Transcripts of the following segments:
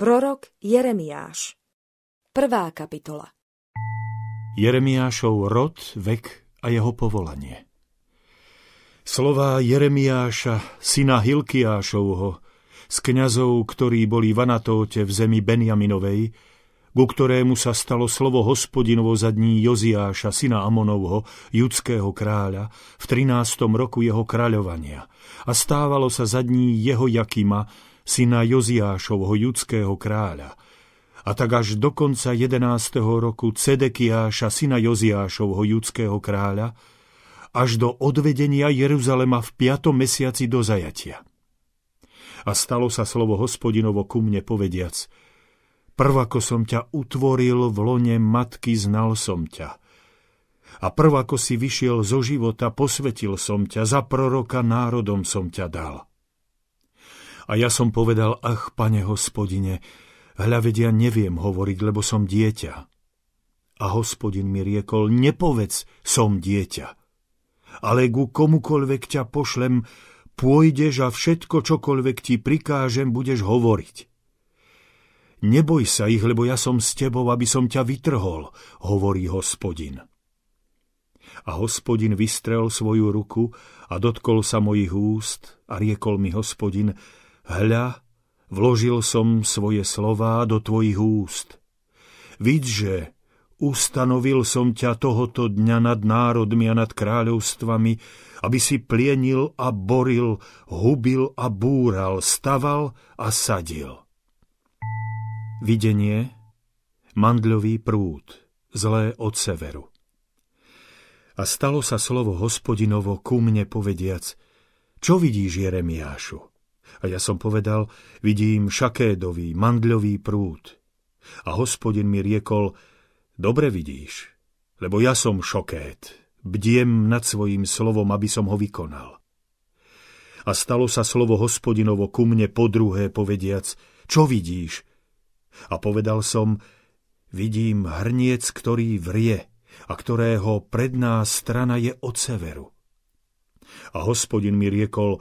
Prorok Jeremiáš Prvá kapitola Jeremiášov rod, vek a jeho povolanie Slová Jeremiáša, syna Hilkiášovho, z kňazov, ktorí boli v Anatóte v zemi Benjaminovej, ku ktorému sa stalo slovo hospodinovo za dní Joziáša, syna Amonovho, judského kráľa, v 13. roku jeho kráľovania. A stávalo sa za dní jeho Jakima, syna Joziášovho judského kráľa, a tak až do konca 11. roku Cedekiáša, syna Joziášovho judského kráľa, až do odvedenia Jeruzalema v 5. mesiaci do zajatia. A stalo sa slovo hospodinovo ku mne povediac, prvako som ťa utvoril v lone matky, znal som ťa. A prvako si vyšiel zo života, posvetil som ťa, za proroka národom som ťa dal. A ja som povedal, ach, pane hospodine, hľa vedia neviem hovoriť, lebo som dieťa. A hospodin mi riekol, nepovedz, som dieťa. Ale ku komukoľvek ťa pošlem, pôjdeš a všetko, čokoľvek ti prikážem, budeš hovoriť. Neboj sa ich, lebo ja som s tebou, aby som ťa vytrhol, hovorí hospodin. A hospodin vystrel svoju ruku a dotkol sa mojich úst a riekol mi hospodin, Hľa, vložil som svoje slová do tvojich úst. Vidz, že ustanovil som ťa tohoto dňa nad národmi a nad kráľovstvami, aby si plienil a boril, hubil a búral, staval a sadil. Videnie Mandľový prúd, zlé od severu. A stalo sa slovo hospodinovo ku mne povediac, čo vidíš, Jeremiášu? A ja som povedal, vidím šakédový, mandľový prúd. A hospodin mi riekol, dobre vidíš, lebo ja som šokét, bdiem nad svojim slovom, aby som ho vykonal. A stalo sa slovo hospodinovo ku mne po druhé povediac, čo vidíš? A povedal som, vidím hrniec, ktorý vrie a ktorého predná strana je od severu. A hospodin mi riekol,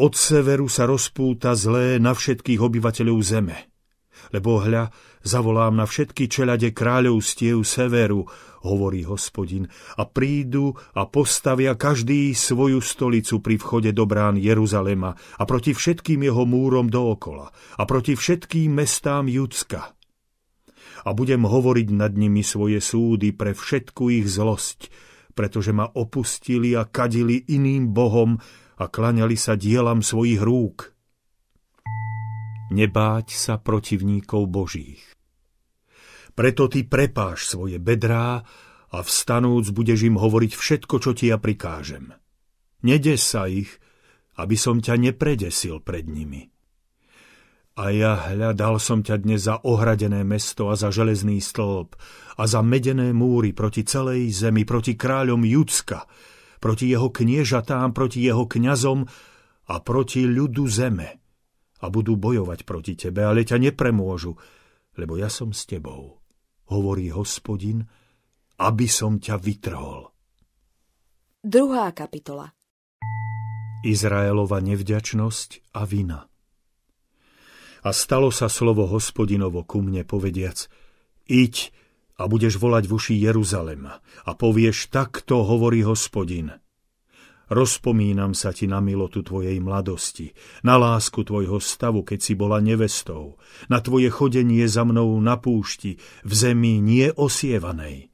od severu sa rozpúta zlé na všetkých obyvateľov zeme. Lebo hľa, zavolám na všetky čelade kráľovstiev severu, hovorí hospodin, a prídu a postavia každý svoju stolicu pri vchode do brán Jeruzalema a proti všetkým jeho múrom dookola a proti všetkým mestám Judska. A budem hovoriť nad nimi svoje súdy pre všetku ich zlosť, pretože ma opustili a kadili iným bohom, a klaňali sa dielam svojich rúk. Nebáť sa protivníkov Božích. Preto ty prepáš svoje bedrá a vstanúc budeš im hovoriť všetko, čo ti ja prikážem. Nedes sa ich, aby som ťa nepredesil pred nimi. A ja hľadal som ťa dnes za ohradené mesto a za železný stĺp a za medené múry proti celej zemi, proti kráľom Judska, proti jeho kniežatám, proti jeho kňazom a proti ľudu zeme. A budú bojovať proti tebe, ale ťa nepremôžu, lebo ja som s tebou, hovorí hospodin, aby som ťa vytrhol. Druhá kapitola Izraelova nevďačnosť a vina A stalo sa slovo hospodinovo ku mne povediac Iď, a budeš volať v uši Jeruzalem a povieš, takto hovorí hospodin. Rozpomínam sa ti na milotu tvojej mladosti, na lásku tvojho stavu, keď si bola nevestou, na tvoje chodenie za mnou na púšti, v zemi neosievanej.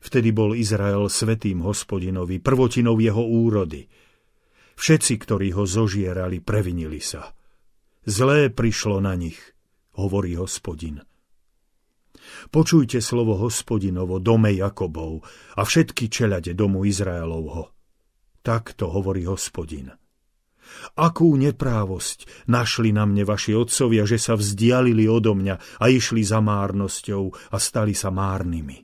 Vtedy bol Izrael svetým hospodinovi, prvotinou jeho úrody. Všetci, ktorí ho zožierali, previnili sa. Zlé prišlo na nich, hovorí hospodin Počujte slovo hospodinovo, dome Jakobov a všetky čelade domu Izraelovho. Takto hovorí hospodin. Akú neprávosť našli na mne vaši otcovia, že sa vzdialili odo mňa a išli za márnosťou a stali sa márnymi.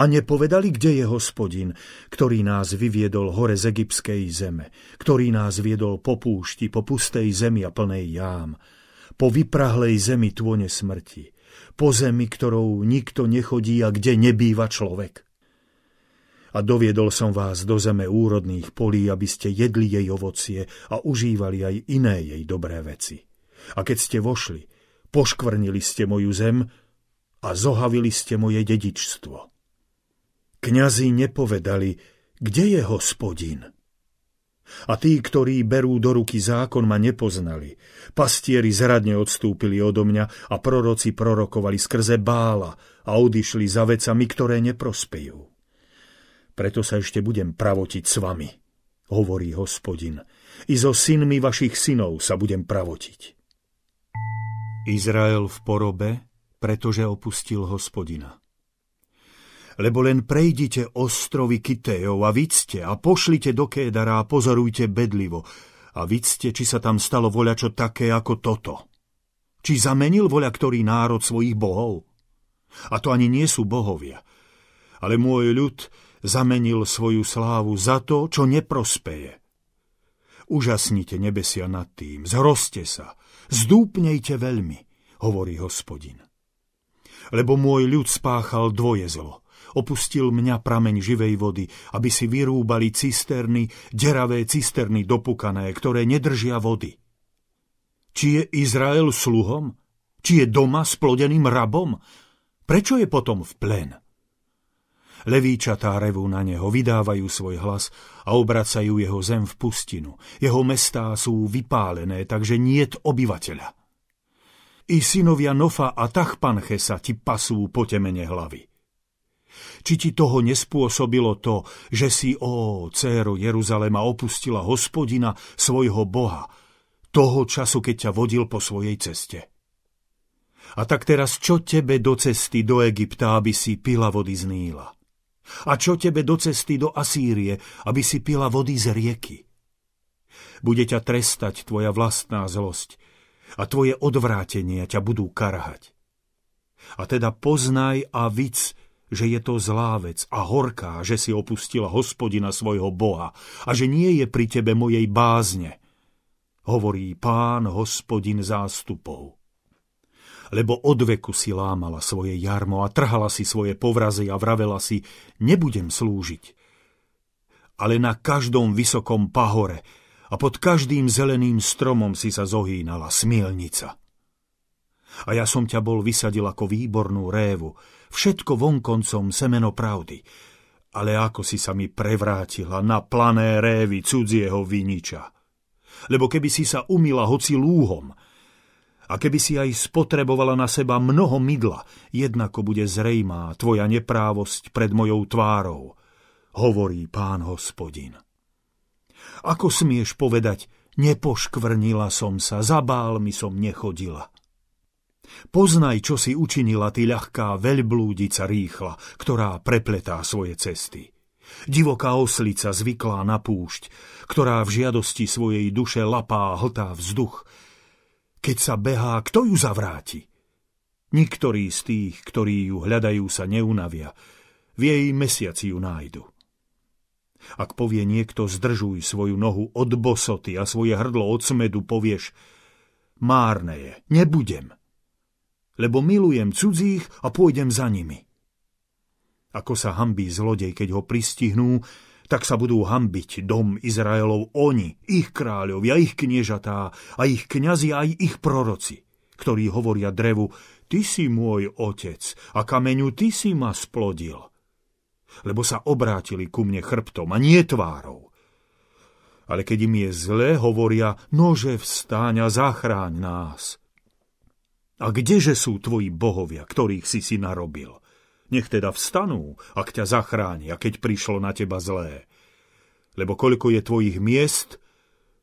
A nepovedali, kde je hospodin, ktorý nás vyviedol hore z egyptskej zeme, ktorý nás viedol po púšti, po pustej zemi a plnej jám, po vyprahlej zemi tvone smrti, po zemi, ktorou nikto nechodí a kde nebýva človek. A doviedol som vás do zeme úrodných polí, aby ste jedli jej ovocie a užívali aj iné jej dobré veci. A keď ste vošli, poškvrnili ste moju zem a zohavili ste moje dedičstvo. Kňazi nepovedali, kde je hospodin. A tí, ktorí berú do ruky zákon, ma nepoznali. Pastieri zradne odstúpili odo mňa a proroci prorokovali skrze bála a odišli za vecami, ktoré neprospejú. Preto sa ešte budem pravotiť s vami, hovorí hospodin. I so synmi vašich synov sa budem pravotiť. Izrael v porobe, pretože opustil hospodina lebo len prejdite ostrovy Kytejov a victe a pošlite do Kédara a pozorujte bedlivo a vidzte, či sa tam stalo voľačo také ako toto. Či zamenil voľa ktorý národ svojich bohov? A to ani nie sú bohovia. Ale môj ľud zamenil svoju slávu za to, čo neprospeje. Užasnite nebesia nad tým, zhroste sa, zdúpnejte veľmi, hovorí hospodin. Lebo môj ľud spáchal dvoje zlo opustil mňa prameň živej vody, aby si vyrúbali cisterny, deravé cisterny dopukané, ktoré nedržia vody. Či je Izrael sluhom? Či je doma splodeným rabom? Prečo je potom v plen? Levíčatá revú na neho, vydávajú svoj hlas a obracajú jeho zem v pustinu. Jeho mestá sú vypálené, takže niet obyvateľa. I synovia Nofa a Tachpanchesa ti pasú temene hlavy. Či ti toho nespôsobilo to, že si, ó, céro Jeruzalema, opustila hospodina, svojho boha, toho času, keď ťa vodil po svojej ceste? A tak teraz čo tebe do cesty do Egypta, aby si pila vody z Níla? A čo tebe do cesty do Asýrie, aby si pila vody z rieky? Bude ťa trestať tvoja vlastná zlosť a tvoje odvrátenia ťa budú karhať. A teda poznaj a vidz, že je to zlá vec a horká, že si opustila hospodina svojho Boha a že nie je pri tebe mojej bázne, hovorí pán hospodin zástupov. Lebo od veku si lámala svoje jarmo a trhala si svoje povrazy a vravela si, nebudem slúžiť. Ale na každom vysokom pahore a pod každým zeleným stromom si sa zohýnala smielnica. A ja som ťa bol vysadil ako výbornú révu, všetko vonkoncom semeno pravdy. Ale ako si sa mi prevrátila na plané révy cudzieho viniča. Lebo keby si sa umila hoci lúhom, a keby si aj spotrebovala na seba mnoho mydla, jednako bude zrejmá tvoja neprávosť pred mojou tvárou, hovorí pán hospodin. Ako smieš povedať, nepoškvrnila som sa, za mi som nechodila. Poznaj, čo si učinila ty ľahká veľblúdica rýchla, ktorá prepletá svoje cesty. Divoká oslica zvyklá na púšť, ktorá v žiadosti svojej duše lapá a hltá vzduch. Keď sa behá, kto ju zavráti? Niktorí z tých, ktorí ju hľadajú, sa neunavia. V jej mesiaci ju nájdu. Ak povie niekto, zdržuj svoju nohu od bosoty a svoje hrdlo od smedu, povieš, márne je, nebudem lebo milujem cudzích a pôjdem za nimi. Ako sa hambí zlodej, keď ho pristihnú, tak sa budú hambiť dom Izraelov oni, ich kráľovia, ich kniežatá a ich kňazi aj ich proroci, ktorí hovoria drevu, ty si môj otec a kameňu ty si ma splodil. Lebo sa obrátili ku mne chrbtom a nie tvárou. Ale keď im je zle, hovoria, nože vstáň a zachráň nás. A kdeže sú tvoji bohovia, ktorých si si narobil? Nech teda vstanú, ak ťa zachránia, keď prišlo na teba zlé. Lebo koľko je tvojich miest,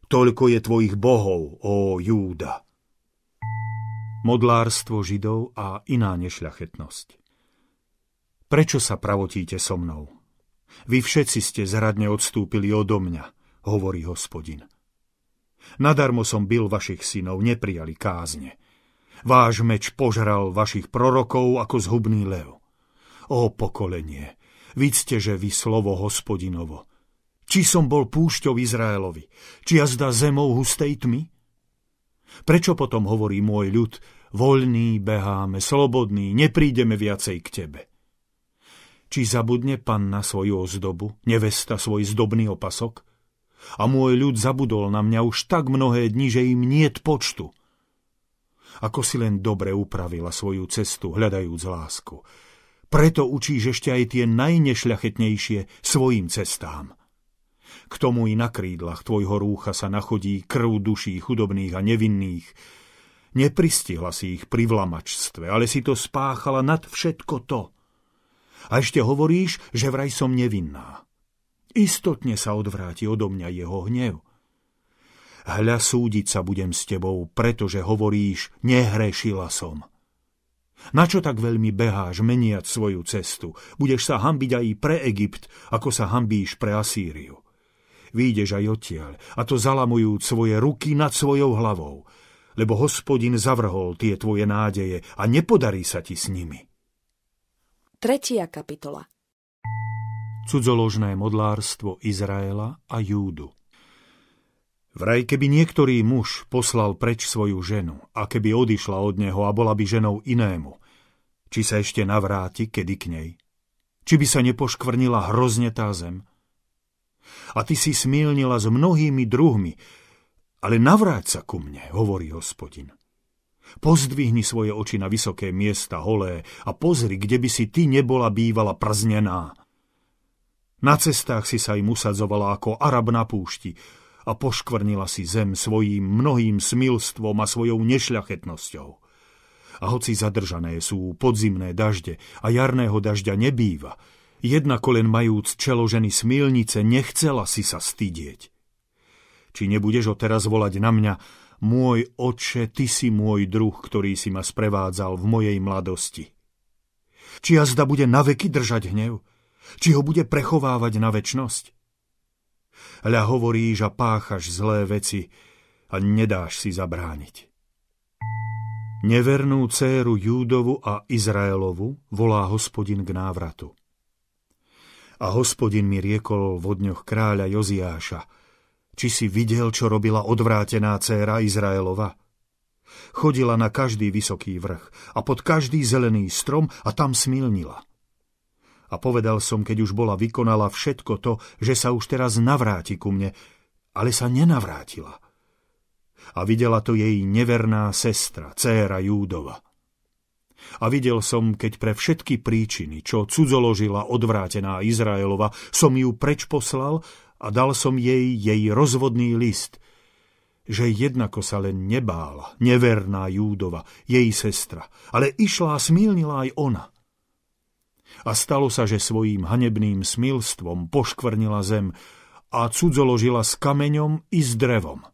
toľko je tvojich bohov, ó Júda. Modlárstvo židov a iná nešľachetnosť. Prečo sa pravotíte so mnou? Vy všetci ste zradne odstúpili odo mňa, hovorí hospodin. Nadarmo som bil vašich synov, neprijali kázne. Váš meč požral vašich prorokov ako zhubný lev. O pokolenie, vidzte, že vy slovo hospodinovo. Či som bol púšťou Izraelovi, či jazda zemou hustej tmy? Prečo potom hovorí môj ľud, voľný, beháme, slobodný, neprídeme viacej k tebe? Či zabudne panna svoju ozdobu, nevesta svoj zdobný opasok? A môj ľud zabudol na mňa už tak mnohé dni, že im niet počtu ako si len dobre upravila svoju cestu, hľadajúc lásku. Preto učíš ešte aj tie najnešľachetnejšie svojim cestám. K tomu i na krídlach tvojho rúcha sa nachodí krv duší chudobných a nevinných. Nepristihla si ich pri vlamačstve, ale si to spáchala nad všetko to. A ešte hovoríš, že vraj som nevinná. Istotne sa odvráti odo mňa jeho hnev hľa súdiť sa budem s tebou, pretože hovoríš, nehrešila som. Na čo tak veľmi beháš meniať svoju cestu? Budeš sa hambiť aj pre Egypt, ako sa hambíš pre Asýriu. Výjdeš aj odtiaľ, a to zalamujúc svoje ruky nad svojou hlavou, lebo hospodin zavrhol tie tvoje nádeje a nepodarí sa ti s nimi. Tretia kapitola Cudzoložné modlárstvo Izraela a Júdu Vraj, keby niektorý muž poslal preč svoju ženu a keby odišla od neho a bola by ženou inému, či sa ešte navráti kedy k nej? Či by sa nepoškvrnila hrozne tá zem? A ty si smilnila s mnohými druhmi, ale navráť sa ku mne, hovorí hospodin. Pozdvihni svoje oči na vysoké miesta holé a pozri, kde by si ty nebola bývala prznená. Na cestách si sa im usadzovala ako Arab na púšti, a poškvrnila si zem svojím mnohým smilstvom a svojou nešľachetnosťou. A hoci zadržané sú podzimné dažde a jarného dažďa nebýva, jedna kolen majúc čelo ženy smilnice, nechcela si sa stydieť. Či nebudeš ho teraz volať na mňa, môj oče, ty si môj druh, ktorý si ma sprevádzal v mojej mladosti. Či jazda bude naveky držať hnev? Či ho bude prechovávať na väčnosť? Hľa hovoríš a páchaš zlé veci a nedáš si zabrániť. Nevernú céru Júdovu a Izraelovu volá hospodin k návratu. A hospodin mi riekol vo dňoch kráľa Joziáša, či si videl, čo robila odvrátená céra Izraelova? Chodila na každý vysoký vrch a pod každý zelený strom a tam smilnila a povedal som, keď už bola vykonala všetko to, že sa už teraz navráti ku mne, ale sa nenavrátila. A videla to jej neverná sestra, céra Júdova. A videl som, keď pre všetky príčiny, čo cudzoložila odvrátená Izraelova, som ju preč poslal a dal som jej jej rozvodný list, že jednako sa len nebála neverná Júdova, jej sestra, ale išla a smilnila aj ona – a stalo sa, že svojím hanebným smilstvom poškvrnila zem a cudzoložila s kameňom i s drevom.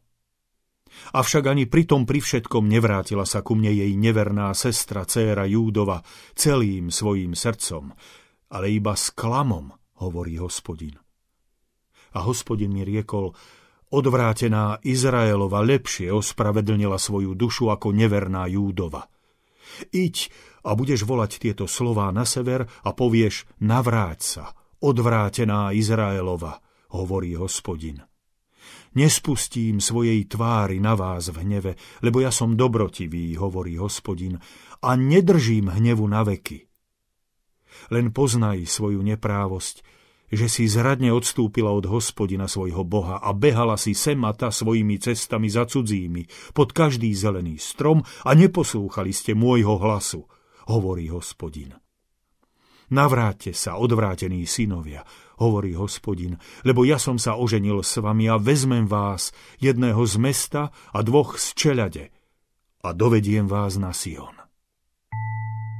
Avšak ani pritom pri všetkom nevrátila sa ku mne jej neverná sestra, céra Júdova, celým svojim srdcom, ale iba s klamom, hovorí hospodin. A hospodin mi riekol, odvrátená Izraelova lepšie ospravedlnila svoju dušu ako neverná Júdova. Iď, a budeš volať tieto slová na sever a povieš navráť sa, odvrátená Izraelova, hovorí hospodin. Nespustím svojej tvári na vás v hneve, lebo ja som dobrotivý, hovorí hospodin, a nedržím hnevu na veky. Len poznaj svoju neprávosť, že si zradne odstúpila od hospodina svojho boha a behala si semata svojimi cestami za cudzími pod každý zelený strom a neposlúchali ste môjho hlasu, hovorí hospodin. Navráte sa, odvrátení synovia, hovorí hospodin, lebo ja som sa oženil s vami a vezmem vás, jedného z mesta a dvoch z čeľade, a dovediem vás na Sion.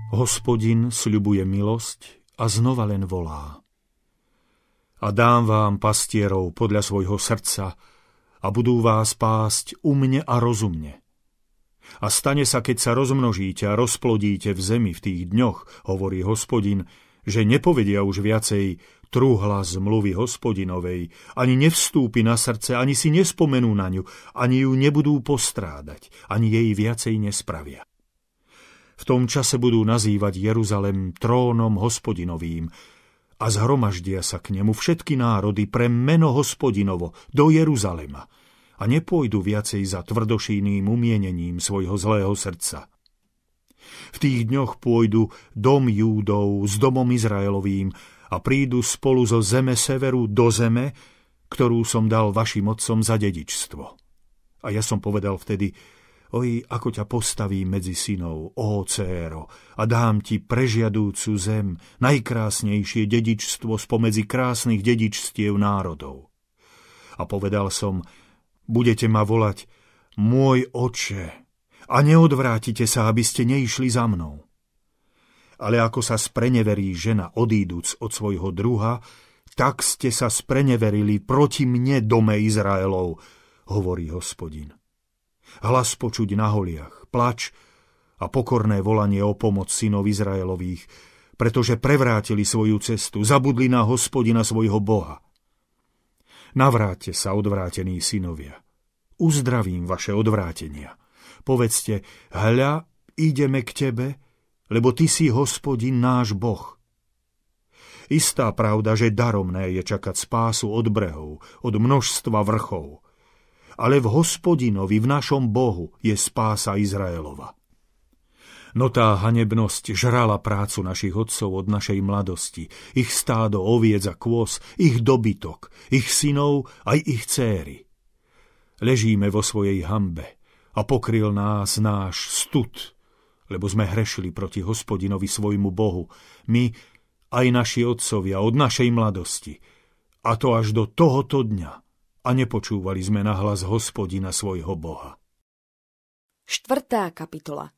Hospodin sľubuje milosť a znova len volá. A dám vám pastierov podľa svojho srdca a budú vás pásť umne a rozumne. A stane sa, keď sa rozmnožíte a rozplodíte v zemi v tých dňoch, hovorí hospodin, že nepovedia už viacej truhla zmluvy hospodinovej, ani nevstúpi na srdce, ani si nespomenú na ňu, ani ju nebudú postrádať, ani jej viacej nespravia. V tom čase budú nazývať Jeruzalem trónom hospodinovým a zhromaždia sa k nemu všetky národy pre meno hospodinovo do Jeruzalema – a nepôjdu viacej za tvrdošíným umienením svojho zlého srdca. V tých dňoch pôjdu dom Júdov s domom Izraelovým a prídu spolu zo zeme severu do zeme, ktorú som dal vašim otcom za dedičstvo. A ja som povedal vtedy, oj, ako ťa postavím medzi synov, ó céro, a dám ti prežiadúcu zem, najkrásnejšie dedičstvo spomedzi krásnych dedičstiev národov. A povedal som, Budete ma volať môj oče a neodvrátite sa, aby ste neišli za mnou. Ale ako sa spreneverí žena odíduc od svojho druha, tak ste sa spreneverili proti mne, dome Izraelov, hovorí hospodin. Hlas počuť na holiach, plač a pokorné volanie o pomoc synov Izraelových, pretože prevrátili svoju cestu, zabudli na hospodina svojho Boha. Navráte sa, odvrátení synovia. Uzdravím vaše odvrátenia. Povedzte, hľa, ideme k tebe, lebo ty si hospodin náš Boh. Istá pravda, že daromné je čakať spásu od brehov, od množstva vrchov. Ale v hospodinovi, v našom Bohu, je spása Izraelova. No tá hanebnosť žrala prácu našich otcov od našej mladosti, ich stádo oviec a kôz, ich dobytok, ich synov aj ich céry. Ležíme vo svojej hambe a pokryl nás náš stud, lebo sme hrešili proti hospodinovi svojmu Bohu, my aj naši otcovia od našej mladosti, a to až do tohoto dňa, a nepočúvali sme hlas hospodina svojho Boha. Štvrtá kapitola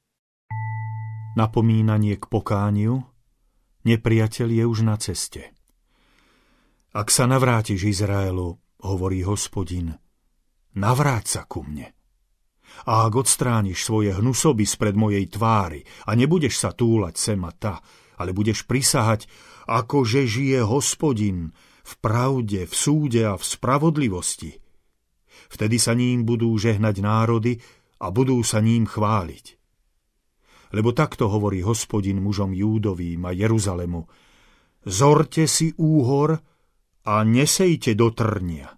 napomínanie k pokániu, nepriateľ je už na ceste. Ak sa navrátiš, Izraelu, hovorí hospodin, navráť sa ku mne. A ak odstrániš svoje hnusoby spred mojej tvári a nebudeš sa túlať sem a ta, ale budeš prisahať, akože žije hospodin, v pravde, v súde a v spravodlivosti. Vtedy sa ním budú žehnať národy a budú sa ním chváliť lebo takto hovorí hospodin mužom Júdovým a Jeruzalemu. Zorte si úhor a nesejte do trnia.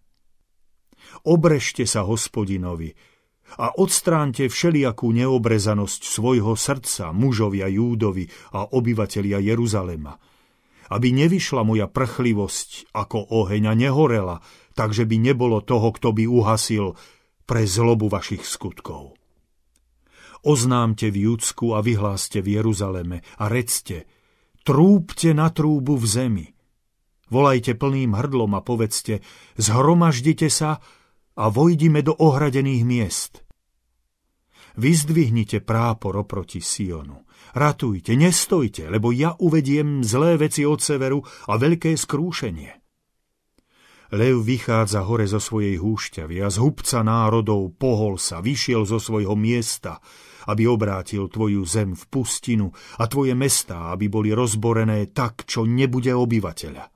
Obrežte sa hospodinovi a odstránte všelijakú neobrezanosť svojho srdca, mužovia Júdovi a obyvatelia Jeruzalema, aby nevyšla moja prchlivosť ako oheň a nehorela, takže by nebolo toho, kto by uhasil pre zlobu vašich skutkov. Oznámte v Judsku a vyhláste v Jeruzaleme a recte, trúbte na trúbu v zemi. Volajte plným hrdlom a povedzte, zhromaždite sa a vojdime do ohradených miest. Vyzdvihnite prápor oproti Sionu. Ratujte, nestojte, lebo ja uvediem zlé veci od severu a veľké skrúšenie. Lev vychádza hore zo svojej húšťavy a z hubca národov pohol sa, vyšiel zo svojho miesta, aby obrátil tvoju zem v pustinu a tvoje mestá, aby boli rozborené tak, čo nebude obyvateľa.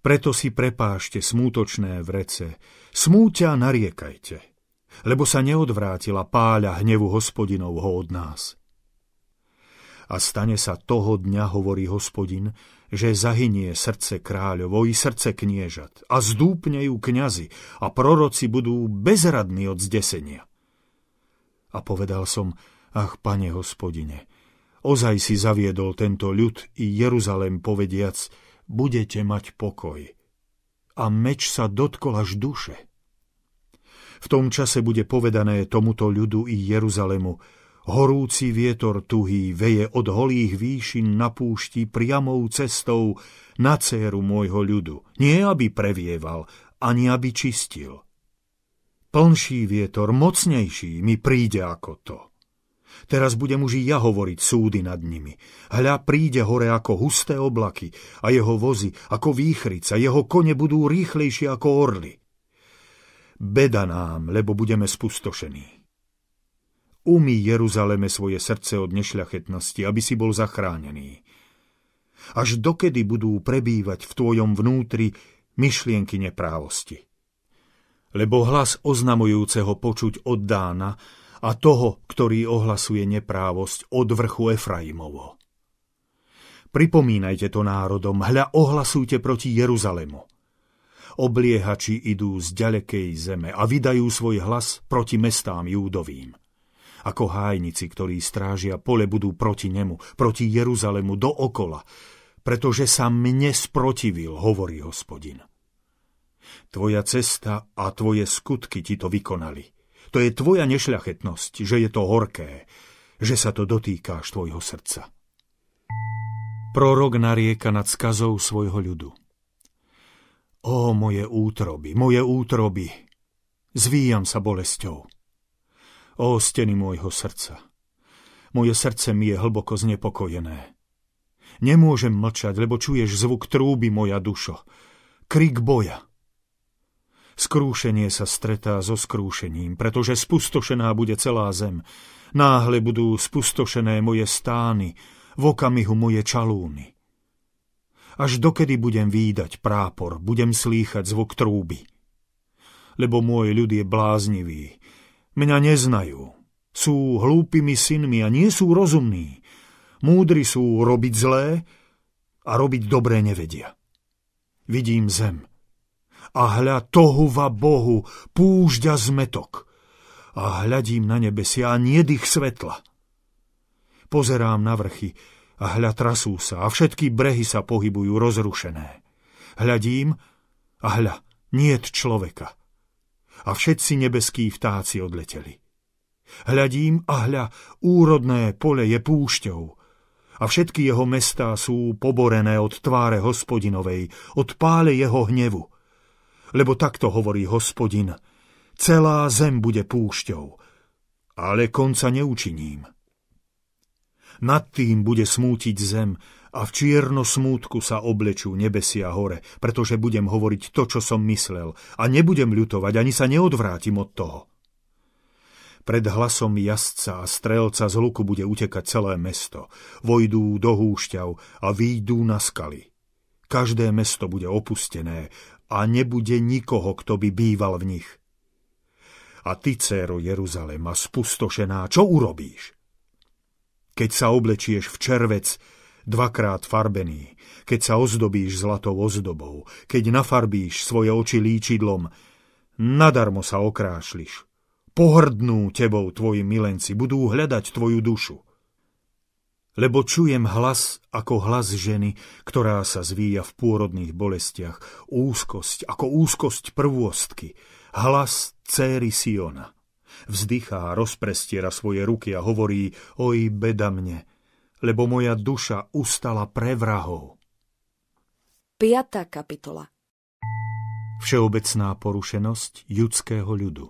Preto si prepášte smútočné vrece, smúťa nariekajte, lebo sa neodvrátila páľa hnevu hospodinovho od nás. A stane sa toho dňa, hovorí hospodin, že zahynie srdce kráľovo i srdce kniežat a zdúpnejú kňazi a proroci budú bezradní od zdesenia. A povedal som, ach, pane hospodine, ozaj si zaviedol tento ľud i Jeruzalem povediac, budete mať pokoj. A meč sa dotkol až duše. V tom čase bude povedané tomuto ľudu i Jeruzalemu, Horúci vietor tuhý veje od holých výšin na púšti priamou cestou na céru môjho ľudu, nie aby previeval, ani aby čistil. Plnší vietor, mocnejší, mi príde ako to. Teraz budem už i ja hovoriť súdy nad nimi. Hľa príde hore ako husté oblaky a jeho vozy ako výchrica, jeho kone budú rýchlejšie ako orly. Beda nám, lebo budeme spustošení. Umí Jeruzaleme svoje srdce od nešľachetnosti, aby si bol zachránený. Až dokedy budú prebývať v tvojom vnútri myšlienky neprávosti? Lebo hlas oznamujúceho počuť od Dána a toho, ktorý ohlasuje neprávosť od vrchu Efraimovo. Pripomínajte to národom, hľa ohlasujte proti Jeruzalemu obliehači idú z ďalekej zeme a vydajú svoj hlas proti mestám júdovým. Ako hájnici, ktorí strážia pole, budú proti nemu, proti Jeruzalemu, dookola, pretože sa mne sprotivil, hovorí hospodin. Tvoja cesta a tvoje skutky ti to vykonali. To je tvoja nešľachetnosť, že je to horké, že sa to dotýkáš tvojho srdca. Prorok narieka nad skazou svojho ľudu. O moje útroby, moje útroby, zvíjam sa bolesťou. O steny môjho srdca. Moje srdce mi je hlboko znepokojené. Nemôžem mlčať, lebo čuješ zvuk trúby, moja dušo. Krik boja. Skrúšenie sa stretá so skrúšením, pretože spustošená bude celá zem. Náhle budú spustošené moje stány, v okamihu moje čalúny. Až dokedy budem výdať prápor, budem slýchať zvuk trúby. Lebo môj ľud je bláznivý, Mňa neznajú. Sú hlúpimi synmi a nie sú rozumní. Múdri sú robiť zlé a robiť dobré nevedia. Vidím zem. A hľa tohuva Bohu, púžďa zmetok. A hľadím na nebesia a niedých svetla. Pozerám na vrchy a hľa trasú sa a všetky brehy sa pohybujú rozrušené. Hľadím a hľa, niet človeka a všetci nebeskí vtáci odleteli. Hľadím a hľa, úrodné pole je púšťou a všetky jeho mestá sú poborené od tváre hospodinovej, od pále jeho hnevu. Lebo takto hovorí hospodin, celá zem bude púšťou, ale konca neučiním. Nad tým bude smútiť zem a v čierno smútku sa oblečú nebesia hore, pretože budem hovoriť to, čo som myslel a nebudem ľutovať, ani sa neodvrátim od toho. Pred hlasom jazdca a strelca z hluku bude utekať celé mesto. Vojdú do húšťav a výjdú na skaly. Každé mesto bude opustené a nebude nikoho, kto by býval v nich. A ty, céro Jeruzalema, spustošená, čo urobíš? Keď sa oblečieš v červec, dvakrát farbený, keď sa ozdobíš zlatou ozdobou, keď nafarbíš svoje oči líčidlom, nadarmo sa okrášliš. Pohrdnú tebou tvoji milenci, budú hľadať tvoju dušu. Lebo čujem hlas ako hlas ženy, ktorá sa zvíja v pôrodných bolestiach, úzkosť ako úzkosť prvôstky, hlas céry Siona. Vzdychá, rozprestiera svoje ruky a hovorí, oj beda mne, lebo moja duša ustala pre vrahov. 5. kapitola Všeobecná porušenosť judského ľudu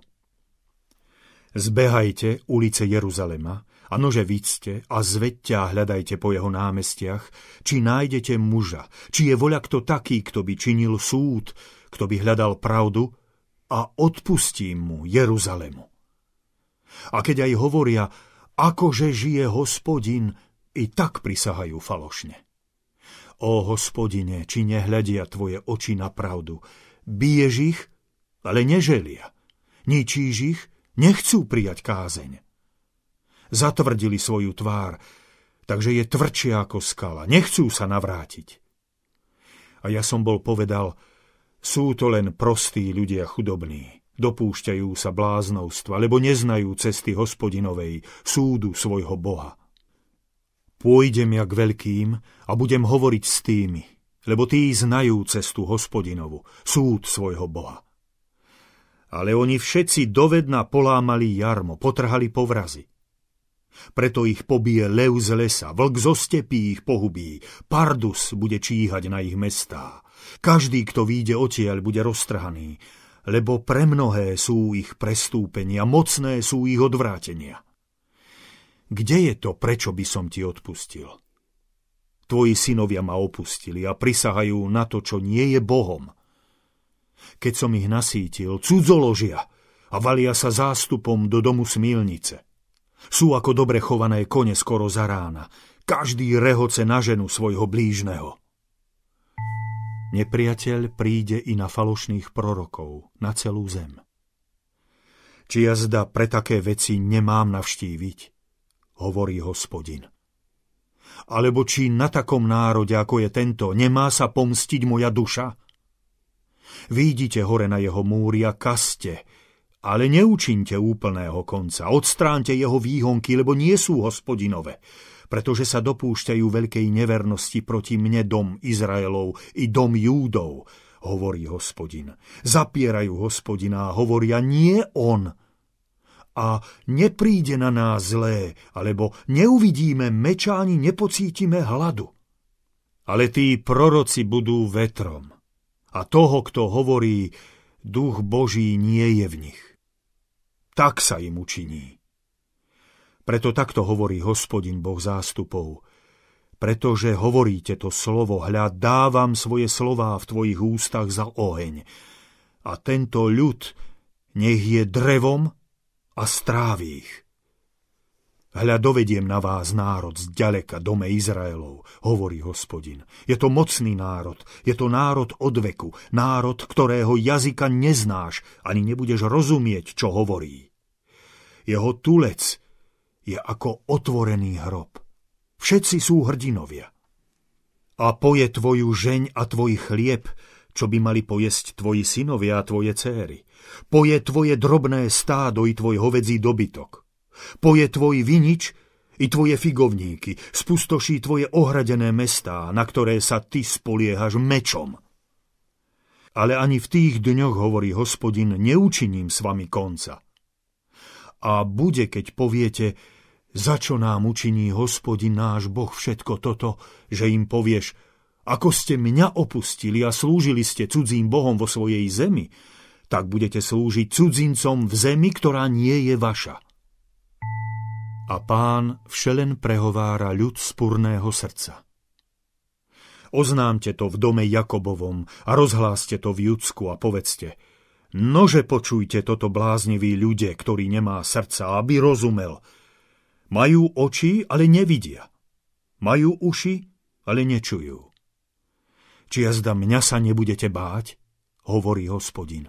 Zbehajte ulice Jeruzalema a nože vidste a zveďte a hľadajte po jeho námestiach, či nájdete muža, či je voľa kto taký, kto by činil súd, kto by hľadal pravdu a odpustím mu Jeruzalemu. A keď aj hovoria, akože žije hospodin, i tak prisahajú falošne. Ó hospodine, či nehľadia tvoje oči na pravdu, biješ ich, ale neželia, ničíš ich, nechcú prijať kázeň. Zatvrdili svoju tvár, takže je tvrdšia ako skala, nechcú sa navrátiť. A ja som bol povedal, sú to len prostí ľudia chudobní, dopúšťajú sa bláznovstva, lebo neznajú cesty hospodinovej, súdu svojho Boha. Pôjdem ja k veľkým a budem hovoriť s tými, lebo tí znajú cestu hospodinovu, súd svojho Boha. Ale oni všetci dovedna polámali jarmo, potrhali povrazy. Preto ich pobije lev z lesa, vlk zo stepí ich pohubí, pardus bude číhať na ich mestá. Každý, kto výjde odtiaľ, bude roztrhaný, lebo pre mnohé sú ich prestúpenia, mocné sú ich odvrátenia kde je to, prečo by som ti odpustil? Tvoji synovia ma opustili a prisahajú na to, čo nie je Bohom. Keď som ich nasítil, cudzoložia a valia sa zástupom do domu smilnice. Sú ako dobre chované kone skoro za rána. Každý rehoce na ženu svojho blížneho. Nepriateľ príde i na falošných prorokov, na celú zem. Či jazda pre také veci nemám navštíviť? hovorí hospodin. Alebo či na takom národe, ako je tento, nemá sa pomstiť moja duša? Vidíte hore na jeho múria kaste, ale neučinte úplného konca. Odstránte jeho výhonky, lebo nie sú hospodinové, pretože sa dopúšťajú veľkej nevernosti proti mne dom Izraelov i dom Júdov, hovorí hospodin. Zapierajú hospodina a hovoria nie on, a nepríde na nás zlé, alebo neuvidíme meča ani nepocítime hladu. Ale tí proroci budú vetrom a toho, kto hovorí, duch Boží nie je v nich. Tak sa im učiní. Preto takto hovorí hospodin Boh zástupov. Pretože hovoríte to slovo, hľa dávam svoje slová v tvojich ústach za oheň. A tento ľud nech je drevom, a strávi ich. Hľa dovediem na vás národ z ďaleka dome Izraelov, hovorí hospodin. Je to mocný národ, je to národ od veku, národ, ktorého jazyka neznáš, ani nebudeš rozumieť, čo hovorí. Jeho tulec je ako otvorený hrob. Všetci sú hrdinovia. A poje tvoju žeň a tvoj chlieb, čo by mali pojesť tvoji synovia a tvoje céry – Poje tvoje drobné stádo i tvoj hovedzí dobytok. Poje tvoj vinič i tvoje figovníky. Spustoší tvoje ohradené mestá, na ktoré sa ty spoliehaš mečom. Ale ani v tých dňoch, hovorí hospodin, neučiním s vami konca. A bude, keď poviete, za čo nám učiní hospodin náš Boh všetko toto, že im povieš, ako ste mňa opustili a slúžili ste cudzím Bohom vo svojej zemi, tak budete slúžiť cudzincom v zemi, ktorá nie je vaša. A pán všelen prehovára ľud spurného srdca. Oznámte to v dome Jakobovom a rozhláste to v Judsku a povedzte, nože počujte toto bláznivý ľudia, ktorý nemá srdca, aby rozumel. Majú oči, ale nevidia. Majú uši, ale nečujú. Či jazda mňa sa nebudete báť? hovorí hospodin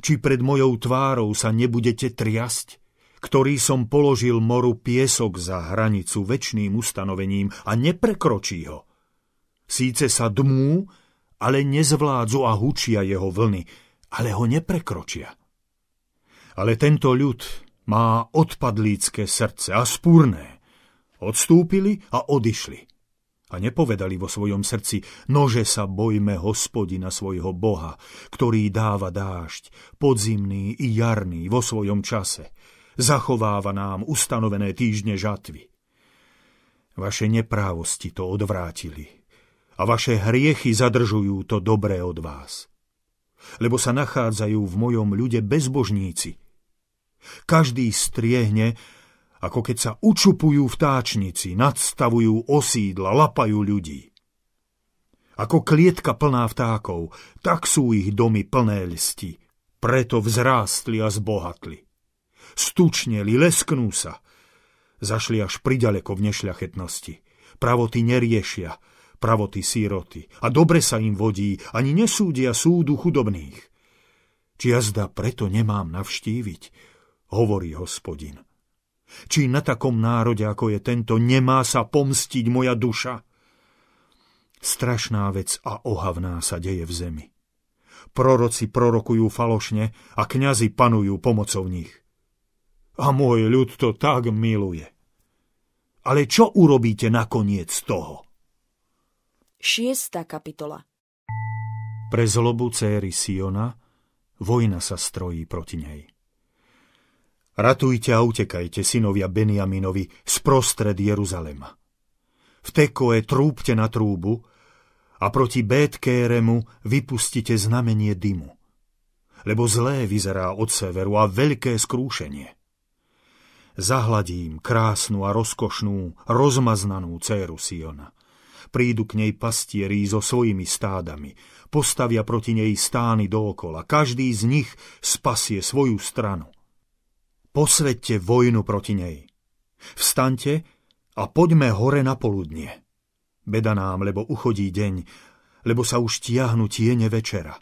či pred mojou tvárou sa nebudete triasť, ktorý som položil moru piesok za hranicu väčným ustanovením a neprekročí ho. Síce sa dmú, ale nezvládzu a hučia jeho vlny, ale ho neprekročia. Ale tento ľud má odpadlícke srdce a spúrne. Odstúpili a odišli a nepovedali vo svojom srdci, nože sa bojme hospodina svojho Boha, ktorý dáva dážď, podzimný i jarný vo svojom čase, zachováva nám ustanovené týždne žatvy. Vaše neprávosti to odvrátili a vaše hriechy zadržujú to dobré od vás. Lebo sa nachádzajú v mojom ľude bezbožníci. Každý striehne, ako keď sa učupujú vtáčnici, nadstavujú osídla, lapajú ľudí. Ako klietka plná vtákov, tak sú ich domy plné listy, preto vzrástli a zbohatli. Stučneli, lesknú sa, zašli až pridaleko v nešľachetnosti. Pravoty neriešia, pravoty síroty a dobre sa im vodí, ani nesúdia súdu chudobných. Či jazda preto nemám navštíviť, hovorí hospodin. Či na takom národe, ako je tento, nemá sa pomstiť moja duša? Strašná vec a ohavná sa deje v zemi. Proroci prorokujú falošne a kňazi panujú pomocou nich. A môj ľud to tak miluje. Ale čo urobíte nakoniec toho? 6. kapitola Pre zlobu céry Siona vojna sa strojí proti nej. Ratujte a utekajte, synovia Beniaminovi sprostred Jeruzalema. V Tekoe trúbte na trúbu a proti Bétkéremu vypustite znamenie dymu, lebo zlé vyzerá od severu a veľké skrúšenie. Zahladím krásnu a rozkošnú, rozmaznanú céru Siona. Prídu k nej pastieri so svojimi stádami, postavia proti nej stány dookola, každý z nich spasie svoju stranu posvedte vojnu proti nej. Vstaňte a poďme hore na poludne. Beda nám, lebo uchodí deň, lebo sa už tiahnu tiene večera.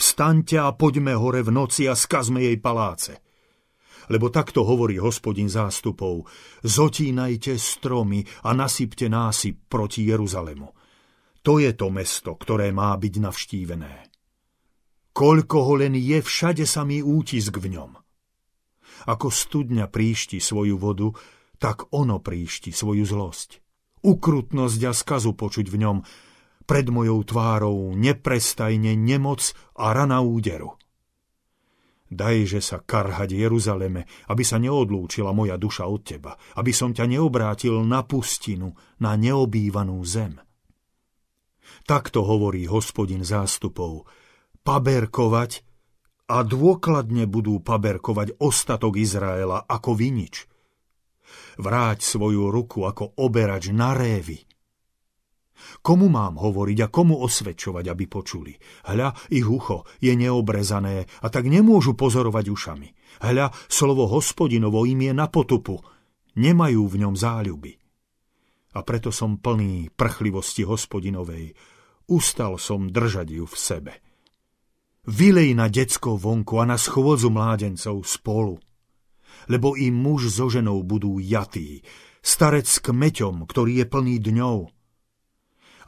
Vstaňte a poďme hore v noci a skazme jej paláce. Lebo takto hovorí hospodin zástupov, zotínajte stromy a nasypte násyp proti Jeruzalemu. To je to mesto, ktoré má byť navštívené. Koľko ho len je, všade samý útisk v ňom – ako studňa príšti svoju vodu, tak ono príšti svoju zlosť. Ukrutnosť a skazu počuť v ňom, pred mojou tvárou neprestajne nemoc a rana úderu. Daj, že sa karhať Jeruzaleme, aby sa neodlúčila moja duša od teba, aby som ťa neobrátil na pustinu, na neobývanú zem. Takto hovorí hospodin zástupov. Paberkovať a dôkladne budú paberkovať ostatok Izraela ako vinič. Vráť svoju ruku ako oberač na révy. Komu mám hovoriť a komu osvedčovať, aby počuli? Hľa, ich ucho je neobrezané a tak nemôžu pozorovať ušami. Hľa, slovo hospodinovo im je na potupu. Nemajú v ňom záľuby. A preto som plný prchlivosti hospodinovej. Ustal som držať ju v sebe. Vylej na decko vonku a na schôdzu mládencov spolu. Lebo i muž so ženou budú jatí, starec s kmeťom, ktorý je plný dňov.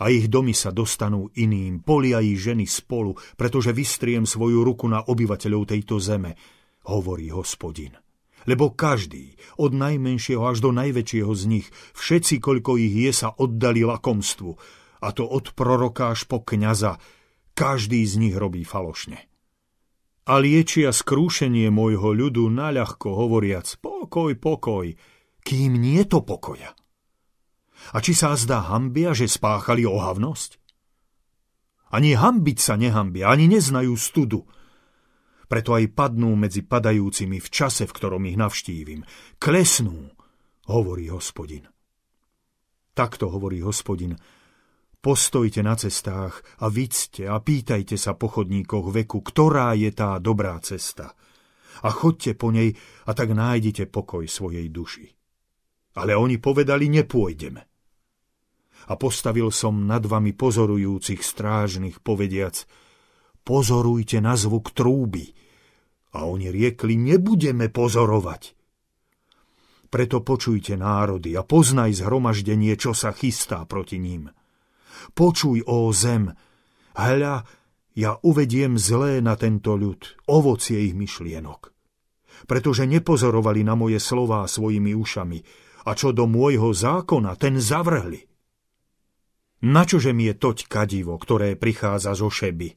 A ich domy sa dostanú iným, polia i ženy spolu, pretože vystriem svoju ruku na obyvateľov tejto zeme, hovorí hospodin. Lebo každý, od najmenšieho až do najväčšieho z nich, všetci, koľko ich je, sa oddali lakomstvu, a to od proroka až po kniaza, každý z nich robí falošne. A liečia skrúšenie môjho ľudu naľahko hovoriac pokoj, pokoj, kým nie to pokoja. A či sa zdá hambia, že spáchali ohavnosť? Ani hambiť sa nehambia, ani neznajú studu. Preto aj padnú medzi padajúcimi v čase, v ktorom ich navštívim. Klesnú, hovorí hospodin. Takto hovorí hospodin, Postojte na cestách a vidzte a pýtajte sa po chodníkoch veku, ktorá je tá dobrá cesta. A chodte po nej a tak nájdete pokoj svojej duši. Ale oni povedali, nepôjdeme. A postavil som nad vami pozorujúcich strážnych, povediac, pozorujte na zvuk trúby. A oni riekli, nebudeme pozorovať. Preto počujte národy a poznaj zhromaždenie, čo sa chystá proti ním Počuj, ó zem, hľa, ja uvediem zlé na tento ľud, ovocie ich myšlienok. Pretože nepozorovali na moje slová svojimi ušami a čo do môjho zákona, ten zavrhli. Načože mi je toť kadivo, ktoré prichádza zo šeby,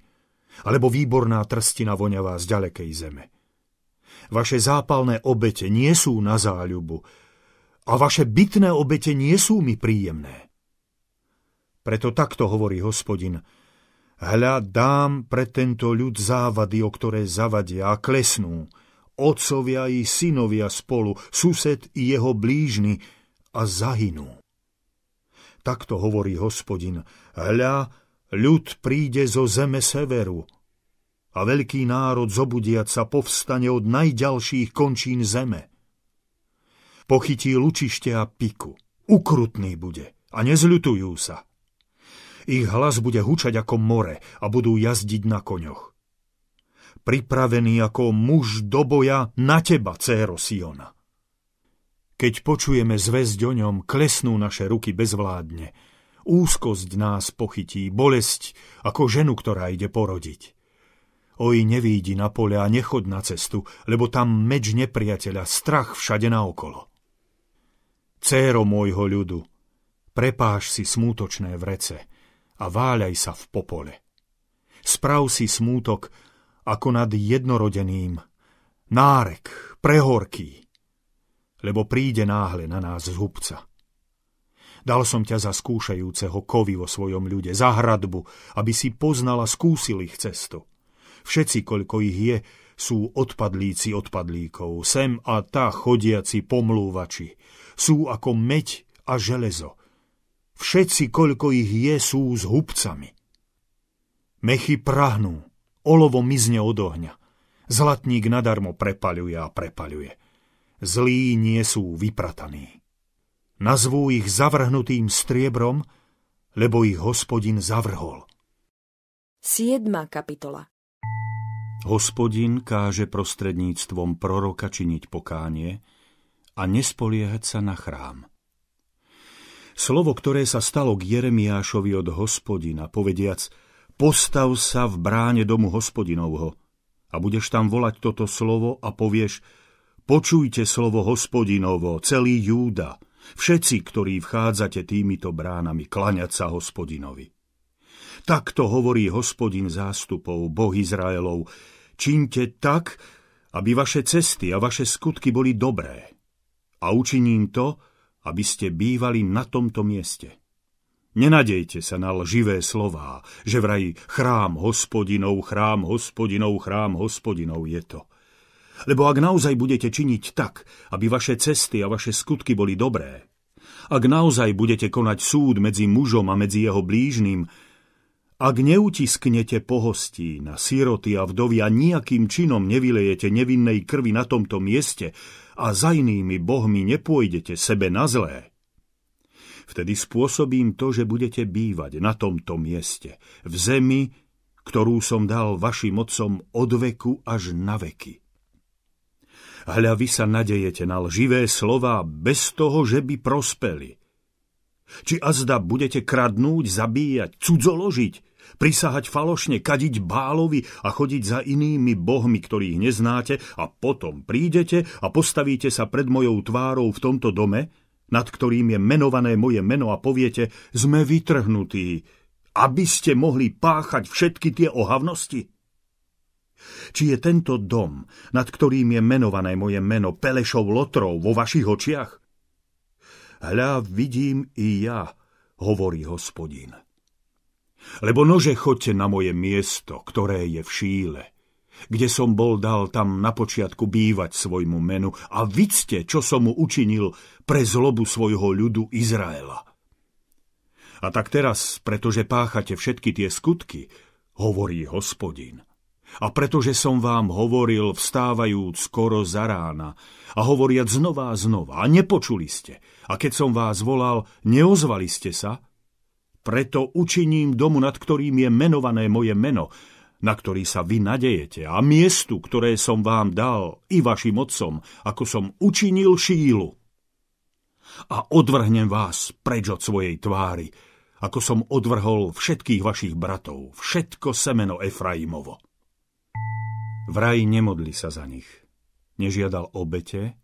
alebo výborná trstina voňavá z ďalekej zeme. Vaše zápalné obete nie sú na záľubu a vaše bytné obete nie sú mi príjemné. Preto takto hovorí hospodin. Hľa, dám pre tento ľud závady, o ktoré zavadia a klesnú. Otcovia i synovia spolu, sused i jeho blížny a zahynú. Takto hovorí hospodin. Hľa, ľud príde zo zeme severu a veľký národ zobudiať sa povstane od najďalších končín zeme. Pochytí lučište a piku. Ukrutný bude a nezľutujú sa. Ich hlas bude hučať ako more a budú jazdiť na koňoch. Pripravený ako muž do boja na teba, céro Siona. Keď počujeme zväzť o ňom, klesnú naše ruky bezvládne. Úzkosť nás pochytí, bolesť ako ženu, ktorá ide porodiť. Oj, nevídi na pole a nechod na cestu, lebo tam meč nepriateľa, strach všade naokolo. Céro môjho ľudu, prepáš si smútočné vrece, a váľaj sa v popole. Sprav si smútok ako nad jednorodeným, nárek, prehorký, lebo príde náhle na nás zhubca. Dal som ťa za skúšajúceho kovy vo svojom ľude, za hradbu, aby si poznala, skúsil ich cestu. Všetci, koľko ich je, sú odpadlíci odpadlíkov, sem a tá chodiaci pomlúvači. Sú ako meď a železo, Všetci, koľko ich je, sú s hubcami. Mechy prahnú, olovo mizne od ohňa. Zlatník nadarmo prepaľuje a prepaľuje. Zlí nie sú vyprataní. Nazvú ich zavrhnutým striebrom, lebo ich hospodin zavrhol. 7. kapitola Hospodin káže prostredníctvom proroka činiť pokánie a nespoliehať sa na chrám. Slovo, ktoré sa stalo k Jeremiášovi od hospodina, povediac, postav sa v bráne domu hospodinovho a budeš tam volať toto slovo a povieš, počujte slovo hospodinovo, celý Júda, všetci, ktorí vchádzate týmito bránami, klaňať sa hospodinovi. Takto hovorí hospodin zástupov, boh Izraelov, čiňte tak, aby vaše cesty a vaše skutky boli dobré. A učiním to, aby ste bývali na tomto mieste. Nenadejte sa na lživé slová, že vraj chrám hospodinov, chrám hospodinov, chrám hospodinov je to. Lebo ak naozaj budete činiť tak, aby vaše cesty a vaše skutky boli dobré, ak naozaj budete konať súd medzi mužom a medzi jeho blížnym, ak neutisknete pohostí na síroty a vdovia, nejakým činom nevylejete nevinnej krvi na tomto mieste, a za inými bohmi nepôjdete sebe na zlé, vtedy spôsobím to, že budete bývať na tomto mieste, v zemi, ktorú som dal vašim otcom od veku až na veky. Hľa vy sa nadejete na lživé slova bez toho, že by prospeli. Či azda budete kradnúť, zabíjať, cudzoložiť, prisahať falošne, kadiť bálovi a chodiť za inými bohmi, ktorých neznáte a potom prídete a postavíte sa pred mojou tvárou v tomto dome, nad ktorým je menované moje meno a poviete, sme vytrhnutí, aby ste mohli páchať všetky tie ohavnosti? Či je tento dom, nad ktorým je menované moje meno, Pelešov lotrov vo vašich očiach? Hľa, vidím i ja, hovorí hospodin. Lebo nože chodte na moje miesto, ktoré je v šíle. Kde som bol, dal tam na počiatku bývať svojmu menu a vidzte, čo som mu učinil pre zlobu svojho ľudu Izraela. A tak teraz, pretože páchate všetky tie skutky, hovorí hospodin. A pretože som vám hovoril, vstávajúc skoro za rána a hovoriac znova a znova, a nepočuli ste, a keď som vás volal, neozvali ste sa, preto učiním domu, nad ktorým je menované moje meno, na ktorý sa vy nadejete, a miestu, ktoré som vám dal, i vašim otcom, ako som učinil šílu. A odvrhnem vás preč od svojej tvári, ako som odvrhol všetkých vašich bratov, všetko semeno Efraimovo. Vraj nemodli sa za nich. Nežiadal obete,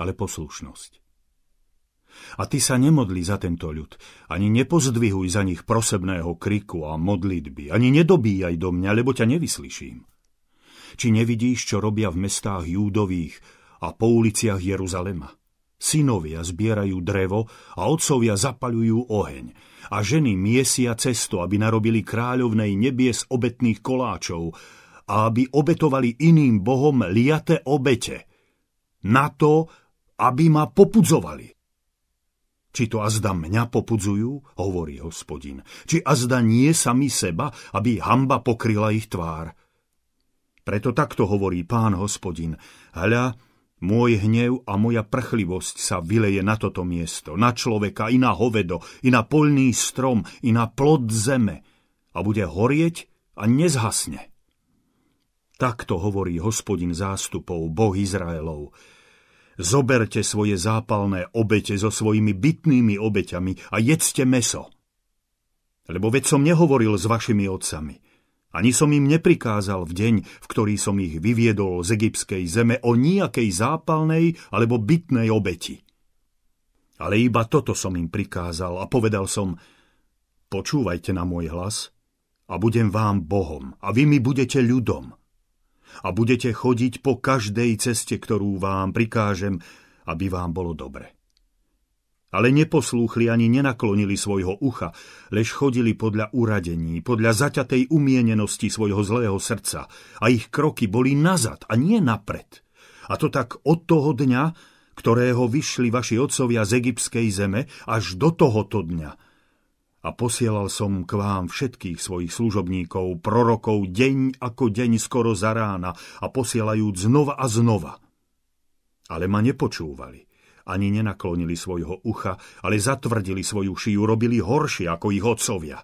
ale poslušnosť. A ty sa nemodli za tento ľud, ani nepozdvihuj za nich prosebného kriku a modlitby, ani nedobíjaj do mňa, lebo ťa nevyslyším. Či nevidíš, čo robia v mestách júdových a po uliciach Jeruzalema? Synovia zbierajú drevo a otcovia zapaľujú oheň a ženy miesia cesto, aby narobili kráľovnej nebies obetných koláčov a aby obetovali iným bohom liate obete. Na to, aby ma popudzovali. Či to azda mňa popudzujú, hovorí hospodin, či azda nie sami seba, aby hamba pokryla ich tvár. Preto takto hovorí pán hospodin, hľa, môj hnev a moja prchlivosť sa vyleje na toto miesto, na človeka i na hovedo, i na polný strom, i na plod zeme a bude horieť a nezhasne. Takto hovorí hospodin zástupov, Boh Izraelov, Zoberte svoje zápalné obete so svojimi bytnými obeťami a jedzte meso. Lebo veď som nehovoril s vašimi otcami, ani som im neprikázal v deň, v ktorý som ich vyviedol z egyptskej zeme o nejakej zápalnej alebo bytnej obeti. Ale iba toto som im prikázal a povedal som, počúvajte na môj hlas a budem vám Bohom a vy mi budete ľudom a budete chodiť po každej ceste, ktorú vám prikážem, aby vám bolo dobre. Ale neposlúchli ani nenaklonili svojho ucha, lež chodili podľa uradení, podľa zaťatej umienenosti svojho zlého srdca a ich kroky boli nazad a nie napred. A to tak od toho dňa, ktorého vyšli vaši otcovia z egyptskej zeme, až do tohoto dňa, a posielal som k vám všetkých svojich služobníkov, prorokov, deň ako deň skoro za rána a posielajúc znova a znova. Ale ma nepočúvali, ani nenaklonili svojho ucha, ale zatvrdili svoju šiju, robili horšie ako ich otcovia.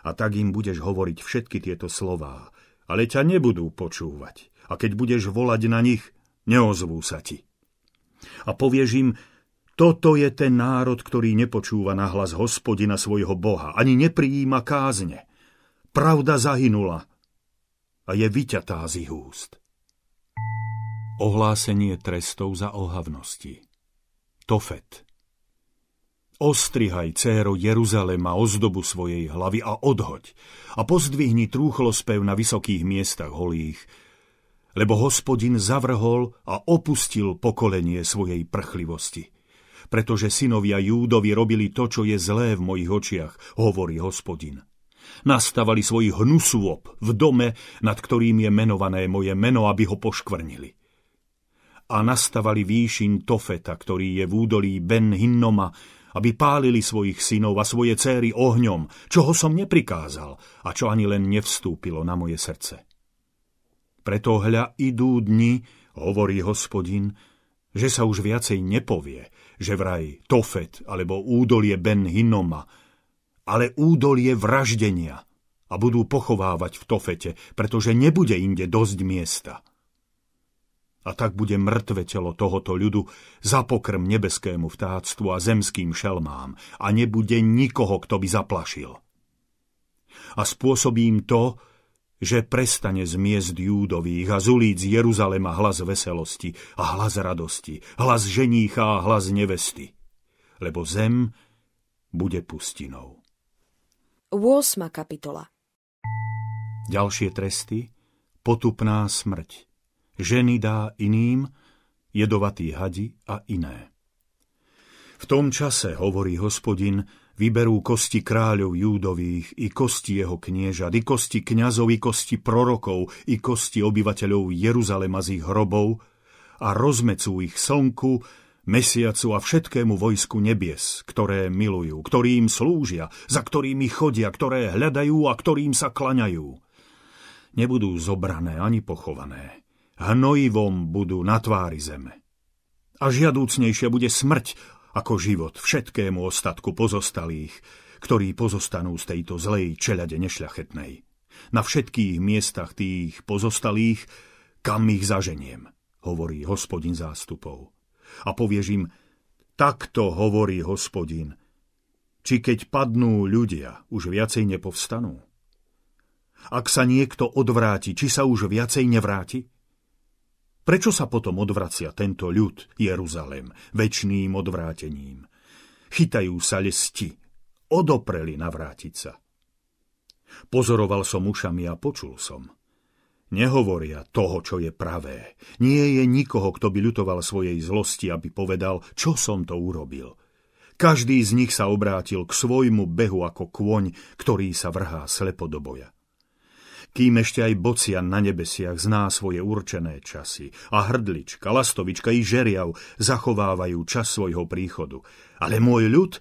A tak im budeš hovoriť všetky tieto slová, ale ťa nebudú počúvať. A keď budeš volať na nich, neozvú sa ti. A povieš im, toto je ten národ, ktorý nepočúva na hlas hospodina svojho Boha, ani neprijíma kázne. Pravda zahynula a je vyťatá z ich úst. Ohlásenie trestov za ohavnosti Tofet Ostrihaj, céro Jeruzalema, ozdobu svojej hlavy a odhoď a pozdvihni trúchlospev na vysokých miestach holých, lebo hospodin zavrhol a opustil pokolenie svojej prchlivosti pretože synovia Júdovi robili to, čo je zlé v mojich očiach, hovorí hospodin. Nastavali svojich hnusôb v dome, nad ktorým je menované moje meno, aby ho poškvrnili. A nastavali výšin Tofeta, ktorý je v údolí Ben Hinnoma, aby pálili svojich synov a svoje céry ohňom, čoho som neprikázal a čo ani len nevstúpilo na moje srdce. Preto hľa idú dni, hovorí hospodin, že sa už viacej nepovie, že vraj Tofet alebo údolie Ben Hinoma, ale údolie vraždenia a budú pochovávať v Tofete, pretože nebude inde dosť miesta. A tak bude mŕtve telo tohoto ľudu za pokrm nebeskému vtáctvu a zemským šelmám a nebude nikoho, kto by zaplašil. A spôsobím to, že prestane z miest Júdových a z Jeruzalema hlas veselosti a hlas radosti, hlas ženícha a hlas nevesty, lebo zem bude pustinou. 8. kapitola Ďalšie tresty, potupná smrť, ženy dá iným, jedovatý hadi a iné. V tom čase, hovorí hospodin, Vyberú kosti kráľov Júdových, i kosti jeho knieža, i kosti kniazov, i kosti prorokov, i kosti obyvateľov Jeruzalema z ich hrobov a rozmecú ich slnku, mesiacu a všetkému vojsku nebies, ktoré milujú, ktorým slúžia, za ktorými chodia, ktoré hľadajú a ktorým sa klaňajú. Nebudú zobrané ani pochované. Hnojivom budú na tvári zeme. A žiadúcnejšia bude smrť ako život všetkému ostatku pozostalých, ktorí pozostanú z tejto zlej čelade nešľachetnej. Na všetkých miestach tých pozostalých, kam ich zaženiem, hovorí hospodin zástupov. A povieš im, takto hovorí hospodin, či keď padnú ľudia, už viacej nepovstanú? Ak sa niekto odvráti, či sa už viacej nevráti? Prečo sa potom odvracia tento ľud, Jeruzalem, väčným odvrátením? Chytajú sa lesti, odopreli navrátiť sa. Pozoroval som ušami a počul som. Nehovoria toho, čo je pravé. Nie je nikoho, kto by ľutoval svojej zlosti, aby povedal, čo som to urobil. Každý z nich sa obrátil k svojmu behu ako kôň, ktorý sa vrhá slepo do boja kým ešte aj bocian na nebesiach zná svoje určené časy a hrdlička, lastovička i žeriav zachovávajú čas svojho príchodu. Ale môj ľud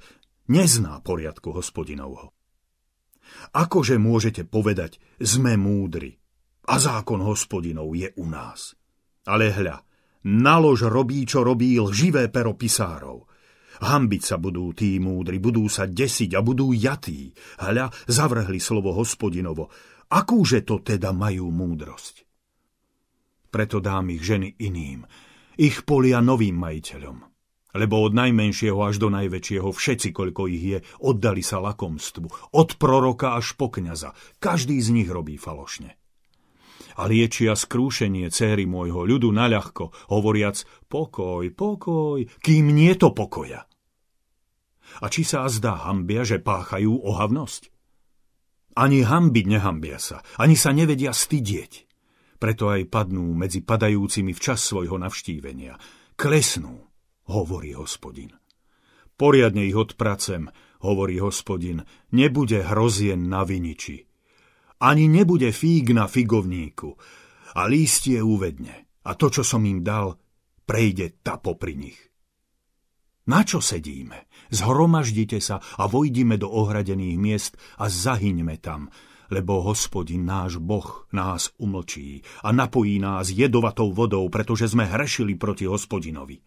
nezná poriadku hospodinovho. Akože môžete povedať, sme múdri a zákon hospodinov je u nás. Ale hľa, nalož robí, čo robí lživé pero pisárov. Hambiť sa budú tí múdri, budú sa desiť a budú jatí. Hľa, zavrhli slovo hospodinovo Akúže to teda majú múdrosť? Preto dám ich ženy iným, ich polia novým majiteľom. Lebo od najmenšieho až do najväčšieho všetci, koľko ich je, oddali sa lakomstvu. Od proroka až po kniaza. Každý z nich robí falošne. A liečia skrúšenie céry môjho ľudu naľahko, hovoriac pokoj, pokoj, kým nie to pokoja. A či sa zdá hambia, že páchajú ohavnosť? Ani hambiť nehambia sa, ani sa nevedia stydieť. Preto aj padnú medzi padajúcimi v čas svojho navštívenia. Klesnú, hovorí hospodin. Poriadne ich odpracem, hovorí hospodin, nebude hrozien na viniči. Ani nebude fíg na figovníku, a lístie uvedne, a to, čo som im dal, prejde ta popri nich. Na čo sedíme? Zhromaždite sa a vojdime do ohradených miest a zahyňme tam, lebo hospodin náš Boh nás umlčí a napojí nás jedovatou vodou, pretože sme hrešili proti hospodinovi.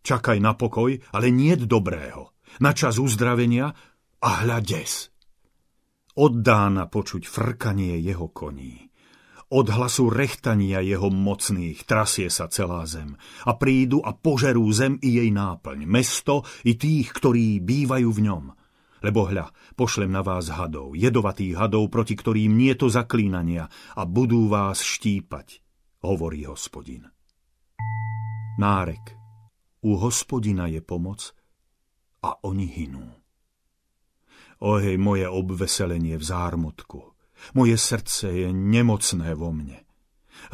Čakaj na pokoj, ale nie dobrého, na čas uzdravenia a hľades. Oddá na počuť frkanie jeho koní. Od hlasu rechtania jeho mocných trasie sa celá zem a prídu a požerú zem i jej náplň, mesto i tých, ktorí bývajú v ňom. Lebo hľa, pošlem na vás hadov, jedovatých hadov, proti ktorým nie to zaklínania a budú vás štípať, hovorí hospodin. Nárek. U hospodina je pomoc a oni hinú. Ohej moje obveselenie v zármutku, moje srdce je nemocné vo mne.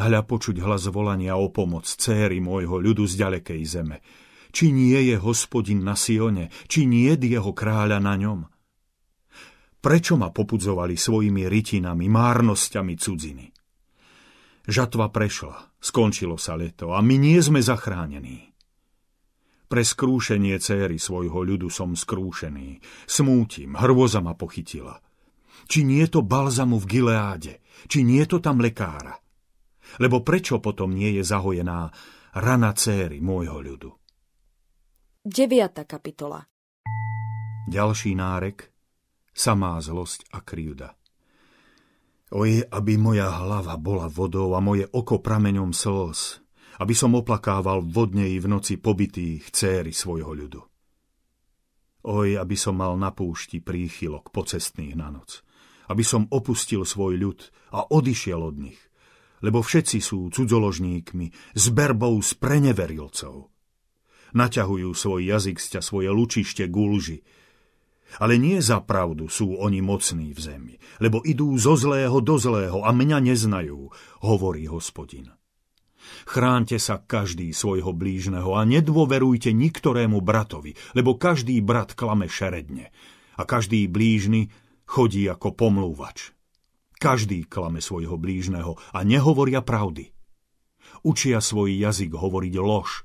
Hľa počuť hlas volania o pomoc céry môjho ľudu z ďalekej zeme. Či nie je hospodin na Sione, či nie je jeho kráľa na ňom. Prečo ma popudzovali svojimi rytinami, márnosťami cudziny? Žatva prešla, skončilo sa leto a my nie sme zachránení. Pre skrúšenie céry svojho ľudu som skrúšený. Smútim, hrôza ma pochytila – či nie je to balzamu v Gileáde? Či nie je to tam lekára? Lebo prečo potom nie je zahojená rana céry môjho ľudu? 9. kapitola Ďalší nárek Samá zlosť a krivda Oje, aby moja hlava bola vodou a moje oko prameňom slz, aby som oplakával vodnej v noci pobitých céry svojho ľudu. Oj, aby som mal na púšti príchylok pocestných na noc aby som opustil svoj ľud a odišiel od nich, lebo všetci sú cudzoložníkmi, zberbou z preneverilcov. Naťahujú svoj jazyk sťa svoje lučište gulži, ale nie za pravdu sú oni mocní v zemi, lebo idú zo zlého do zlého a mňa neznajú, hovorí hospodin. Chránte sa každý svojho blížneho a nedôverujte niktorému bratovi, lebo každý brat klame šeredne a každý blížny chodí ako pomlúvač. Každý klame svojho blížneho a nehovoria pravdy. Učia svoj jazyk hovoriť lož.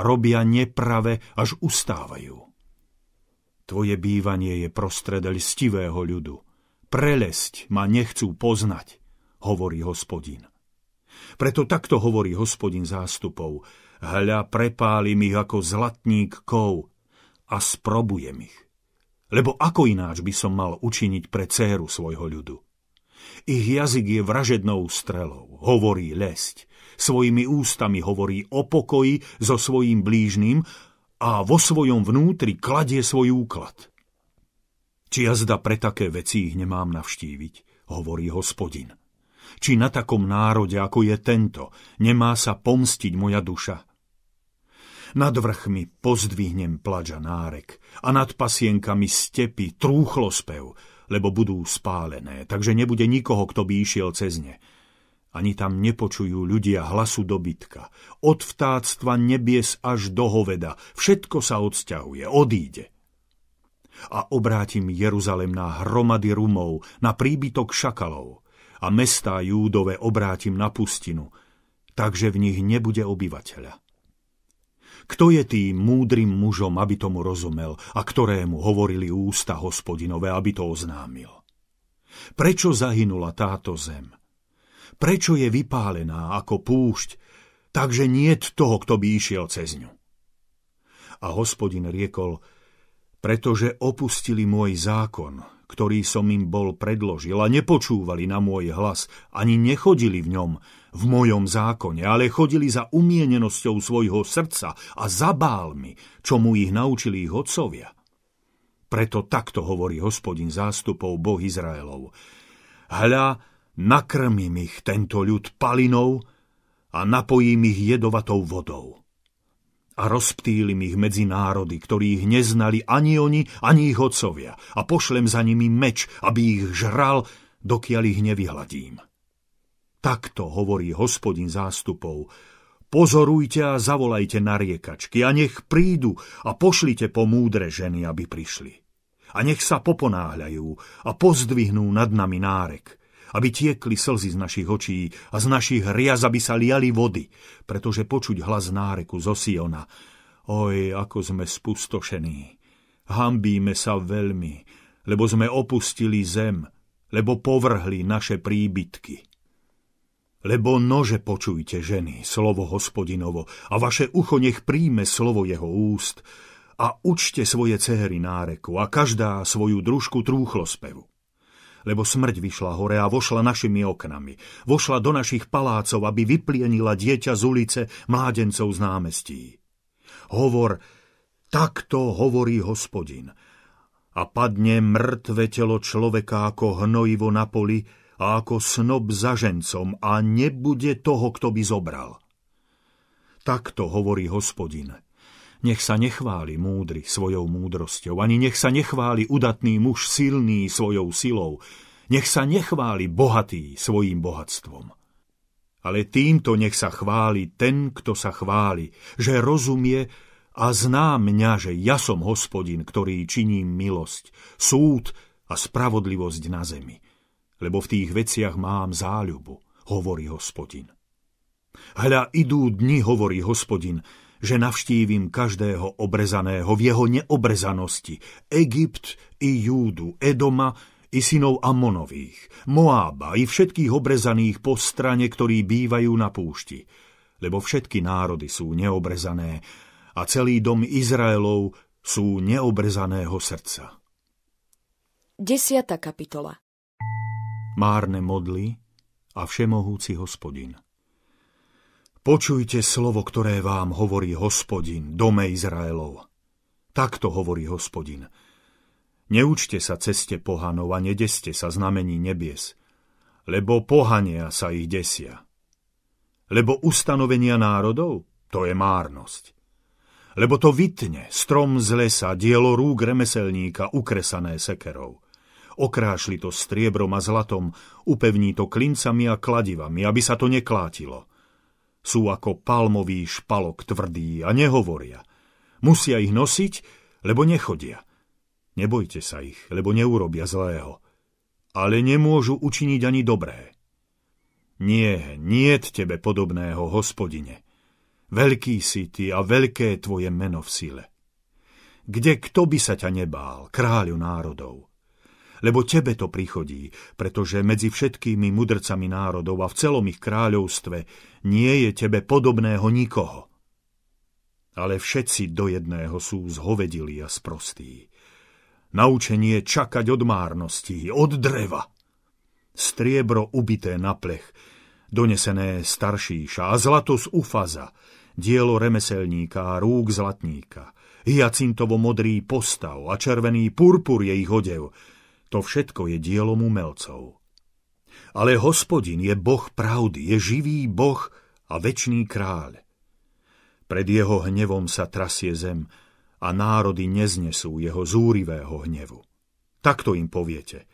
Robia neprave, až ustávajú. Tvoje bývanie je prostred lstivého ľudu. Prelesť ma nechcú poznať, hovorí hospodin. Preto takto hovorí hospodin zástupov. Hľa, prepálim ich ako zlatník kov a sprobujem ich. Lebo ako ináč by som mal učiniť pre céru svojho ľudu? Ich jazyk je vražednou strelou, hovorí lesť, svojimi ústami hovorí o pokoji so svojím blížným a vo svojom vnútri kladie svoj úklad. Či jazda pre také veci ich nemám navštíviť, hovorí hospodin. Či na takom národe, ako je tento, nemá sa pomstiť moja duša, nad vrchmi pozdvihnem plaža nárek a nad pasienkami stepy spev, lebo budú spálené, takže nebude nikoho, kto by išiel cez ne. Ani tam nepočujú ľudia hlasu dobytka. Od vtáctva nebies až do hoveda. Všetko sa odsťahuje, odíde. A obrátim Jeruzalem na hromady rumov, na príbytok šakalov. A mestá Júdove obrátim na pustinu, takže v nich nebude obyvateľa. Kto je tým múdrym mužom, aby tomu rozumel a ktorému hovorili ústa hospodinové, aby to oznámil? Prečo zahynula táto zem? Prečo je vypálená ako púšť, takže nie toho, kto by išiel cez ňu? A hospodin riekol, pretože opustili môj zákon, ktorý som im bol predložil a nepočúvali na môj hlas, ani nechodili v ňom, v mojom zákone, ale chodili za umienenosťou svojho srdca a za bálmi, čo mu ich naučili ich otcovia. Preto takto hovorí hospodin zástupov Boh Izraelov. Hľa, nakrmím ich tento ľud palinou a napojím ich jedovatou vodou a rozptýlim ich medzi národy, ktorí ich neznali ani oni, ani ich otcovia a pošlem za nimi meč, aby ich žral, dokiaľ ich nevyhladím. Takto hovorí hospodin zástupov. Pozorujte a zavolajte na riekačky a nech prídu a pošlite po múdre ženy, aby prišli. A nech sa poponáhľajú a pozdvihnú nad nami nárek, aby tiekli slzy z našich očí a z našich riaz, aby sa liali vody, pretože počuť hlas náreku zo Siona. Oj, ako sme spustošení. Hambíme sa veľmi, lebo sme opustili zem, lebo povrhli naše príbytky. Lebo nože počujte, ženy, slovo hospodinovo, a vaše ucho nech príjme slovo jeho úst, a učte svoje céry náreku, a každá svoju družku trúchlo spevu. Lebo smrť vyšla hore a vošla našimi oknami, vošla do našich palácov, aby vyplienila dieťa z ulice, mládencov z námestí. Hovor, takto hovorí hospodin, a padne mŕtve telo človeka ako hnojivo na poli, a ako snob za žencom a nebude toho, kto by zobral. Takto hovorí hospodin. Nech sa nechváli múdry svojou múdrosťou, ani nech sa nechváli udatný muž silný svojou silou, nech sa nechváli bohatý svojim bohatstvom. Ale týmto nech sa chváli ten, kto sa chváli, že rozumie a zná mňa, že ja som hospodin, ktorý činím milosť, súd a spravodlivosť na zemi lebo v tých veciach mám záľubu, hovorí hospodin. Hľa idú dni, hovorí hospodin, že navštívim každého obrezaného v jeho neobrezanosti, Egypt i Júdu, Edoma i synov Amonových, Moába i všetkých obrezaných po strane, ktorí bývajú na púšti, lebo všetky národy sú neobrezané a celý dom Izraelov sú neobrezaného srdca. 10. kapitola márne modly a všemohúci hospodin. Počujte slovo, ktoré vám hovorí hospodin, dome Izraelov. Takto hovorí hospodin. Neučte sa ceste pohanov a nedeste sa znamení nebies, lebo pohania sa ich desia. Lebo ustanovenia národov, to je márnosť. Lebo to vytne strom z lesa, dielo rúk remeselníka, ukresané sekerov okrášli to striebrom a zlatom, upevní to klincami a kladivami, aby sa to neklátilo. Sú ako palmový špalok tvrdý a nehovoria. Musia ich nosiť, lebo nechodia. Nebojte sa ich, lebo neurobia zlého. Ale nemôžu učiniť ani dobré. Nie, nie tebe podobného, hospodine. Veľký si ty a veľké tvoje meno v sile. Kde kto by sa ťa nebál, kráľu národov? lebo tebe to prichodí, pretože medzi všetkými mudrcami národov a v celom ich kráľovstve nie je tebe podobného nikoho. Ale všetci do jedného sú zhovedili a sprostí. Naučenie čakať od márnosti, od dreva. Striebro ubité na plech, donesené staršíša a zlato z ufaza, dielo remeselníka a rúk zlatníka, hyacintovo modrý postav a červený purpur je ich odev, to všetko je dielom umelcov. Ale hospodin je boh pravdy, je živý boh a večný kráľ. Pred jeho hnevom sa trasie zem a národy neznesú jeho zúrivého hnevu. Takto im poviete.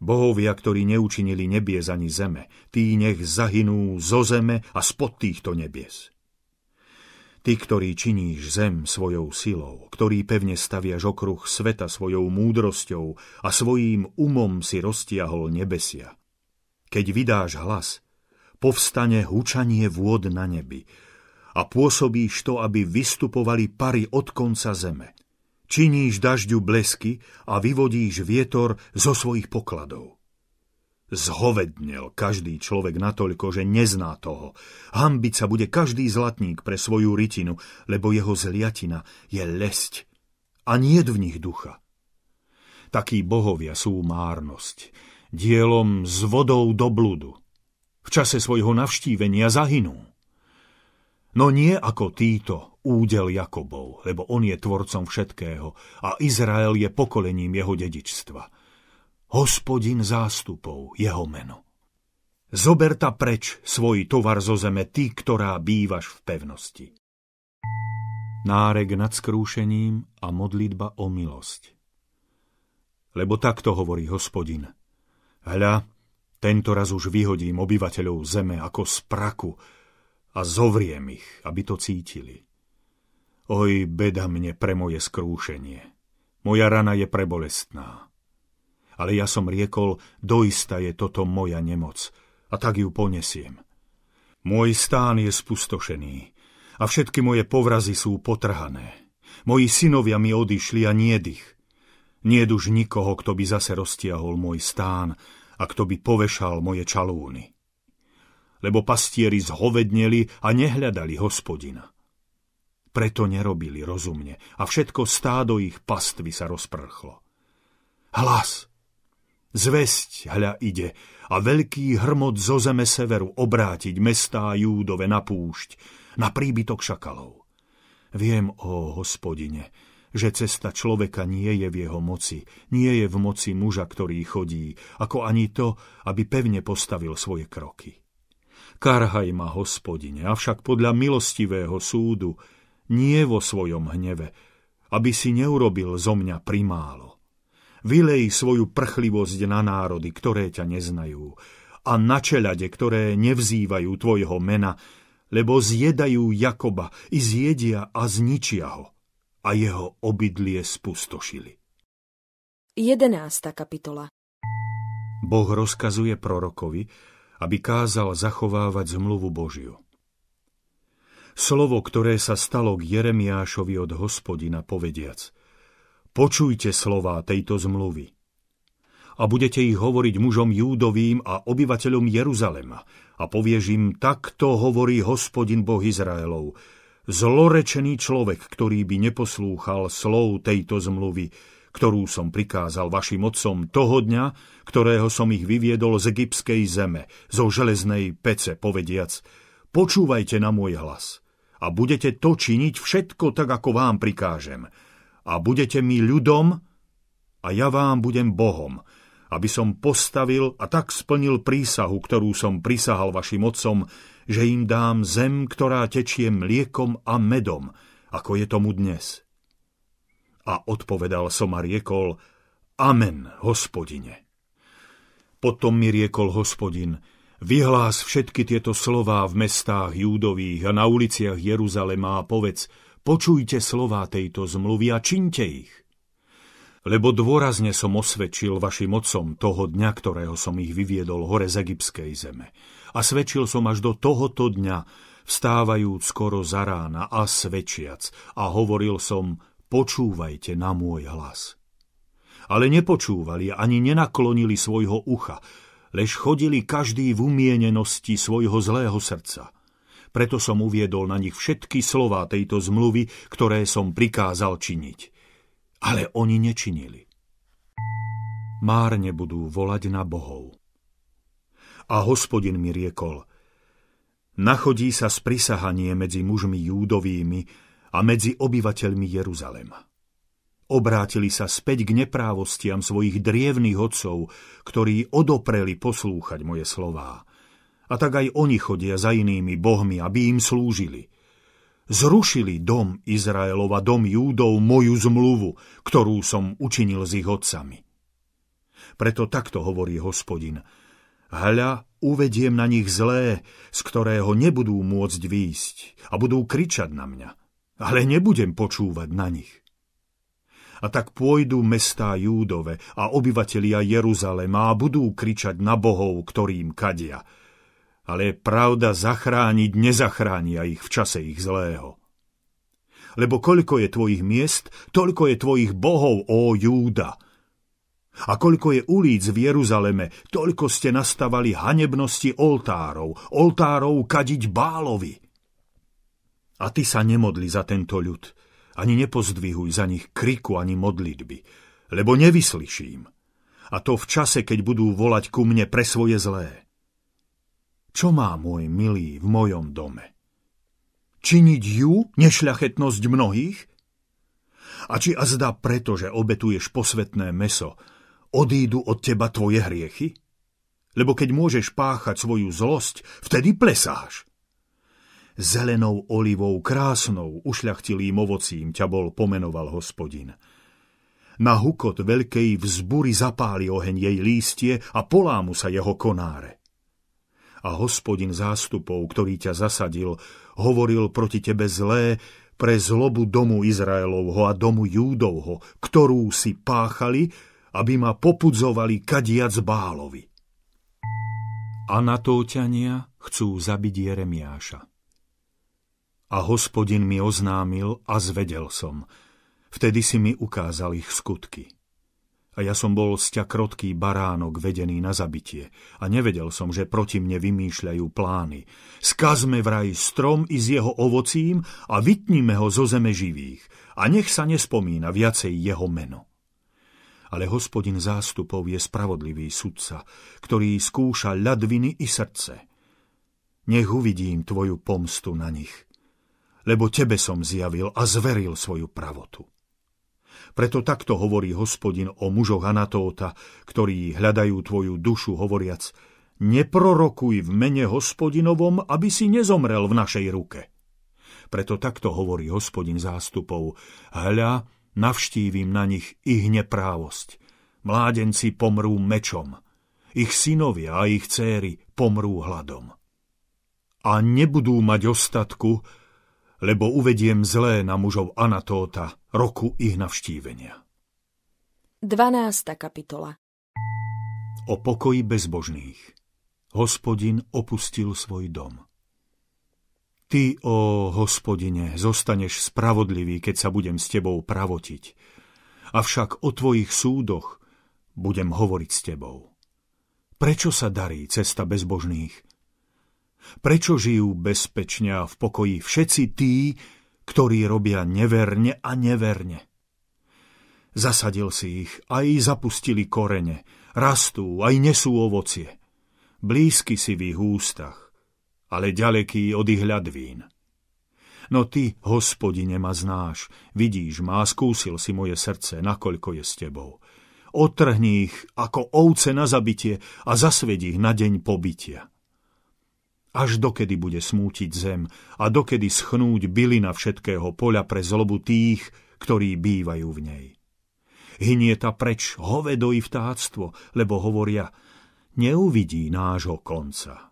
Bohovia, ktorí neučinili nebies ani zeme, tí nech zahynú zo zeme a spod týchto nebies. Ty, ktorý činíš zem svojou silou, ktorý pevne staviaš okruh sveta svojou múdrosťou a svojím umom si roztiahol nebesia. Keď vydáš hlas, povstane hučanie vôd na nebi a pôsobíš to, aby vystupovali pary od konca zeme. Činíš dažďu blesky a vyvodíš vietor zo svojich pokladov. Zhovednel každý človek natoľko, že nezná toho. Hambiť sa bude každý zlatník pre svoju rytinu, lebo jeho zliatina je lesť a nie v nich ducha. Takí bohovia sú márnosť, dielom s vodou do blúdu. V čase svojho navštívenia zahynú. No nie ako títo, údel Jakobov, lebo on je tvorcom všetkého a Izrael je pokolením jeho dedičstva – hospodin zástupov, jeho meno. Zoberta preč svoj tovar zo zeme, ty, ktorá bývaš v pevnosti. Nárek nad skrúšením a modlitba o milosť. Lebo takto hovorí hospodin. Hľa, tento raz už vyhodím obyvateľov zeme ako z praku a zovriem ich, aby to cítili. Oj, beda mne pre moje skrúšenie. Moja rana je prebolestná ale ja som riekol, doista je toto moja nemoc a tak ju ponesiem. Môj stán je spustošený a všetky moje povrazy sú potrhané. Moji synovia mi odišli a niedých. Nie už nikoho, kto by zase roztiahol môj stán a kto by povešal moje čalúny. Lebo pastieri zhovedneli a nehľadali hospodina. Preto nerobili rozumne a všetko stádo ich pastvy sa rozprchlo. Hlas! Zvesť hľa ide a veľký hrmot zo zeme severu obrátiť mestá Júdove na púšť, na príbytok šakalov. Viem, o hospodine, že cesta človeka nie je v jeho moci, nie je v moci muža, ktorý chodí, ako ani to, aby pevne postavil svoje kroky. Karhaj ma, hospodine, avšak podľa milostivého súdu, nie vo svojom hneve, aby si neurobil zo mňa primálo. Vylej svoju prchlivosť na národy, ktoré ťa neznajú, a na čelade, ktoré nevzývajú tvojho mena, lebo zjedajú Jakoba i zjedia a zničia ho a jeho obydlie spustošili. 11. kapitola Boh rozkazuje prorokovi, aby kázal zachovávať zmluvu Božiu. Slovo, ktoré sa stalo k Jeremiášovi od hospodina povediac – Počujte slová tejto zmluvy. A budete ich hovoriť mužom Júdovým a obyvateľom Jeruzalema. A povieš im, takto hovorí hospodin Boh Izraelov. Zlorečený človek, ktorý by neposlúchal slov tejto zmluvy, ktorú som prikázal vašim otcom toho dňa, ktorého som ich vyviedol z egyptskej zeme, zo železnej pece, povediac, počúvajte na môj hlas a budete to činiť všetko tak, ako vám prikážem – a budete mi ľudom a ja vám budem Bohom, aby som postavil a tak splnil prísahu, ktorú som prisahal vašim otcom, že im dám zem, ktorá tečie mliekom a medom, ako je tomu dnes. A odpovedal som a riekol, Amen, hospodine. Potom mi riekol hospodin, vyhlás všetky tieto slová v mestách Júdových a na uliciach Jeruzalema a povedz, Počujte slová tejto zmluvy a činte ich. Lebo dôrazne som osvedčil vašim otcom toho dňa, ktorého som ich vyviedol hore z egyptskej zeme. A svedčil som až do tohoto dňa, vstávajúc skoro za rána a svedčiac. A hovoril som, počúvajte na môj hlas. Ale nepočúvali ani nenaklonili svojho ucha, lež chodili každý v umienenosti svojho zlého srdca – preto som uviedol na nich všetky slová tejto zmluvy, ktoré som prikázal činiť. Ale oni nečinili. Márne budú volať na bohov. A hospodin mi riekol, nachodí sa sprisahanie medzi mužmi júdovými a medzi obyvateľmi Jeruzalema obrátili sa späť k neprávostiam svojich drievných otcov, ktorí odopreli poslúchať moje slová a tak aj oni chodia za inými bohmi, aby im slúžili. Zrušili dom Izraelova, dom Júdov, moju zmluvu, ktorú som učinil s ich otcami. Preto takto hovorí hospodin. Hľa, uvediem na nich zlé, z ktorého nebudú môcť výjsť a budú kričať na mňa, ale nebudem počúvať na nich. A tak pôjdu mestá Júdove a obyvatelia Jeruzalema a budú kričať na bohov, ktorým kadia – ale pravda zachrániť nezachránia ich v čase ich zlého. Lebo koľko je tvojich miest, toľko je tvojich bohov, ó Júda. A koľko je ulic v Jeruzaleme, toľko ste nastavali hanebnosti oltárov, oltárov kadiť bálovi. A ty sa nemodli za tento ľud, ani nepozdvihuj za nich kriku ani modlitby, lebo nevyslyším. A to v čase, keď budú volať ku mne pre svoje zlé. Čo má môj milý v mojom dome? Činiť ju nešľachetnosť mnohých? A či a zdá preto, že obetuješ posvetné meso, odídu od teba tvoje hriechy? Lebo keď môžeš páchať svoju zlosť, vtedy plesáš. Zelenou olivou, krásnou, ušľachtilým ovocím ťa bol pomenoval hospodin. Na hukot veľkej vzbury zapáli oheň jej lístie a polámu sa jeho konáre a hospodin zástupov, ktorý ťa zasadil, hovoril proti tebe zlé pre zlobu domu Izraelovho a domu Júdovho, ktorú si páchali, aby ma popudzovali kadiac Bálovi. Anatóťania chcú zabiť Jeremiáša. A hospodin mi oznámil a zvedel som. Vtedy si mi ukázal ich skutky. A ja som bol sťa krotký baránok vedený na zabitie a nevedel som, že proti mne vymýšľajú plány. Skazme vraj strom i z jeho ovocím a vytníme ho zo zeme živých a nech sa nespomína viacej jeho meno. Ale hospodin zástupov je spravodlivý sudca, ktorý skúša ľadviny i srdce. Nech uvidím tvoju pomstu na nich, lebo tebe som zjavil a zveril svoju pravotu. Preto takto hovorí hospodin o mužoch Anatóta, ktorí hľadajú tvoju dušu, hovoriac, neprorokuj v mene hospodinovom, aby si nezomrel v našej ruke. Preto takto hovorí hospodin zástupov, hľa, navštívim na nich ich neprávosť. Mládenci pomrú mečom, ich synovia a ich céry pomrú hladom. A nebudú mať ostatku, lebo uvediem zlé na mužov Anatóta, roku ich navštívenia. 12. kapitola O pokoji bezbožných. Hospodin opustil svoj dom. Ty, o hospodine, zostaneš spravodlivý, keď sa budem s tebou pravotiť. Avšak o tvojich súdoch budem hovoriť s tebou. Prečo sa darí cesta bezbožných? Prečo žijú bezpečne a v pokoji všetci tí, ktorí robia neverne a neverne. Zasadil si ich, aj zapustili korene, rastú, aj nesú ovocie. Blízky si v ich ústach, ale ďaleký od ich hľadvín. No ty, hospodine, ma znáš, vidíš ma a skúsil si moje srdce, nakoľko je s tebou. Otrhni ich ako ovce na zabitie a zasvedí ich na deň pobytia. Až dokedy bude smútiť zem a dokedy schnúť bylina všetkého poľa pre zlobu tých, ktorí bývajú v nej. ta preč hovedo i vtáctvo, lebo hovoria, neuvidí nášho konca.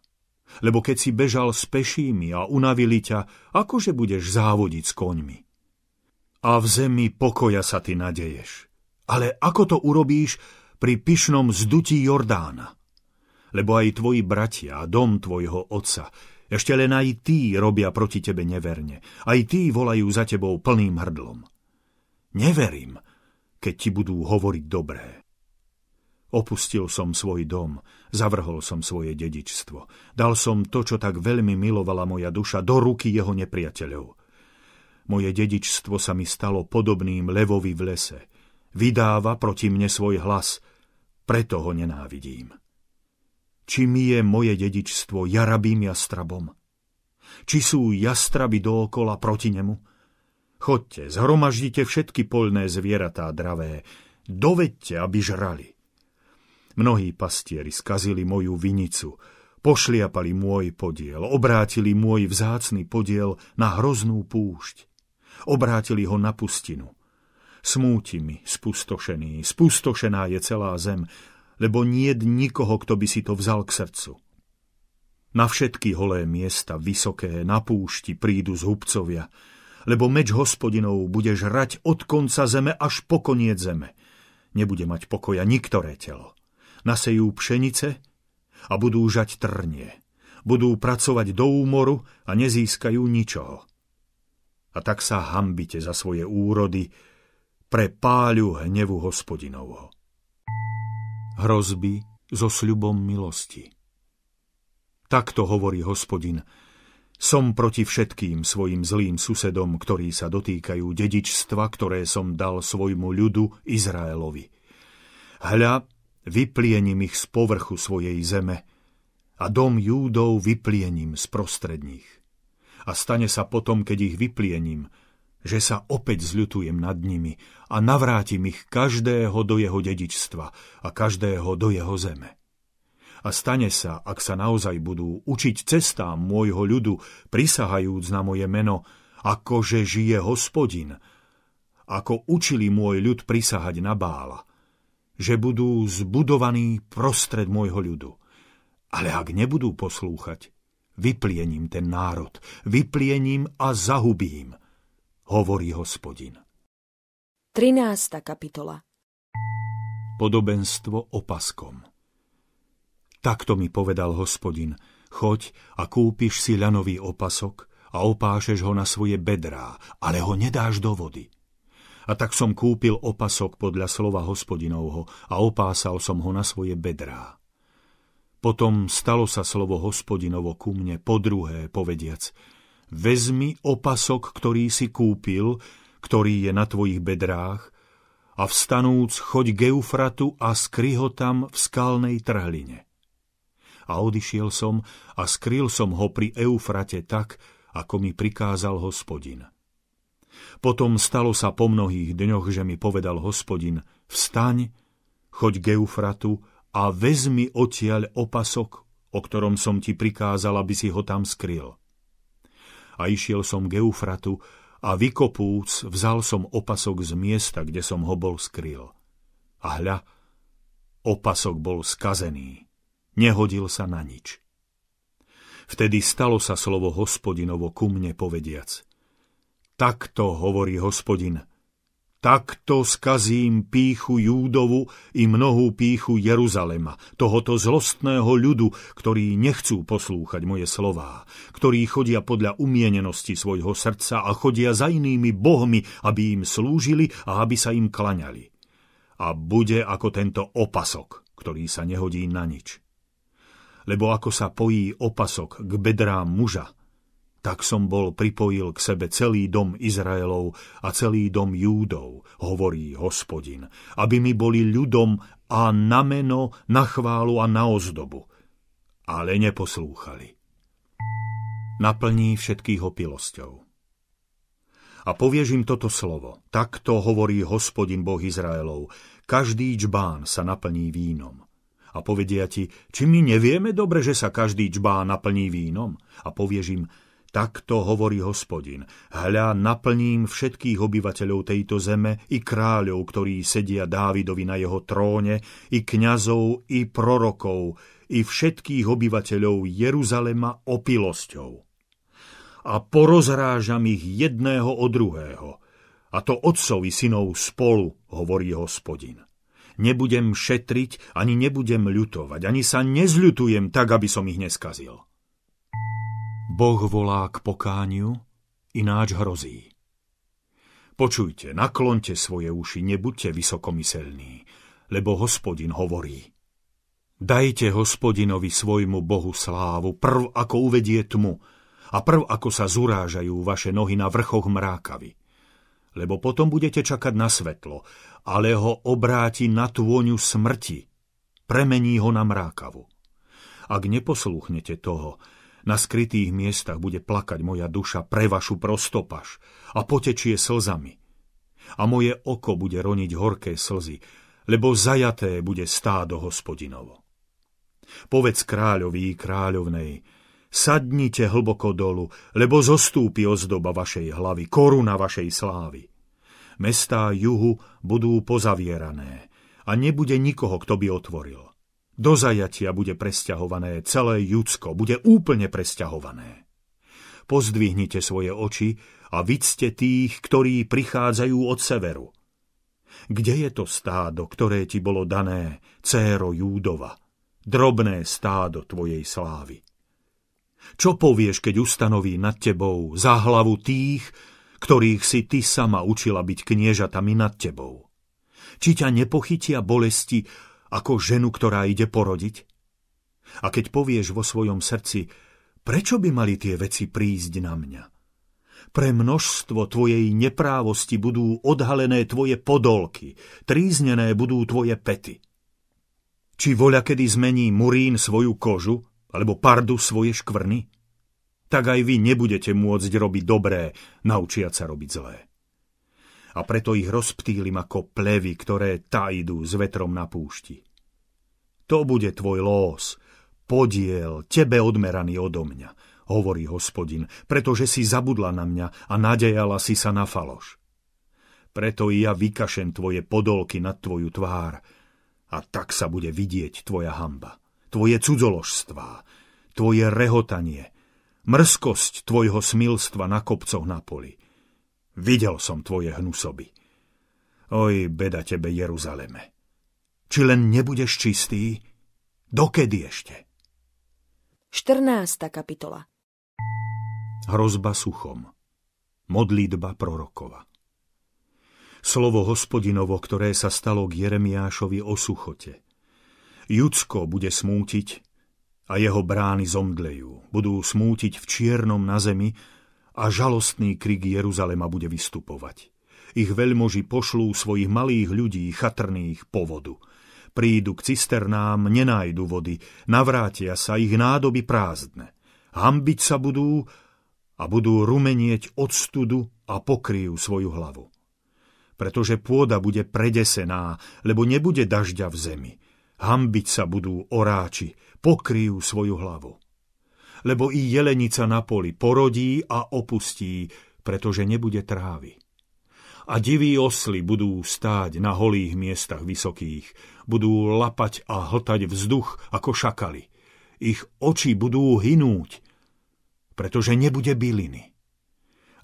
Lebo keď si bežal s pešími a unavili ťa, akože budeš závodiť s koňmi? A v zemi pokoja sa ty nadeješ. Ale ako to urobíš pri pyšnom zdutí Jordána? lebo aj tvoji bratia, dom tvojho otca, ešte len aj tí robia proti tebe neverne, aj tí volajú za tebou plným hrdlom. Neverím, keď ti budú hovoriť dobré. Opustil som svoj dom, zavrhol som svoje dedičstvo, dal som to, čo tak veľmi milovala moja duša, do ruky jeho nepriateľov. Moje dedičstvo sa mi stalo podobným levovi v lese. Vydáva proti mne svoj hlas, preto ho nenávidím či mi je moje dedičstvo jarabým jastrabom. Či sú jastraby dookola proti nemu? Chodte, zhromaždite všetky poľné zvieratá dravé, dovedte, aby žrali. Mnohí pastieri skazili moju vinicu, pošliapali môj podiel, obrátili môj vzácny podiel na hroznú púšť. Obrátili ho na pustinu. Smúti mi, spustošený, spustošená je celá zem, lebo nie nikoho, kto by si to vzal k srdcu. Na všetky holé miesta, vysoké, na púšti prídu zhubcovia, lebo meč hospodinov bude žrať od konca zeme až po koniec zeme. Nebude mať pokoja niktoré telo. Nasejú pšenice a budú žať trnie. Budú pracovať do úmoru a nezískajú ničoho. A tak sa hambite za svoje úrody pre páľu hnevu hospodinovho hrozby so sľubom milosti. Takto hovorí hospodin. Som proti všetkým svojim zlým susedom, ktorí sa dotýkajú dedičstva, ktoré som dal svojmu ľudu Izraelovi. Hľa, vypliením ich z povrchu svojej zeme a dom Júdov vypliením z prostredných. A stane sa potom, keď ich vypliením – že sa opäť zľutujem nad nimi a navrátim ich každého do jeho dedičstva a každého do jeho zeme. A stane sa, ak sa naozaj budú učiť cestám môjho ľudu, prisahajúc na moje meno, akože žije hospodin, ako učili môj ľud prisahať na bála, že budú zbudovaní prostred môjho ľudu. Ale ak nebudú poslúchať, vypliením ten národ, vypliením a zahubím – hovorí hospodin. 13. kapitola Podobenstvo opaskom Takto mi povedal hospodin, choď a kúpiš si ľanový opasok a opášeš ho na svoje bedrá, ale ho nedáš do vody. A tak som kúpil opasok podľa slova hospodinovho a opásal som ho na svoje bedrá. Potom stalo sa slovo hospodinovo ku mne po druhé, povediac – vezmi opasok, ktorý si kúpil, ktorý je na tvojich bedrách, a vstanúc choď k Eufratu a skry ho tam v skalnej trhline. A odišiel som a skryl som ho pri Eufrate tak, ako mi prikázal hospodin. Potom stalo sa po mnohých dňoch, že mi povedal hospodin, vstaň, choď k Eufratu a vezmi odtiaľ opasok, o ktorom som ti prikázal, aby si ho tam skryl a išiel som k Eufratu a vykopúc vzal som opasok z miesta, kde som ho bol skryl. A hľa, opasok bol skazený, nehodil sa na nič. Vtedy stalo sa slovo hospodinovo ku mne povediac. Takto hovorí hospodin, Takto skazím píchu Júdovu i mnohú píchu Jeruzalema, tohoto zlostného ľudu, ktorí nechcú poslúchať moje slová, ktorí chodia podľa umienenosti svojho srdca a chodia za inými bohmi, aby im slúžili a aby sa im klaňali. A bude ako tento opasok, ktorý sa nehodí na nič. Lebo ako sa pojí opasok k bedrám muža, tak som bol pripojil k sebe celý dom Izraelov a celý dom Júdov, hovorí hospodin, aby mi boli ľudom a na meno, na chválu a na ozdobu. Ale neposlúchali. Naplní všetkých opilosťou a povieš im toto slovo. Takto hovorí hospodin Boh Izraelov. Každý čbán sa naplní vínom. A povedia ti, či my nevieme dobre, že sa každý čbán naplní vínom? A povieš im, Takto hovorí hospodin. Hľa, naplním všetkých obyvateľov tejto zeme, i kráľov, ktorí sedia Dávidovi na jeho tróne, i kňazov, i prorokov, i všetkých obyvateľov Jeruzalema opilosťou. A porozrážam ich jedného od druhého, a to otcovi synov spolu, hovorí hospodin. Nebudem šetriť, ani nebudem ľutovať, ani sa nezľutujem tak, aby som ich neskazil. Boh volá k pokániu, ináč hrozí. Počujte, naklonte svoje uši, nebuďte vysokomyselní, lebo hospodin hovorí. Dajte hospodinovi svojmu Bohu slávu, prv ako uvedie tmu a prv ako sa zurážajú vaše nohy na vrchoch mrákavy. Lebo potom budete čakať na svetlo, ale ho obráti na tôňu smrti, premení ho na mrákavu. Ak neposluchnete toho, na skrytých miestach bude plakať moja duša pre vašu prostopaš a potečie slzami. A moje oko bude roniť horké slzy, lebo zajaté bude stádo hospodinovo. Povedz kráľovi i kráľovnej, sadnite hlboko dolu, lebo zostúpi ozdoba vašej hlavy, koruna vašej slávy. Mestá juhu budú pozavierané a nebude nikoho, kto by otvoril do zajatia bude presťahované celé Judsko, bude úplne presťahované. Pozdvihnite svoje oči a vidzte tých, ktorí prichádzajú od severu. Kde je to stádo, ktoré ti bolo dané, céro Júdova, drobné stádo tvojej slávy? Čo povieš, keď ustanoví nad tebou za hlavu tých, ktorých si ty sama učila byť kniežatami nad tebou? Či ťa nepochytia bolesti ako ženu, ktorá ide porodiť? A keď povieš vo svojom srdci, prečo by mali tie veci prísť na mňa? Pre množstvo tvojej neprávosti budú odhalené tvoje podolky, tríznené budú tvoje pety. Či voľa kedy zmení murín svoju kožu, alebo pardu svoje škvrny? Tak aj vy nebudete môcť robiť dobré, naučiať sa robiť zlé a preto ich rozptýlim ako plevy, ktoré tajdu s vetrom na púšti. To bude tvoj los, podiel, tebe odmeraný odo mňa, hovorí hospodin, pretože si zabudla na mňa a nadejala si sa na faloš. Preto i ja vykašem tvoje podolky nad tvoju tvár a tak sa bude vidieť tvoja hamba, tvoje cudzoložstvá, tvoje rehotanie, mrzkosť tvojho smilstva na kopcoch na poli. Videl som tvoje hnusoby. Oj, beda tebe, Jeruzaleme. Či len nebudeš čistý, dokedy ešte? 14. kapitola Hrozba suchom Modlitba prorokova Slovo hospodinovo, ktoré sa stalo k Jeremiášovi o suchote. Judsko bude smútiť a jeho brány zomdlejú, budú smútiť v čiernom na zemi, a žalostný krik Jeruzalema bude vystupovať. Ich veľmoži pošlú svojich malých ľudí chatrných po vodu. Prídu k cisternám, nenájdu vody, navrátia sa ich nádoby prázdne. Hambiť sa budú a budú rumenieť od studu a pokryjú svoju hlavu. Pretože pôda bude predesená, lebo nebude dažďa v zemi. Hambiť sa budú oráči, pokryjú svoju hlavu lebo i jelenica na poli porodí a opustí, pretože nebude trávy. A diví osly budú stáť na holých miestach vysokých, budú lapať a hltať vzduch ako šakali. Ich oči budú hinúť, pretože nebude byliny.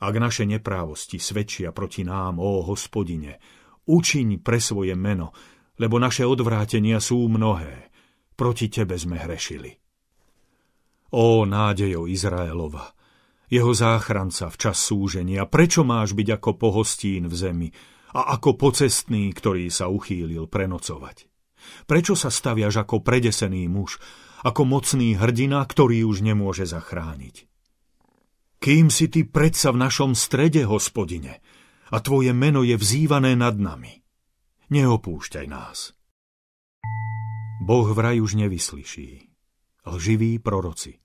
Ak naše neprávosti svedčia proti nám, ó hospodine, učiň pre svoje meno, lebo naše odvrátenia sú mnohé. Proti tebe sme hrešili. Ó nádejov Izraelova, jeho záchranca v čas súženia, prečo máš byť ako pohostín v zemi a ako pocestný, ktorý sa uchýlil prenocovať? Prečo sa staviaš ako predesený muž, ako mocný hrdina, ktorý už nemôže zachrániť? Kým si ty predsa v našom strede, hospodine, a tvoje meno je vzývané nad nami. Neopúšťaj nás. Boh vraj už nevyslyší. Lživí proroci.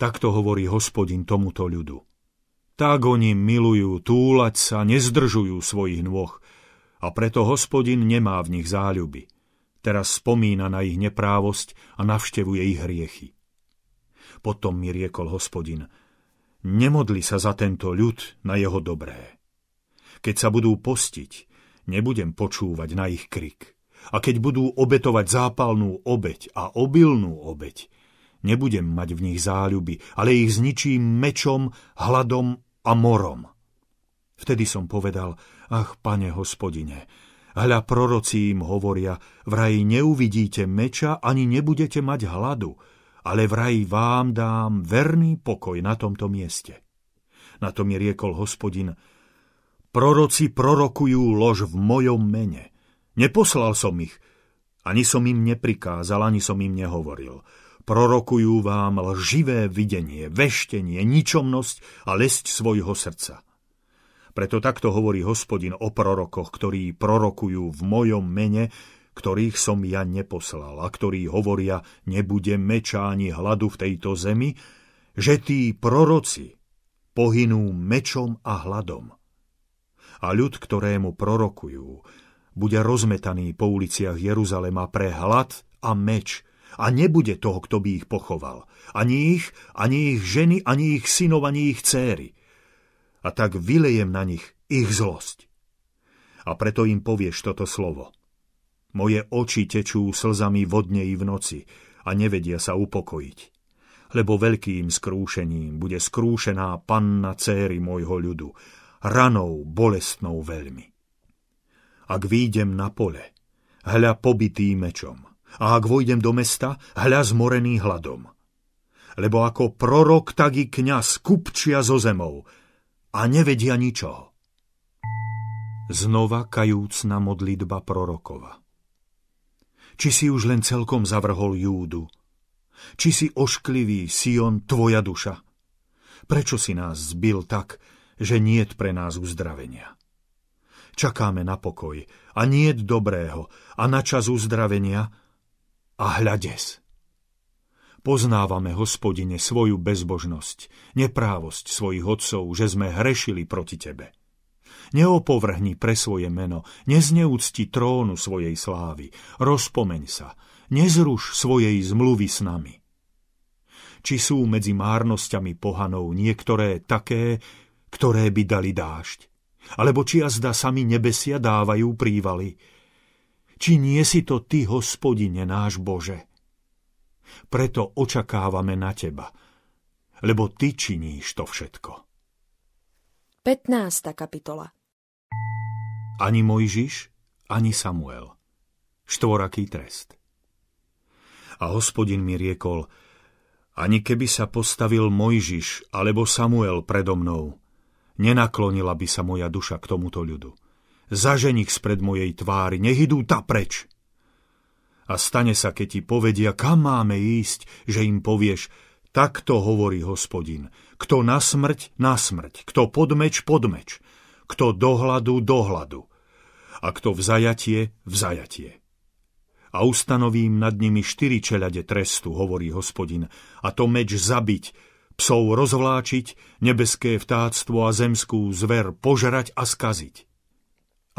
Takto hovorí hospodin tomuto ľudu. Tak oni milujú túlať sa, nezdržujú svojich nôh a preto hospodin nemá v nich záľuby. Teraz spomína na ich neprávosť a navštevuje ich hriechy. Potom mi riekol hospodin, nemodli sa za tento ľud na jeho dobré. Keď sa budú postiť, nebudem počúvať na ich krik. A keď budú obetovať zápalnú obeď a obilnú obeď, Nebudem mať v nich záľuby, ale ich zničím mečom, hladom a morom. Vtedy som povedal, ach, pane hospodine, hľa proroci im hovoria, vraj neuvidíte meča, ani nebudete mať hladu, ale vraj vám dám verný pokoj na tomto mieste. Na to mi riekol hospodin, proroci prorokujú lož v mojom mene. Neposlal som ich, ani som im neprikázal, ani som im nehovoril prorokujú vám lživé videnie, veštenie, ničomnosť a lesť svojho srdca. Preto takto hovorí hospodin o prorokoch, ktorí prorokujú v mojom mene, ktorých som ja neposlal a ktorí hovoria, nebude meča ani hladu v tejto zemi, že tí proroci pohynú mečom a hladom. A ľud, ktorému prorokujú, bude rozmetaný po uliciach Jeruzalema pre hlad a meč – a nebude toho, kto by ich pochoval. Ani ich, ani ich ženy, ani ich synov, ani ich céry. A tak vylejem na nich ich zlosť. A preto im povieš toto slovo. Moje oči tečú slzami vodne i v noci a nevedia sa upokojiť. Lebo veľkým skrúšením bude skrúšená panna céry môjho ľudu, ranou bolestnou veľmi. Ak výjdem na pole, hľa pobitý mečom, a ak vojdem do mesta, hľa zmorený hladom. Lebo ako prorok, tak i kniaz kupčia zo zemou a nevedia ničoho. Znova kajúcna modlitba prorokova. Či si už len celkom zavrhol Júdu? Či si ošklivý, Sion, tvoja duša? Prečo si nás zbil tak, že niet pre nás uzdravenia? Čakáme na pokoj a niet dobrého a na čas uzdravenia – a hľades. Poznávame, hospodine, svoju bezbožnosť, neprávosť svojich otcov, že sme hrešili proti Tebe. Neopovrhni pre svoje meno, nezneúcti trónu svojej slávy, rozpomeň sa, nezruš svojej zmluvy s nami. Či sú medzi márnosťami pohanov niektoré také, ktoré by dali dážď? Alebo či jazda sami nebesia dávajú prívaly, či nie si to Ty, hospodine náš Bože. Preto očakávame na Teba, lebo Ty činíš to všetko. 15. kapitola Ani Mojžiš, ani Samuel. Štvoraký trest. A hospodin mi riekol, ani keby sa postavil Mojžiš alebo Samuel predo mnou, nenaklonila by sa moja duša k tomuto ľudu zažeň ich spred mojej tvári, nech idú ta preč. A stane sa, keď ti povedia, kam máme ísť, že im povieš, takto hovorí hospodin, kto na smrť, na smrť, kto pod meč, pod meč, kto do dohľadu, a kto v zajatie, v zajatie. A ustanovím nad nimi štyri čelade trestu, hovorí hospodin, a to meč zabiť, psov rozvláčiť, nebeské vtáctvo a zemskú zver požrať a skaziť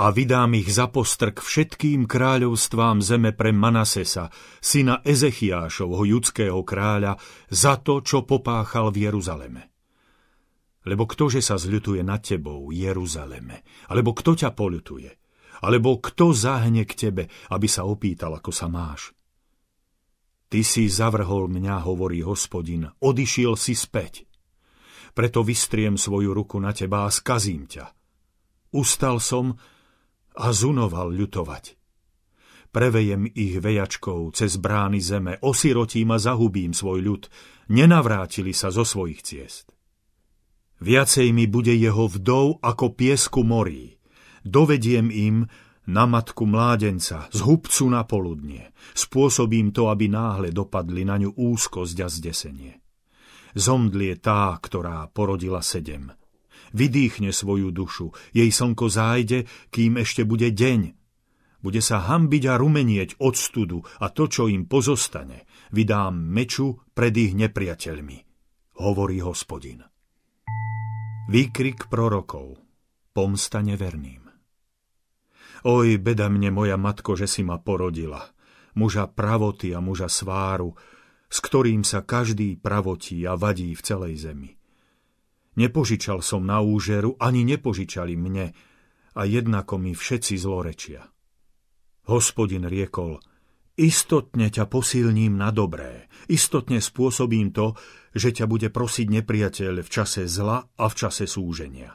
a vydám ich za postrk všetkým kráľovstvám zeme pre Manasesa, syna Ezechiášovho judského kráľa, za to, čo popáchal v Jeruzaleme. Lebo ktože sa zľutuje nad tebou, Jeruzaleme? Alebo kto ťa poľutuje? Alebo kto zahne k tebe, aby sa opýtal, ako sa máš? Ty si zavrhol mňa, hovorí hospodin, odišiel si späť. Preto vystriem svoju ruku na teba a skazím ťa. Ustal som a zunoval ľutovať. Prevejem ich vejačkou cez brány zeme, osirotím a zahubím svoj ľud, nenavrátili sa zo svojich ciest. Viacej mi bude jeho vdov ako piesku morí. Dovediem im na matku mládenca, z hubcu na poludne, Spôsobím to, aby náhle dopadli na ňu úzkosť a zdesenie. Zomdlie tá, ktorá porodila sedem – vydýchne svoju dušu, jej slnko zájde, kým ešte bude deň. Bude sa hambiť a rumenieť od studu a to, čo im pozostane, vydám meču pred ich nepriateľmi, hovorí hospodin. Výkrik prorokov Pomsta neverným Oj, beda mne moja matko, že si ma porodila, muža pravoty a muža sváru, s ktorým sa každý pravotí a vadí v celej zemi. Nepožičal som na úžeru, ani nepožičali mne, a jednako mi všetci zlorečia. Hospodin riekol, istotne ťa posilním na dobré, istotne spôsobím to, že ťa bude prosiť nepriateľ v čase zla a v čase súženia.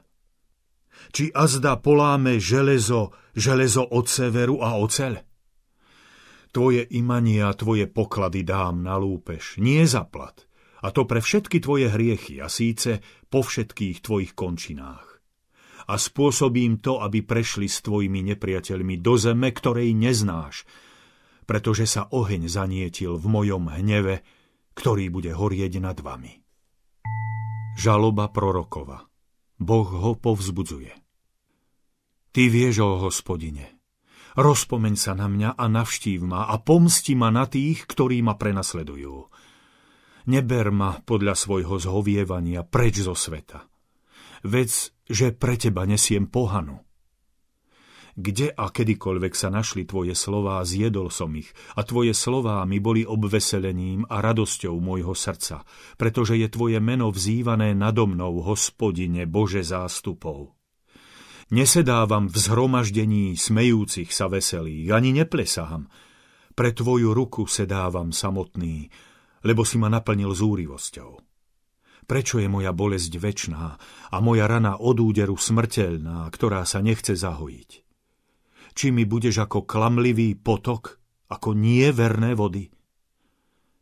Či azda poláme železo, železo od severu a oceľ? Tvoje a tvoje poklady dám na lúpež, nie za plat, a to pre všetky tvoje hriechy, a síce po všetkých tvojich končinách. A spôsobím to, aby prešli s tvojimi nepriateľmi do zeme, ktorej neznáš, pretože sa oheň zanietil v mojom hneve, ktorý bude horieť nad vami. Žaloba prorokova. Boh ho povzbudzuje. Ty vieš o hospodine. Rozpomeň sa na mňa a navštív ma a pomsti ma na tých, ktorí ma prenasledujú Neber ma podľa svojho zhovievania preč zo sveta. Vec, že pre teba nesiem pohanu. Kde a kedykoľvek sa našli tvoje slová, zjedol som ich a tvoje slová mi boli obveselením a radosťou môjho srdca, pretože je tvoje meno vzývané nado mnou, hospodine Bože zástupov. Nesedávam v zhromaždení smejúcich sa veselých, ani neplesám. pre tvoju ruku sedávam samotný lebo si ma naplnil zúrivosťou. Prečo je moja bolesť väčná a moja rana od úderu smrteľná, ktorá sa nechce zahojiť? Či mi budeš ako klamlivý potok, ako nieverné vody?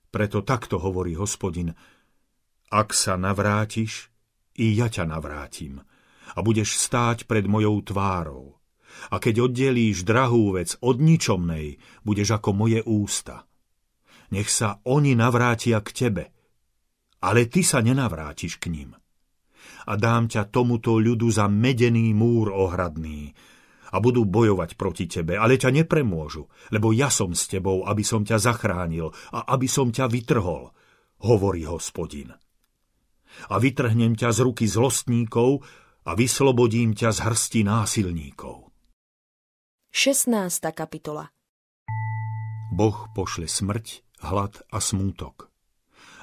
Preto takto hovorí hospodin, ak sa navrátiš, i ja ťa navrátim a budeš stáť pred mojou tvárou. A keď oddelíš drahú vec od ničomnej, budeš ako moje ústa nech sa oni navrátia k tebe. Ale ty sa nenavrátiš k ním. A dám ťa tomuto ľudu za medený múr ohradný a budú bojovať proti tebe, ale ťa nepremôžu, lebo ja som s tebou, aby som ťa zachránil a aby som ťa vytrhol, hovorí hospodin. A vytrhnem ťa z ruky zlostníkov a vyslobodím ťa z hrsti násilníkov. 16. kapitola Boh pošle smrť hlad a smútok.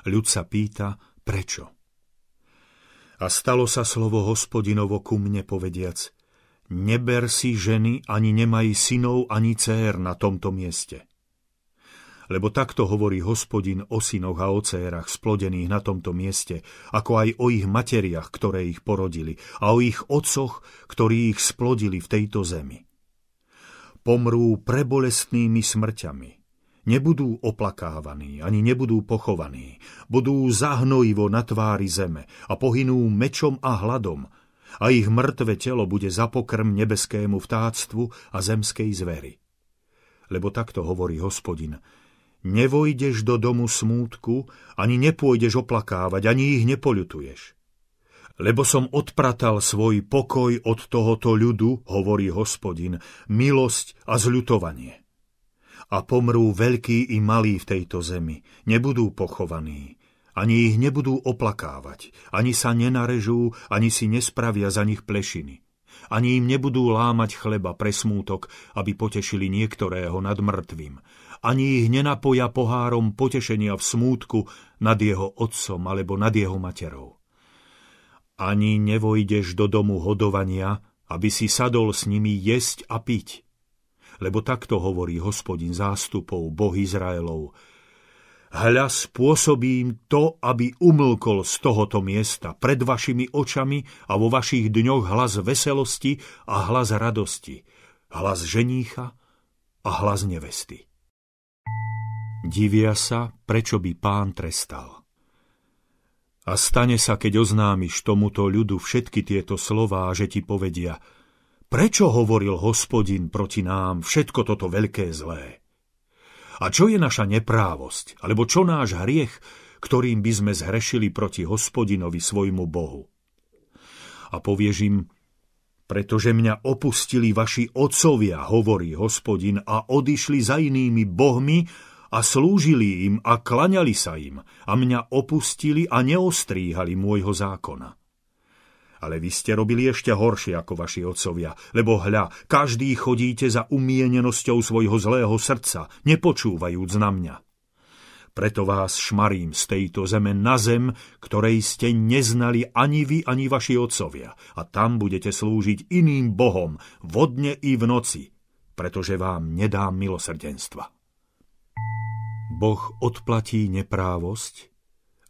Ľud sa pýta, prečo. A stalo sa slovo hospodinovo ku mne povediac, neber si ženy, ani nemaj synov, ani cér na tomto mieste. Lebo takto hovorí hospodin o synoch a o cérach splodených na tomto mieste, ako aj o ich materiach, ktoré ich porodili, a o ich otcoch, ktorí ich splodili v tejto zemi. Pomrú prebolestnými smrťami – nebudú oplakávaní ani nebudú pochovaní, budú zahnojivo na tvári zeme a pohynú mečom a hladom a ich mŕtve telo bude za pokrm nebeskému vtáctvu a zemskej zvery. Lebo takto hovorí hospodin, nevojdeš do domu smútku, ani nepôjdeš oplakávať, ani ich nepoľutuješ. Lebo som odpratal svoj pokoj od tohoto ľudu, hovorí hospodin, milosť a zľutovanie a pomrú veľkí i malí v tejto zemi, nebudú pochovaní, ani ich nebudú oplakávať, ani sa nenarežú, ani si nespravia za nich plešiny. Ani im nebudú lámať chleba pre smútok, aby potešili niektorého nad mŕtvým. Ani ich nenapoja pohárom potešenia v smútku nad jeho otcom alebo nad jeho materou. Ani nevojdeš do domu hodovania, aby si sadol s nimi jesť a piť lebo takto hovorí hospodin zástupov, Boh Izraelov. Hľa spôsobím to, aby umlkol z tohoto miesta pred vašimi očami a vo vašich dňoch hlas veselosti a hlas radosti, hlas ženícha a hlas nevesty. Divia sa, prečo by pán trestal. A stane sa, keď oznámiš tomuto ľudu všetky tieto slová, že ti povedia – Prečo hovoril hospodin proti nám všetko toto veľké zlé? A čo je naša neprávosť, alebo čo náš hriech, ktorým by sme zhrešili proti hospodinovi svojmu Bohu? A povieš im, pretože mňa opustili vaši otcovia, hovorí hospodin, a odišli za inými bohmi a slúžili im a klaňali sa im a mňa opustili a neostríhali môjho zákona. Ale vy ste robili ešte horšie ako vaši otcovia, lebo hľa, každý chodíte za umienenosťou svojho zlého srdca, nepočúvajúc na mňa. Preto vás šmarím z tejto zeme na zem, ktorej ste neznali ani vy, ani vaši otcovia, a tam budete slúžiť iným bohom, vodne i v noci, pretože vám nedám milosrdenstva. Boh odplatí neprávosť,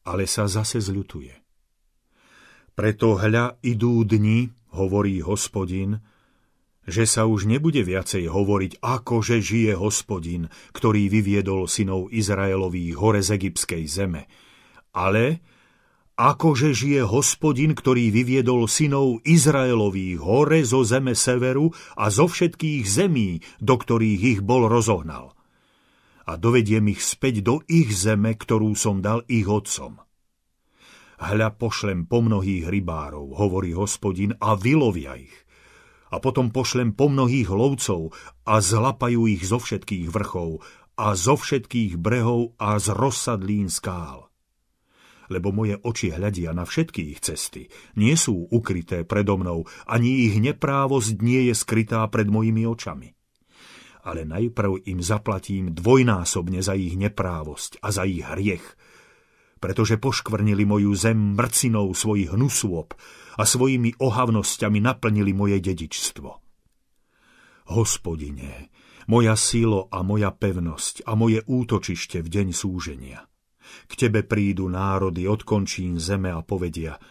ale sa zase zľutuje. Preto hľa idú dni, hovorí hospodin, že sa už nebude viacej hovoriť, akože žije hospodin, ktorý vyviedol synov Izraelových hore z egyptskej zeme, ale akože žije hospodin, ktorý vyviedol synov Izraelových hore zo zeme severu a zo všetkých zemí, do ktorých ich bol rozohnal. A dovediem ich späť do ich zeme, ktorú som dal ich otcom. Hľa pošlem po mnohých rybárov, hovorí hospodin, a vylovia ich. A potom pošlem po mnohých lovcov a zlapajú ich zo všetkých vrchov a zo všetkých brehov a z rozsadlín skál. Lebo moje oči hľadia na všetky ich cesty, nie sú ukryté predo mnou, ani ich neprávosť nie je skrytá pred mojimi očami ale najprv im zaplatím dvojnásobne za ich neprávosť a za ich hriech, pretože poškvrnili moju zem mrcinou svojich hnusôb a svojimi ohavnosťami naplnili moje dedičstvo. Hospodine, moja sílo a moja pevnosť a moje útočište v deň súženia. K tebe prídu národy odkončím zeme a povedia –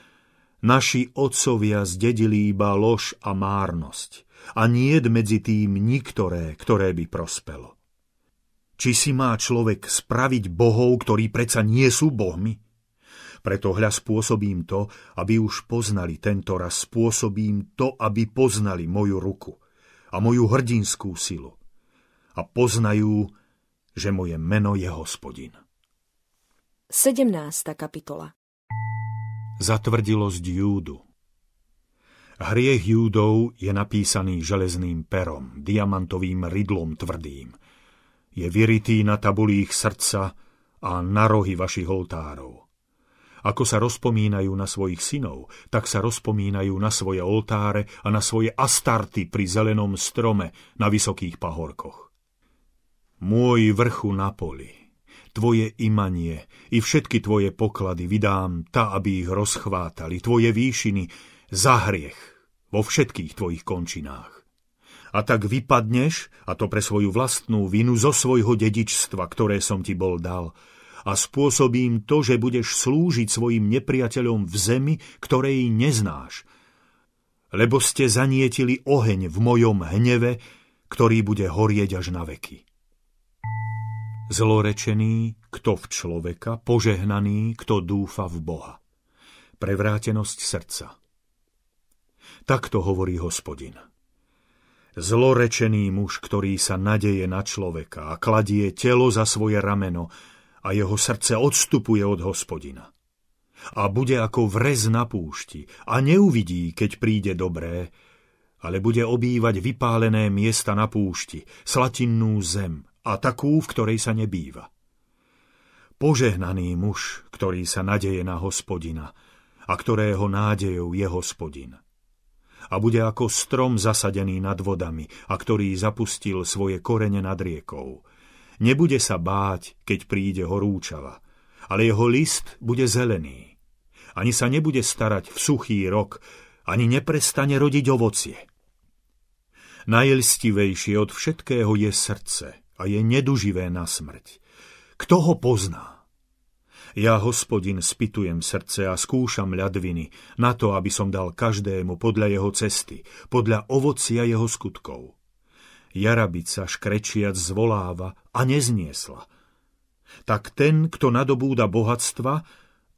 Naši otcovia zdedili iba lož a márnosť a nie medzi tým niktoré, ktoré by prospelo. Či si má človek spraviť bohov, ktorí predsa nie sú bohmi? Preto hľa spôsobím to, aby už poznali tento raz, spôsobím to, aby poznali moju ruku a moju hrdinskú silu a poznajú, že moje meno je hospodin. 17. kapitola Zatvrdilosť Júdu Hriech Júdov je napísaný železným perom, diamantovým rydlom tvrdým je vyritý na tabulích srdca a na rohy vašich oltárov. Ako sa rozpomínajú na svojich synov, tak sa rozpomínajú na svoje oltáre a na svoje astarty pri zelenom strome na vysokých pahorkoch. Môj vrchu na poli, tvoje imanie i všetky tvoje poklady vydám ta, aby ich rozchvátali, tvoje výšiny za hriech vo všetkých tvojich končinách a tak vypadneš, a to pre svoju vlastnú vinu, zo svojho dedičstva, ktoré som ti bol dal. A spôsobím to, že budeš slúžiť svojim nepriateľom v zemi, ktorej neznáš. Lebo ste zanietili oheň v mojom hneve, ktorý bude horieť až na veky. Zlorečený, kto v človeka, požehnaný, kto dúfa v Boha. Prevrátenosť srdca. Takto hovorí hospodina. Zlorečený muž, ktorý sa nadeje na človeka a kladie telo za svoje rameno a jeho srdce odstupuje od hospodina. A bude ako vrez na púšti a neuvidí, keď príde dobré, ale bude obývať vypálené miesta na púšti, slatinnú zem a takú, v ktorej sa nebýva. Požehnaný muž, ktorý sa nadeje na hospodina a ktorého nádejou je hospodina a bude ako strom zasadený nad vodami a ktorý zapustil svoje korene nad riekou. Nebude sa báť, keď príde horúčava, ale jeho list bude zelený. Ani sa nebude starať v suchý rok, ani neprestane rodiť ovocie. Najlstivejšie od všetkého je srdce a je neduživé na smrť. Kto ho pozná? Ja, hospodin, spitujem srdce a skúšam ľadviny, na to, aby som dal každému podľa jeho cesty, podľa ovocia jeho skutkov. Jarabica škrečiac zvoláva a nezniesla. Tak ten, kto nadobúda bohatstva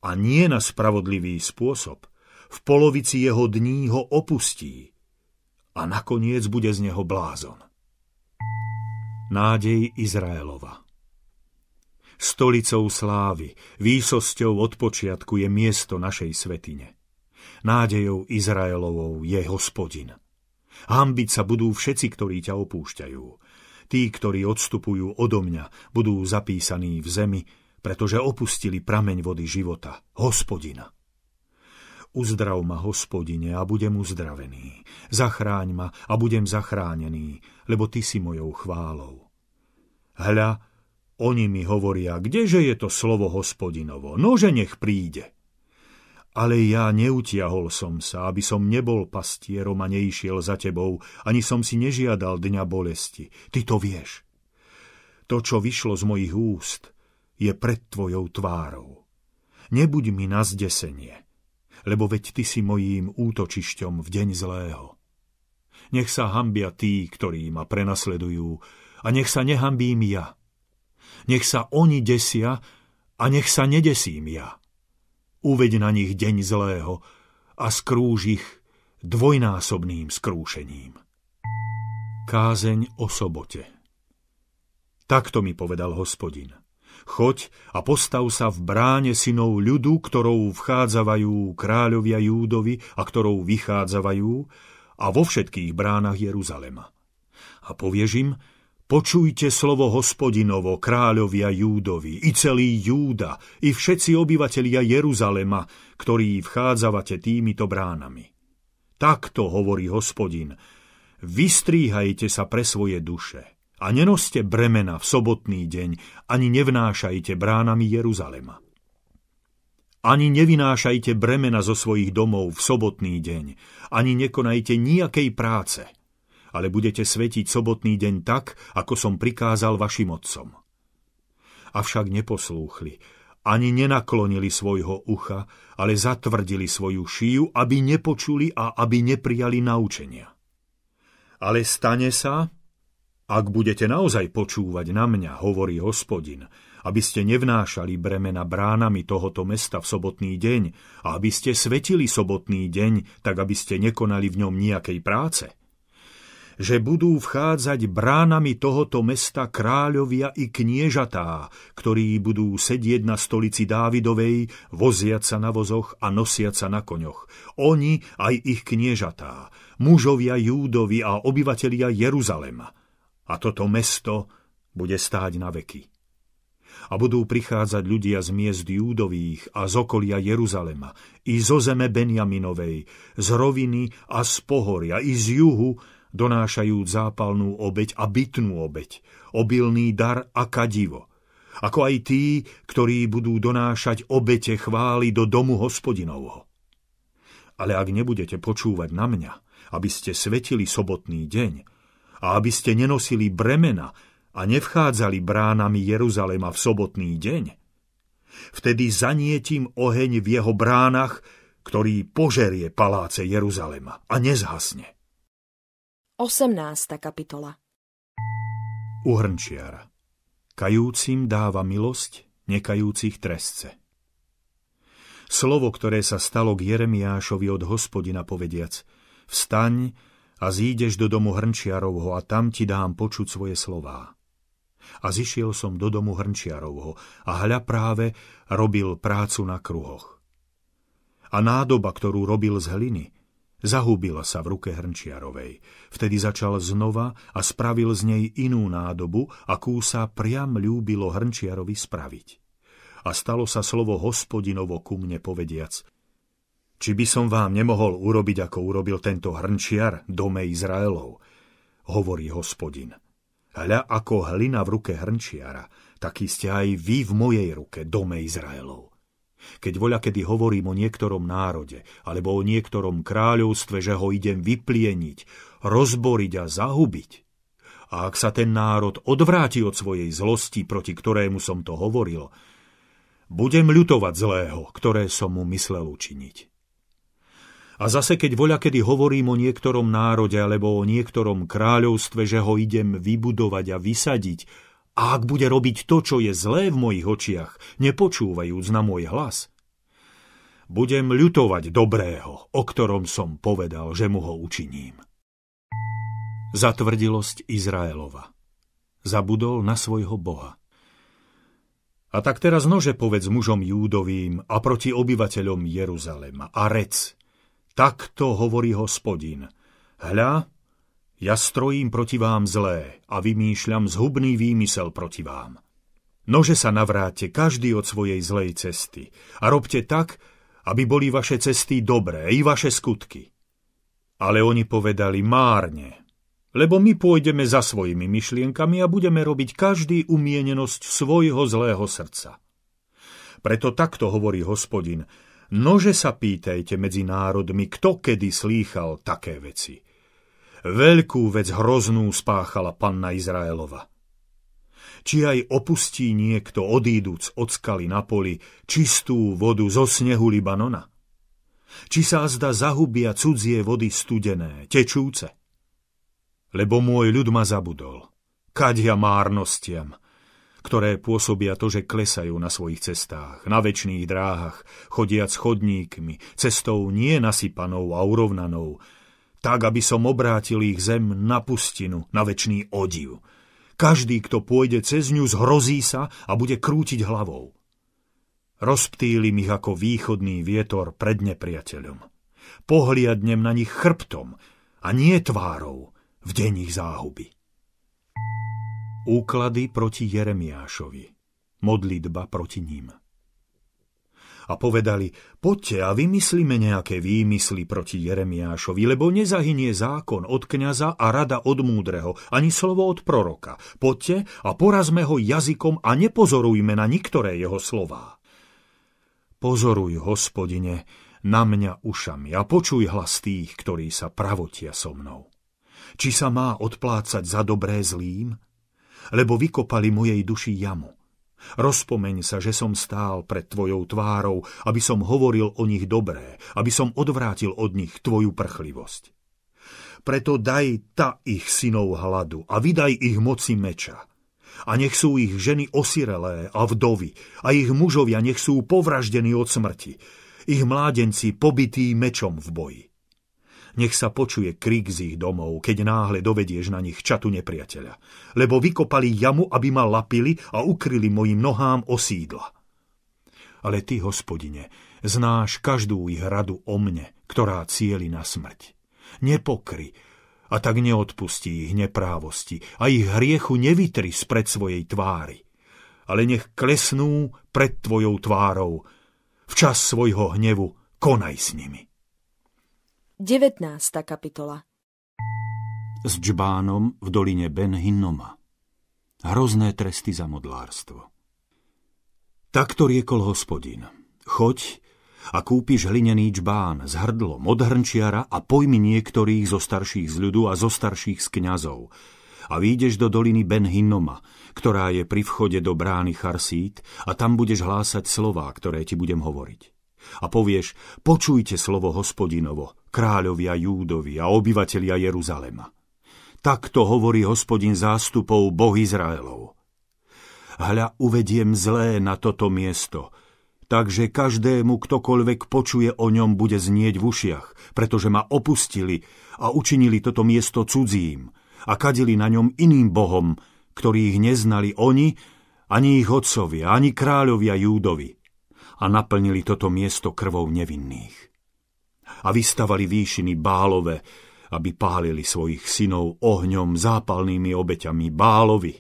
a nie na spravodlivý spôsob, v polovici jeho dní ho opustí a nakoniec bude z neho blázon. Nádej Izraelova Stolicou slávy, výsosťou od počiatku je miesto našej svetine. Nádejou Izraelovou je hospodin. Hambiť sa budú všetci, ktorí ťa opúšťajú. Tí, ktorí odstupujú odo mňa, budú zapísaní v zemi, pretože opustili prameň vody života, hospodina. Uzdrav ma, hospodine, a budem uzdravený. Zachráň ma a budem zachránený, lebo ty si mojou chválou. Hľa, oni mi hovoria, kdeže je to slovo hospodinovo, nože nech príde. Ale ja neutiahol som sa, aby som nebol pastierom a neišiel za tebou, ani som si nežiadal dňa bolesti. Ty to vieš. To, čo vyšlo z mojich úst, je pred tvojou tvárou. Nebuď mi na zdesenie, lebo veď ty si mojím útočišťom v deň zlého. Nech sa hambia tí, ktorí ma prenasledujú, a nech sa nehambím ja, nech sa oni desia a nech sa nedesím ja. Uveď na nich deň zlého a skrúž ich dvojnásobným skrúšením. Kázeň o sobote Takto mi povedal hospodin. Choď a postav sa v bráne synov ľudu, ktorou vchádzavajú kráľovia Júdovi a ktorou vychádzavajú, a vo všetkých bránach Jeruzalema. A povieš im, Počujte slovo hospodinovo, kráľovia Júdovi, i celý Júda, i všetci obyvatelia Jeruzalema, ktorí vchádzavate týmito bránami. Takto hovorí hospodin, vystríhajte sa pre svoje duše a nenoste bremena v sobotný deň, ani nevnášajte bránami Jeruzalema. Ani nevynášajte bremena zo svojich domov v sobotný deň, ani nekonajte nejakej práce – ale budete svetiť sobotný deň tak, ako som prikázal vašim otcom. Avšak neposlúchli, ani nenaklonili svojho ucha, ale zatvrdili svoju šiju, aby nepočuli a aby neprijali naučenia. Ale stane sa, ak budete naozaj počúvať na mňa, hovorí hospodin, aby ste nevnášali bremena bránami tohoto mesta v sobotný deň a aby ste svetili sobotný deň, tak aby ste nekonali v ňom nejakej práce – že budú vchádzať bránami tohoto mesta kráľovia i kniežatá, ktorí budú sedieť na stolici Dávidovej, voziať sa na vozoch a nosiať sa na koňoch. Oni aj ich kniežatá, mužovia Júdovi a obyvatelia Jeruzalema. A toto mesto bude stáť na veky. A budú prichádzať ľudia z miest Júdových a z okolia Jeruzalema, i zo zeme Benjaminovej, z roviny a z pohoria, i z juhu, donášajúc zápalnú obeď a bytnú obeď, obilný dar a kadivo, ako aj tí, ktorí budú donášať obete chvály do domu hospodinovho. Ale ak nebudete počúvať na mňa, aby ste svetili sobotný deň a aby ste nenosili bremena a nevchádzali bránami Jeruzalema v sobotný deň, vtedy zanietím oheň v jeho bránach, ktorý požerie paláce Jeruzalema a nezhasne. 18. kapitola Uhrnčiara Kajúcim dáva milosť, nekajúcich trestce. Slovo, ktoré sa stalo k Jeremiášovi od hospodina povediac Vstaň a zídeš do domu Hrnčiarovho a tam ti dám počuť svoje slová. A zišiel som do domu Hrnčiarovho a hľa práve robil prácu na kruhoch. A nádoba, ktorú robil z hliny, Zahúbila sa v ruke Hrnčiarovej. Vtedy začal znova a spravil z nej inú nádobu, akú sa priam ľúbilo Hrnčiarovi spraviť. A stalo sa slovo hospodinovo ku mne povediac Či by som vám nemohol urobiť, ako urobil tento Hrnčiar dome Izraelov, hovorí hospodin. Hľa ako hlina v ruke Hrnčiara, taký ste aj vy v mojej ruke, dome Izraelov. Keď kedy hovorím o niektorom národe alebo o niektorom kráľovstve, že ho idem vyplieniť, rozboriť a zahubiť, a ak sa ten národ odvráti od svojej zlosti, proti ktorému som to hovoril, budem ľutovať zlého, ktoré som mu myslel učiniť. A zase, keď kedy hovorím o niektorom národe alebo o niektorom kráľovstve, že ho idem vybudovať a vysadiť, a ak bude robiť to, čo je zlé v mojich očiach, nepočúvajúc na môj hlas, budem ľutovať dobrého, o ktorom som povedal, že mu ho učiním. Zatvrdilosť Izraelova. Zabudol na svojho Boha. A tak teraz nože povedz mužom Júdovým a proti obyvateľom Jeruzalema a rec. Takto hovorí hospodin. Hľa, ja strojím proti vám zlé a vymýšľam zhubný výmysel proti vám. Nože sa navráte každý od svojej zlej cesty a robte tak, aby boli vaše cesty dobré i vaše skutky. Ale oni povedali márne, lebo my pôjdeme za svojimi myšlienkami a budeme robiť každý umienenosť svojho zlého srdca. Preto takto hovorí hospodin, nože sa pýtajte medzi národmi, kto kedy slýchal také veci – Veľkú vec hroznú spáchala panna Izraelova. Či aj opustí niekto odíduc od skaly na poli čistú vodu zo snehu Libanona? Či sa zda zahubia cudzie vody studené, tečúce? Lebo môj ľud ma zabudol, kadia márnostiam, ktoré pôsobia to, že klesajú na svojich cestách, na väčšných dráhach, chodiac chodníkmi, cestou nie nasypanou a urovnanou, tak aby som obrátil ich zem na pustinu, na väčší odiv. Každý, kto pôjde cez ňu, zhrozí sa a bude krútiť hlavou. Rozptýlim ich ako východný vietor pred nepriateľom. Pohliadnem na nich chrbtom a nie tvárou v deň ich záhuby. Úklady proti Jeremiášovi. Modlitba proti ním a povedali, poďte a vymyslíme nejaké výmysly proti Jeremiášovi, lebo nezahynie zákon od kňaza a rada od múdreho, ani slovo od proroka. Poďte a porazme ho jazykom a nepozorujme na niektoré jeho slová. Pozoruj, hospodine, na mňa ušami a počuj hlas tých, ktorí sa pravotia so mnou. Či sa má odplácať za dobré zlým? Lebo vykopali mojej duši jamu – Rozpomeň sa, že som stál pred tvojou tvárou, aby som hovoril o nich dobré, aby som odvrátil od nich tvoju prchlivosť. Preto daj ta ich synov hladu a vydaj ich moci meča. A nech sú ich ženy osirelé a vdovy, a ich mužovia nech sú povraždení od smrti, ich mládenci pobití mečom v boji. Nech sa počuje krik z ich domov, keď náhle dovedieš na nich čatu nepriateľa. Lebo vykopali jamu, aby ma lapili a ukryli mojim nohám osídla. Ale ty, hospodine, znáš každú ich radu o mne, ktorá cieli na smrť. Nepokry, a tak neodpustí ich neprávosti a ich hriechu nevytri spred svojej tvári. Ale nech klesnú pred tvojou tvárou, včas svojho hnevu konaj s nimi. 19. kapitola S Džbánom v doline Ben Hinnoma Hrozné tresty za modlárstvo Takto riekol hospodin. Choď a kúpiš hlinený džbán s hrdlom od hrnčiara a pojmi niektorých zo starších z ľudu a zo starších z kňazov. A výjdeš do doliny Ben Hinnoma, ktorá je pri vchode do brány Charsít a tam budeš hlásať slová, ktoré ti budem hovoriť a povieš, počujte slovo hospodinovo, kráľovia Júdovi a obyvatelia Jeruzalema. Takto hovorí hospodin zástupov Boh Izraelov. Hľa uvediem zlé na toto miesto, takže každému, ktokoľvek počuje o ňom, bude znieť v ušiach, pretože ma opustili a učinili toto miesto cudzím a kadili na ňom iným bohom, ktorých neznali oni, ani ich otcovia, ani kráľovia Júdovi a naplnili toto miesto krvou nevinných a vystavali výšiny Bálove, aby pálili svojich synov ohňom zápalnými obeťami Bálovi,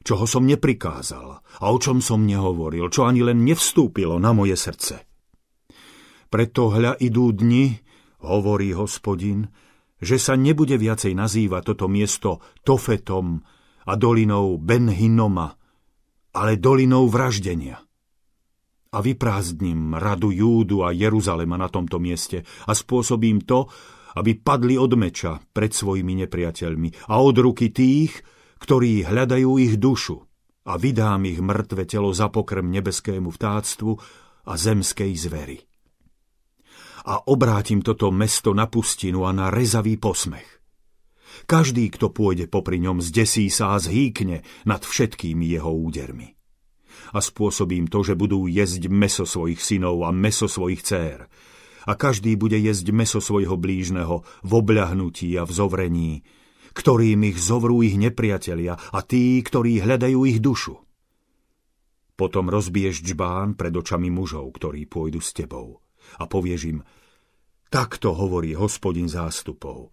čoho som neprikázal a o čom som nehovoril, čo ani len nevstúpilo na moje srdce. Preto hľa idú dni, hovorí hospodin, že sa nebude viacej nazývať toto miesto Tofetom a dolinou Benhinoma, ale dolinou vraždenia a vyprázdnim radu Júdu a Jeruzalema na tomto mieste a spôsobím to, aby padli od meča pred svojimi nepriateľmi a od ruky tých, ktorí hľadajú ich dušu a vydám ich mŕtve telo za pokrm nebeskému vtáctvu a zemskej zveri. A obrátim toto mesto na pustinu a na rezavý posmech. Každý, kto pôjde popri ňom, zdesí sa a zhýkne nad všetkými jeho údermi a spôsobím to, že budú jesť meso svojich synov a meso svojich dcér. A každý bude jesť meso svojho blížneho v obľahnutí a v zovrení, ktorým ich zovrú ich nepriatelia a tí, ktorí hľadajú ich dušu. Potom rozbiješ džbán pred očami mužov, ktorí pôjdu s tebou. A povieš im, takto hovorí hospodin zástupov,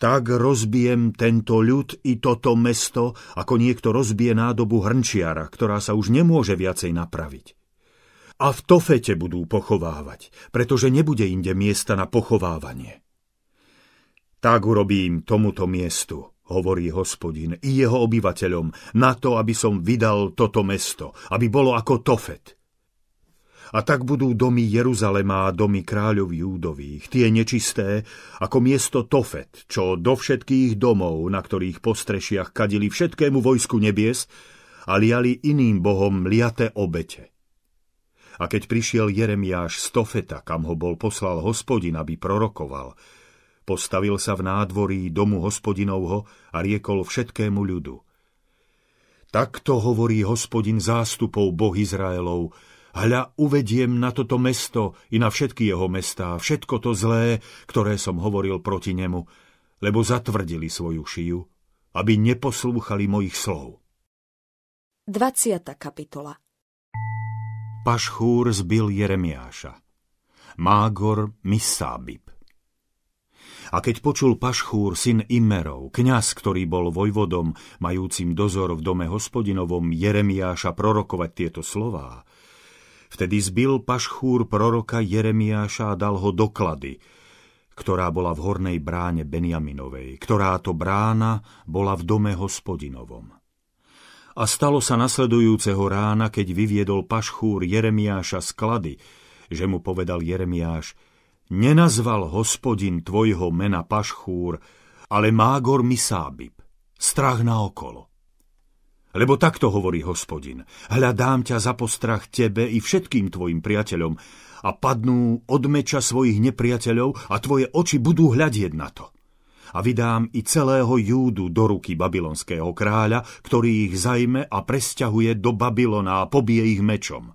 tak rozbijem tento ľud i toto mesto, ako niekto rozbije nádobu hrnčiara, ktorá sa už nemôže viacej napraviť. A v Tofete budú pochovávať, pretože nebude inde miesta na pochovávanie. Tak urobím tomuto miestu, hovorí hospodin, i jeho obyvateľom, na to, aby som vydal toto mesto, aby bolo ako Tofet – a tak budú domy Jeruzalema a domy kráľov Júdových, tie nečisté, ako miesto Tofet, čo do všetkých domov, na ktorých postrešiach kadili všetkému vojsku nebies a liali iným bohom liate obete. A keď prišiel Jeremiáš z Tofeta, kam ho bol poslal hospodin, aby prorokoval, postavil sa v nádvorí domu hospodinovho a riekol všetkému ľudu. Takto hovorí hospodin zástupov Boh Izraelov, Hľa uvediem na toto mesto i na všetky jeho mestá všetko to zlé, ktoré som hovoril proti nemu, lebo zatvrdili svoju šiju, aby neposlúchali mojich slov. 20. kapitola Pašchúr zbil Jeremiáša. Mágor Misábib. A keď počul Pašchúr, syn Imerov, kňaz, ktorý bol vojvodom, majúcim dozor v dome hospodinovom Jeremiáša prorokovať tieto slová, Vtedy zbil pašchúr proroka Jeremiáša a dal ho doklady, ktorá bola v hornej bráne Benjaminovej, ktorá to brána bola v dome hospodinovom. A stalo sa nasledujúceho rána, keď vyviedol pašchúr Jeremiáša sklady, že mu povedal Jeremiáš, nenazval hospodin tvojho mena pašchúr, ale mágor misábib, strach na okolo. Lebo takto hovorí hospodin. Hľadám ťa za postrach tebe i všetkým tvojim priateľom a padnú od meča svojich nepriateľov a tvoje oči budú hľadieť na to. A vydám i celého Júdu do ruky babylonského kráľa, ktorý ich zajme a presťahuje do Babylona a pobije ich mečom.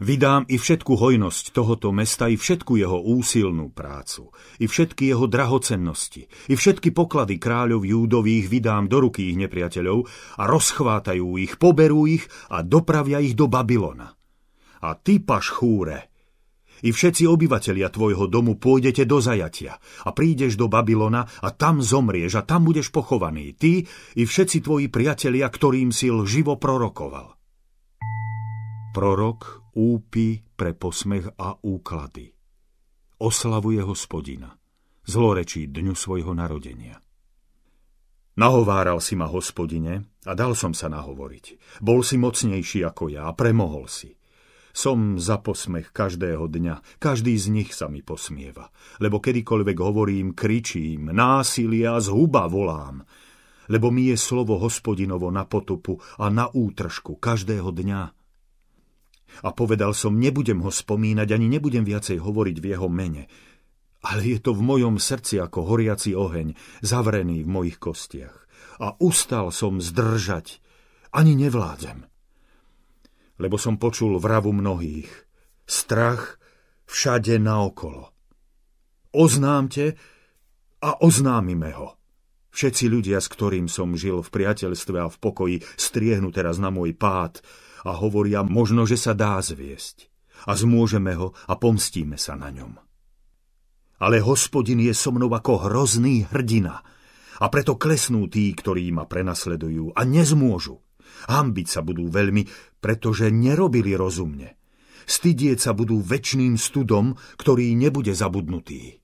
Vydám i všetku hojnosť tohoto mesta, i všetku jeho úsilnú prácu, i všetky jeho drahocennosti, i všetky poklady kráľov Júdových vydám do ruky ich nepriateľov a rozchvátajú ich, poberú ich a dopravia ich do Babylona. A ty, chúre, i všetci obyvatelia tvojho domu pôjdete do zajatia a prídeš do Babylona a tam zomrieš a tam budeš pochovaný, ty i všetci tvoji priatelia, ktorým si lživo prorokoval. Prorok úpy pre posmech a úklady. Oslavuje hospodina. Zlorečí dňu svojho narodenia. Nahováral si ma, hospodine, a dal som sa nahovoriť. Bol si mocnejší ako ja, a premohol si. Som za posmech každého dňa, každý z nich sa mi posmieva, lebo kedykoľvek hovorím, kričím, násilia, zhuba volám, lebo mi je slovo hospodinovo na potupu a na útržku každého dňa. A povedal som, nebudem ho spomínať, ani nebudem viacej hovoriť v jeho mene. Ale je to v mojom srdci ako horiaci oheň, zavrený v mojich kostiach. A ustal som zdržať, ani nevládzem. Lebo som počul vravu mnohých. Strach všade naokolo. Oznámte a oznámime ho. Všetci ľudia, s ktorým som žil v priateľstve a v pokoji, striehnú teraz na môj pád, a hovoria, možno, že sa dá zviesť a zmôžeme ho a pomstíme sa na ňom. Ale hospodin je so mnou ako hrozný hrdina a preto klesnú tí, ktorí ma prenasledujú a nezmôžu. Hambiť sa budú veľmi, pretože nerobili rozumne. Stydieť sa budú väčným studom, ktorý nebude zabudnutý.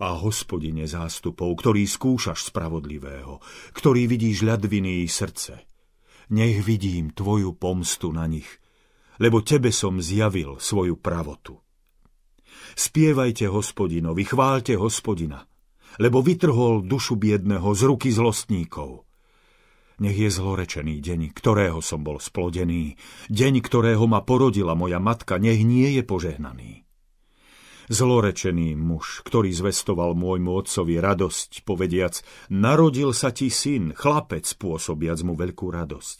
A hospodine zástupov, ktorý skúšaš spravodlivého, ktorý vidíš ľadviny srdce – nech vidím tvoju pomstu na nich, lebo tebe som zjavil svoju pravotu. Spievajte hospodinovi, chválte hospodina, lebo vytrhol dušu biedného z ruky zlostníkov. Nech je zlorečený deň, ktorého som bol splodený, deň, ktorého ma porodila moja matka, nech nie je požehnaný. Zlorečený muž, ktorý zvestoval môjmu otcovi radosť, povediac, narodil sa ti syn, chlapec, pôsobiac mu veľkú radosť.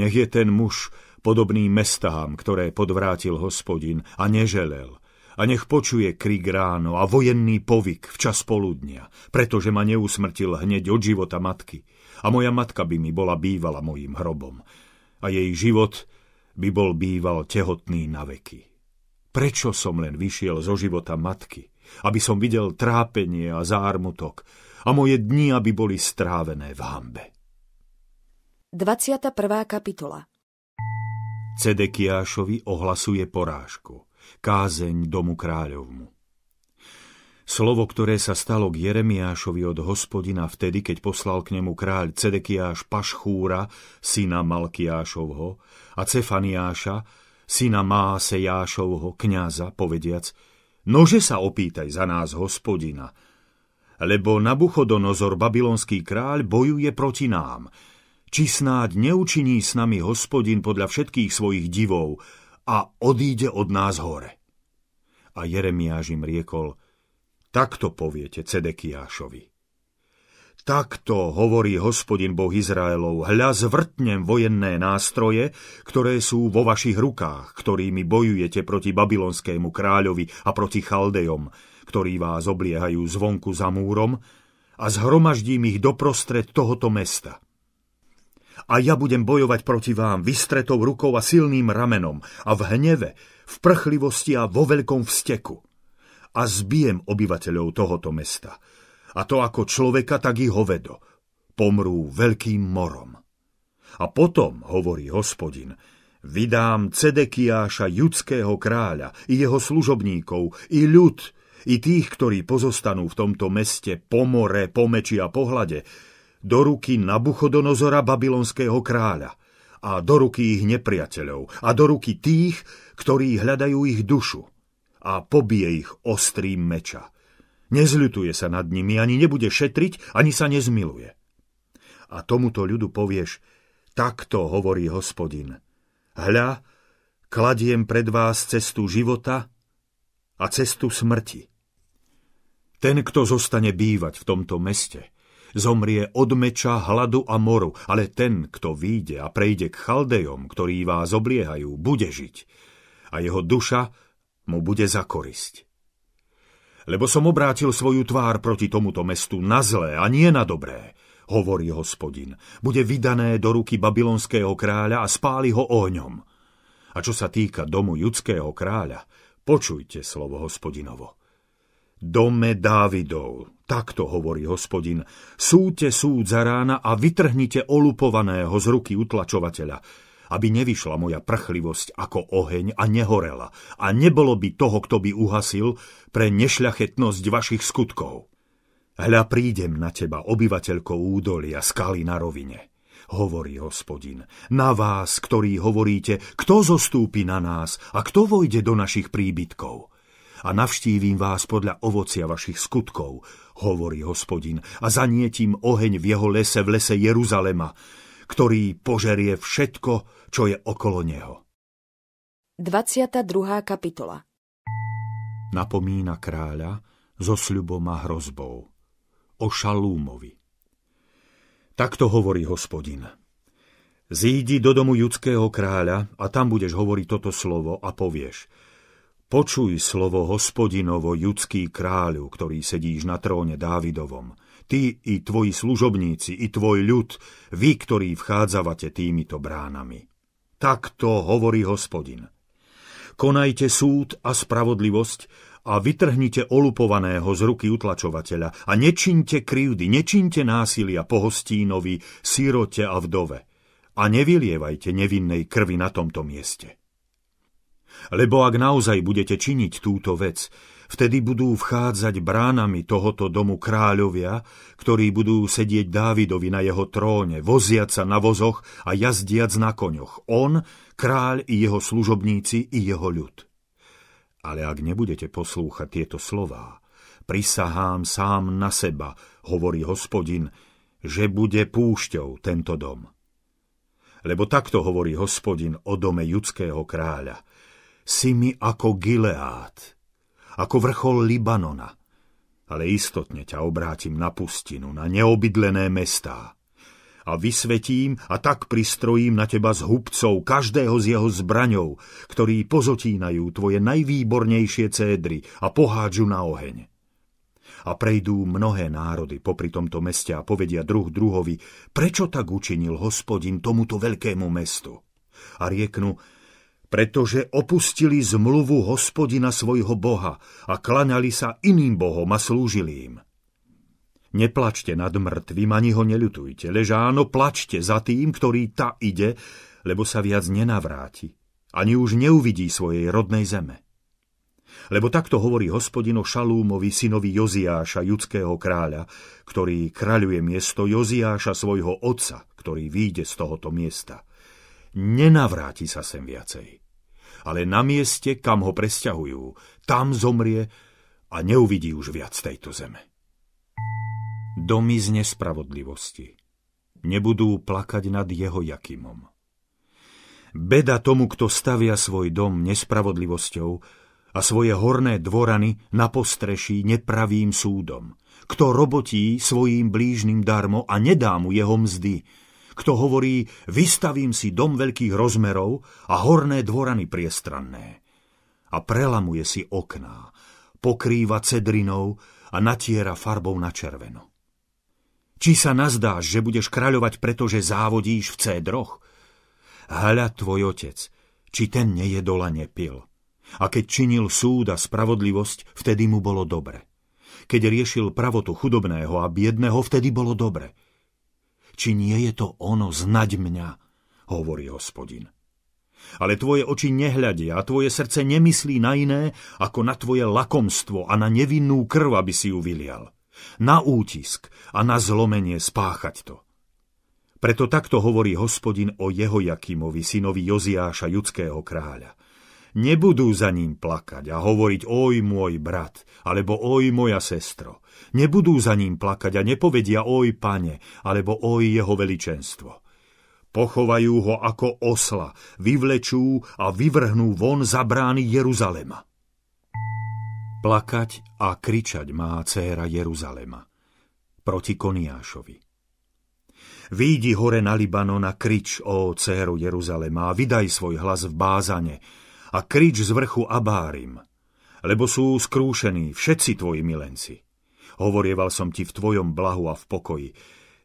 Nech je ten muž podobný mestám, ktoré podvrátil hospodin a neželel, a nech počuje krik ráno a vojenný povik v čas poludnia, pretože ma neusmrtil hneď od života matky a moja matka by mi bola bývala mojím hrobom a jej život by bol býval tehotný na veky. Prečo som len vyšiel zo života matky? Aby som videl trápenie a zármutok a moje dni, aby boli strávené v hambe. 21. kapitola Cedekiášovi ohlasuje porážku. Kázeň domu kráľovmu. Slovo, ktoré sa stalo k Jeremiášovi od hospodina vtedy, keď poslal k nemu kráľ Cedekiáš Pašchúra, syna Malkiášovho, a Cefaniáša, syna Jášovho, kniaza, povediac, nože sa opýtaj za nás hospodina, lebo Nabuchodonozor, babylonský kráľ, bojuje proti nám. Či snáď neučiní s nami hospodin podľa všetkých svojich divov a odíde od nás hore. A Jeremiáš im riekol, takto poviete Cedekiášovi. Takto hovorí hospodin Boh Izraelov, hľa zvrtnem vojenné nástroje, ktoré sú vo vašich rukách, ktorými bojujete proti babylonskému kráľovi a proti chaldejom, ktorí vás obliehajú zvonku za múrom, a zhromaždím ich doprostred tohoto mesta. A ja budem bojovať proti vám vystretou rukou a silným ramenom a v hneve, v prchlivosti a vo veľkom vsteku. A zbijem obyvateľov tohoto mesta – a to ako človeka, tak i hovedo. Pomrú veľkým morom. A potom, hovorí hospodin, vydám Cedekiáša judského kráľa i jeho služobníkov, i ľud, i tých, ktorí pozostanú v tomto meste po more, po meči a pohľade, do ruky Nabuchodonozora babylonského kráľa a do ruky ich nepriateľov a do ruky tých, ktorí hľadajú ich dušu a pobije ich ostrým meča Nezľutuje sa nad nimi, ani nebude šetriť, ani sa nezmiluje. A tomuto ľudu povieš, takto hovorí hospodin. Hľa, kladiem pred vás cestu života a cestu smrti. Ten, kto zostane bývať v tomto meste, zomrie od meča, hladu a moru, ale ten, kto výjde a prejde k chaldejom, ktorí vás obliehajú, bude žiť a jeho duša mu bude za korisť lebo som obrátil svoju tvár proti tomuto mestu na zlé a nie na dobré, hovorí hospodin. Bude vydané do ruky babylonského kráľa a spáli ho ohňom. A čo sa týka domu judského kráľa, počujte slovo hospodinovo. Dome Dávidov, takto hovorí hospodin, Súte súd za rána a vytrhnite olupovaného z ruky utlačovateľa, aby nevyšla moja prchlivosť ako oheň a nehorela a nebolo by toho, kto by uhasil pre nešľachetnosť vašich skutkov. Hľa prídem na teba, obyvateľko údolia, skaly na rovine, hovorí hospodin. Na vás, ktorí hovoríte, kto zostúpi na nás a kto vojde do našich príbytkov a navštívim vás podľa ovocia vašich skutkov, hovorí hospodin, a zanietím oheň v jeho lese v lese Jeruzalema ktorý požerie všetko, čo je okolo neho. 22. kapitola Napomína kráľa so sľubom a hrozbou. O Šalúmovi. Takto hovorí hospodin. Zídi do domu judského kráľa a tam budeš hovoriť toto slovo a povieš – Počuj slovo hospodinovo, judský kráľu, ktorý sedíš na tróne Dávidovom ty i tvoji služobníci, i tvoj ľud, vy, ktorí vchádzavate týmito bránami. Takto hovorí hospodin. Konajte súd a spravodlivosť a vytrhnite olupovaného z ruky utlačovateľa a nečinte krivdy, nečinte násilia pohostínovi, sírote a vdove a nevylievajte nevinnej krvi na tomto mieste. Lebo ak naozaj budete činiť túto vec, Vtedy budú vchádzať bránami tohoto domu kráľovia, ktorí budú sedieť Dávidovi na jeho tróne, voziať sa na vozoch a jazdiac na koňoch. On, kráľ i jeho služobníci i jeho ľud. Ale ak nebudete poslúchať tieto slová, prisahám sám na seba, hovorí hospodin, že bude púšťou tento dom. Lebo takto hovorí hospodin o dome judského kráľa. Si mi ako Gileát, ako vrchol Libanona. Ale istotne ťa obrátim na pustinu, na neobydlené mestá. A vysvetím a tak pristrojím na teba z hubcov, každého z jeho zbraňov, ktorí pozotínajú tvoje najvýbornejšie cédry a pohádžu na oheň a prejdú mnohé národy popri tomto meste a povedia druh druhovi, prečo tak učinil hospodin tomuto veľkému mestu. A rieknu, pretože opustili zmluvu hospodina svojho boha a klaňali sa iným bohom a slúžili im. Neplačte nad mŕtvým, ani ho neľutujte, lež áno, plačte za tým, ktorý ta ide, lebo sa viac nenavráti, ani už neuvidí svojej rodnej zeme. Lebo takto hovorí hospodino Šalúmovi, synovi Joziáša, judského kráľa, ktorý kráľuje miesto Joziáša, svojho otca, ktorý výjde z tohoto miesta. Nenavráti sa sem viacej ale na mieste, kam ho presťahujú. Tam zomrie a neuvidí už viac tejto zeme. Domy z nespravodlivosti nebudú plakať nad jeho Jakimom. Beda tomu, kto stavia svoj dom nespravodlivosťou a svoje horné dvorany na postreší nepravým súdom, kto robotí svojím blížnym darmo a nedá mu jeho mzdy, kto hovorí, vystavím si dom veľkých rozmerov a horné dvorany priestranné. A prelamuje si okná, pokrýva cedrinou a natiera farbou na červeno. Či sa nazdáš, že budeš kráľovať, pretože závodíš v cédroch? Hľa tvoj otec, či ten nejedola nepil. A keď činil súd a spravodlivosť, vtedy mu bolo dobre. Keď riešil pravotu chudobného a biedného, vtedy bolo dobre či nie je to ono znať mňa, hovorí hospodin. Ale tvoje oči nehľadia a tvoje srdce nemyslí na iné, ako na tvoje lakomstvo a na nevinnú krv, aby si ju vylial. Na útisk a na zlomenie spáchať to. Preto takto hovorí hospodin o jeho Jakimovi, synovi Joziáša, judského kráľa. Nebudú za ním plakať a hovoriť oj môj brat, alebo oj moja sestro, Nebudú za ním plakať a nepovedia oj pane, alebo oj jeho veličenstvo. Pochovajú ho ako osla, vyvlečú a vyvrhnú von za brány Jeruzalema. Plakať a kričať má céra Jeruzalema proti Koniášovi. Výjdi hore na Libanon a krič, o céru Jeruzalema, a vydaj svoj hlas v bázane a krič z vrchu Abárim, lebo sú skrúšení všetci tvoji milenci. Hovorieval som ti v tvojom blahu a v pokoji.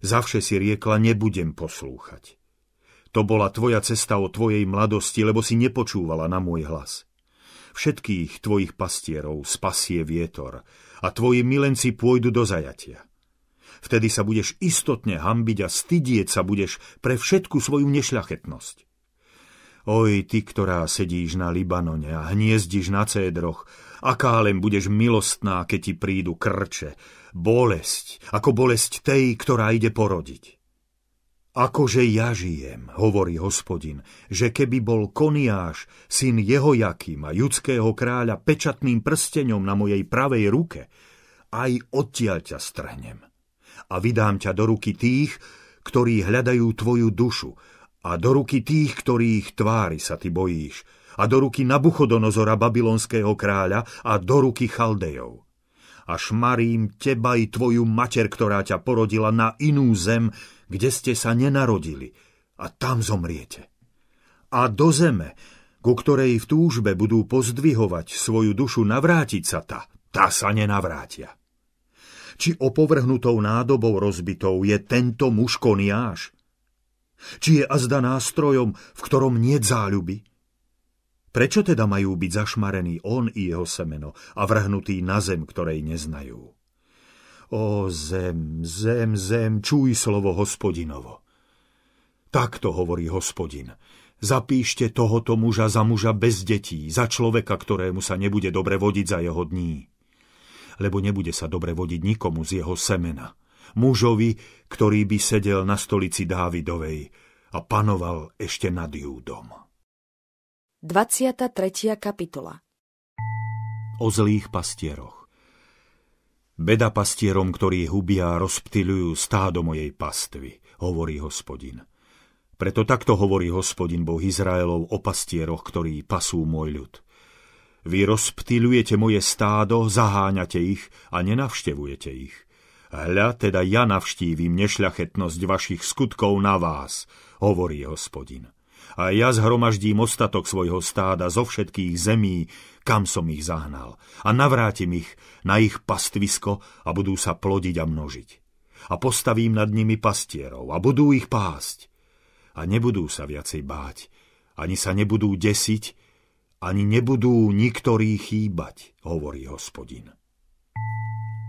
Zavše si riekla, nebudem poslúchať. To bola tvoja cesta o tvojej mladosti, lebo si nepočúvala na môj hlas. Všetkých tvojich pastierov spasie vietor a tvoji milenci pôjdu do zajatia. Vtedy sa budeš istotne hambiť a stydieť sa budeš pre všetku svoju nešľachetnosť. Oj, ty, ktorá sedíš na Libanone a hniezdiš na cédroch aká len budeš milostná, keď ti prídu krče, bolesť, ako bolesť tej, ktorá ide porodiť. Akože ja žijem, hovorí hospodin, že keby bol Koniáš, syn jeho Jakým a judského kráľa pečatným prstenom na mojej pravej ruke, aj odtiaľ ťa strhnem. A vydám ťa do ruky tých, ktorí hľadajú tvoju dušu, a do ruky tých, ktorých tvári sa ty bojíš, a do ruky Nabuchodonozora babylonského kráľa a do ruky Chaldejov. A šmarím teba i tvoju mater, ktorá ťa porodila na inú zem, kde ste sa nenarodili, a tam zomriete. A do zeme, ku ktorej v túžbe budú pozdvihovať svoju dušu navrátiť sa ta, tá sa nenavrátia. Či opovrhnutou nádobou rozbitou je tento muž koniáš? Či je azda nástrojom, v ktorom nie záľuby? Prečo teda majú byť zašmarení on i jeho semeno a vrhnutí na zem, ktorej neznajú? O zem, zem, zem, čuj slovo hospodinovo. Takto hovorí hospodin. Zapíšte tohoto muža za muža bez detí, za človeka, ktorému sa nebude dobre vodiť za jeho dní. Lebo nebude sa dobre vodiť nikomu z jeho semena. Mužovi, ktorý by sedel na stolici Dávidovej a panoval ešte nad Júdom. 23. kapitola O zlých pastieroch Beda pastierom, ktorí hubia a rozptilujú stádo mojej pastvy, hovorí hospodin. Preto takto hovorí hospodin Boh Izraelov o pastieroch, ktorí pasú môj ľud. Vy rozptilujete moje stádo, zaháňate ich a nenavštevujete ich. Hľa, teda ja navštívim nešľachetnosť vašich skutkov na vás, hovorí hospodin a ja zhromaždím ostatok svojho stáda zo všetkých zemí, kam som ich zahnal a navrátim ich na ich pastvisko a budú sa plodiť a množiť. A postavím nad nimi pastierov a budú ich pásť. A nebudú sa viacej báť, ani sa nebudú desiť, ani nebudú niktorí chýbať, hovorí hospodin.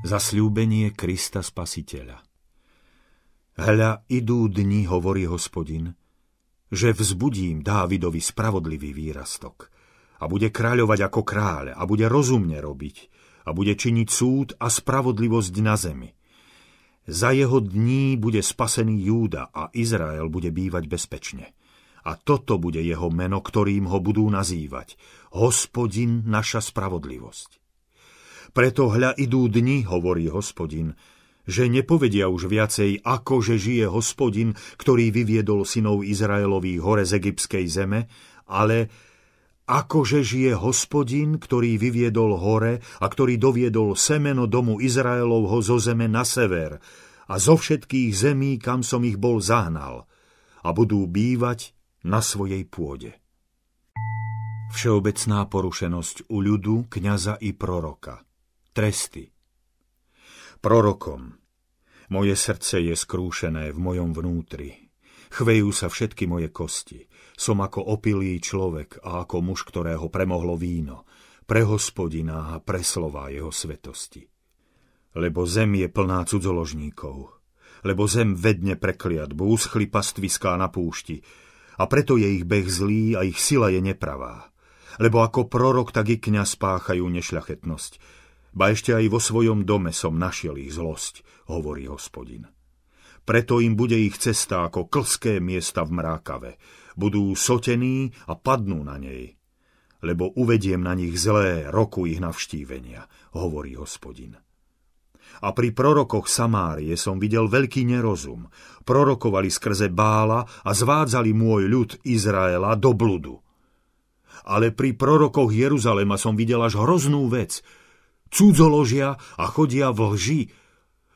Zasľúbenie Krista Spasiteľa Hľa, idú dni, hovorí hospodin, že vzbudím Dávidovi spravodlivý výrastok a bude kráľovať ako kráľ a bude rozumne robiť a bude činiť súd a spravodlivosť na zemi. Za jeho dní bude spasený Júda a Izrael bude bývať bezpečne. A toto bude jeho meno, ktorým ho budú nazývať. Hospodin naša spravodlivosť. Preto hľa idú dni, hovorí hospodin, že nepovedia už viacej, ako že žije hospodin, ktorý vyviedol synov Izraelových hore z egyptskej zeme, ale ako že žije hospodin, ktorý vyviedol hore a ktorý doviedol semeno domu Izraelovho zo zeme na sever a zo všetkých zemí, kam som ich bol zahnal a budú bývať na svojej pôde. Všeobecná porušenosť u ľudu, kniaza i proroka. Tresty – prorokom. Moje srdce je skrúšené v mojom vnútri. Chvejú sa všetky moje kosti. Som ako opilý človek a ako muž, ktorého premohlo víno, pre hospodina a pre slova jeho svetosti. Lebo zem je plná cudzoložníkov, lebo zem vedne bo uschli pastviská na púšti, a preto je ich beh zlý a ich sila je nepravá. Lebo ako prorok, tak i kňaz páchajú nešľachetnosť, Ba ešte aj vo svojom dome som našiel ich zlosť, hovorí hospodin. Preto im bude ich cesta ako klské miesta v mrákave. Budú sotení a padnú na nej. Lebo uvediem na nich zlé roku ich navštívenia, hovorí hospodin. A pri prorokoch Samárie som videl veľký nerozum. Prorokovali skrze Bála a zvádzali môj ľud Izraela do bludu. Ale pri prorokoch Jeruzalema som videl až hroznú vec – cudzoložia a chodia v lži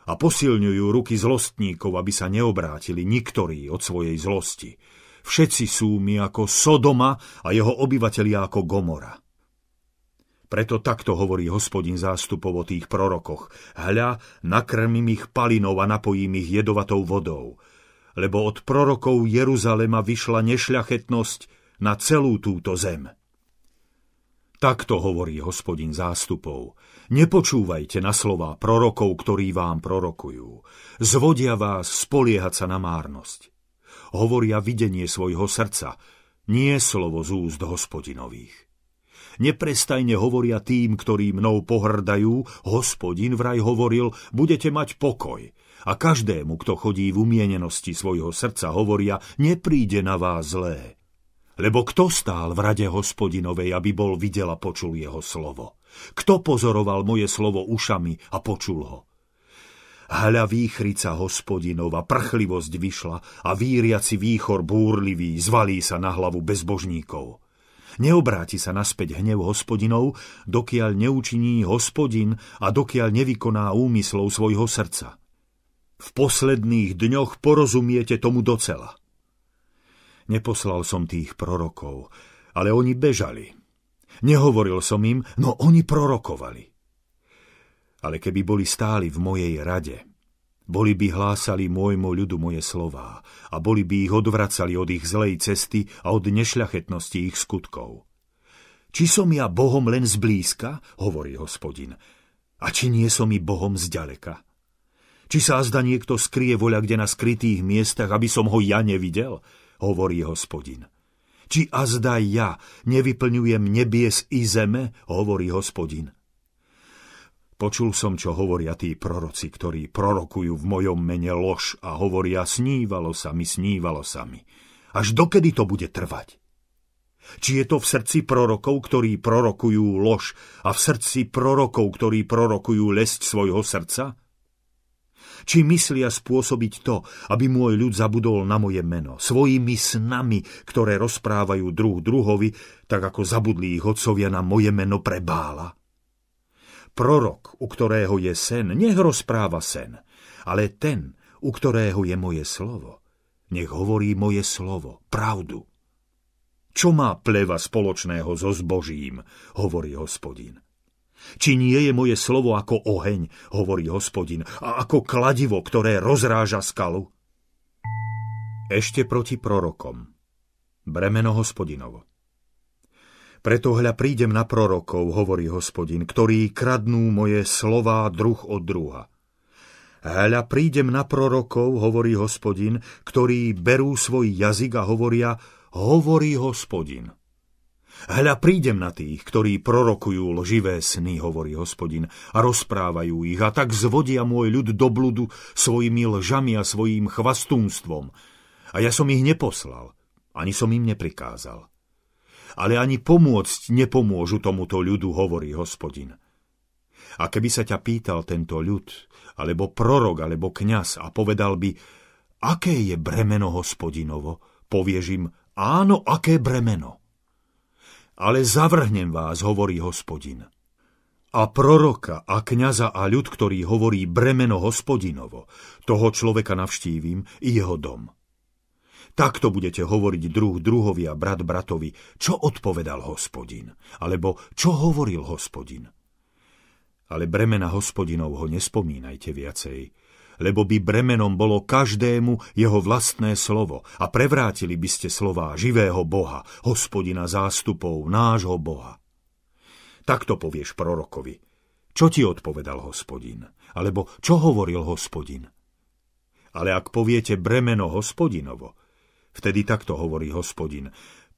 a posilňujú ruky zlostníkov, aby sa neobrátili niktorí od svojej zlosti. Všetci sú mi ako Sodoma a jeho obyvatelia ako Gomora. Preto takto hovorí hospodin zástupov o tých prorokoch. Hľa, nakrmím ich palinou a napojím ich jedovatou vodou. Lebo od prorokov Jeruzalema vyšla nešľachetnosť na celú túto zem. Takto hovorí hospodin zástupov. Nepočúvajte na slová prorokov, ktorí vám prorokujú. Zvodia vás spoliehať sa na márnosť. Hovoria videnie svojho srdca, nie slovo z úst hospodinových. Neprestajne hovoria tým, ktorí mnou pohrdajú, hospodin vraj hovoril, budete mať pokoj. A každému, kto chodí v umienenosti svojho srdca, hovoria, nepríde na vás zlé lebo kto stál v rade hospodinovej, aby bol videl a počul jeho slovo? Kto pozoroval moje slovo ušami a počul ho? Hľa výchrica hospodinova, prchlivosť vyšla a víriaci výchor búrlivý zvalí sa na hlavu bezbožníkov. Neobráti sa naspäť hnev hospodinov, dokiaľ neučiní hospodin a dokiaľ nevykoná úmyslov svojho srdca. V posledných dňoch porozumiete tomu docela. Neposlal som tých prorokov, ale oni bežali. Nehovoril som im, no oni prorokovali. Ale keby boli stáli v mojej rade, boli by hlásali môjmu ľudu moje slová a boli by ich odvracali od ich zlej cesty a od nešľachetnosti ich skutkov. Či som ja Bohom len zblízka, hovorí hospodin, a či nie som i Bohom zďaleka? Či sa zda niekto skrie voľa kde na skrytých miestach, aby som ho ja nevidel? hovorí hospodin. Či azda ja nevyplňujem nebies i zeme, hovorí hospodin. Počul som, čo hovoria tí proroci, ktorí prorokujú v mojom mene lož a hovoria snívalo sa mi, snívalo sa mi. Až dokedy to bude trvať? Či je to v srdci prorokov, ktorí prorokujú lož a v srdci prorokov, ktorí prorokujú lesť svojho srdca? či myslia spôsobiť to, aby môj ľud zabudol na moje meno, svojimi snami, ktoré rozprávajú druh druhovi, tak ako zabudli ich otcovia na moje meno prebála? Prorok, u ktorého je sen, nech rozpráva sen, ale ten, u ktorého je moje slovo, nech hovorí moje slovo, pravdu. Čo má pleva spoločného so zbožím, hovorí hospodin. Či nie je moje slovo ako oheň, hovorí hospodin, a ako kladivo, ktoré rozráža skalu? Ešte proti prorokom. Bremeno hospodinovo. Preto hľa prídem na prorokov, hovorí hospodin, ktorí kradnú moje slová druh od druha. Hľa prídem na prorokov, hovorí hospodin, ktorí berú svoj jazyk a hovoria, hovorí hospodin. Hľa prídem na tých, ktorí prorokujú lživé sny, hovorí hospodin, a rozprávajú ich, a tak zvodia môj ľud do bludu svojimi lžami a svojím chvastúnstvom. A ja som ich neposlal, ani som im neprikázal. Ale ani pomôcť nepomôžu tomuto ľudu, hovorí hospodin. A keby sa ťa pýtal tento ľud, alebo prorok, alebo kňaz a povedal by, aké je bremeno hospodinovo, povieš im, áno, aké bremeno ale zavrhnem vás, hovorí hospodin. A proroka a kňaza a ľud, ktorý hovorí bremeno hospodinovo, toho človeka navštívim i jeho dom. Takto budete hovoriť druh druhovi a brat bratovi, čo odpovedal hospodin, alebo čo hovoril hospodin. Ale bremena hospodinov ho nespomínajte viacej, lebo by bremenom bolo každému jeho vlastné slovo a prevrátili by ste slová živého Boha, hospodina zástupov, nášho Boha. Takto povieš prorokovi. Čo ti odpovedal hospodin? Alebo čo hovoril hospodin? Ale ak poviete bremeno hospodinovo, vtedy takto hovorí hospodin.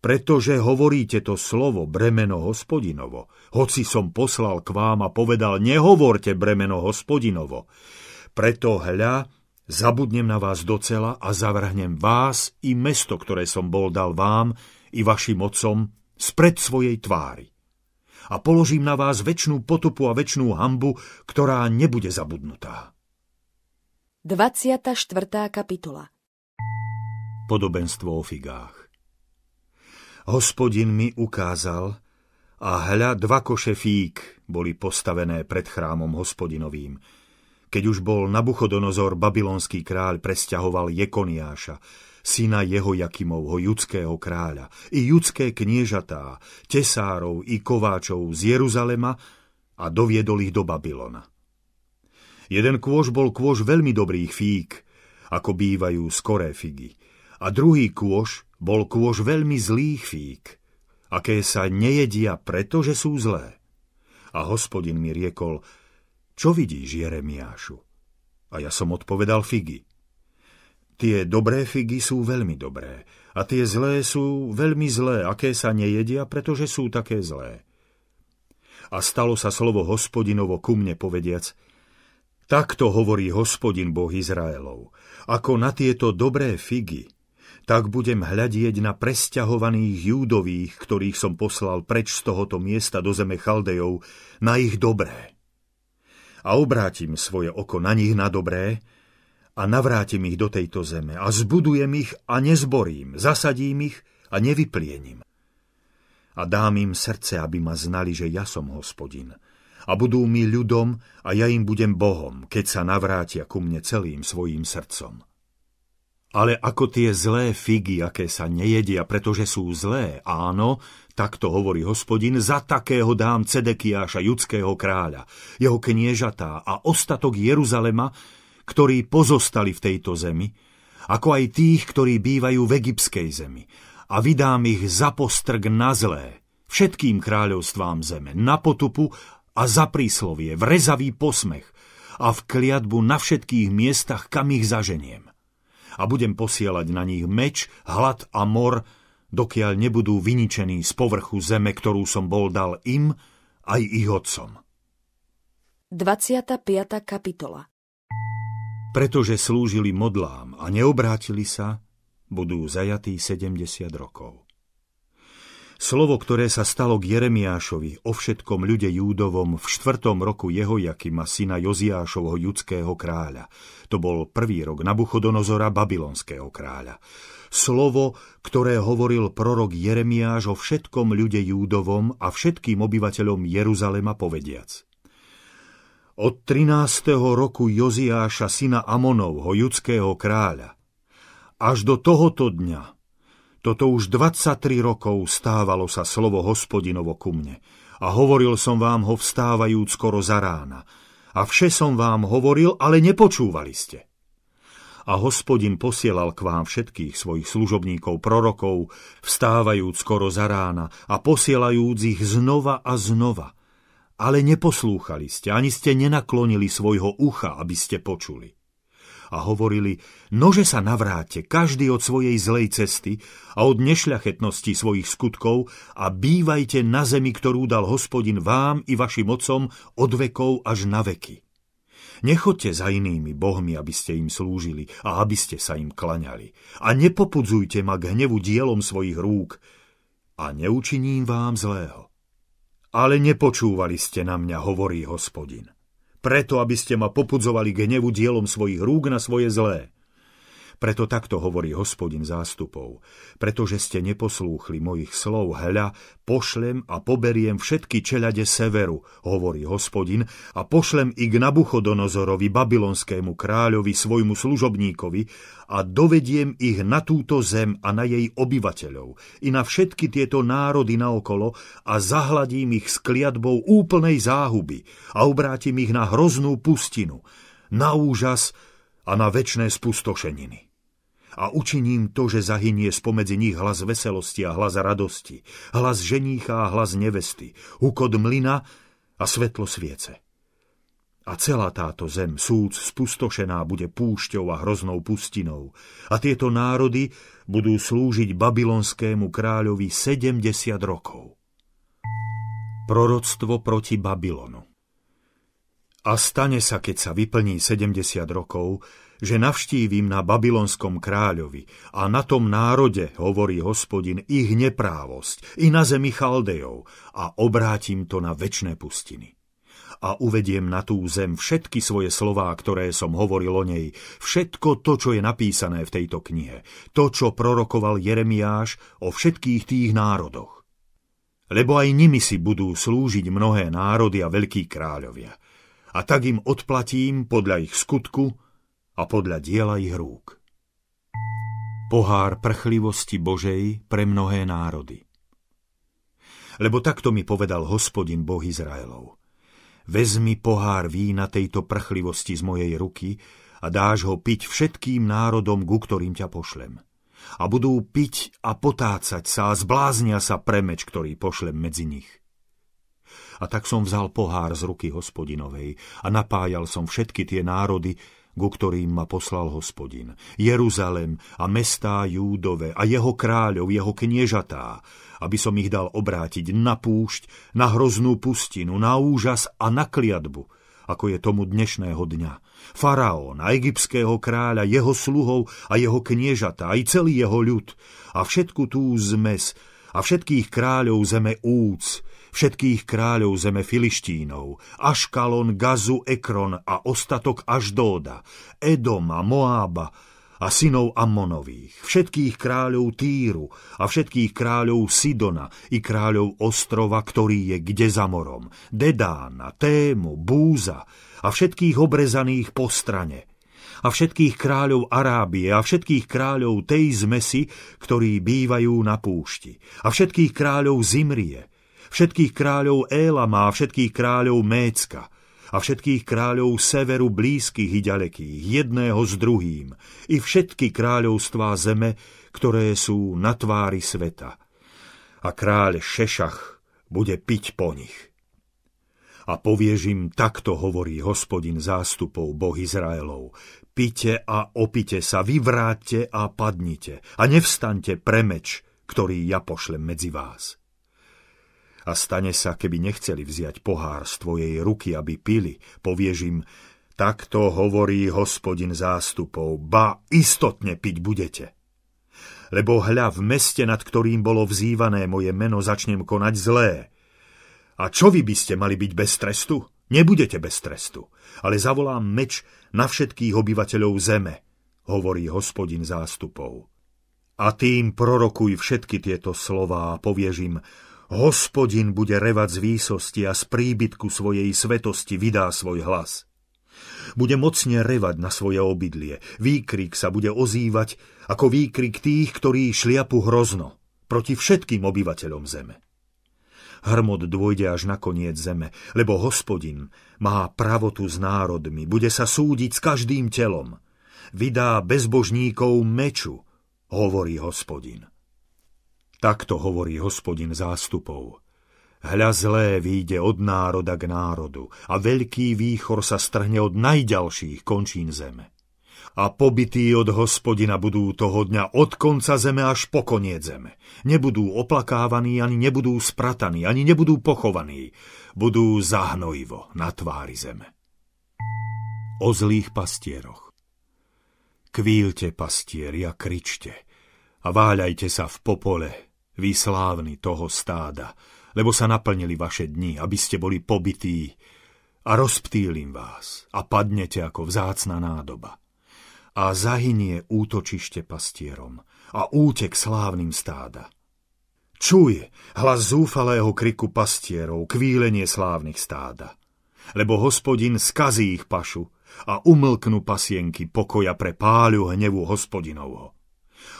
Pretože hovoríte to slovo bremeno hospodinovo, hoci som poslal k vám a povedal, nehovorte bremeno hospodinovo, preto hľa, zabudnem na vás docela a zavrhnem vás i mesto, ktoré som bol dal vám i vašim mocom spred svojej tvári. A položím na vás väčšnú potupu a väčšnú hambu, ktorá nebude zabudnutá. 24. kapitola Podobenstvo o figách Hospodin mi ukázal, a hľa dva koše fík boli postavené pred chrámom hospodinovým, keď už bol Nabuchodonozor babylonský kráľ presťahoval Jekoniáša, syna jeho Jakimovho, judského kráľa, i judské kniežatá, tesárov i kováčov z Jeruzalema a doviedol ich do Babylona. Jeden kôž bol kôž veľmi dobrých fík, ako bývajú skoré figy, a druhý kôž bol kôž veľmi zlých fík, aké sa nejedia pretože sú zlé. A hospodin mi riekol, čo vidíš, Jeremiášu? A ja som odpovedal figy. Tie dobré figy sú veľmi dobré a tie zlé sú veľmi zlé, aké sa nejedia, pretože sú také zlé. A stalo sa slovo hospodinovo ku mne povediac, takto hovorí hospodin Boh Izraelov, ako na tieto dobré figy, tak budem hľadieť na presťahovaných júdových, ktorých som poslal preč z tohoto miesta do zeme Chaldejov, na ich dobré a obrátim svoje oko na nich na dobré a navrátim ich do tejto zeme a zbudujem ich a nezborím, zasadím ich a nevyplienim. A dám im srdce, aby ma znali, že ja som hospodin. A budú mi ľudom a ja im budem Bohom, keď sa navrátia ku mne celým svojim srdcom. Ale ako tie zlé figy, aké sa nejedia, pretože sú zlé, áno, Takto hovorí hospodin, za takého dám Cedekiáša, judského kráľa, jeho kniežatá a ostatok Jeruzalema, ktorí pozostali v tejto zemi, ako aj tých, ktorí bývajú v egyptskej zemi, a vydám ich za postrk na zlé, všetkým kráľovstvám zeme, na potupu a za príslovie, vrezavý posmech a v kliatbu na všetkých miestach, kam ich zaženiem. A budem posielať na nich meč, hlad a mor, dokiaľ nebudú vyničení z povrchu zeme, ktorú som bol dal im, aj ich otcom. 25. kapitola Pretože slúžili modlám a neobrátili sa, budú zajatí 70 rokov. Slovo, ktoré sa stalo k Jeremiášovi o všetkom ľude Júdovom v štvrtom roku jeho Jakima, syna Joziášovho judského kráľa. To bol prvý rok Nabuchodonozora, babylonského kráľa slovo, ktoré hovoril prorok Jeremiáš o všetkom ľude Júdovom a všetkým obyvateľom Jeruzalema povediac. Od 13. roku Joziáša, syna Amonovho, judského kráľa, až do tohoto dňa, toto už 23 rokov stávalo sa slovo hospodinovo ku mne a hovoril som vám ho vstávajúc skoro za rána a vše som vám hovoril, ale nepočúvali ste a hospodin posielal k vám všetkých svojich služobníkov prorokov, vstávajúc skoro za rána a posielajúc ich znova a znova. Ale neposlúchali ste, ani ste nenaklonili svojho ucha, aby ste počuli. A hovorili, nože sa navráte každý od svojej zlej cesty a od nešľachetnosti svojich skutkov a bývajte na zemi, ktorú dal hospodin vám i vašim mocom od vekov až na veky. Nechoďte za inými bohmi, aby ste im slúžili a aby ste sa im klaňali. A nepopudzujte ma k hnevu dielom svojich rúk a neučiním vám zlého. Ale nepočúvali ste na mňa, hovorí hospodin. Preto, aby ste ma popudzovali k hnevu dielom svojich rúk na svoje zlé. Preto takto hovorí hospodin zástupov. Pretože ste neposlúchli mojich slov, hľa, pošlem a poberiem všetky čelade severu, hovorí hospodin, a pošlem i k Nabuchodonozorovi, babylonskému kráľovi, svojmu služobníkovi, a dovediem ich na túto zem a na jej obyvateľov, i na všetky tieto národy naokolo a zahladím ich s kliatbou úplnej záhuby a obrátim ich na hroznú pustinu, na úžas a na večné spustošeniny a učiním to, že zahynie spomedzi nich hlas veselosti a hlas radosti, hlas ženícha a hlas nevesty, hukot mlyna a svetlo sviece. A celá táto zem, súc spustošená, bude púšťou a hroznou pustinou. A tieto národy budú slúžiť babylonskému kráľovi 70 rokov. Proroctvo proti Babylonu A stane sa, keď sa vyplní 70 rokov, že navštívim na babylonskom kráľovi a na tom národe, hovorí hospodin, ich neprávosť i na zemi Chaldejov a obrátim to na väčšie pustiny. A uvediem na tú zem všetky svoje slová, ktoré som hovoril o nej, všetko to, čo je napísané v tejto knihe, to, čo prorokoval Jeremiáš o všetkých tých národoch. Lebo aj nimi si budú slúžiť mnohé národy a veľkí kráľovia. A tak im odplatím podľa ich skutku a podľa diela ich rúk. Pohár prchlivosti Božej pre mnohé národy. Lebo takto mi povedal hospodin Boh Izraelov. Vezmi pohár vína tejto prchlivosti z mojej ruky a dáš ho piť všetkým národom, ku ktorým ťa pošlem. A budú piť a potácať sa a zbláznia sa premeč, ktorý pošlem medzi nich. A tak som vzal pohár z ruky hospodinovej a napájal som všetky tie národy, ku ktorým ma poslal hospodin. Jeruzalem a mestá Júdove a jeho kráľov, jeho kniežatá, aby som ich dal obrátiť na púšť, na hroznú pustinu, na úžas a na kliatbu, ako je tomu dnešného dňa. Faraón a egyptského kráľa, jeho sluhov a jeho kniežatá, aj celý jeho ľud a všetku tú zmes a všetkých kráľov zeme úc, všetkých kráľov zeme Filištínov, Aškalon, Gazu, Ekron a ostatok Aždóda, Edoma, Moába a synov Ammonových, všetkých kráľov Týru a všetkých kráľov Sidona i kráľov ostrova, ktorý je kde za morom, Dedána, Tému, Búza a všetkých obrezaných po strane – a všetkých kráľov Arábie a všetkých kráľov tej zmesi, ktorí bývajú na púšti a všetkých kráľov Zimrie všetkých kráľov Élama a všetkých kráľov Mécka a všetkých kráľov severu blízkych i ďalekých, jedného s druhým, i všetky kráľovstvá zeme, ktoré sú na tvári sveta. A kráľ Šešach bude piť po nich. A povieš im, takto hovorí hospodin zástupov, boh Izraelov, pite a opite sa, vyvráťte a padnite a pre premeč, ktorý ja pošlem medzi vás. A stane sa, keby nechceli vziať pohár z tvojej ruky, aby pili, povieš im, takto hovorí hospodin zástupov, ba istotne piť budete. Lebo hľa v meste, nad ktorým bolo vzývané moje meno, začnem konať zlé. A čo vy by ste mali byť bez trestu? Nebudete bez trestu, ale zavolám meč na všetkých obyvateľov zeme, hovorí hospodin zástupov. A tým prorokuj všetky tieto slová a povieš im, Hospodin bude revať z výsosti a z príbytku svojej svetosti vydá svoj hlas. Bude mocne revať na svoje obydlie. Výkrik sa bude ozývať ako výkrik tých, ktorí šliapu hrozno proti všetkým obyvateľom zeme. Hrmot dôjde až na koniec zeme, lebo hospodin má pravotu s národmi, bude sa súdiť s každým telom. Vydá bezbožníkov meču, hovorí hospodin. Takto hovorí hospodin zástupov. Hľa zlé výjde od národa k národu a veľký výchor sa strhne od najďalších končín zeme. A pobytí od hospodina budú toho dňa od konca zeme až po koniec zeme. Nebudú oplakávaní, ani nebudú sprataní, ani nebudú pochovaní. Budú zahnojivo na tvári zeme. O zlých pastieroch Kvílte pastieri a kričte a váľajte sa v popole, vy slávni toho stáda, lebo sa naplnili vaše dni, aby ste boli pobití a rozptýlim vás a padnete ako vzácna nádoba. A zahynie útočište pastierom a útek slávnym stáda. Čuj hlas zúfalého kriku pastierov, kvílenie slávnych stáda. Lebo hospodin skazí ich pašu a umlknú pasienky pokoja pre páľu hnevu hospodinovho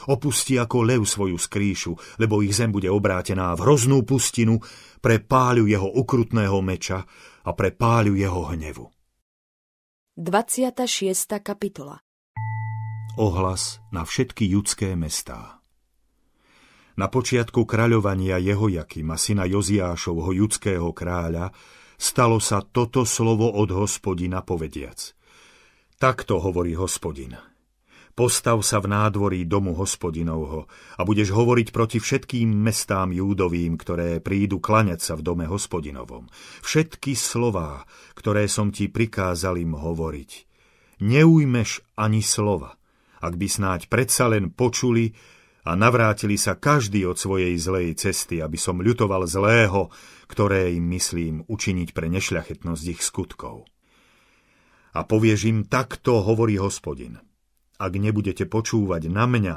opustí ako lev svoju skrýšu, lebo ich zem bude obrátená v hroznú pustinu pre páľu jeho ukrutného meča a pre páľu jeho hnevu. 26. kapitola Ohlas na všetky judské mestá Na počiatku kráľovania Jehojakima, syna Joziášovho judského kráľa, stalo sa toto slovo od hospodina povediac. Takto hovorí hospodin – Postav sa v nádvorí domu hospodinovho a budeš hovoriť proti všetkým mestám júdovým, ktoré prídu klaňať sa v dome hospodinovom. Všetky slová, ktoré som ti prikázal im hovoriť. Neujmeš ani slova, ak by snáď predsa len počuli a navrátili sa každý od svojej zlej cesty, aby som ľutoval zlého, ktoré im myslím učiniť pre nešľachetnosť ich skutkov. A povieš im, takto hovorí hospodin – ak nebudete počúvať na mňa,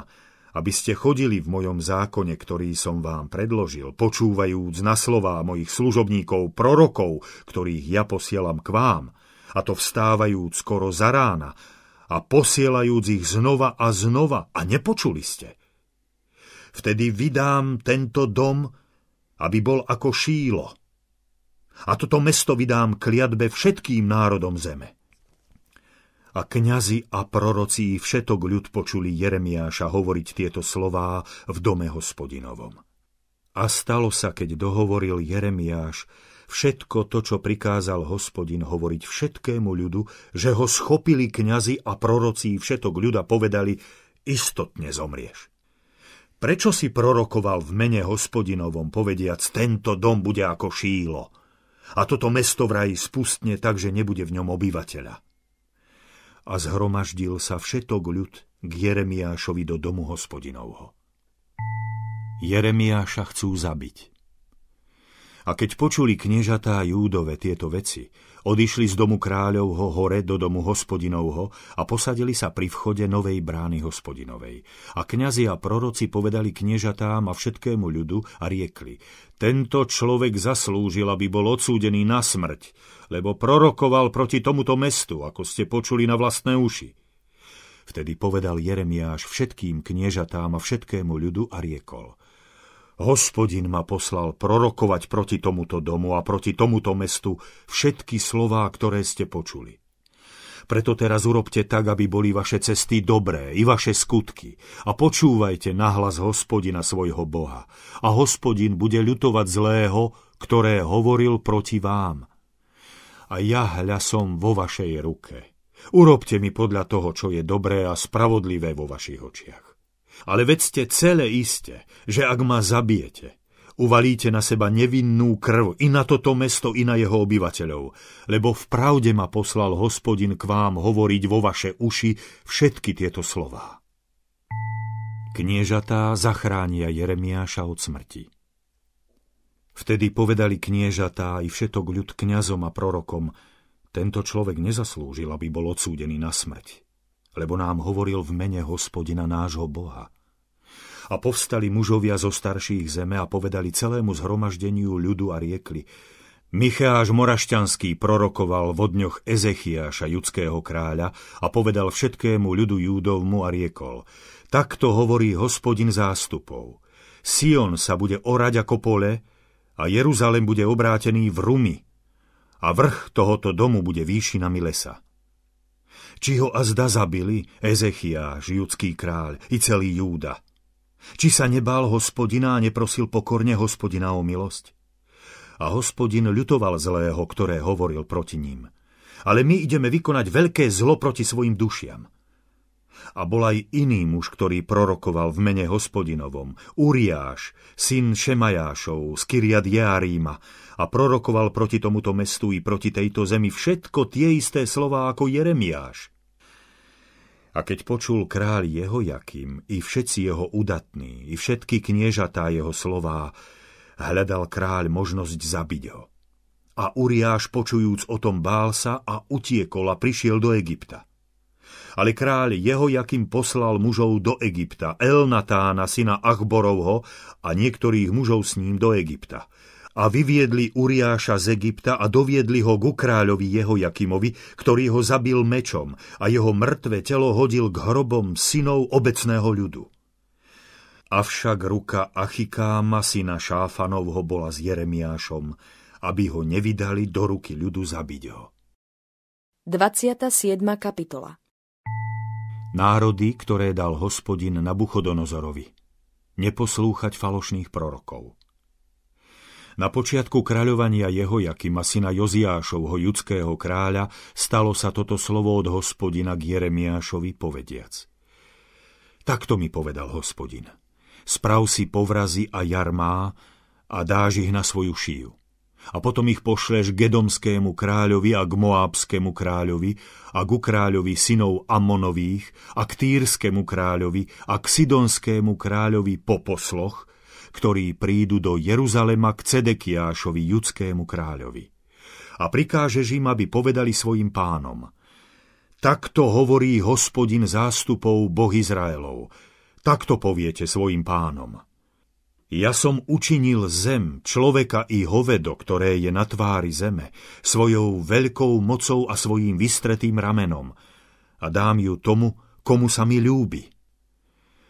aby ste chodili v mojom zákone, ktorý som vám predložil, počúvajúc na slová mojich služobníkov, prorokov, ktorých ja posielam k vám, a to vstávajúc skoro za rána, a posielajúc ich znova a znova, a nepočuli ste. Vtedy vydám tento dom, aby bol ako šílo. A toto mesto vydám kliatbe všetkým národom zeme. A kňazi a proroci všetok ľud počuli Jeremiáša hovoriť tieto slová v dome hospodinovom. A stalo sa, keď dohovoril Jeremiáš, všetko to, čo prikázal hospodin hovoriť všetkému ľudu, že ho schopili kňazi a proroci všetok ľuda povedali, istotne zomrieš. Prečo si prorokoval v mene hospodinovom, povediac, tento dom bude ako šílo a toto mesto vraj spustne tak, že nebude v ňom obyvateľa? a zhromaždil sa všetok ľud k Jeremiášovi do domu hospodinovho. Jeremiáša chcú zabiť. A keď počuli kniežatá Júdove tieto veci, odišli z domu kráľovho hore do domu hospodinovho a posadili sa pri vchode novej brány hospodinovej. A kňazi a proroci povedali kniežatám a všetkému ľudu a riekli, tento človek zaslúžil, aby bol odsúdený na smrť, lebo prorokoval proti tomuto mestu, ako ste počuli na vlastné uši. Vtedy povedal Jeremiáš všetkým kniežatám a všetkému ľudu a riekol. Hospodin ma poslal prorokovať proti tomuto domu a proti tomuto mestu všetky slová, ktoré ste počuli. Preto teraz urobte tak, aby boli vaše cesty dobré i vaše skutky a počúvajte nahlas hospodina svojho Boha. A hospodin bude ľutovať zlého, ktoré hovoril proti vám a jahľa som vo vašej ruke. Urobte mi podľa toho, čo je dobré a spravodlivé vo vašich očiach. Ale vedzte celé iste, že ak ma zabijete, uvalíte na seba nevinnú krv i na toto mesto, i na jeho obyvateľov, lebo v pravde ma poslal hospodin k vám hovoriť vo vaše uši všetky tieto slová. Kniežatá zachránia Jeremiáša od smrti. Vtedy povedali kniežatá i všetok ľud kňazom a prorokom, tento človek nezaslúžil, aby bol odsúdený na smrť, lebo nám hovoril v mene hospodina nášho Boha. A povstali mužovia zo starších zeme a povedali celému zhromaždeniu ľudu a riekli, Micháš Morašťanský prorokoval v dňoch Ezechiáša, judského kráľa, a povedal všetkému ľudu júdovmu a riekol, takto hovorí hospodin zástupov. Sion sa bude orať ako pole, a Jeruzalem bude obrátený v rumy a vrch tohoto domu bude výšinami lesa. Či ho azda zabili Ezechiáš, judský kráľ i celý Júda? Či sa nebál hospodina a neprosil pokorne hospodina o milosť? A hospodin ľutoval zlého, ktoré hovoril proti ním. Ale my ideme vykonať veľké zlo proti svojim dušiam – a bol aj iný muž, ktorý prorokoval v mene hospodinovom, Uriáš, syn Šemajášov, z Kyriad Jearíma, a prorokoval proti tomuto mestu i proti tejto zemi všetko tie isté slova ako Jeremiáš. A keď počul kráľ jeho Jakým i všetci jeho udatní, i všetky kniežatá jeho slová, hľadal kráľ možnosť zabiť ho. A Uriáš, počujúc o tom, bál sa a utiekol a prišiel do Egypta ale kráľ jeho, jakým poslal mužov do Egypta, Elnatána, syna Achborovho a niektorých mužov s ním do Egypta. A vyviedli Uriáša z Egypta a doviedli ho ku kráľovi jeho Jakimovi, ktorý ho zabil mečom a jeho mŕtve telo hodil k hrobom synov obecného ľudu. Avšak ruka Achikáma syna Šáfanovho bola s Jeremiášom, aby ho nevydali do ruky ľudu zabiť ho. 27. kapitola národy, ktoré dal hospodin Nabuchodonozorovi, neposlúchať falošných prorokov. Na počiatku kráľovania jeho Jakima syna Joziášovho judského kráľa stalo sa toto slovo od hospodina k Jeremiášovi povediac. Takto mi povedal hospodin. Sprav si povrazy a jarmá a dáš ich na svoju šiju a potom ich pošleš k Edomskému kráľovi a k Moábskému kráľovi a ku kráľovi synov Amonových a k Týrskému kráľovi a k Sidonskému kráľovi po posloch, ktorí prídu do Jeruzalema k Cedekiášovi, judskému kráľovi. A prikážeš im, aby povedali svojim pánom. Takto hovorí hospodin zástupov Boh Izraelov. Takto poviete svojim pánom. Ja som učinil zem, človeka i hovedo, ktoré je na tvári zeme, svojou veľkou mocou a svojím vystretým ramenom a dám ju tomu, komu sa mi ľúbi.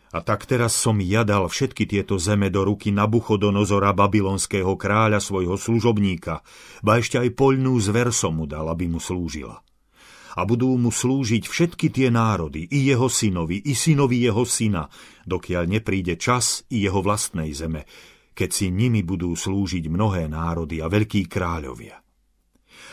A tak teraz som ja dal všetky tieto zeme do ruky Nabuchodonozora, babylonského kráľa, svojho služobníka, ba ešte aj poľnú zver som mu dal, aby mu slúžila a budú mu slúžiť všetky tie národy, i jeho synovi, i synovi jeho syna, dokiaľ nepríde čas i jeho vlastnej zeme, keď si nimi budú slúžiť mnohé národy a veľkí kráľovia.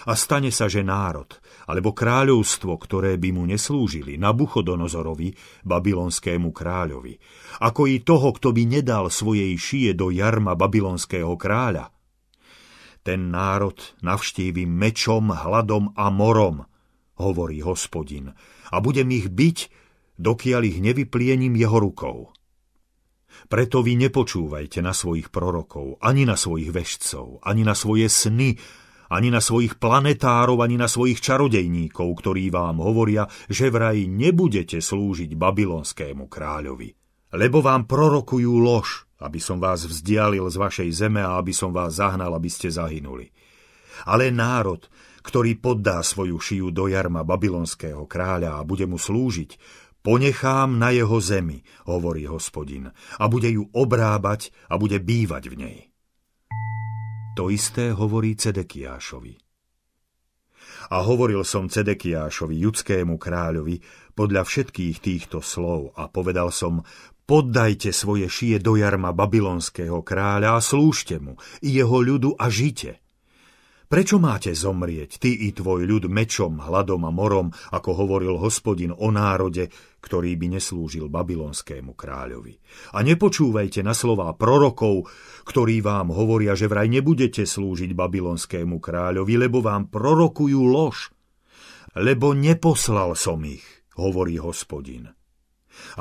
A stane sa, že národ, alebo kráľovstvo, ktoré by mu neslúžili, Nabuchodonozorovi, babylonskému kráľovi, ako i toho, kto by nedal svojej šie do jarma babylonského kráľa, ten národ navštívim mečom, hladom a morom, hovorí hospodin, a budem ich byť, dokiaľ ich nevypliením jeho rukou. Preto vy nepočúvajte na svojich prorokov, ani na svojich vešcov, ani na svoje sny, ani na svojich planetárov, ani na svojich čarodejníkov, ktorí vám hovoria, že vraj nebudete slúžiť babylonskému kráľovi. Lebo vám prorokujú lož, aby som vás vzdialil z vašej zeme a aby som vás zahnal, aby ste zahynuli. Ale národ, ktorý poddá svoju šiju do jarma babylonského kráľa a bude mu slúžiť, ponechám na jeho zemi, hovorí hospodin, a bude ju obrábať a bude bývať v nej. To isté hovorí Cedekiášovi. A hovoril som Cedekiášovi, judskému kráľovi, podľa všetkých týchto slov a povedal som, poddajte svoje šie do jarma babylonského kráľa a slúžte mu, i jeho ľudu a žite – Prečo máte zomrieť, ty i tvoj ľud, mečom, hladom a morom, ako hovoril hospodin o národe, ktorý by neslúžil babylonskému kráľovi? A nepočúvajte na slová prorokov, ktorí vám hovoria, že vraj nebudete slúžiť babylonskému kráľovi, lebo vám prorokujú lož. Lebo neposlal som ich, hovorí hospodin.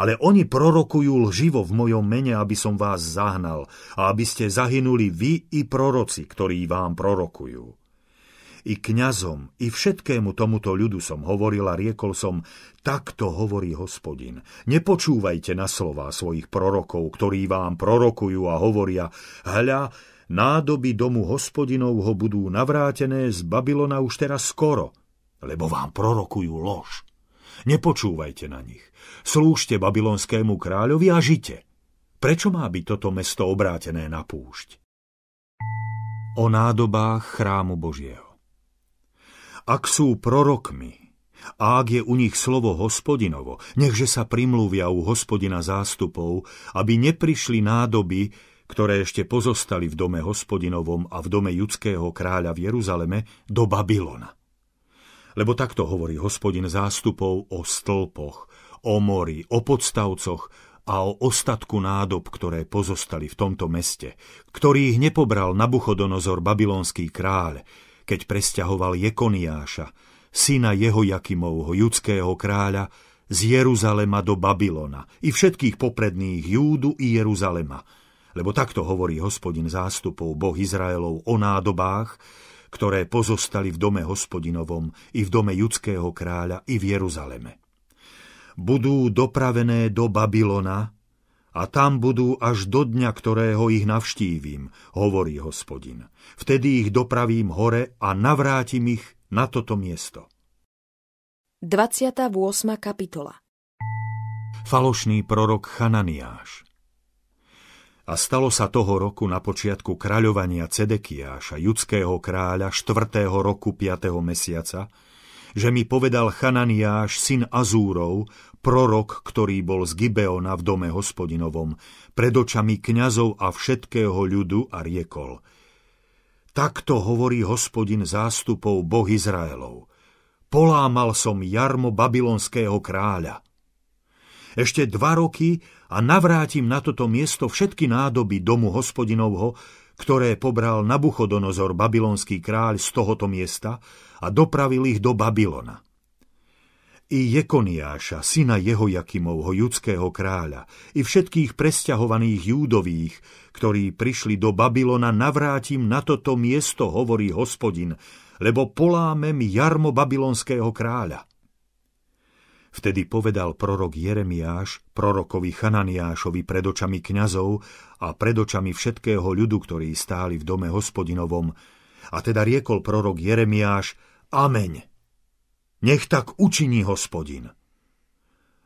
Ale oni prorokujú lživo v mojom mene, aby som vás zahnal a aby ste zahynuli vy i proroci, ktorí vám prorokujú i kňazom, i všetkému tomuto ľudu som hovoril a riekol som, takto hovorí hospodin. Nepočúvajte na slová svojich prorokov, ktorí vám prorokujú a hovoria, hľa, nádoby domu hospodinov ho budú navrátené z Babylona už teraz skoro, lebo vám prorokujú lož. Nepočúvajte na nich. Slúžte babylonskému kráľovi a žite. Prečo má byť toto mesto obrátené na púšť? O nádobách chrámu Božieho. Ak sú prorokmi a ak je u nich slovo hospodinovo, nechže sa primluvia u hospodina zástupov, aby neprišli nádoby, ktoré ešte pozostali v dome hospodinovom a v dome judského kráľa v Jeruzaleme, do Babylona. Lebo takto hovorí hospodin zástupov o stĺpoch, o mori, o podstavcoch a o ostatku nádob, ktoré pozostali v tomto meste, ktorých nepobral Nabuchodonozor babylonský kráľ, keď presťahoval Jekoniáša, syna jeho Jakimovho, judského kráľa, z Jeruzalema do Babylona i všetkých popredných Júdu i Jeruzalema. Lebo takto hovorí hospodin zástupov Boh Izraelov o nádobách, ktoré pozostali v dome hospodinovom i v dome judského kráľa i v Jeruzaleme. Budú dopravené do Babylona a tam budú až do dňa, ktorého ich navštívim, hovorí hospodin. Vtedy ich dopravím hore a navrátim ich na toto miesto. 28. kapitola Falošný prorok Chananiáš a stalo sa toho roku na počiatku kráľovania Cedekiáša, judského kráľa, 4. roku 5. mesiaca, že mi povedal Chananiáš, syn Azúrov, prorok, ktorý bol z Gibeona v dome hospodinovom, pred očami kňazov a všetkého ľudu a riekol. Takto hovorí hospodin zástupov Boh Izraelov. Polámal som jarmo babylonského kráľa. Ešte dva roky a navrátim na toto miesto všetky nádoby domu hospodinovho, ktoré pobral Nabuchodonozor, babylonský kráľ, z tohoto miesta a dopravil ich do Babylona. I Jekoniáša, syna Jakimovho judského kráľa, i všetkých presťahovaných júdových, ktorí prišli do Babylona, navrátim na toto miesto, hovorí hospodin, lebo polámem jarmo babylonského kráľa. Vtedy povedal prorok Jeremiáš, prorokovi Chananiášovi pred očami kňazov a pred očami všetkého ľudu, ktorí stáli v dome hospodinovom. A teda riekol prorok Jeremiáš, Ameň. Nech tak učiní hospodin.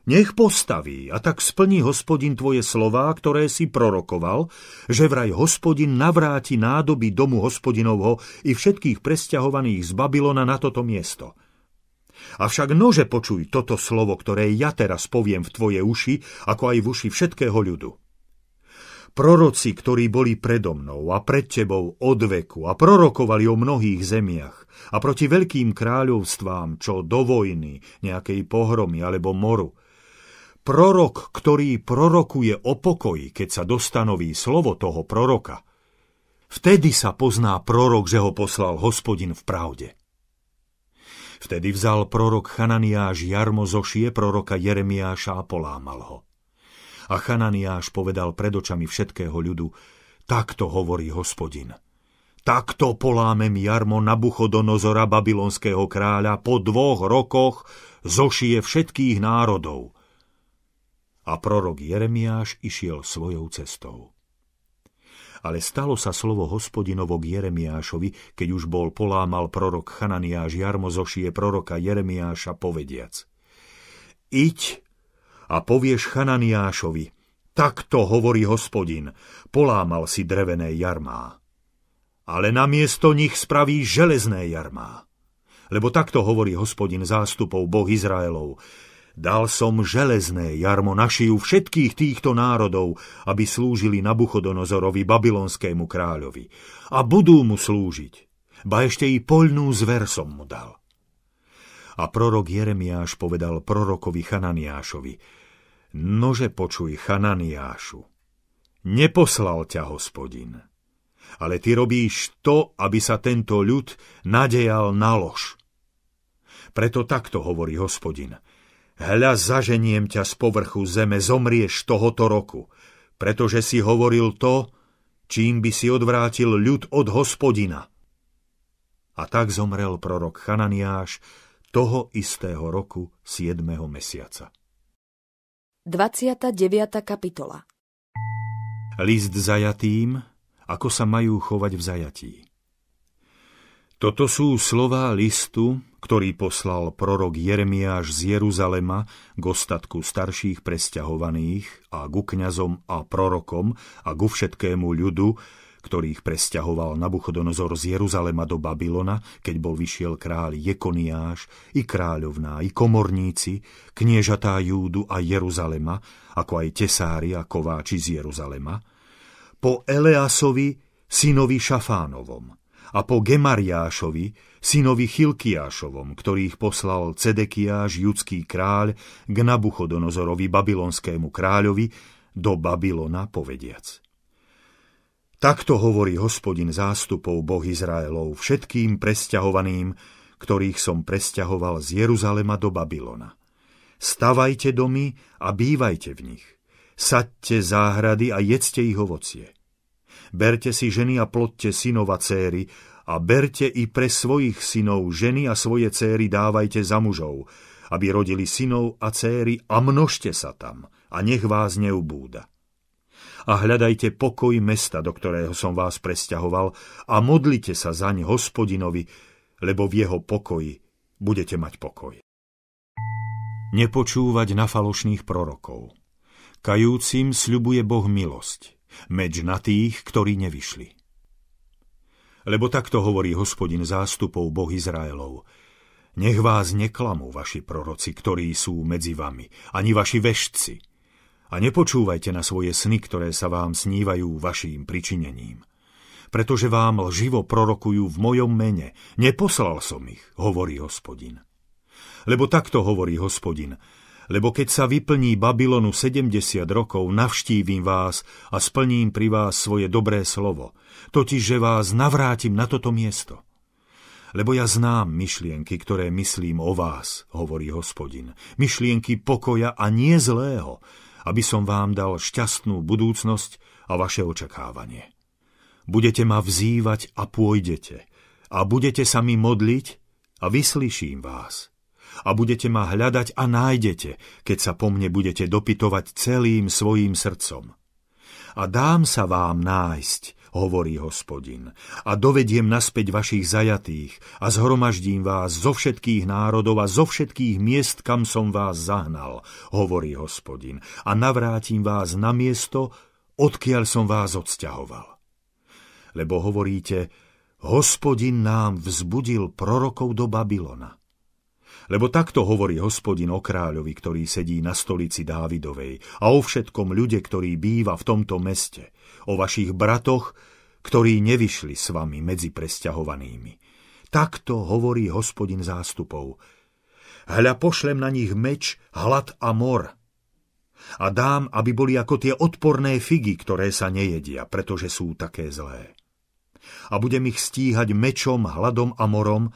Nech postaví a tak splní hospodin tvoje slová, ktoré si prorokoval, že vraj hospodin navráti nádoby domu hospodinovho i všetkých presťahovaných z Babylona na toto miesto. Avšak nože počuj toto slovo, ktoré ja teraz poviem v tvoje uši, ako aj v uši všetkého ľudu. Proroci, ktorí boli predo mnou a pred tebou od veku a prorokovali o mnohých zemiach a proti veľkým kráľovstvám, čo do vojny, nejakej pohromy alebo moru. Prorok, ktorý prorokuje o pokoji, keď sa dostanoví slovo toho proroka. Vtedy sa pozná prorok, že ho poslal hospodin v pravde. Vtedy vzal prorok Chananiáš jarmozošie proroka Jeremiáša a polámal ho. A Chananiáš povedal pred očami všetkého ľudu, takto hovorí hospodin. Takto polámem jarmo Nabuchodonozora babylonského kráľa po dvoch rokoch zošie všetkých národov. A prorok Jeremiáš išiel svojou cestou. Ale stalo sa slovo hospodinovo k Jeremiášovi, keď už bol polámal prorok Chananiáš jarmo zošie proroka Jeremiáša povediac. Iď a povieš Chananiášovi, takto hovorí hospodin, polámal si drevené jarmá. Ale namiesto nich spraví železné jarmá. Lebo takto hovorí hospodin zástupov Boh Izraelov. Dal som železné jarmo na šiju všetkých týchto národov, aby slúžili Nabuchodonozorovi, babylonskému kráľovi. A budú mu slúžiť. Ba ešte i poľnú zver som mu dal. A prorok Jeremiáš povedal prorokovi Chananiášovi – Nože počuj, Chananiášu, neposlal ťa hospodin, ale ty robíš to, aby sa tento ľud nadejal na lož. Preto takto hovorí hospodin. Hľa zaženiem ťa z povrchu zeme, zomrieš tohoto roku, pretože si hovoril to, čím by si odvrátil ľud od hospodina. A tak zomrel prorok Chananiáš toho istého roku 7. mesiaca. 29. kapitola List zajatým, ako sa majú chovať v zajatí. Toto sú slová listu, ktorý poslal prorok Jeremiáš z Jeruzalema k ostatku starších presťahovaných a ku kňazom a prorokom a ku všetkému ľudu, ktorých presťahoval Nabuchodonozor z Jeruzalema do Babylona, keď bol vyšiel kráľ Jekoniáš, i kráľovná, i komorníci, kniežatá Júdu a Jeruzalema, ako aj tesári a kováči z Jeruzalema, po Eleasovi, synovi Šafánovom, a po Gemariášovi, synovi Chilkiášovom, ktorých poslal Cedekiáš, judský kráľ, k Nabuchodonozorovi, babylonskému kráľovi, do Babylona povediac. Takto hovorí hospodin zástupov Boh Izraelov všetkým presťahovaným, ktorých som presťahoval z Jeruzalema do Babylona. Stavajte domy a bývajte v nich. Saďte záhrady a jedzte ich ovocie. Berte si ženy a plodte synova céry a berte i pre svojich synov ženy a svoje céry dávajte za mužov, aby rodili synov a céry a množte sa tam a nech vás neubúda a hľadajte pokoj mesta, do ktorého som vás presťahoval a modlite sa zaň hospodinovi, lebo v jeho pokoji budete mať pokoj. Nepočúvať na falošných prorokov. Kajúcim sľubuje Boh milosť, meč na tých, ktorí nevyšli. Lebo takto hovorí hospodin zástupov Boh Izraelov. Nech vás neklamú vaši proroci, ktorí sú medzi vami, ani vaši vešci, a nepočúvajte na svoje sny, ktoré sa vám snívajú vašim pričinením. Pretože vám lživo prorokujú v mojom mene, neposlal som ich, hovorí hospodin. Lebo takto hovorí hospodin, lebo keď sa vyplní Babylonu 70 rokov, navštívim vás a splním pri vás svoje dobré slovo, totiž že vás navrátim na toto miesto. Lebo ja znám myšlienky, ktoré myslím o vás, hovorí hospodin, myšlienky pokoja a nie zlého, aby som vám dal šťastnú budúcnosť a vaše očakávanie. Budete ma vzývať a pôjdete. A budete sa mi modliť a vyslyším vás. A budete ma hľadať a nájdete, keď sa po mne budete dopytovať celým svojim srdcom. A dám sa vám nájsť hovorí hospodin, a dovediem naspäť vašich zajatých a zhromaždím vás zo všetkých národov a zo všetkých miest, kam som vás zahnal, hovorí hospodin, a navrátim vás na miesto, odkiaľ som vás odsťahoval. Lebo hovoríte, hospodin nám vzbudil prorokov do Babylona. Lebo takto hovorí hospodin o kráľovi, ktorý sedí na stolici Dávidovej a o všetkom ľude, ktorý býva v tomto meste, o vašich bratoch, ktorí nevyšli s vami medzi presťahovanými. Takto hovorí hospodin zástupov. Hľa pošlem na nich meč, hlad a mor. A dám, aby boli ako tie odporné figy, ktoré sa nejedia, pretože sú také zlé. A budem ich stíhať mečom, hladom a morom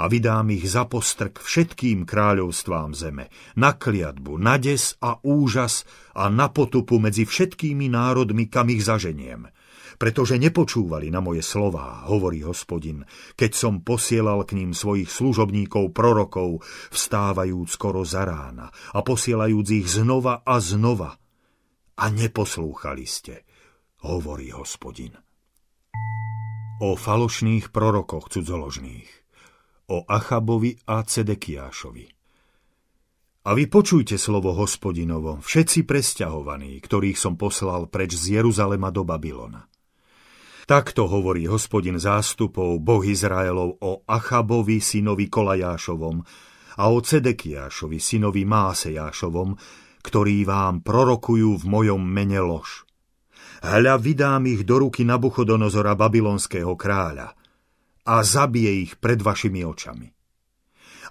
a vydám ich za postrk všetkým kráľovstvám zeme, na kliatbu, na des a úžas a na potupu medzi všetkými národmi, kam ich zaženiem – pretože nepočúvali na moje slová, hovorí hospodin, keď som posielal k ním svojich služobníkov prorokov, vstávajúc skoro za rána a posielajúc ich znova a znova. A neposlúchali ste, hovorí hospodin. O falošných prorokoch cudzoložných, o Achabovi a Cedekiášovi. A vy počujte slovo hospodinovo, všetci presťahovaní, ktorých som poslal preč z Jeruzalema do Babylona. Takto hovorí hospodin zástupov, boh Izraelov, o Achabovi, synovi Kolajášovom a o Cedekiášovi, synovi Másejášovom, ktorí vám prorokujú v mojom mene lož. Hľa vydám ich do ruky Nabuchodonozora babylonského kráľa a zabije ich pred vašimi očami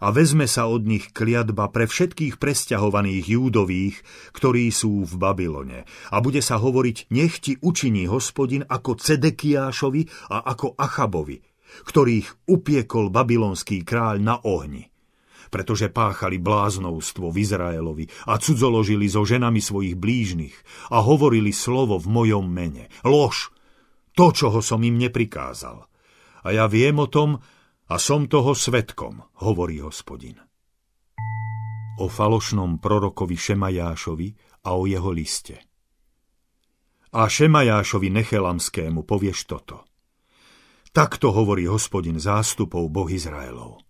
a vezme sa od nich kliatba pre všetkých presťahovaných júdových, ktorí sú v Babylone. A bude sa hovoriť, nech ti učiní hospodin ako Cedekiášovi a ako Achabovi, ktorých upiekol babylonský kráľ na ohni pretože páchali bláznovstvo v Izraelovi a cudzoložili so ženami svojich blížnych a hovorili slovo v mojom mene. Lož! To, čoho som im neprikázal. A ja viem o tom, a som toho svetkom, hovorí hospodin. O falošnom prorokovi Šemajášovi a o jeho liste. A Šemajášovi Nechelamskému povieš toto. Takto hovorí hospodin zástupov Boh Izraelov.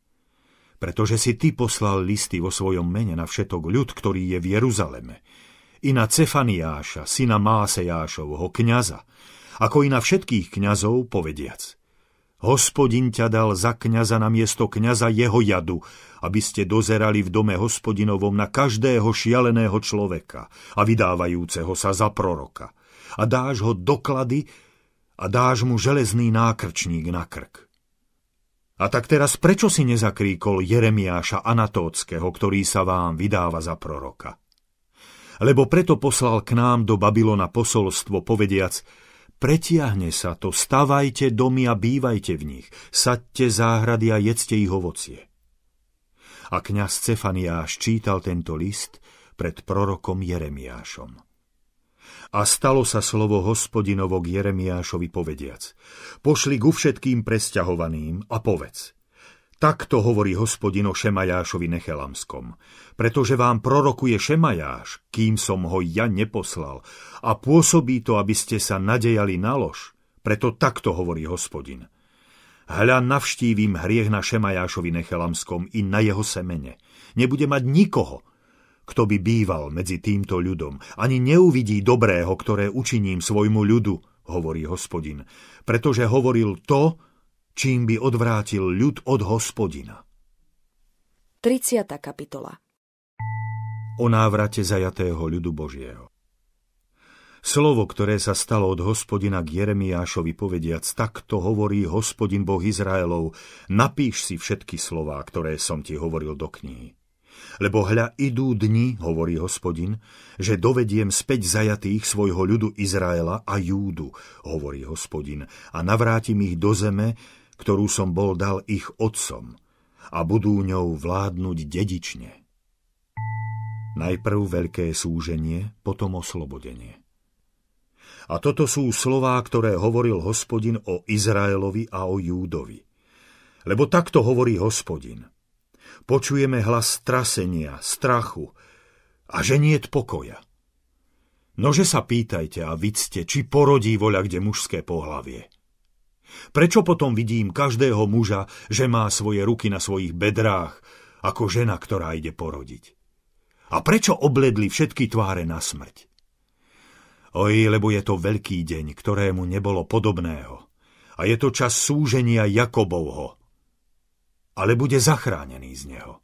Pretože si ty poslal listy vo svojom mene na všetok ľud, ktorý je v Jeruzaleme, i na Cefaniáša, syna Másejášovho, kniaza, ako i na všetkých kňazov povediac – Hospodin ťa dal za kniaza na miesto kniaza jeho jadu, aby ste dozerali v dome hospodinovom na každého šialeného človeka a vydávajúceho sa za proroka. A dáš ho doklady a dáš mu železný nákrčník na krk. A tak teraz prečo si nezakríkol Jeremiáša Anatóckého, ktorý sa vám vydáva za proroka? Lebo preto poslal k nám do Babylona posolstvo povediac, Pretiahne sa to, stavajte domy a bývajte v nich, saďte záhrady a jedzte ich ovocie. A kňaz Cefaniáš čítal tento list pred prorokom Jeremiášom. A stalo sa slovo hospodinovo k Jeremiášovi povediac. Pošli ku všetkým presťahovaným a povedz – Takto hovorí hospodino Šemajášovi Nechelamskom, pretože vám prorokuje Šemajáš, kým som ho ja neposlal, a pôsobí to, aby ste sa nadejali na lož. Preto takto hovorí hospodin. Hľa navštívim hriech na Šemajášovi Nechelamskom i na jeho semene. Nebude mať nikoho, kto by býval medzi týmto ľudom, ani neuvidí dobrého, ktoré učiním svojmu ľudu, hovorí hospodin, pretože hovoril to, čím by odvrátil ľud od hospodina. 30. kapitola O návrate zajatého ľudu Božieho Slovo, ktoré sa stalo od hospodina k Jeremiášovi povediac, takto hovorí hospodin Boh Izraelov, napíš si všetky slová, ktoré som ti hovoril do knihy. Lebo hľa idú dni, hovorí hospodin, že dovediem späť zajatých svojho ľudu Izraela a Júdu, hovorí hospodin, a navrátim ich do zeme, ktorú som bol dal ich otcom a budú ňou vládnuť dedične. Najprv veľké súženie, potom oslobodenie. A toto sú slová, ktoré hovoril hospodin o Izraelovi a o Júdovi. Lebo takto hovorí hospodin. Počujeme hlas trasenia, strachu a že niet pokoja. Nože sa pýtajte a vidzte, či porodí voľa kde mužské pohlavie. Prečo potom vidím každého muža, že má svoje ruky na svojich bedrách, ako žena, ktorá ide porodiť? A prečo obledli všetky tváre na smrť? Oj, lebo je to veľký deň, ktorému nebolo podobného. A je to čas súženia Jakobovho. Ale bude zachránený z neho.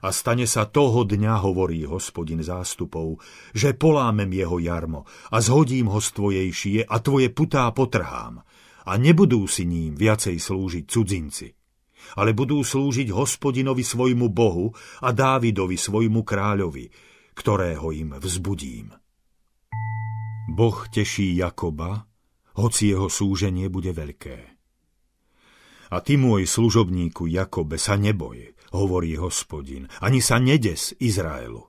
A stane sa toho dňa, hovorí hospodin zástupov, že polámem jeho jarmo a zhodím ho z tvojej šie a tvoje putá potrhám – a nebudú si ním viacej slúžiť cudzinci, ale budú slúžiť hospodinovi svojmu Bohu a Dávidovi svojmu kráľovi, ktorého im vzbudím. Boh teší Jakoba, hoci jeho súženie bude veľké. A ty, môj služobníku Jakobe, sa neboj, hovorí hospodin, ani sa nedes Izraelu.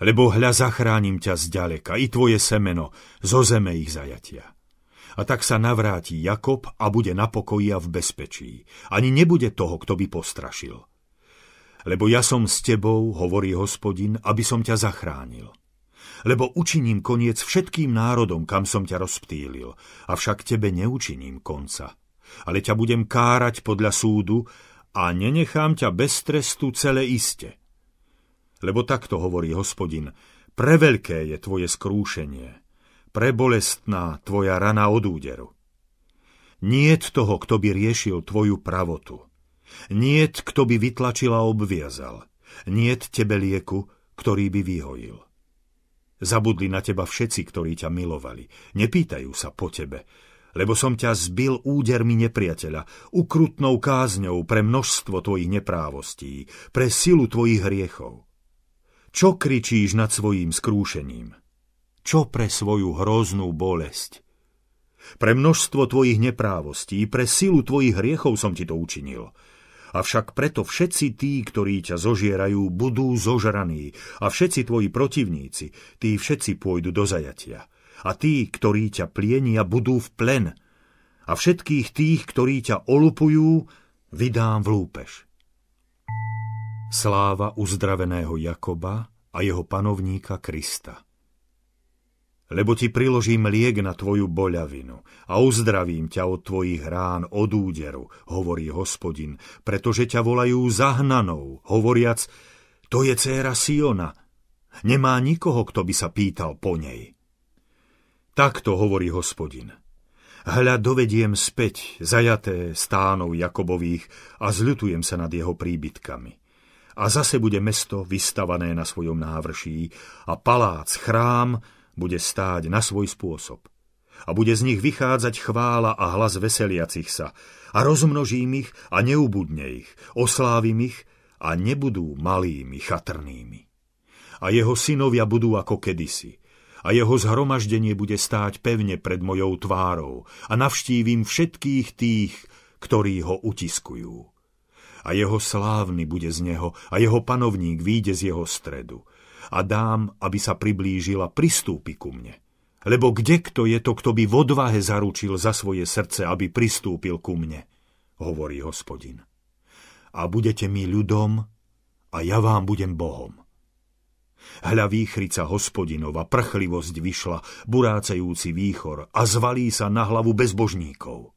Lebo hľa zachránim ťa zďaleka, i tvoje semeno, zo zeme ich zajatia. A tak sa navráti Jakob a bude na pokoji a v bezpečí. Ani nebude toho, kto by postrašil. Lebo ja som s tebou, hovorí hospodin, aby som ťa zachránil. Lebo učiním koniec všetkým národom, kam som ťa rozptýlil, avšak tebe neučiním konca. Ale ťa budem kárať podľa súdu a nenechám ťa bez trestu celé iste. Lebo takto hovorí hospodin, preveľké je tvoje skrúšenie prebolestná tvoja rana od úderu. Niet toho, kto by riešil tvoju pravotu. Niet, kto by vytlačila obviazal. Niet tebe lieku, ktorý by vyhojil. Zabudli na teba všetci, ktorí ťa milovali. Nepýtajú sa po tebe, lebo som ťa zbil údermi nepriateľa, ukrutnou kázňou pre množstvo tvojich neprávostí, pre silu tvojich hriechov. Čo kričíš nad svojím skrúšením? čo pre svoju hroznú bolesť. Pre množstvo tvojich neprávostí, pre silu tvojich hriechov som ti to učinil. Avšak preto všetci tí, ktorí ťa zožierajú, budú zožraní a všetci tvoji protivníci, tí všetci pôjdu do zajatia. A tí, ktorí ťa plienia, budú v plen. A všetkých tých, ktorí ťa olupujú, vydám v lúpež. Sláva uzdraveného Jakoba a jeho panovníka Krista lebo ti priložím liek na tvoju boľavinu a uzdravím ťa od tvojich rán, od úderu, hovorí hospodin, pretože ťa volajú zahnanou, hovoriac, to je céra Siona. Nemá nikoho, kto by sa pýtal po nej. Takto hovorí hospodin. Hľa dovediem späť zajaté stánov Jakobových a zľutujem sa nad jeho príbytkami a zase bude mesto vystavané na svojom návrší a palác, chrám bude stáť na svoj spôsob a bude z nich vychádzať chvála a hlas veseliacich sa a rozmnožím ich a neubudne ich, oslávim ich a nebudú malými chatrnými. A jeho synovia budú ako kedysi a jeho zhromaždenie bude stáť pevne pred mojou tvárou a navštívim všetkých tých, ktorí ho utiskujú. A jeho slávny bude z neho a jeho panovník výjde z jeho stredu a dám, aby sa priblížila, pristúpi ku mne. Lebo kde kto je to, kto by v odvahe zaručil za svoje srdce, aby pristúpil ku mne, hovorí hospodin. A budete mi ľudom, a ja vám budem Bohom. Hľa výchrica hospodinova, prchlivosť vyšla, burácajúci výchor a zvalí sa na hlavu bezbožníkov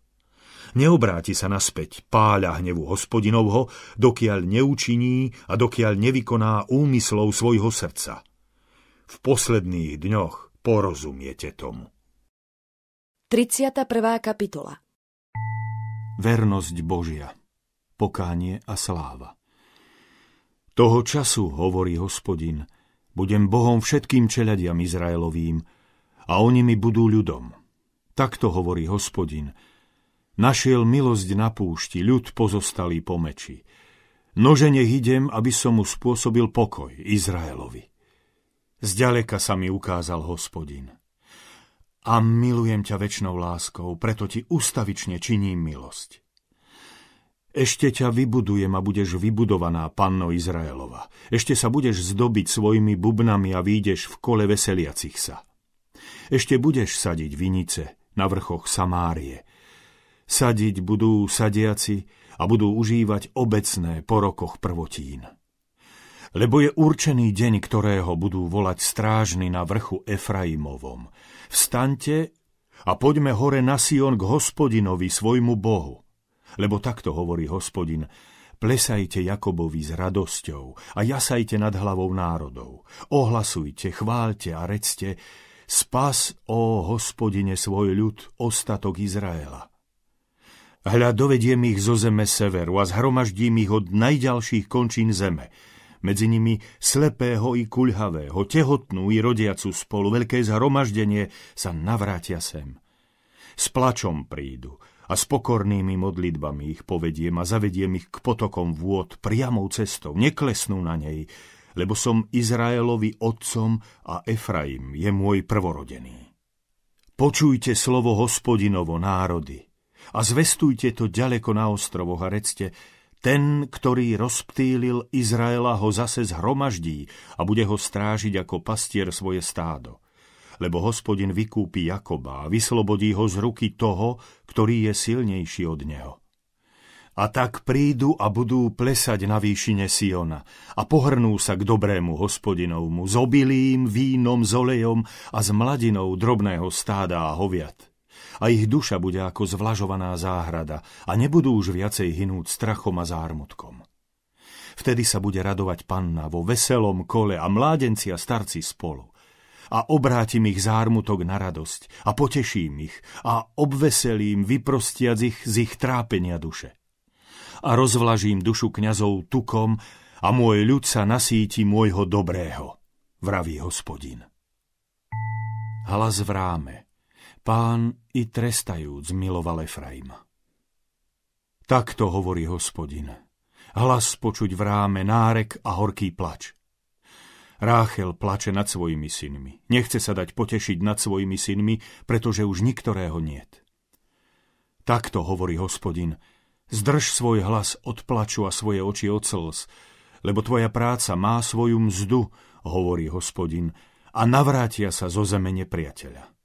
neobráti sa naspäť páľa hnevu hospodinovho, dokiaľ neučiní a dokiaľ nevykoná úmyslov svojho srdca. V posledných dňoch porozumiete tomu. 31. kapitola Vernosť Božia Pokánie a sláva Toho času, hovorí hospodin, budem Bohom všetkým čeladiam Izraelovým a oni mi budú ľudom. Takto hovorí hospodin – Našiel milosť na púšti, ľud pozostalý po meči. Nože nech idem, aby som mu spôsobil pokoj Izraelovi. Zďaleka sa mi ukázal hospodin. A milujem ťa väčšnou láskou, preto ti ustavične činím milosť. Ešte ťa vybudujem a budeš vybudovaná, panno Izraelova. Ešte sa budeš zdobiť svojimi bubnami a výjdeš v kole veseliacich sa. Ešte budeš sadiť vinice na vrchoch Samárie, Sadiť budú sadiaci a budú užívať obecné po rokoch prvotín. Lebo je určený deň, ktorého budú volať strážny na vrchu Efraimovom. Vstaňte a poďme hore na Sion k hospodinovi, svojmu Bohu. Lebo takto hovorí hospodin, Plesajte Jakobovi s radosťou a jasajte nad hlavou národov. Ohlasujte, chválte a recte, spas, ó hospodine, svoj ľud, ostatok Izraela. Hľa dovediem ich zo zeme severu a zhromaždím ich od najďalších končín zeme. Medzi nimi slepého i kuľhavého, tehotnú i rodiacu spolu, veľké zhromaždenie sa navrátia sem. S plačom prídu a s pokornými modlitbami ich povediem a zavediem ich k potokom vôd priamou cestou, neklesnú na nej, lebo som Izraelovi otcom a Efraim je môj prvorodený. Počujte slovo hospodinovo národy, a zvestujte to ďaleko na ostrovoch a recte, ten, ktorý rozptýlil Izraela, ho zase zhromaždí a bude ho strážiť ako pastier svoje stádo. Lebo hospodin vykúpi Jakoba a vyslobodí ho z ruky toho, ktorý je silnejší od neho. A tak prídu a budú plesať na výšine Siona a pohrnú sa k dobrému hospodinovmu s obilým vínom, zolejom a s mladinou drobného stáda a hoviat a ich duša bude ako zvlažovaná záhrada a nebudú už viacej hinúť strachom a zármutkom. Vtedy sa bude radovať panna vo veselom kole a mládenci a starci spolu. A obrátim ich zármutok na radosť a poteším ich a obveselím vyprostiac ich z ich trápenia duše. A rozvlažím dušu kňazov tukom a môj ľud sa nasíti môjho dobrého, vraví hospodin hlas v ráme. Pán i trestajúc miloval Efraim. Takto hovorí hospodin. Hlas počuť v ráme, nárek a horký plač. Ráchel plače nad svojimi synmi. Nechce sa dať potešiť nad svojimi synmi, pretože už niktorého niet. Takto hovorí hospodin. Zdrž svoj hlas od plaču a svoje oči od slz, lebo tvoja práca má svoju mzdu, hovorí hospodin, a navrátia sa zo zeme nepriateľa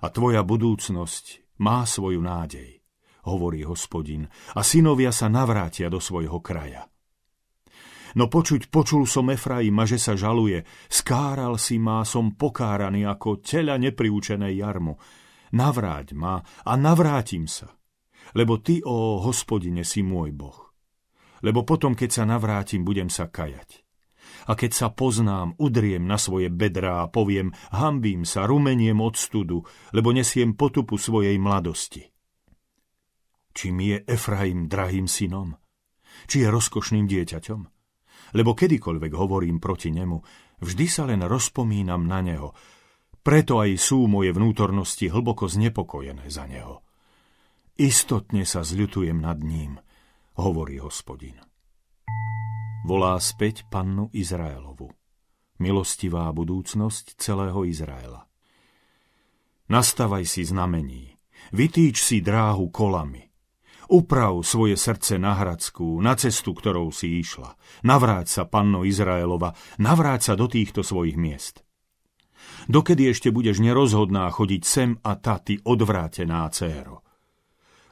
a tvoja budúcnosť má svoju nádej, hovorí hospodin, a synovia sa navrátia do svojho kraja. No počuť počul som Efraima, že sa žaluje, skáral si má, som pokáraný ako tela nepriučené jarmu. Navráť ma a navrátim sa, lebo ty, o hospodine, si môj boh. Lebo potom, keď sa navrátim, budem sa kajať a keď sa poznám, udriem na svoje bedrá a poviem, hambím sa, rumeniem od studu, lebo nesiem potupu svojej mladosti. Čím je Efraim drahým synom? Či je rozkošným dieťaťom? Lebo kedykoľvek hovorím proti nemu, vždy sa len rozpomínam na neho, preto aj sú moje vnútornosti hlboko znepokojené za neho. Istotne sa zľutujem nad ním, hovorí hospodin volá späť pannu Izraelovu, milostivá budúcnosť celého Izraela. Nastavaj si znamení, vytýč si dráhu kolami, uprav svoje srdce na Hradskú, na cestu, ktorou si išla, navráť sa, panno Izraelova, navráť sa do týchto svojich miest. Dokedy ešte budeš nerozhodná chodiť sem a tá, ty odvrátená céro?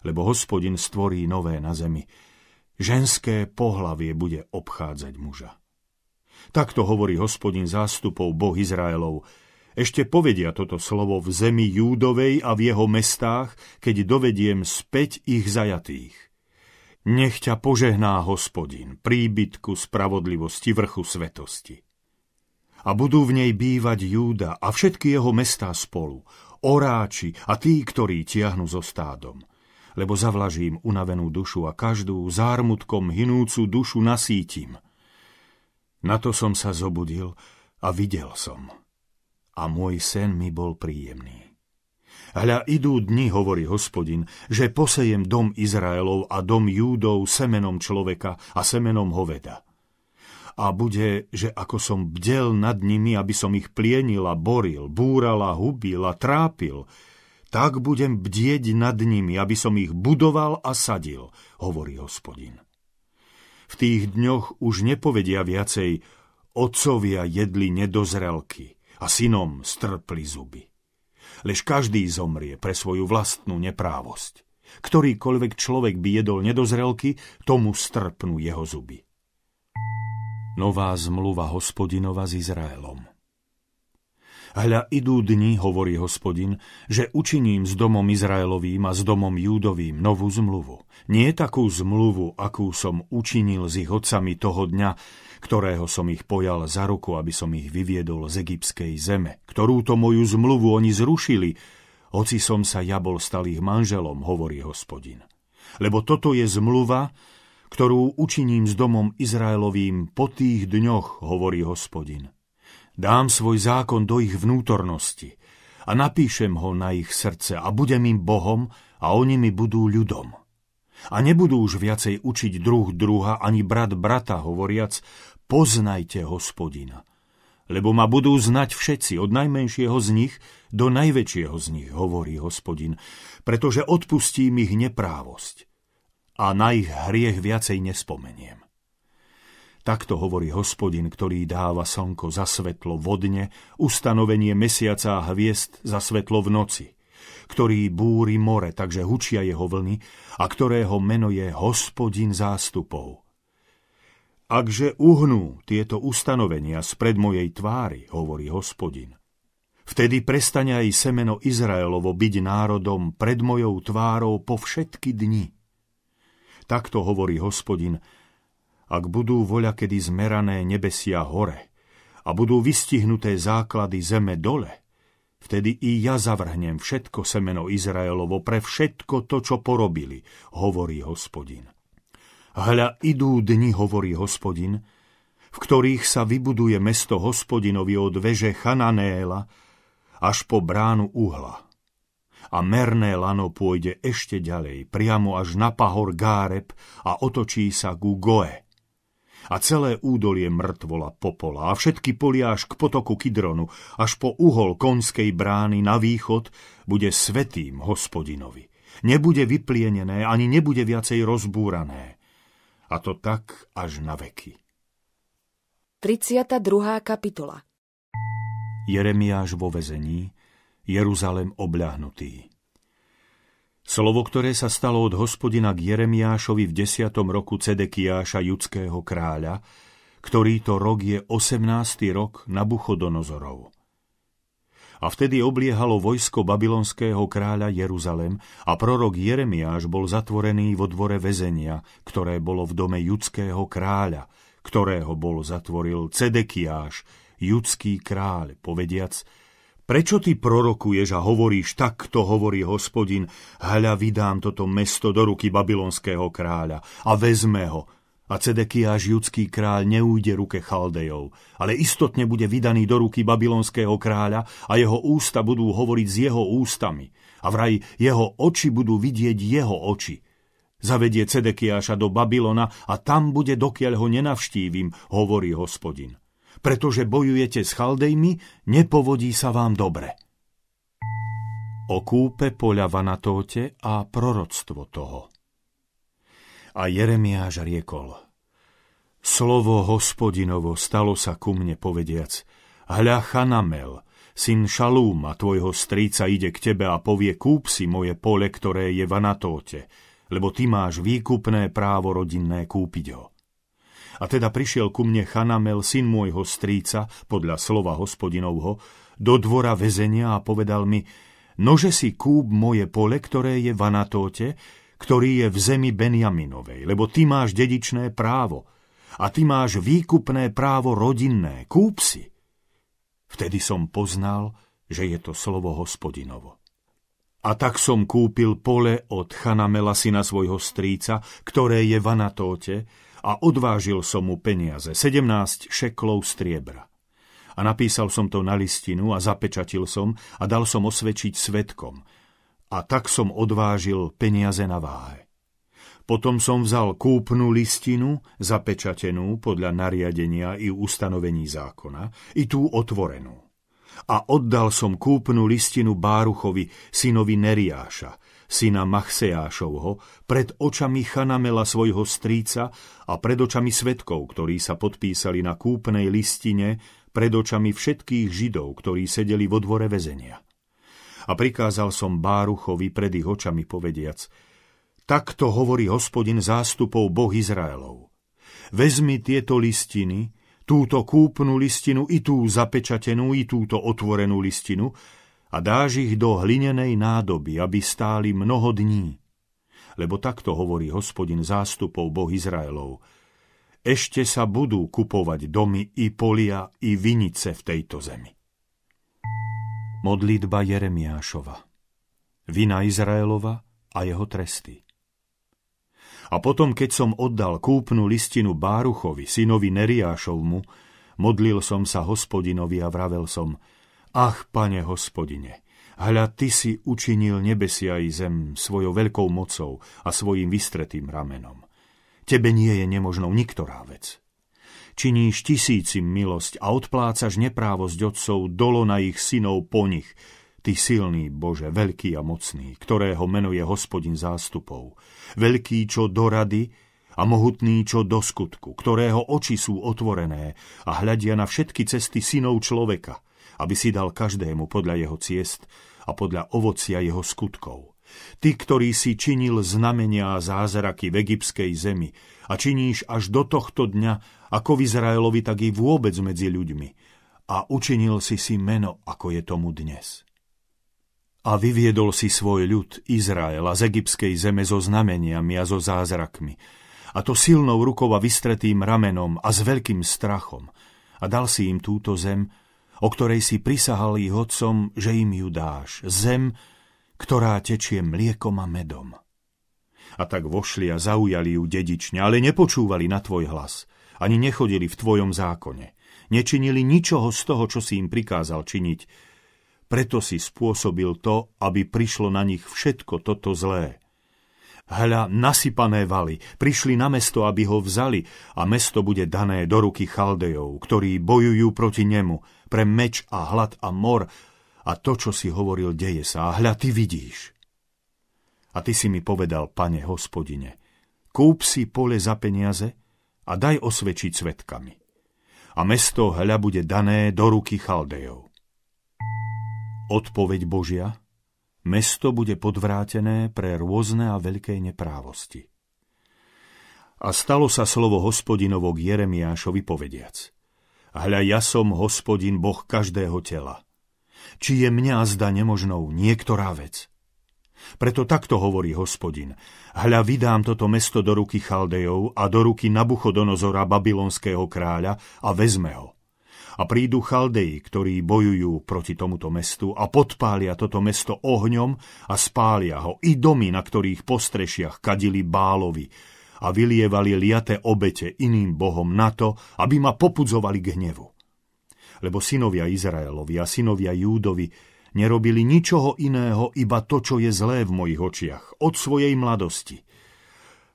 Lebo hospodin stvorí nové na zemi, ženské pohlavie bude obchádzať muža. Takto hovorí hospodin zástupov Boh Izraelov. Ešte povedia toto slovo v zemi Júdovej a v jeho mestách, keď dovediem späť ich zajatých. Nech ťa požehná hospodin, príbytku spravodlivosti vrchu svetosti. A budú v nej bývať Júda a všetky jeho mestá spolu, oráči a tí, ktorí tiahnu so stádom lebo zavlažím unavenú dušu a každú zármutkom hinúcu dušu nasítim. Na to som sa zobudil a videl som. A môj sen mi bol príjemný. Hľa idú dni, hovorí hospodin, že posejem dom Izraelov a dom Júdov semenom človeka a semenom hoveda. A bude, že ako som bdel nad nimi, aby som ich plienil a boril, búral a hubil a trápil, tak budem bdieť nad nimi, aby som ich budoval a sadil, hovorí hospodin. V tých dňoch už nepovedia viacej, otcovia jedli nedozrelky a synom strpli zuby. Lež každý zomrie pre svoju vlastnú neprávosť. Ktorýkoľvek človek by jedol nedozrelky, tomu strpnú jeho zuby. Nová zmluva hospodinova s Izraelom. Hľa idú dni, hovorí hospodin, že učiním s domom Izraelovým a s domom Júdovým novú zmluvu. Nie takú zmluvu, akú som učinil s ich otcami toho dňa, ktorého som ich pojal za ruku, aby som ich vyviedol z egyptskej zeme, ktorú to moju zmluvu oni zrušili, hoci som sa ja bol stal ich manželom, hovorí hospodin. Lebo toto je zmluva, ktorú učiním s domom Izraelovým po tých dňoch, hovorí hospodin Dám svoj zákon do ich vnútornosti a napíšem ho na ich srdce a budem im Bohom a oni mi budú ľudom. A nebudú už viacej učiť druh druha ani brat brata, hovoriac, poznajte hospodina. Lebo ma budú znať všetci, od najmenšieho z nich do najväčšieho z nich, hovorí hospodin, pretože odpustím ich neprávosť a na ich hriech viacej nespomeniem. Takto hovorí hospodin, ktorý dáva slnko za svetlo vodne, ustanovenie mesiaca a hviezd za svetlo v noci, ktorý búri more, takže hučia jeho vlny, a ktorého meno je hospodin zástupov. Akže uhnú tieto ustanovenia spred mojej tvári, hovorí hospodin, vtedy prestane aj semeno Izraelovo byť národom pred mojou tvárou po všetky dni. Takto hovorí hospodin, ak budú voľa kedy zmerané nebesia hore a budú vystihnuté základy zeme dole, vtedy i ja zavrhnem všetko semeno Izraelovo pre všetko to, čo porobili, hovorí hospodin. Hľa idú dni, hovorí hospodin, v ktorých sa vybuduje mesto hospodinovi od veže Chananéla až po bránu uhla. A merné lano pôjde ešte ďalej, priamo až na pahor Gáreb a otočí sa ku Goe a celé údolie mŕtvola popola a všetky polia až k potoku Kidronu, až po uhol konskej brány na východ, bude svetým hospodinovi. Nebude vyplienené, ani nebude viacej rozbúrané. A to tak až na veky. 32. kapitola Jeremiáš vo vezení, Jeruzalem obľahnutý. Slovo, ktoré sa stalo od hospodina k Jeremiášovi v desiatom roku Cedekiáša judského kráľa, ktorý to rok je 18. rok Nabuchodonozorov. A vtedy obliehalo vojsko babylonského kráľa Jeruzalem a prorok Jeremiáš bol zatvorený vo dvore väzenia, ktoré bolo v dome judského kráľa, ktorého bol zatvoril Cedekiáš, judský kráľ, povediac, Prečo ty prorokuješ a hovoríš tak, to hovorí hospodin, hľa vydám toto mesto do ruky babylonského kráľa a vezme ho. A Cedekiáš, judský kráľ, neújde ruke Chaldejov, ale istotne bude vydaný do ruky babylonského kráľa a jeho ústa budú hovoriť s jeho ústami. A vraj jeho oči budú vidieť jeho oči. Zavedie Cedekiáša do Babylona a tam bude, dokiaľ ho nenavštívim, hovorí hospodin pretože bojujete s chaldejmi, nepovodí sa vám dobre. O kúpe poľa Vanatóte a proroctvo toho. A Jeremiáš riekol, Slovo hospodinovo stalo sa ku mne povediac, Hľa Chanamel, syn Šalúma, tvojho stríca ide k tebe a povie, kúp si moje pole, ktoré je v Anatóte, lebo ty máš výkupné právo rodinné kúpiť ho. A teda prišiel ku mne Chanamel, syn môjho stríca, podľa slova hospodinovho, do dvora väzenia a povedal mi, nože si kúp moje pole, ktoré je v Anatóte, ktorý je v zemi Benjaminovej, lebo ty máš dedičné právo a ty máš výkupné právo rodinné, kúp si. Vtedy som poznal, že je to slovo hospodinovo. A tak som kúpil pole od Chanamela syna svojho stríca, ktoré je v Anatóte, a odvážil som mu peniaze, 17 šeklov striebra. A napísal som to na listinu a zapečatil som a dal som osvedčiť svetkom. A tak som odvážil peniaze na váhe. Potom som vzal kúpnu listinu, zapečatenú podľa nariadenia i ustanovení zákona, i tú otvorenú. A oddal som kúpnu listinu Báruchovi, synovi Neriáša, syna Machseášovho, pred očami Chanamela svojho stríca a pred očami svetkov, ktorí sa podpísali na kúpnej listine, pred očami všetkých Židov, ktorí sedeli vo dvore väzenia. A prikázal som Báruchovi pred ich očami povediac, takto hovorí hospodin zástupov Boh Izraelov. Vezmi tieto listiny, túto kúpnu listinu i tú zapečatenú, i túto otvorenú listinu a dáš ich do hlinenej nádoby, aby stáli mnoho dní. Lebo takto hovorí hospodin zástupov Boh Izraelov. Ešte sa budú kupovať domy i polia i vinice v tejto zemi. Modlitba Jeremiášova Vina Izraelova a jeho tresty a potom, keď som oddal kúpnu listinu Báruchovi, synovi Neriášovmu, modlil som sa hospodinovi a vravel som, Ach, pane hospodine, hľa, ty si učinil nebesia i zem svojou veľkou mocou a svojim vystretým ramenom. Tebe nie je nemožnou niktorá vec. Činíš tisícim milosť a odplácaš neprávosť otcov dolo na ich synov po nich, Ty silný Bože, veľký a mocný, ktorého meno je hospodin zástupov, veľký čo do rady a mohutný čo do skutku, ktorého oči sú otvorené a hľadia na všetky cesty synov človeka aby si dal každému podľa jeho ciest a podľa ovocia jeho skutkov. Ty, ktorý si činil znamenia a zázraky v egyptskej zemi a činíš až do tohto dňa, ako v Izraelovi, tak i vôbec medzi ľuďmi. A učinil si si meno, ako je tomu dnes. A vyviedol si svoj ľud Izraela z egyptskej zeme so znameniami a so zázrakmi, a to silnou rukou a vystretým ramenom a s veľkým strachom, a dal si im túto zem, o ktorej si prisahal ich otcom, že im ju dáš, zem, ktorá tečie mliekom a medom. A tak vošli a zaujali ju dedične, ale nepočúvali na tvoj hlas, ani nechodili v tvojom zákone, nečinili ničoho z toho, čo si im prikázal činiť, preto si spôsobil to, aby prišlo na nich všetko toto zlé. Hľa nasypané valy, prišli na mesto, aby ho vzali a mesto bude dané do ruky Chaldejov, ktorí bojujú proti nemu, pre meč a hlad a mor a to, čo si hovoril, deje sa a hľa, ty vidíš. A ty si mi povedal, pane hospodine, kúp si pole za peniaze a daj osvedčiť svetkami. A mesto hľa bude dané do ruky chaldejov. Odpoveď Božia Mesto bude podvrátené pre rôzne a veľké neprávosti. A stalo sa slovo hospodinovo k Jeremiášovi povediac – Hľa ja som hospodin Boh každého tela. Či je mňa zda nemožnou niektorá vec? Preto takto hovorí hospodin. Hľa vydám toto mesto do ruky Chaldejov a do ruky Nabuchodonozora babylonského kráľa a vezme ho. A prídu Chaldeji, ktorí bojujú proti tomuto mestu a podpália toto mesto ohňom a spália ho i domy, na ktorých postrešiach kadili bálovi, a vylievali liate obete iným bohom na to, aby ma popudzovali k hnevu. Lebo synovia Izraelovi a synovia Júdovi nerobili ničoho iného, iba to, čo je zlé v mojich očiach, od svojej mladosti.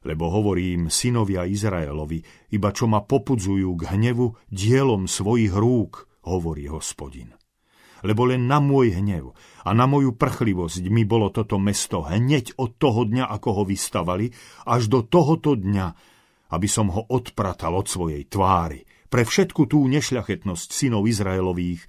Lebo hovorím synovia Izraelovi, iba čo ma popudzujú k hnevu dielom svojich rúk, hovorí hospodin lebo len na môj hnev a na moju prchlivosť mi bolo toto mesto hneď od toho dňa, ako ho vystavali, až do tohoto dňa, aby som ho odpratal od svojej tvári pre všetku tú nešľachetnosť synov Izraelových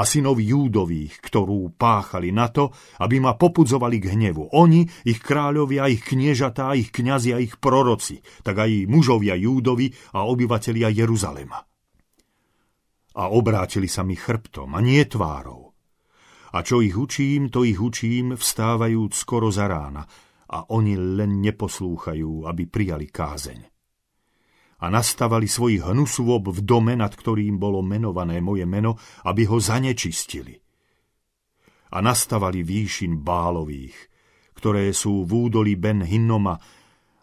a synov Júdových, ktorú páchali na to, aby ma popudzovali k hnevu. Oni, ich kráľovia, ich kniežatá, ich kniazia, a ich proroci, tak aj mužovia Júdovi a obyvatelia Jeruzalema a obrátili sa mi chrbtom a nie tvárou. A čo ich učím, to ich učím, vstávajúc skoro za rána. A oni len neposlúchajú, aby prijali kázeň a nastavali svoj hnusôb v dome, nad ktorým bolo menované moje meno, aby ho zanečistili. A nastavali výšin bálových, ktoré sú v údoli Ben Hinnoma,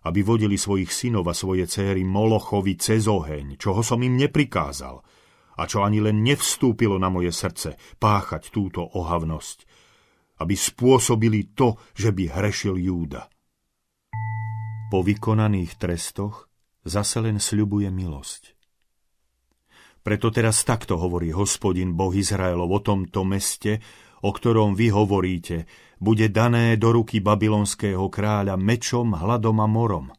aby vodili svojich synov a svoje céry Molochovi cez oheň, čoho som im neprikázal – a čo ani len nevstúpilo na moje srdce, páchať túto ohavnosť, aby spôsobili to, že by hrešil Júda. Po vykonaných trestoch zase len sľubuje milosť. Preto teraz takto hovorí hospodin Boh Izraelov o tomto meste, o ktorom vy hovoríte, bude dané do ruky babylonského kráľa mečom, hladom a morom –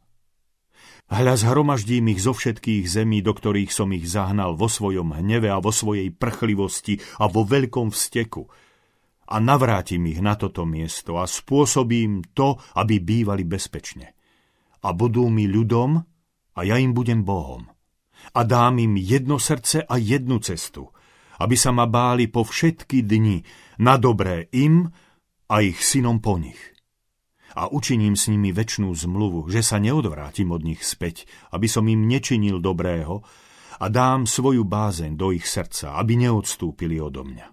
Hľa zhromaždím ich zo všetkých zemí, do ktorých som ich zahnal vo svojom hneve a vo svojej prchlivosti a vo veľkom vsteku. A navrátim ich na toto miesto a spôsobím to, aby bývali bezpečne. A budú mi ľudom a ja im budem Bohom. A dám im jedno srdce a jednu cestu, aby sa ma báli po všetky dni, na dobré im a ich synom po nich a učiním s nimi väčšnú zmluvu, že sa neodvrátim od nich späť, aby som im nečinil dobrého a dám svoju bázeň do ich srdca, aby neodstúpili odo mňa.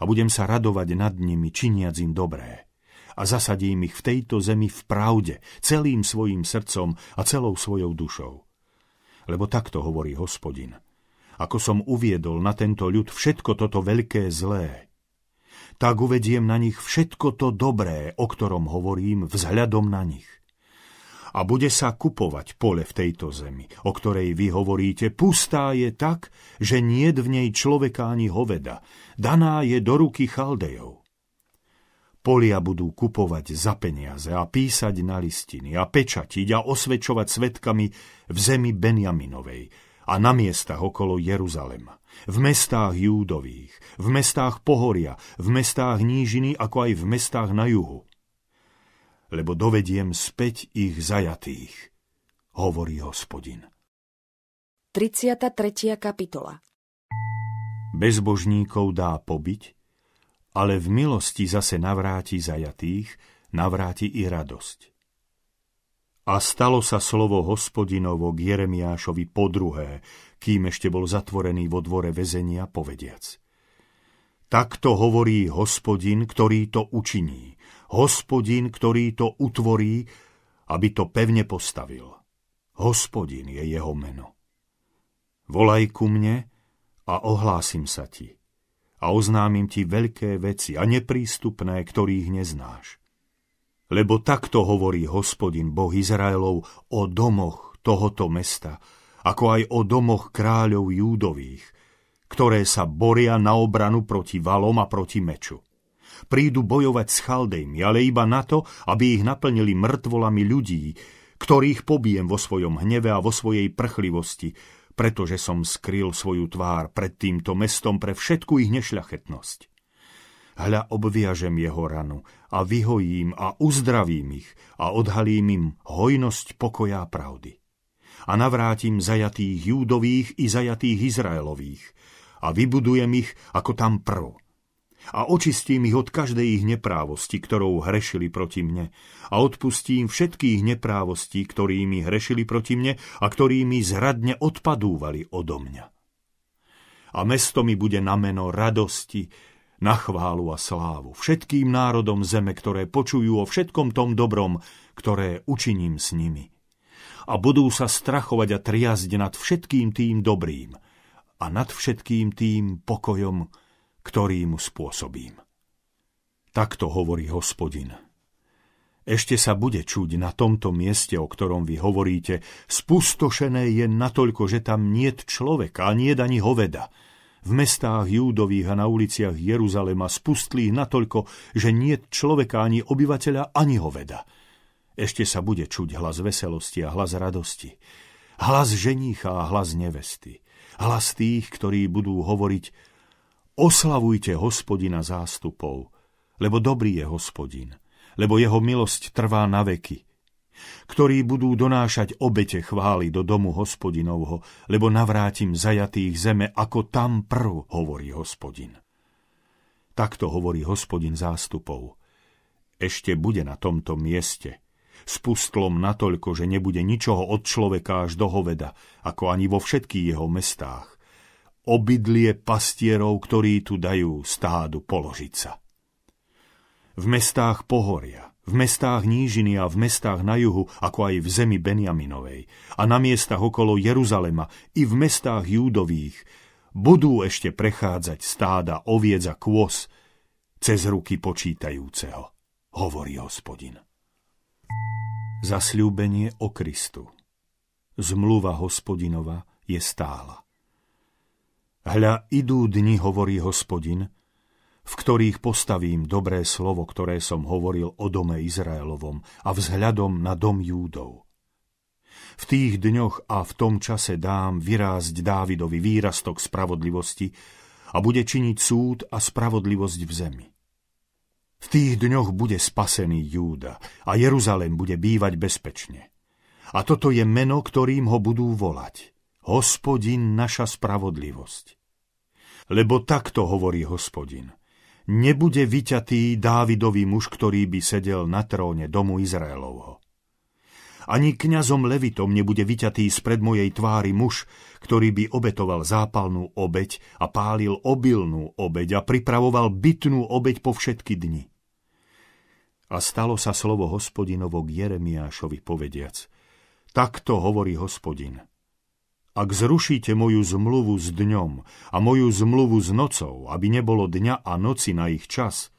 A budem sa radovať nad nimi, činiac im dobré. A zasadím ich v tejto zemi v pravde, celým svojim srdcom a celou svojou dušou. Lebo takto hovorí hospodin. Ako som uviedol na tento ľud všetko toto veľké zlé, tak uvediem na nich všetko to dobré, o ktorom hovorím vzhľadom na nich. A bude sa kupovať pole v tejto zemi, o ktorej vy hovoríte, pustá je tak, že nie v nej človeka ani hoveda, daná je do ruky chaldejov. Polia budú kupovať za peniaze a písať na listiny a pečatiť a osvedčovať svetkami v zemi Benjaminovej a na miestach okolo Jeruzalema v mestách Júdových, v mestách Pohoria, v mestách Nížiny, ako aj v mestách na juhu. Lebo dovediem späť ich zajatých, hovorí hospodin. 33. kapitola Bezbožníkov dá pobiť, ale v milosti zase navráti zajatých, navráti i radosť. A stalo sa slovo hospodinovo k Jeremiášovi po druhé, kým ešte bol zatvorený vo dvore väzenia, povediac. Takto hovorí hospodin, ktorý to učiní, hospodin, ktorý to utvorí, aby to pevne postavil. Hospodin je jeho meno. Volaj ku mne a ohlásim sa ti a oznámim ti veľké veci a neprístupné, ktorých neznáš. Lebo takto hovorí hospodin Boh Izraelov o domoch tohoto mesta, ako aj o domoch kráľov Júdových, ktoré sa boria na obranu proti valom a proti meču. Prídu bojovať s chaldejmi, ale iba na to, aby ich naplnili mŕtvolami ľudí, ktorých pobijem vo svojom hneve a vo svojej prchlivosti, pretože som skryl svoju tvár pred týmto mestom pre všetku ich nešľachetnosť. Hľa obviažem jeho ranu a vyhojím a uzdravím ich a odhalím im hojnosť pokoja a pravdy a navrátim zajatých júdových i zajatých izraelových a vybudujem ich ako tam prvo. A očistím ich od každej ich neprávosti, ktorou hrešili proti mne a odpustím všetkých neprávostí, ktorými hrešili proti mne a ktorými zradne odpadúvali odo mňa. A mesto mi bude na meno radosti, na chválu a slávu všetkým národom zeme, ktoré počujú o všetkom tom dobrom, ktoré učiním s nimi a budú sa strachovať a triazť nad všetkým tým dobrým a nad všetkým tým pokojom, ktorý mu spôsobím. Takto hovorí hospodin. Ešte sa bude čuť na tomto mieste, o ktorom vy hovoríte, spustošené je natoľko, že tam niet človeka a nie ani hoveda. V mestách Júdových a na uliciach Jeruzalema spustlých natoľko, že niet človeka ani obyvateľa, ani hoveda. Ešte sa bude čuť hlas veselosti a hlas radosti, hlas ženícha a hlas nevesty, hlas tých, ktorí budú hovoriť Oslavujte hospodina zástupov, lebo dobrý je hospodin, lebo jeho milosť trvá na veky, ktorí budú donášať obete chvály do domu hospodinovho, lebo navrátim zajatých zeme ako tam prv, hovorí hospodin. Takto hovorí hospodin zástupov. Ešte bude na tomto mieste – s pustlom natoľko, že nebude ničoho od človeka až do hoveda, ako ani vo všetkých jeho mestách. obydlie pastierov, ktorí tu dajú stádu položiť sa. V mestách pohoria, v mestách Nížiny a v mestách na juhu, ako aj v zemi Benjaminovej a na miestach okolo Jeruzalema i v mestách Júdových, budú ešte prechádzať stáda oviec a kôz cez ruky počítajúceho, hovorí hospodin. Zasľúbenie o Kristu. Zmluva hospodinova je stála. Hľa idú dni, hovorí hospodin, v ktorých postavím dobré slovo, ktoré som hovoril o dome Izraelovom a vzhľadom na dom Júdov. V tých dňoch a v tom čase dám vyrásť Dávidovi výrastok spravodlivosti a bude činiť súd a spravodlivosť v zemi. V tých dňoch bude spasený Júda a Jeruzalem bude bývať bezpečne. A toto je meno, ktorým ho budú volať. Hospodin naša spravodlivosť. Lebo takto hovorí hospodin. Nebude vyťatý Dávidový muž, ktorý by sedel na tróne domu Izraelovho. Ani kňazom Levitom nebude vyťatý spred mojej tvári muž, ktorý by obetoval zápalnú obeď a pálil obilnú obeď a pripravoval bytnú obeď po všetky dni. A stalo sa slovo hospodinovo k Jeremiášovi povediac. Takto hovorí hospodin. Ak zrušíte moju zmluvu s dňom a moju zmluvu s nocou, aby nebolo dňa a noci na ich čas,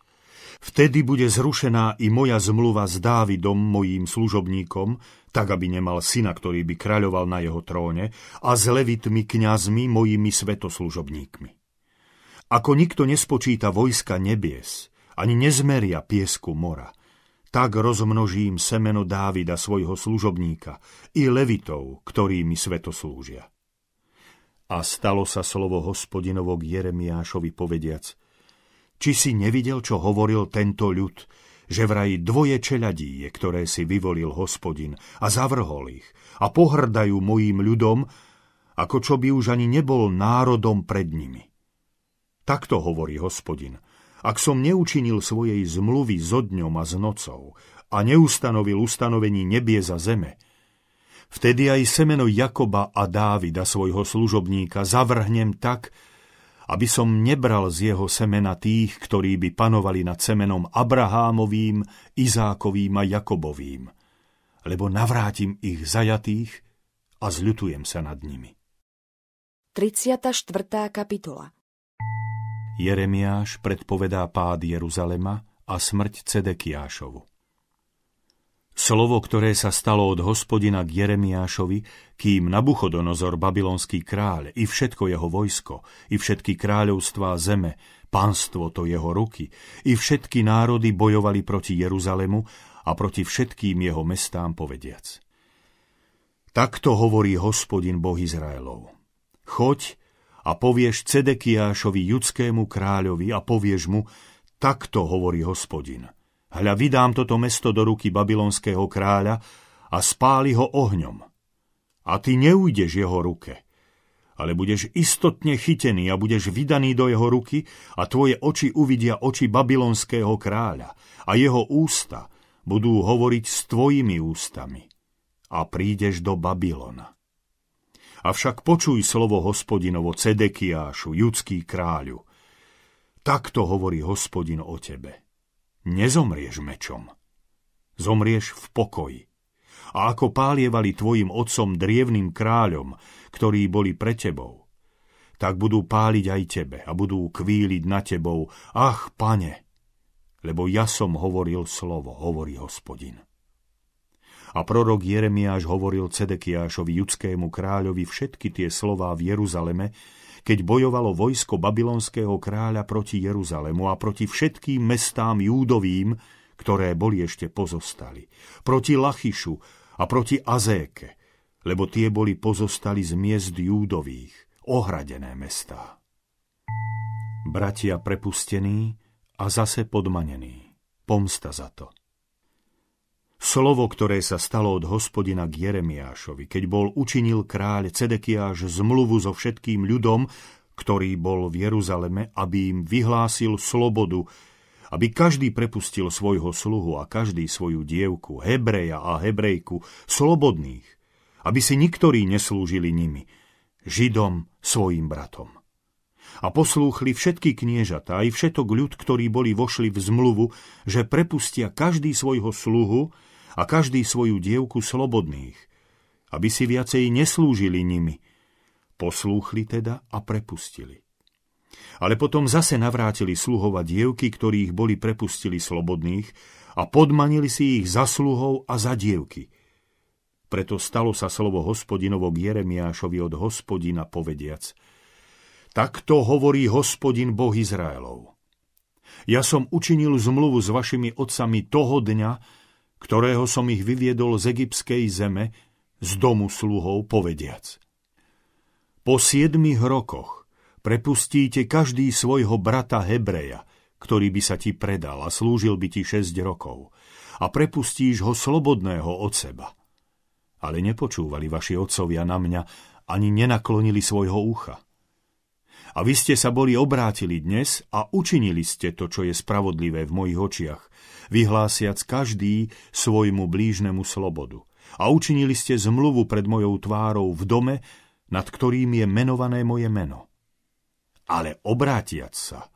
vtedy bude zrušená i moja zmluva s Dávidom, mojím služobníkom, tak aby nemal syna, ktorý by kráľoval na jeho tróne, a s levitmi kňazmi, mojimi svetoslužobníkmi. Ako nikto nespočíta vojska nebies, ani nezmeria piesku mora, tak rozmnožím semeno Dávida, svojho služobníka, i levitov, ktorými sveto slúžia. A stalo sa slovo hospodinovo k Jeremiášovi povediac, či si nevidel, čo hovoril tento ľud, že vraj dvoje čeladí je, ktoré si vyvolil hospodin a zavrhol ich a pohrdajú mojím ľudom, ako čo by už ani nebol národom pred nimi. Takto hovorí hospodin – ak som neučinil svojej zmluvy so dňom a s nocou a neustanovil ustanovení nebie za zeme, vtedy aj semeno Jakoba a Dávida, svojho služobníka, zavrhnem tak, aby som nebral z jeho semena tých, ktorí by panovali nad semenom Abrahámovým, Izákovým a Jakobovým, lebo navrátim ich zajatých a zľutujem sa nad nimi. 34. kapitola Jeremiáš predpovedá pád Jeruzalema a smrť Cedekiášovu. Slovo, ktoré sa stalo od hospodina k Jeremiášovi, kým Nabuchodonozor, babylonský kráľ, i všetko jeho vojsko, i všetky kráľovstvá zeme, panstvo to jeho ruky, i všetky národy bojovali proti Jeruzalemu a proti všetkým jeho mestám povediac. Takto hovorí hospodin Boh Izraelov. Choď a povieš Cedekiášovi judskému kráľovi a povieš mu, takto hovorí hospodin. Hľa, vydám toto mesto do ruky babylonského kráľa a spáli ho ohňom. A ty neújdeš jeho ruke, ale budeš istotne chytený a budeš vydaný do jeho ruky a tvoje oči uvidia oči babylonského kráľa a jeho ústa budú hovoriť s tvojimi ústami a prídeš do Babylona. Avšak počuj slovo hospodinovo Cedekiášu, judský kráľu. Takto hovorí hospodin o tebe. Nezomrieš mečom. Zomrieš v pokoji. A ako pálievali tvojim otcom drievným kráľom, ktorí boli pre tebou, tak budú páliť aj tebe a budú kvíliť na tebou. Ach, pane! Lebo ja som hovoril slovo, hovorí hospodin. A prorok Jeremiáš hovoril Cedekiášovi, judskému kráľovi, všetky tie slová v Jeruzaleme, keď bojovalo vojsko babylonského kráľa proti Jeruzalemu a proti všetkým mestám júdovým, ktoré boli ešte pozostali, proti Lachišu a proti Azéke, lebo tie boli pozostali z miest júdových, ohradené mestá. Bratia prepustení a zase podmanení. Pomsta za to. Slovo, ktoré sa stalo od hospodina k Jeremiášovi, keď bol učinil kráľ Cedekiáš zmluvu so všetkým ľudom, ktorý bol v Jeruzaleme, aby im vyhlásil slobodu, aby každý prepustil svojho sluhu a každý svoju dievku, Hebreja a Hebrejku, slobodných, aby si niktorí neslúžili nimi, Židom svojim bratom. A poslúchli všetky kniežatá aj všetok ľud, ktorí boli vošli v zmluvu, že prepustia každý svojho sluhu, a každý svoju dievku slobodných, aby si viacej neslúžili nimi. Poslúchli teda a prepustili. Ale potom zase navrátili sluhova dievky, ktorých boli prepustili slobodných a podmanili si ich za sluhov a za dievky. Preto stalo sa slovo hospodinovo k Jeremiášovi od hospodina povediac – Takto hovorí hospodin Boh Izraelov. Ja som učinil zmluvu s vašimi otcami toho dňa, ktorého som ich vyviedol z egyptskej zeme, z domu sluhov povediac. Po siedmich rokoch prepustíte každý svojho brata Hebreja, ktorý by sa ti predal a slúžil by ti šesť rokov, a prepustíš ho slobodného od seba. Ale nepočúvali vaši otcovia na mňa, ani nenaklonili svojho ucha. A vy ste sa boli obrátili dnes a učinili ste to, čo je spravodlivé v mojich očiach, vyhlásiac každý svojmu blížnemu slobodu. A učinili ste zmluvu pred mojou tvárou v dome, nad ktorým je menované moje meno. Ale obrátiac sa,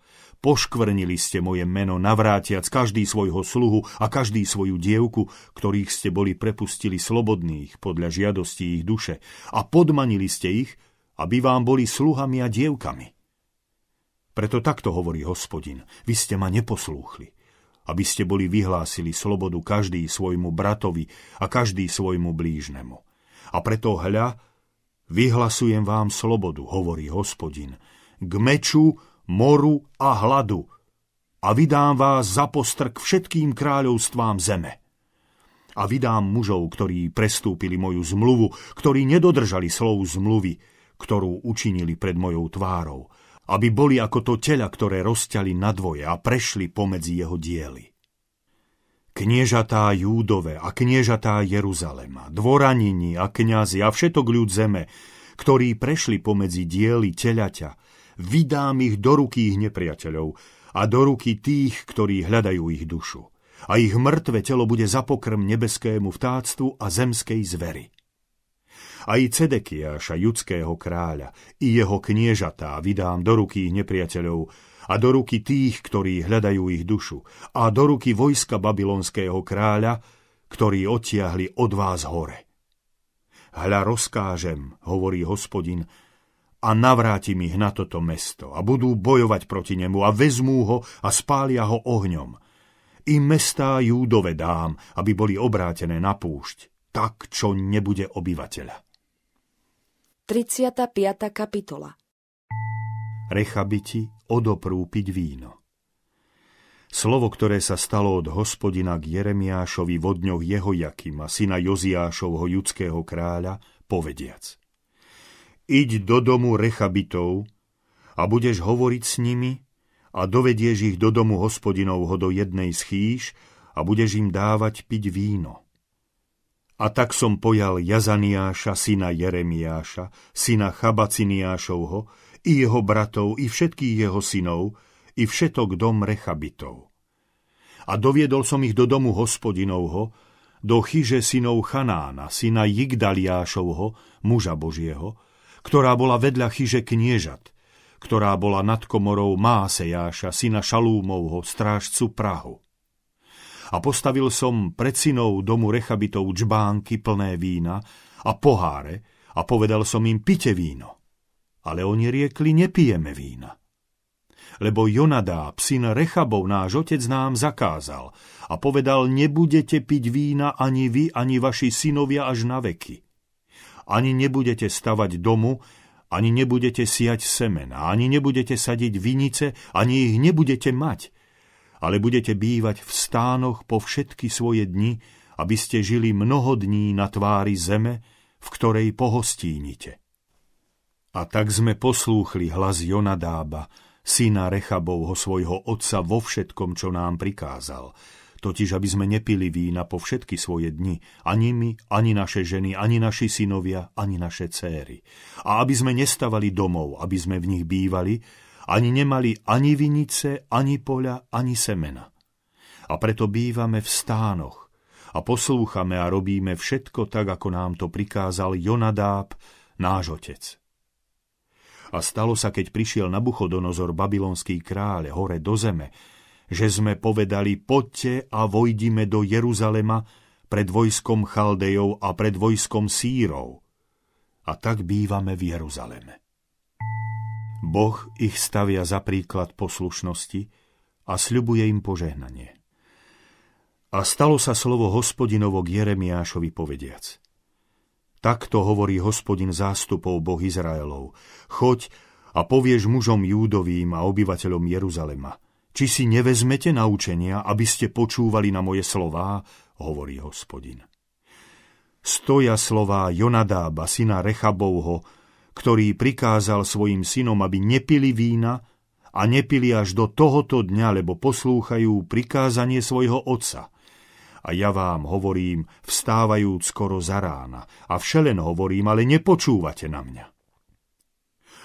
poškvrnili ste moje meno, navrátiac každý svojho sluhu a každý svoju dievku, ktorých ste boli prepustili slobodných podľa žiadosti ich duše a podmanili ste ich, aby vám boli sluhami a dievkami. Preto takto hovorí hospodin, vy ste ma neposlúchli aby ste boli vyhlásili slobodu každý svojmu bratovi a každý svojmu blížnemu. A preto hľa, vyhlasujem vám slobodu, hovorí hospodin, k meču, moru a hladu a vydám vás za postrk všetkým kráľovstvám zeme. A vydám mužov, ktorí prestúpili moju zmluvu, ktorí nedodržali slov zmluvy, ktorú učinili pred mojou tvárou aby boli ako to tela, ktoré rozťali na dvoje a prešli pomedzi jeho diely. Kniežatá Júdove a kniežatá Jeruzalema, dvoranini a kňazi a všetok ľud zeme, ktorí prešli pomedzi diely telaťa, vydám ich do ruky ich nepriateľov a do ruky tých, ktorí hľadajú ich dušu. A ich mŕtve telo bude za pokrm nebeskému vtáctvu a zemskej zvery. Aj Cedekiaša judského kráľa, i jeho kniežatá vydám do ruky nepriateľov a do ruky tých, ktorí hľadajú ich dušu, a do ruky vojska babylonského kráľa, ktorí odtiahli od vás hore. Hľa rozkážem, hovorí hospodin, a navráti mi na toto mesto a budú bojovať proti nemu a vezmú ho a spália ho ohňom. I mestá Júdove dám, aby boli obrátené na púšť, tak, čo nebude obyvateľa. 35. kapitola Rechabiti odoprú piť víno Slovo, ktoré sa stalo od hospodina k Jeremiášovi vo jeho Jakima, syna Joziášovho judského kráľa, povediac. Iď do domu Rechabitov a budeš hovoriť s nimi a dovedieš ich do domu hospodinovho do jednej z chýš a budeš im dávať piť víno. A tak som pojal Jazaniáša, syna Jeremiáša, syna Chabaciniášovho, i jeho bratov, i všetkých jeho synov, i všetok dom Rechabitov. A doviedol som ich do domu hospodinovho, do chyže synov Chanána, syna Jigdaliášovho, muža Božieho, ktorá bola vedľa chyže kniežat, ktorá bola nad komorou Másejáša, syna Šalúmovho, strážcu Prahu a postavil som pred synov domu rechabitov čbánky plné vína a poháre a povedal som im, pite víno. Ale oni riekli, nepijeme vína. Lebo Jonadá, syn Rechabov, náš otec nám zakázal a povedal, nebudete piť vína ani vy, ani vaši synovia až na veky. Ani nebudete stavať domu, ani nebudete siať semena, ani nebudete sadiť vinice, ani ich nebudete mať, ale budete bývať v stánoch po všetky svoje dni, aby ste žili mnoho dní na tvári zeme, v ktorej pohostínite. A tak sme poslúchli hlas Jonadába, syna Rechabovho svojho otca vo všetkom, čo nám prikázal, totiž aby sme nepili vína po všetky svoje dni, ani my, ani naše ženy, ani naši synovia, ani naše céry. A aby sme nestavali domov, aby sme v nich bývali, ani nemali ani vinice, ani poľa, ani semena. A preto bývame v stánoch a poslúchame a robíme všetko tak, ako nám to prikázal Jonadáb, náš otec. A stalo sa, keď prišiel Nabuchodonozor, babylonský kráľ, hore do zeme, že sme povedali, poďte a vojdime do Jeruzalema pred vojskom Chaldejov a pred vojskom Sírov. A tak bývame v Jeruzaleme. Boh ich stavia za príklad poslušnosti a sľubuje im požehnanie. A stalo sa slovo hospodinovo k Jeremiášovi povediac. Takto hovorí hospodin zástupov Boh Izraelov. Choď a povieš mužom Júdovým a obyvateľom Jeruzalema. Či si nevezmete naučenia, aby ste počúvali na moje slová, hovorí hospodin. Stoja slová Jonadába, syna Rechabovho, ktorý prikázal svojim synom, aby nepili vína a nepili až do tohoto dňa, lebo poslúchajú prikázanie svojho otca. A ja vám hovorím, vstávajúc skoro za rána, a všelen hovorím, ale nepočúvate na mňa.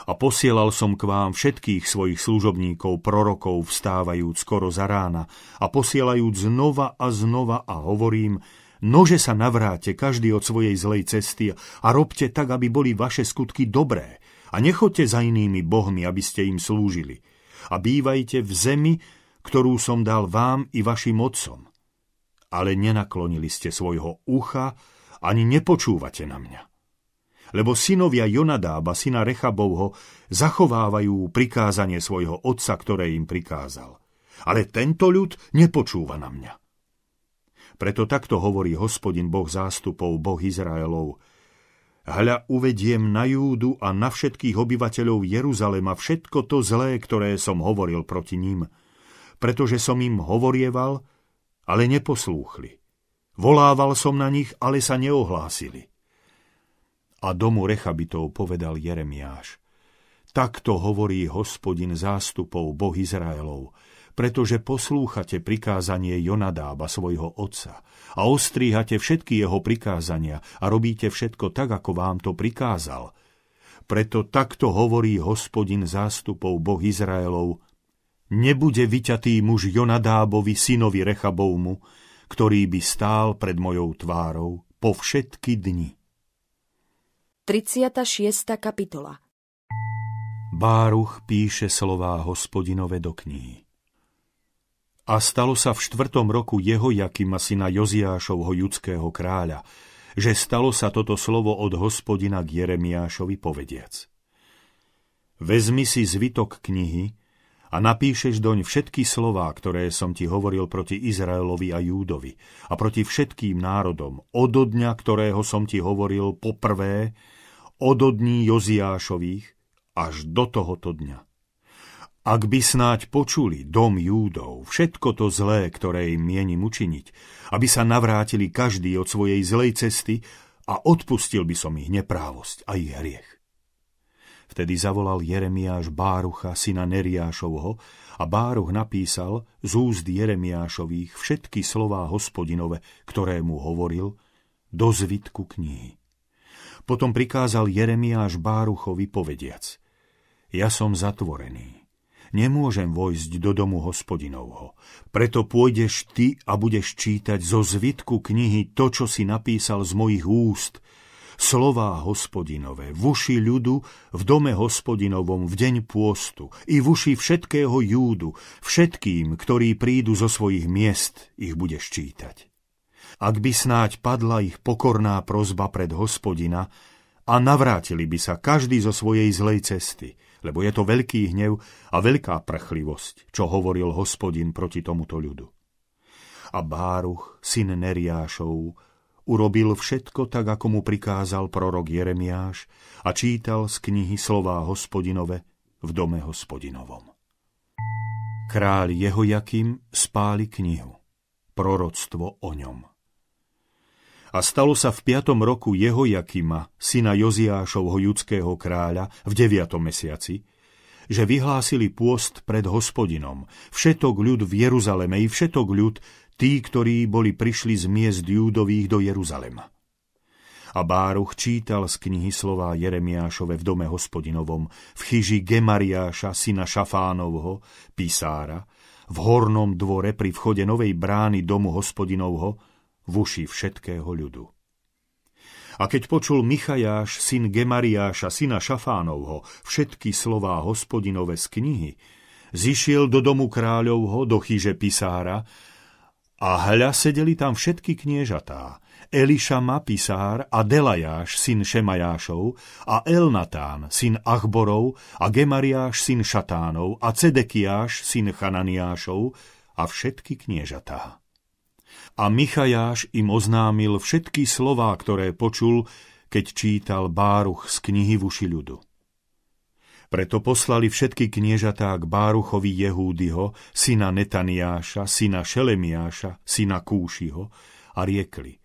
A posielal som k vám všetkých svojich služobníkov, prorokov, vstávajúc skoro za rána, a posielajúc znova a znova a hovorím, Nože sa navráte každý od svojej zlej cesty a robte tak, aby boli vaše skutky dobré a nechoďte za inými bohmi, aby ste im slúžili. A bývajte v zemi, ktorú som dal vám i vašim otcom. Ale nenaklonili ste svojho ucha, ani nepočúvate na mňa. Lebo synovia Jonadába, syna Rechabovho, zachovávajú prikázanie svojho otca, ktoré im prikázal. Ale tento ľud nepočúva na mňa. Preto takto hovorí hospodin Boh zástupov, Boh Izraelov. Hľa uvediem na Júdu a na všetkých obyvateľov Jeruzalema všetko to zlé, ktoré som hovoril proti ním. Pretože som im hovorieval, ale neposlúchli. Volával som na nich, ale sa neohlásili. A domu Rechabitov povedal Jeremiáš. Takto hovorí hospodin zástupov, Boh Izraelov – pretože poslúchate prikázanie Jonadába, svojho otca, a ostríhate všetky jeho prikázania a robíte všetko tak, ako vám to prikázal. Preto takto hovorí hospodin zástupov Boh Izraelov, nebude vyťatý muž Jonadábovi, synovi Rechabovmu, ktorý by stál pred mojou tvárou po všetky dni. 36. kapitola Báruch píše slová hospodinové do knihy. A stalo sa v štvrtom roku jeho Jakima syna Joziášovho judského kráľa, že stalo sa toto slovo od hospodina k Jeremiášovi povediac. Vezmi si zvitok knihy a napíšeš doň všetky slová, ktoré som ti hovoril proti Izraelovi a Júdovi a proti všetkým národom, odo dňa, ktorého som ti hovoril poprvé, odo dní Joziášových až do tohoto dňa ak by snáď počuli dom Júdov, všetko to zlé, ktoré im mienim učiniť, aby sa navrátili každý od svojej zlej cesty a odpustil by som ich neprávosť a ich hriech. Vtedy zavolal Jeremiáš Bárucha, syna Neriášovho, a Báruch napísal z úst Jeremiášových všetky slová hospodinove, ktoré mu hovoril, do zvitku knihy. Potom prikázal Jeremiáš Báruchovi povediac, ja som zatvorený nemôžem vojsť do domu hospodinovho. Preto pôjdeš ty a budeš čítať zo zvitku knihy to, čo si napísal z mojich úst. Slová hospodinové, v uši ľudu, v dome hospodinovom, v deň pôstu, i v uši všetkého júdu, všetkým, ktorí prídu zo svojich miest, ich budeš čítať. Ak by snáď padla ich pokorná prozba pred hospodina, a navrátili by sa každý zo svojej zlej cesty lebo je to veľký hnev a veľká prchlivosť, čo hovoril hospodin proti tomuto ľudu. A Báruch, syn Neriášov, urobil všetko tak, ako mu prikázal prorok Jeremiáš a čítal z knihy slová hospodinove v dome hospodinovom. Kráľ Jehojakim spáli knihu, proroctvo o ňom. A stalo sa v 5. roku jeho Jakima, syna Joziášovho judského kráľa, v 9. mesiaci, že vyhlásili pôst pred hospodinom, všetok ľud v Jeruzaleme i všetok ľud, tí, ktorí boli prišli z miest Júdových do Jeruzalema. A Báruch čítal z knihy slová Jeremiášove v dome hospodinovom, v chyži Gemariáša, syna Šafánovho, písára, v hornom dvore pri vchode novej brány domu hospodinovho, v uši všetkého ľudu. A keď počul Michajáš, syn Gemariáša, syna Šafánovho, všetky slová hospodinové z knihy, zišiel do domu kráľovho, do chyže pisára, a hľa sedeli tam všetky kniežatá, Elišama pisár a Delajáš, syn Šemajášov, a Elnatán, syn Achborov, a Gemariáš, syn Šatánov, a Cedekiáš, syn Chananiášov, a všetky kniežatá a Michajáš im oznámil všetky slová, ktoré počul, keď čítal Báruch z knihy v uši ľudu. Preto poslali všetky kniežatá k Báruchovi Jehúdyho, syna Netaniáša, syna Šelemiáša, syna Kúšiho a riekli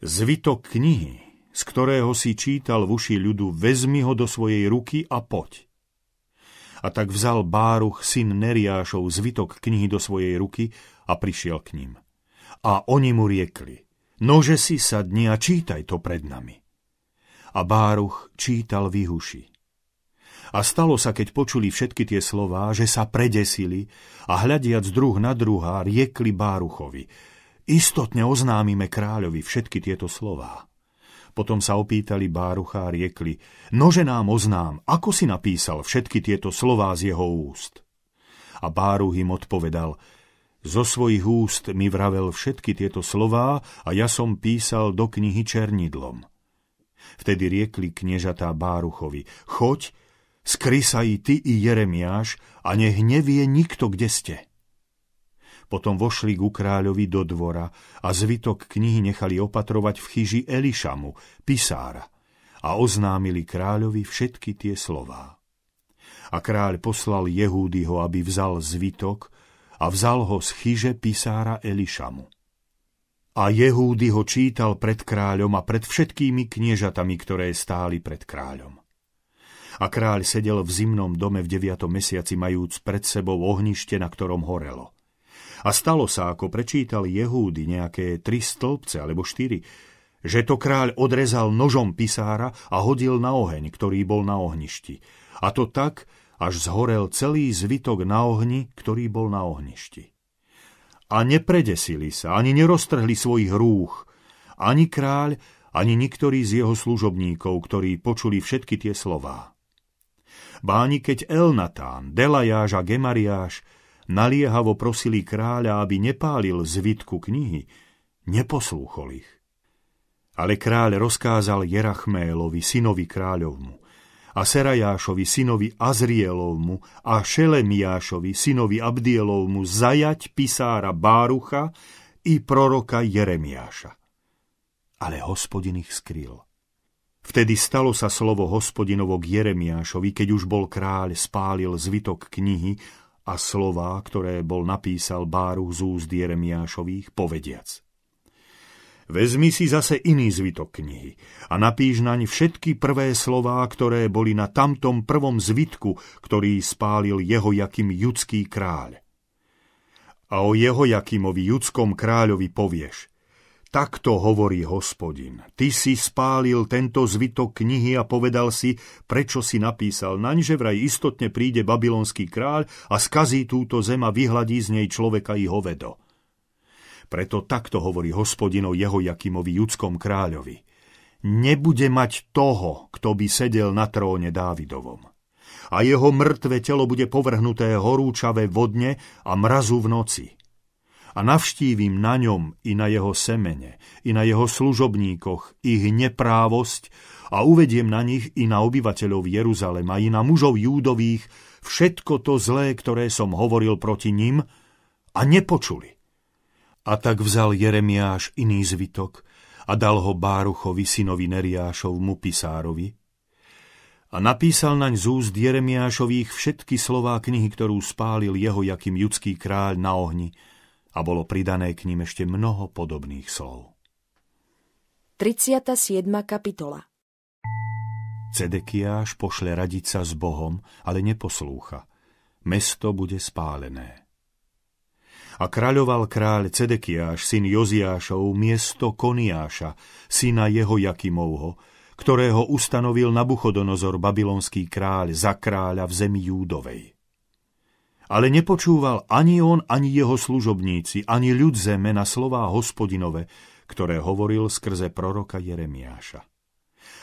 Zvitok knihy, z ktorého si čítal v uši ľudu, vezmi ho do svojej ruky a poď. A tak vzal Báruch, syn Neriášov, zvitok knihy do svojej ruky a prišiel k ním. A oni mu riekli, nože si sadni a čítaj to pred nami. A Báruch čítal vyhuši. A stalo sa, keď počuli všetky tie slová, že sa predesili a hľadiac druh na druhá riekli Báruchovi. Istotne oznámime kráľovi všetky tieto slová. Potom sa opýtali Bárucha a riekli, nože nám oznám, ako si napísal všetky tieto slová z jeho úst. A Báruch im odpovedal, zo svojich úst mi vravel všetky tieto slová a ja som písal do knihy černidlom. Vtedy riekli kniežatá Báruchovi, choď, skry sa i ty i Jeremiáš a nech nevie nikto, kde ste. Potom vošli ku kráľovi do dvora a zvitok knihy nechali opatrovať v chyži Elišamu, pisára, a oznámili kráľovi všetky tie slová. A kráľ poslal Jehúdyho, aby vzal zvitok, a vzal ho z chyže pisára Elišamu. A Jehúdy ho čítal pred kráľom a pred všetkými kniežatami, ktoré stáli pred kráľom. A kráľ sedel v zimnom dome v deviatom mesiaci, majúc pred sebou ohnište, na ktorom horelo. A stalo sa, ako prečítal Jehúdy nejaké tri stĺpce alebo štyri, že to kráľ odrezal nožom pisára a hodil na oheň, ktorý bol na ohništi. A to tak, až zhorel celý zvitok na ohni, ktorý bol na ohništi. A nepredesili sa, ani neroztrhli svojich rúch, ani kráľ, ani niektorý z jeho služobníkov, ktorí počuli všetky tie slová. Báni, keď Elnatán, Delajáš a Gemariáš naliehavo prosili kráľa, aby nepálil zvitku knihy, neposlúchol ich. Ale kráľ rozkázal Jerachmélovi, synovi kráľovmu, a Serajášovi synovi Azrielovmu a Šelemiášovi synovi Abdielovmu zajať pisára Bárucha i proroka Jeremiáša. Ale hospodin ich skryl. Vtedy stalo sa slovo hospodinovo k Jeremiášovi, keď už bol kráľ, spálil zvitok knihy a slová, ktoré bol napísal Báruch z úst Jeremiášových, povediac – Vezmi si zase iný zvitok knihy a napíš naň všetky prvé slová, ktoré boli na tamtom prvom zvitku, ktorý spálil jeho jakým judský kráľ. A o jeho Jakimovi judskom kráľovi povieš, takto hovorí hospodin, ty si spálil tento zvitok knihy a povedal si, prečo si napísal naň, že vraj istotne príde babylonský kráľ a skazí túto zema, vyhladí z nej človeka i hovedo. Preto takto hovorí hospodino jeho Jakimovi judskom kráľovi. Nebude mať toho, kto by sedel na tróne Dávidovom. A jeho mŕtve telo bude povrhnuté horúčavé vodne a mrazu v noci. A navštívim na ňom i na jeho semene, i na jeho služobníkoch ich neprávosť a uvediem na nich i na obyvateľov Jeruzalema, i na mužov júdových všetko to zlé, ktoré som hovoril proti ním a nepočuli. A tak vzal Jeremiáš iný zvitok a dal ho Báruchovi, synovi Neriášovmu pisárovi, a napísal naň z úst Jeremiášových všetky slová knihy, ktorú spálil jeho jakým judský kráľ na ohni a bolo pridané k ním ešte mnoho podobných slov. 37. kapitola Cedekiáš pošle radiť sa s Bohom, ale neposlúcha. Mesto bude spálené. A kráľoval kráľ Cedekiáš, syn Joziášov, miesto Koniáša, syna jeho Jakimovho, ktorého ustanovil Nabuchodonozor, babylonský kráľ, za kráľa v zemi Júdovej. Ale nepočúval ani on, ani jeho služobníci, ani ľud zeme na slová hospodinove, ktoré hovoril skrze proroka Jeremiáša.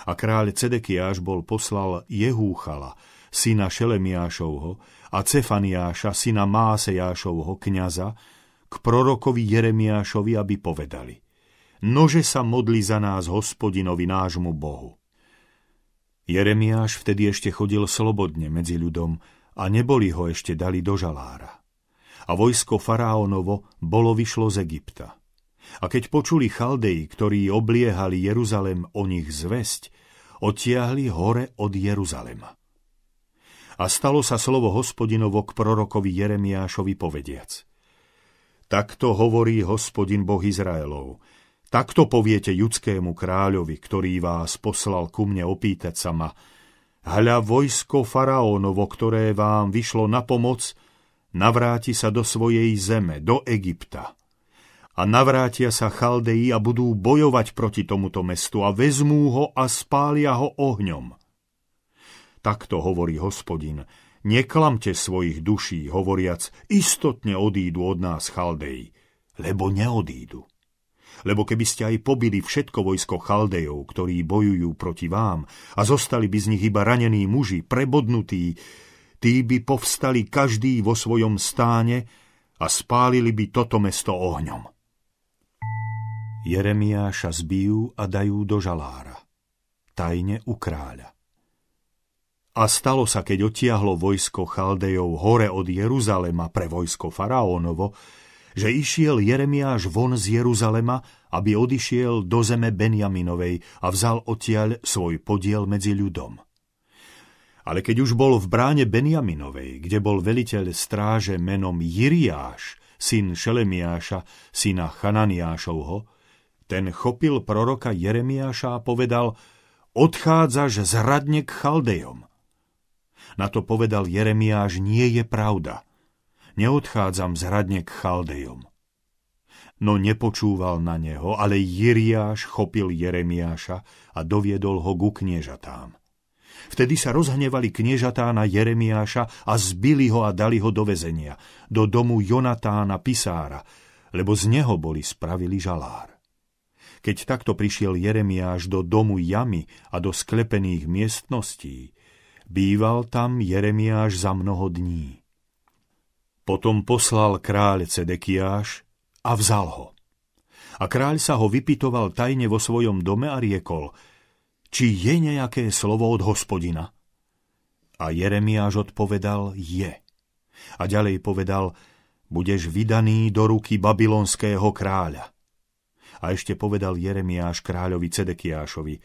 A kráľ Cedekiáš bol poslal Jehúchala, syna Šelemiášovho, a Cefaniáša, syna Másejášovho, kniaza, k prorokovi Jeremiášovi, aby povedali Nože sa modli za nás hospodinovi nášmu Bohu. Jeremiáš vtedy ešte chodil slobodne medzi ľudom a neboli ho ešte dali do žalára. A vojsko faraónovo bolo vyšlo z Egypta. A keď počuli Chaldeji, ktorí obliehali Jeruzalem o nich zväzť, odtiahli hore od Jeruzalema. A stalo sa slovo hospodinovo k prorokovi Jeremiášovi povediac. Takto hovorí hospodin Boh Izraelov. Takto poviete judskému kráľovi, ktorý vás poslal ku mne opýtať sa ma. Hľa vojsko faraónovo, ktoré vám vyšlo na pomoc, navráti sa do svojej zeme, do Egypta a navrátia sa Chaldeji a budú bojovať proti tomuto mestu a vezmú ho a spália ho ohňom. Takto hovorí hospodin. Neklamte svojich duší, hovoriac, istotne odídu od nás Chaldej, lebo neodídu. Lebo keby ste aj pobili všetko vojsko Chaldejov, ktorí bojujú proti vám, a zostali by z nich iba ranení muži, prebodnutí, tí by povstali každý vo svojom stáne a spálili by toto mesto ohňom. Jeremiáša zbijú a dajú do žalára. Tajne u kráľa. A stalo sa, keď otiahlo vojsko Chaldejov hore od Jeruzalema pre vojsko faraónovo, že išiel Jeremiáš von z Jeruzalema, aby odišiel do zeme Benjaminovej a vzal odtiaľ svoj podiel medzi ľudom. Ale keď už bol v bráne Benjaminovej, kde bol veliteľ stráže menom Jiriáš, syn Šelemiáša, syna Chananiášovho, ten chopil proroka Jeremiáša a povedal, odchádzaš zradne k Chaldejom – na to povedal Jeremiáš, nie je pravda. Neodchádzam z hradne k Chaldejom. No nepočúval na neho, ale Jiriáš chopil Jeremiáša a doviedol ho ku kniežatám. Vtedy sa rozhnevali kniežatá na Jeremiáša a zbili ho a dali ho do vezenia, do domu Jonatána Pisára, lebo z neho boli spravili žalár. Keď takto prišiel Jeremiáš do domu jamy a do sklepených miestností, Býval tam Jeremiáš za mnoho dní. Potom poslal kráľ Cedekiáš a vzal ho. A kráľ sa ho vypitoval tajne vo svojom dome a riekol, či je nejaké slovo od hospodina. A Jeremiáš odpovedal, je. A ďalej povedal, budeš vydaný do ruky babylonského kráľa. A ešte povedal Jeremiáš kráľovi Cedekiášovi,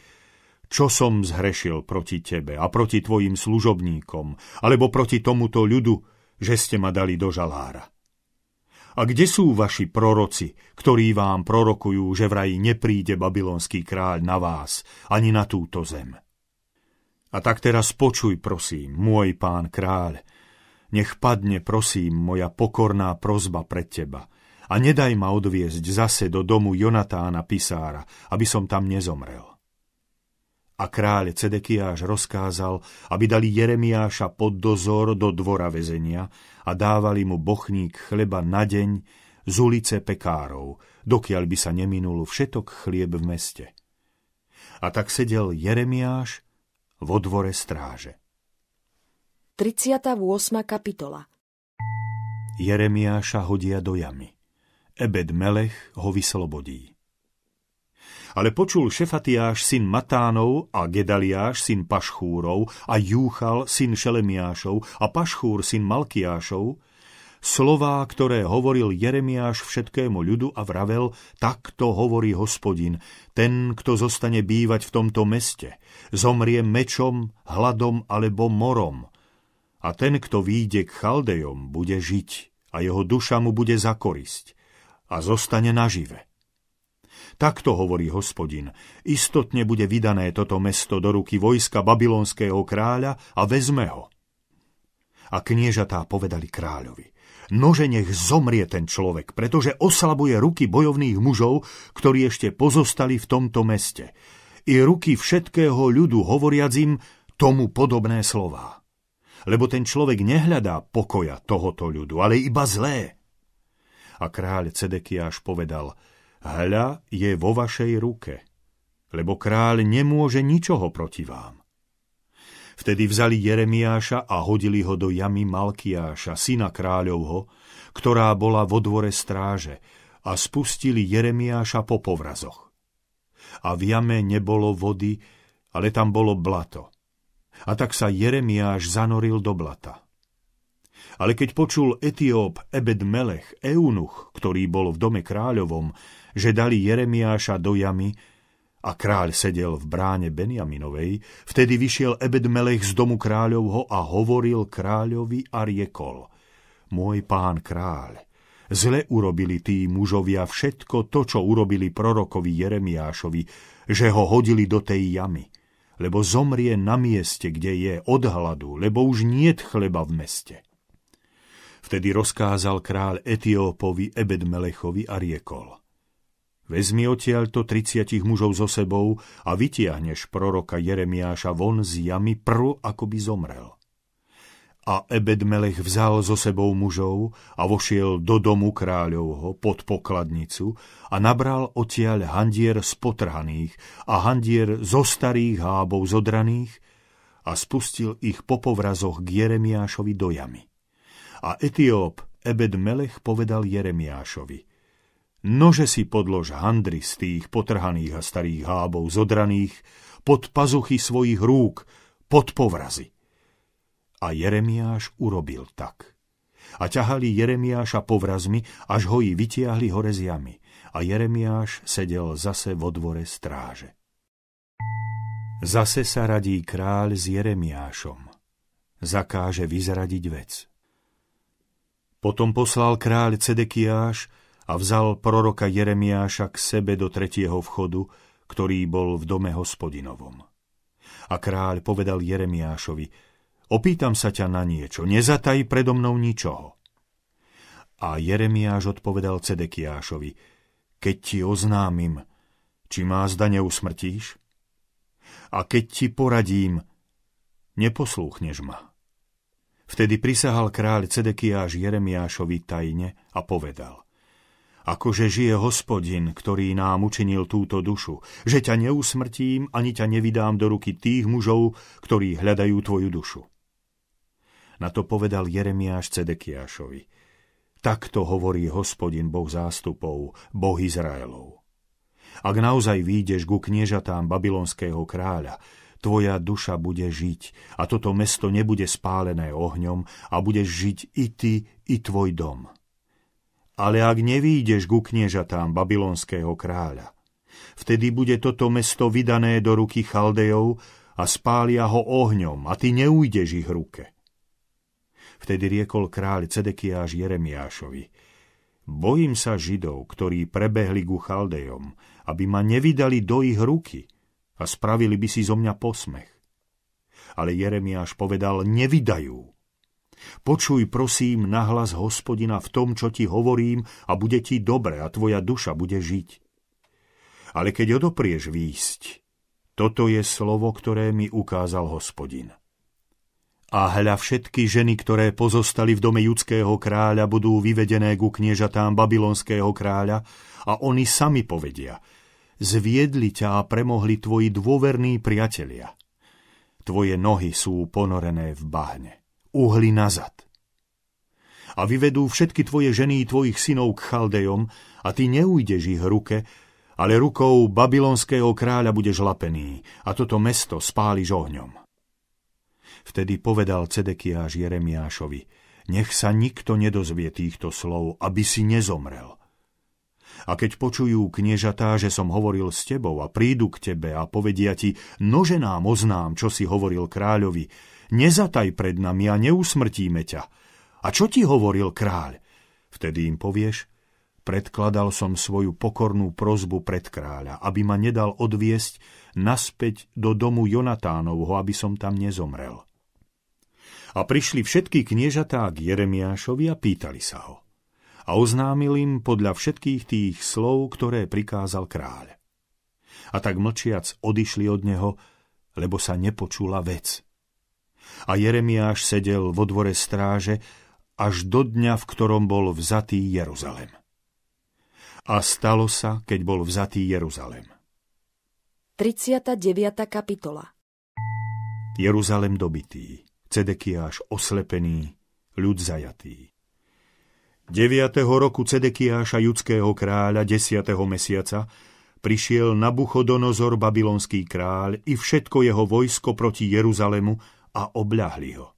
čo som zhrešil proti tebe a proti tvojim služobníkom, alebo proti tomuto ľudu, že ste ma dali do žalára? A kde sú vaši proroci, ktorí vám prorokujú, že vraj nepríde babylonský kráľ na vás, ani na túto zem? A tak teraz počuj, prosím, môj pán kráľ, nech padne, prosím, moja pokorná prozba pred teba a nedaj ma odviezť zase do domu Jonatána Pisára, aby som tam nezomrel a kráľ Cedekiáš rozkázal, aby dali Jeremiáša pod dozor do dvora väzenia a dávali mu bochník chleba na deň z ulice pekárov, dokiaľ by sa neminul všetok chlieb v meste. A tak sedel Jeremiáš vo dvore stráže. 38. kapitola Jeremiáša hodia do jamy. Ebed Melech ho vyslobodí. Ale počul Šefatiáš syn Matánov a Gedaliáš syn Pašchúrov a Júchal syn Šelemiášov a Pašchúr syn Malkiášov, slová, ktoré hovoril Jeremiáš všetkému ľudu a vravel, takto hovorí hospodin, ten, kto zostane bývať v tomto meste, zomrie mečom, hladom alebo morom. A ten, kto výjde k chaldejom, bude žiť a jeho duša mu bude zakorisť a zostane nažive. Takto hovorí hospodin. Istotne bude vydané toto mesto do ruky vojska babylonského kráľa a vezme ho. A kniežatá povedali kráľovi, nože nech zomrie ten človek, pretože oslabuje ruky bojovných mužov, ktorí ešte pozostali v tomto meste. I ruky všetkého ľudu hovoriac im tomu podobné slová. Lebo ten človek nehľadá pokoja tohoto ľudu, ale iba zlé. A kráľ Cedekiáš povedal – hľa je vo vašej ruke, lebo kráľ nemôže ničoho proti vám. Vtedy vzali Jeremiáša a hodili ho do jamy Malkiáša, syna kráľovho, ktorá bola vo dvore stráže, a spustili Jeremiáša po povrazoch. A v jame nebolo vody, ale tam bolo blato. A tak sa Jeremiáš zanoril do blata. Ale keď počul Etióp Ebed Melech, eunuch, ktorý bol v dome kráľovom, že dali Jeremiáša do jamy a kráľ sedel v bráne Benjaminovej, vtedy vyšiel Ebedmelech z domu kráľovho a hovoril kráľovi a riekol Môj pán kráľ, zle urobili tí mužovia všetko to, čo urobili prorokovi Jeremiášovi, že ho hodili do tej jamy, lebo zomrie na mieste, kde je, od hladu, lebo už niet chleba v meste. Vtedy rozkázal kráľ Etiópovi Ebedmelechovi a riekol Vezmi odtiaľto 30 mužov so sebou a vytiahneš proroka Jeremiáša von z jamy prv, ako by zomrel. A Ebedmelech vzal so sebou mužov a vošiel do domu kráľovho pod pokladnicu a nabral odtiaľ handier z potrhaných a handier zo starých hábov zodraných a spustil ich po povrazoch k Jeremiášovi do jamy. A Etióp ebedmelech povedal Jeremiášovi, Nože si podlož handry z tých potrhaných a starých hábov zodraných pod pazuchy svojich rúk, pod povrazy. A Jeremiáš urobil tak. A ťahali Jeremiáša povrazmi, až ho i vytiahli hore z jamy. A Jeremiáš sedel zase vo dvore stráže. Zase sa radí kráľ s Jeremiášom. Zakáže vyzradiť vec. Potom poslal kráľ Cedekiáš a vzal proroka Jeremiáša k sebe do tretieho vchodu, ktorý bol v dome hospodinovom. A kráľ povedal Jeremiášovi, opýtam sa ťa na niečo, nezataj predo mnou ničoho. A Jeremiáš odpovedal Cedekiášovi, keď ti oznámim, či má zda neusmrtíš? A keď ti poradím, neposlúchneš ma. Vtedy prisahal kráľ Cedekiáš Jeremiášovi tajne a povedal – Akože žije hospodin, ktorý nám učinil túto dušu, že ťa neusmrtím ani ťa nevydám do ruky tých mužov, ktorí hľadajú tvoju dušu. Na to povedal Jeremiáš Cedekiášovi. Takto hovorí hospodin Boh zástupov, Boh Izraelov. Ak naozaj výjdeš ku kniežatám babylonského kráľa, tvoja duša bude žiť a toto mesto nebude spálené ohňom a budeš žiť i ty, i tvoj dom.' Ale ak nevídeš ku kniežatám babylonského kráľa, vtedy bude toto mesto vydané do ruky Chaldejov a spália ho ohňom a ty neújdeš ich ruke. Vtedy riekol kráľ Cedekiáš Jeremiášovi, bojím sa Židov, ktorí prebehli ku Chaldejom, aby ma nevydali do ich ruky a spravili by si zo mňa posmech. Ale Jeremiáš povedal, nevydajú Počuj prosím nahlas hospodina v tom, čo ti hovorím a bude ti dobre a tvoja duša bude žiť. Ale keď odoprieš výsť, toto je slovo, ktoré mi ukázal hospodin. A hľa všetky ženy, ktoré pozostali v dome judského kráľa, budú vyvedené ku kniežatám babylonského kráľa a oni sami povedia, zviedli ťa a premohli tvoji dôverní priatelia. Tvoje nohy sú ponorené v bahne uhli nazad. A vyvedú všetky tvoje ženy i tvojich synov k chaldejom a ty neujdeš ich ruke, ale rukou babylonského kráľa budeš lapený a toto mesto spáliš ohňom. Vtedy povedal Cedekiáš Jeremiášovi, nech sa nikto nedozvie týchto slov, aby si nezomrel. A keď počujú kniežatá, že som hovoril s tebou a prídu k tebe a povedia ti, nože nám oznám, čo si hovoril kráľovi, nezataj pred nami a neusmrtíme ťa. A čo ti hovoril kráľ? Vtedy im povieš, predkladal som svoju pokornú prozbu pred kráľa, aby ma nedal odviesť naspäť do domu Jonatánovho, aby som tam nezomrel. A prišli všetky kniežatá k Jeremiášovi a pýtali sa ho. A oznámil im podľa všetkých tých slov, ktoré prikázal kráľ. A tak mlčiac odišli od neho, lebo sa nepočula vec, a Jeremiáš sedel vo dvore stráže až do dňa, v ktorom bol vzatý Jeruzalem. A stalo sa, keď bol vzatý Jeruzalem. 39. kapitola Jeruzalem dobitý, Cedekiáš oslepený, ľud zajatý. 9. roku Cedekiáša judského kráľa 10. mesiaca prišiel na Buchodonozor babylonský kráľ i všetko jeho vojsko proti Jeruzalemu a obľahli ho.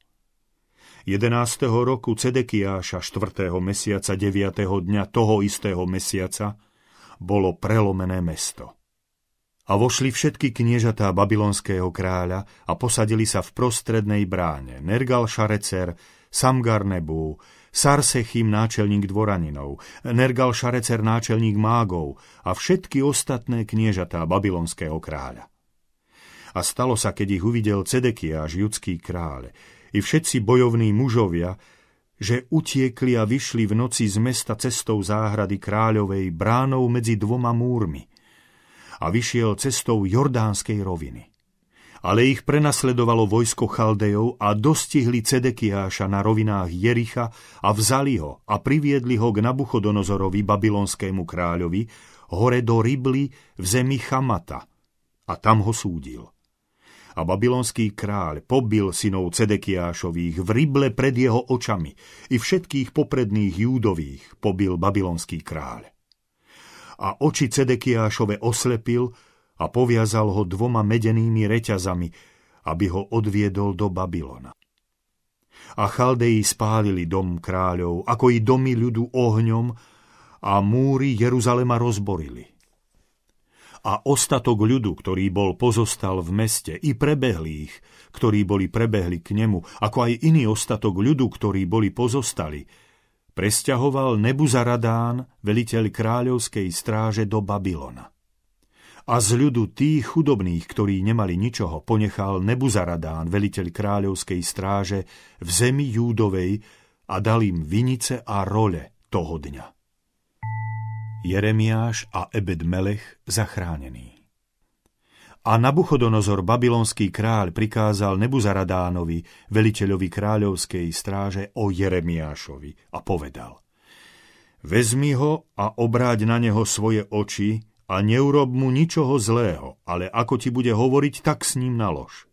11. roku Cedekiáša 4. mesiaca 9. dňa toho istého mesiaca bolo prelomené mesto. A vošli všetky kniežatá babylonského kráľa a posadili sa v prostrednej bráne Nergal Šarecer, Samgar Nebú, Sarsechim náčelník dvoraninov, Nergal Šarecer náčelník mágov a všetky ostatné kniežatá babylonského kráľa. A stalo sa, keď ich uvidel Cedekiáš, judský kráľ, i všetci bojovní mužovia, že utiekli a vyšli v noci z mesta cestou záhrady kráľovej bránou medzi dvoma múrmi a vyšiel cestou Jordánskej roviny. Ale ich prenasledovalo vojsko Chaldejov a dostihli Cedekiáša na rovinách Jericha a vzali ho a priviedli ho k Nabuchodonozorovi, babylonskému kráľovi, hore do Ribly v zemi Chamata a tam ho súdil a babylonský kráľ pobil synov Cedekiášových v Rible pred jeho očami i všetkých popredných júdových pobil babylonský kráľ. A oči Cedekiášove oslepil a poviazal ho dvoma medenými reťazami, aby ho odviedol do Babylona. A Chaldeji spálili dom kráľov, ako i domy ľudu ohňom, a múry Jeruzalema rozborili a ostatok ľudu, ktorý bol pozostal v meste, i prebehlých, ktorí boli prebehli k nemu, ako aj iný ostatok ľudu, ktorí boli pozostali, presťahoval Nebuzaradán, veliteľ kráľovskej stráže, do Babylona. A z ľudu tých chudobných, ktorí nemali ničoho, ponechal Nebuzaradán, veliteľ kráľovskej stráže, v zemi Júdovej a dal im vinice a role toho dňa. Jeremiáš a Ebed Melech zachránení. A Nabuchodonozor, babylonský kráľ, prikázal Nebuzaradánovi, veliteľovi kráľovskej stráže, o Jeremiášovi a povedal Vezmi ho a obráť na neho svoje oči a neurob mu ničoho zlého, ale ako ti bude hovoriť, tak s ním nalož.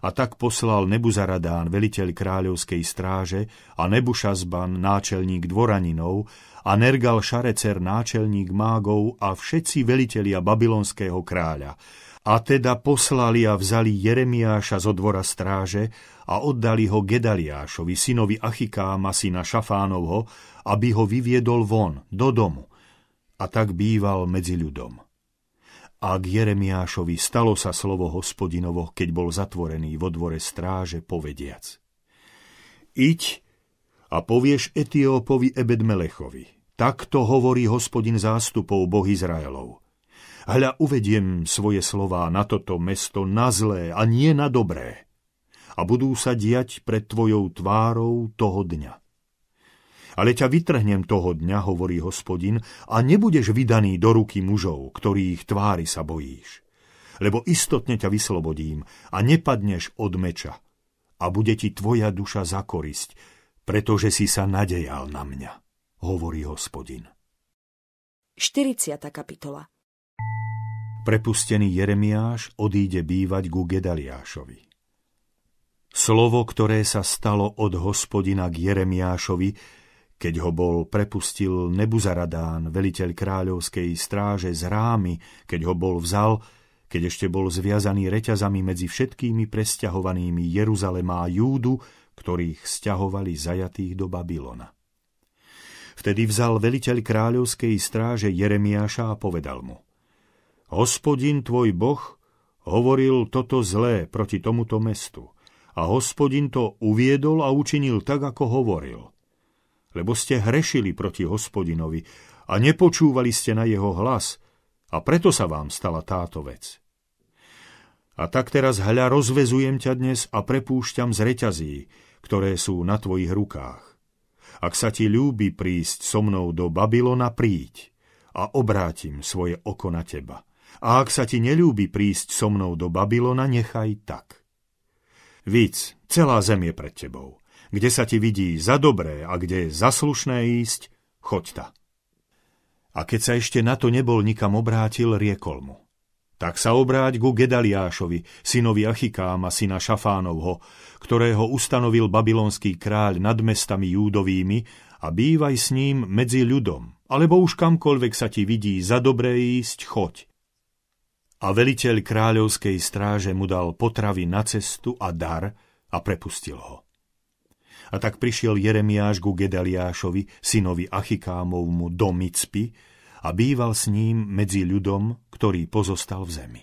A tak poslal Nebuzaradán, veliteľ kráľovskej stráže, a Nebušazban, náčelník dvoraninov, a Nergal Šarecer náčelník mágov a všetci velitelia babylonského kráľa. A teda poslali a vzali Jeremiáša zo dvora stráže a oddali ho Gedaliášovi, synovi Achikáma, syna Šafánovho, aby ho vyviedol von, do domu. A tak býval medzi ľudom. A k Jeremiášovi stalo sa slovo hospodinovo, keď bol zatvorený vo dvore stráže, povediac. Iď, a povieš Etiópovi Ebedmelechovi. Takto hovorí hospodin zástupov Boh Izraelov. Hľa uvediem svoje slová na toto mesto na zlé a nie na dobré a budú sa diať pred tvojou tvárou toho dňa. Ale ťa vytrhnem toho dňa, hovorí hospodin, a nebudeš vydaný do ruky mužov, ktorých tvári sa bojíš. Lebo istotne ťa vyslobodím a nepadneš od meča. A bude ti tvoja duša za korisť, pretože si sa nadejal na mňa hovorí hospodin. 40. kapitola Prepustený Jeremiáš odíde bývať ku Gedaliášovi. Slovo, ktoré sa stalo od hospodina k Jeremiášovi, keď ho bol prepustil Nebuzaradán, veliteľ kráľovskej stráže z rámy, keď ho bol vzal, keď ešte bol zviazaný reťazami medzi všetkými presťahovanými Jeruzalema a Júdu, ktorých sťahovali zajatých do Babylona. Vtedy vzal veliteľ kráľovskej stráže Jeremiáša a povedal mu Hospodin tvoj boh hovoril toto zlé proti tomuto mestu a hospodin to uviedol a učinil tak, ako hovoril. Lebo ste hrešili proti hospodinovi a nepočúvali ste na jeho hlas a preto sa vám stala táto vec. A tak teraz hľa rozvezujem ťa dnes a prepúšťam z reťazí, ktoré sú na tvojich rukách ak sa ti ľúbi prísť so mnou do Babylona, príď a obrátim svoje oko na teba. A ak sa ti nelúbi prísť so mnou do Babylona, nechaj tak. Víc, celá zem je pred tebou. Kde sa ti vidí za dobré a kde je zaslušné ísť, choď ta. A keď sa ešte na to nebol nikam obrátil, riekol mu. Tak sa obráť ku Gedaliášovi, synovi Achikáma, syna Šafánovho, ktorého ustanovil babylonský kráľ nad mestami júdovými a bývaj s ním medzi ľudom, alebo už kamkoľvek sa ti vidí za dobré ísť, choď. A veliteľ kráľovskej stráže mu dal potravy na cestu a dar a prepustil ho. A tak prišiel Jeremiáš ku Gedaliášovi, synovi Achikámovmu, do Micpy, a býval s ním medzi ľudom, ktorý pozostal v zemi.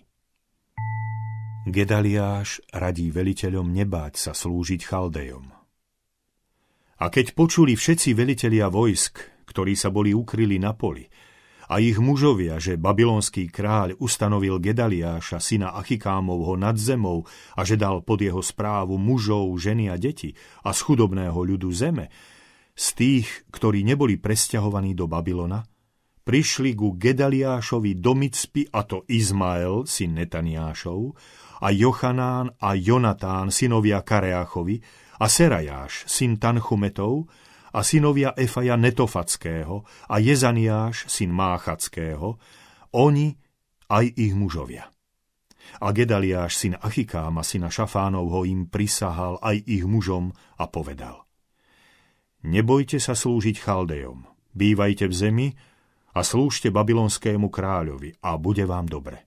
Gedaliáš radí veliteľom nebáť sa slúžiť chaldejom. A keď počuli všetci velitelia vojsk, ktorí sa boli ukryli na poli, a ich mužovia, že babylonský kráľ ustanovil Gedaliáša, syna Achikámovho, nad zemou a že dal pod jeho správu mužov, ženy a deti a z chudobného ľudu zeme, z tých, ktorí neboli presťahovaní do Babylona, prišli ku Gedaliášovi do Micpy, a to Izmael, syn Netaniášov, a Jochanán a Jonatán, synovia Kareáchovi, a Serajáš, syn Tanchumetov, a synovia Efaja Netofackého a Jezaniáš, syn Máchackého, oni aj ich mužovia. A Gedaliáš, syn Achikáma, syna Šafánovho, im prisahal aj ich mužom a povedal. Nebojte sa slúžiť Chaldejom, bývajte v zemi, a slúžte babylonskému kráľovi a bude vám dobre.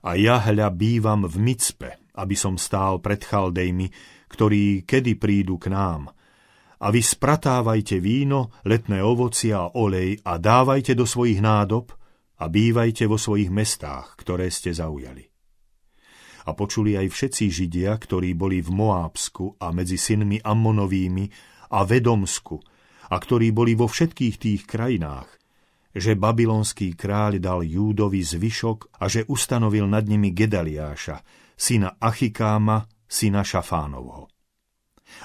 A ja hľa bývam v Micpe, aby som stál pred chaldejmi, ktorí kedy prídu k nám. A vy spratávajte víno, letné ovocie a olej a dávajte do svojich nádob a bývajte vo svojich mestách, ktoré ste zaujali. A počuli aj všetci Židia, ktorí boli v Moábsku a medzi synmi Ammonovými a Vedomsku, a ktorí boli vo všetkých tých krajinách, že babylonský kráľ dal Júdovi zvyšok a že ustanovil nad nimi Gedaliáša, syna Achikáma, syna Šafánovho.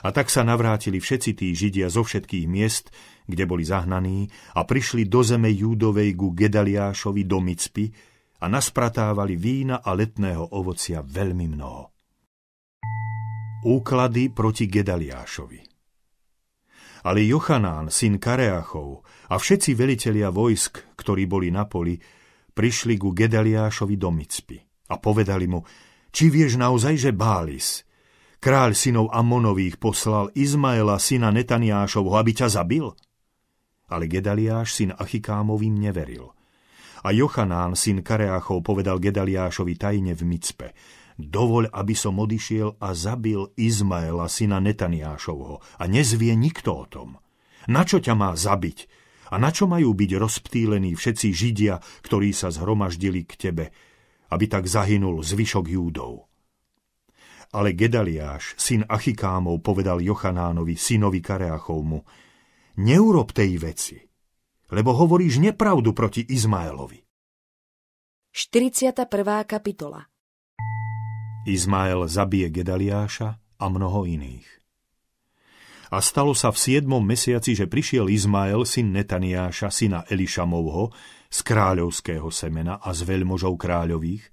A tak sa navrátili všetci tí Židia zo všetkých miest, kde boli zahnaní, a prišli do zeme Júdovej ku Gedaliášovi do Micpy a naspratávali vína a letného ovocia veľmi mnoho. Úklady proti Gedaliášovi ale Jochanán, syn Kareachov, a všetci velitelia vojsk, ktorí boli na poli, prišli ku Gedaliášovi do Micpy a povedali mu, či vieš naozaj, že Bális, kráľ synov Amonových, poslal Izmaela, syna Netaniášovho, aby ťa zabil? Ale Gedaliáš, syn Achikámovým, neveril. A Jochanán, syn Kareáchov, povedal Gedaliášovi tajne v Micpe, dovoľ, aby som odišiel a zabil Izmaela, syna Netaniášovho, a nezvie nikto o tom. Na čo ťa má zabiť? A na čo majú byť rozptýlení všetci Židia, ktorí sa zhromaždili k tebe, aby tak zahynul zvyšok Júdov? Ale Gedaliáš, syn Achikámov, povedal Jochanánovi, synovi Kareachovmu, neurob tej veci, lebo hovoríš nepravdu proti Izmaelovi. 41. kapitola Izmael zabije Gedaliáša a mnoho iných. A stalo sa v 7. mesiaci, že prišiel Izmael, syn Netaniáša, syna Elišamovho, z kráľovského semena a z veľmožov kráľových,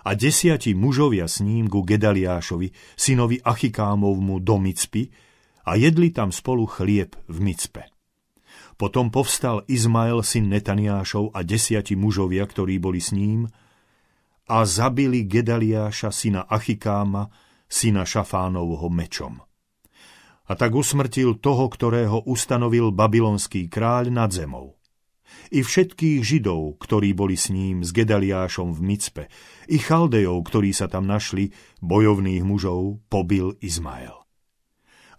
a desiati mužovia s ním ku Gedaliášovi, synovi Achikámovmu do Micpy, a jedli tam spolu chlieb v Micpe. Potom povstal Izmael, syn Netaniášov a desiati mužovia, ktorí boli s ním, a zabili Gedaliáša, syna Achikáma, syna Šafánovho mečom a tak usmrtil toho, ktorého ustanovil babylonský kráľ nad zemou. I všetkých Židov, ktorí boli s ním, s Gedaliášom v Micpe, i Chaldejov, ktorí sa tam našli, bojovných mužov, pobil Izmael.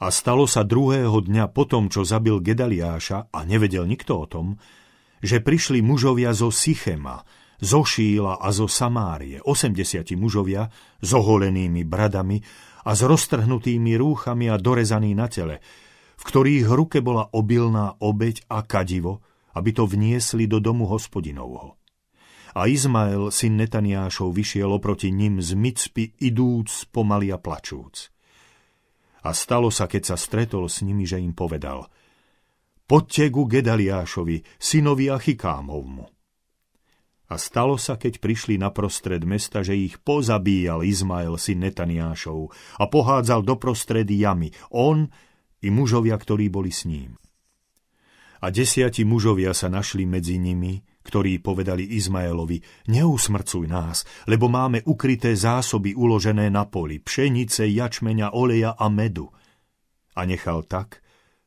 A stalo sa druhého dňa po tom, čo zabil Gedaliáša, a nevedel nikto o tom, že prišli mužovia zo Sichema, zo Šíla a zo Samárie, 80 mužovia s oholenými bradami a s roztrhnutými rúchami a dorezaný na tele, v ktorých ruke bola obilná obeď a kadivo, aby to vniesli do domu hospodinovho. A Izmael, syn Netaniášov, vyšiel oproti nim z Micpy, idúc pomaly a plačúc. A stalo sa, keď sa stretol s nimi, že im povedal Poďte ku Gedaliášovi, synovi Achikámovmu a stalo sa, keď prišli na prostred mesta, že ich pozabíjal Izmael syn Netaniášov a pohádzal do prostred jamy, on i mužovia, ktorí boli s ním. A desiati mužovia sa našli medzi nimi, ktorí povedali Izmaelovi, neusmrcuj nás, lebo máme ukryté zásoby uložené na poli, pšenice, jačmeňa, oleja a medu. A nechal tak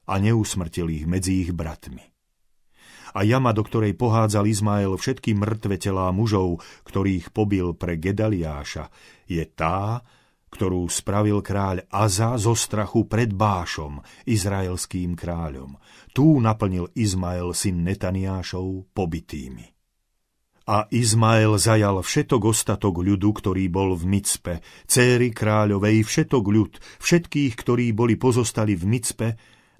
a neusmrtil ich medzi ich bratmi a jama, do ktorej pohádzal Izmael všetky mŕtve telá mužov, ktorých pobil pre Gedaliáša, je tá, ktorú spravil kráľ Aza zo strachu pred Bášom, izraelským kráľom. Tu naplnil Izmael syn Netaniášov pobitými. A Izmael zajal všetok ostatok ľudu, ktorý bol v Micpe, céry kráľovej, všetok ľud, všetkých, ktorí boli pozostali v Micpe,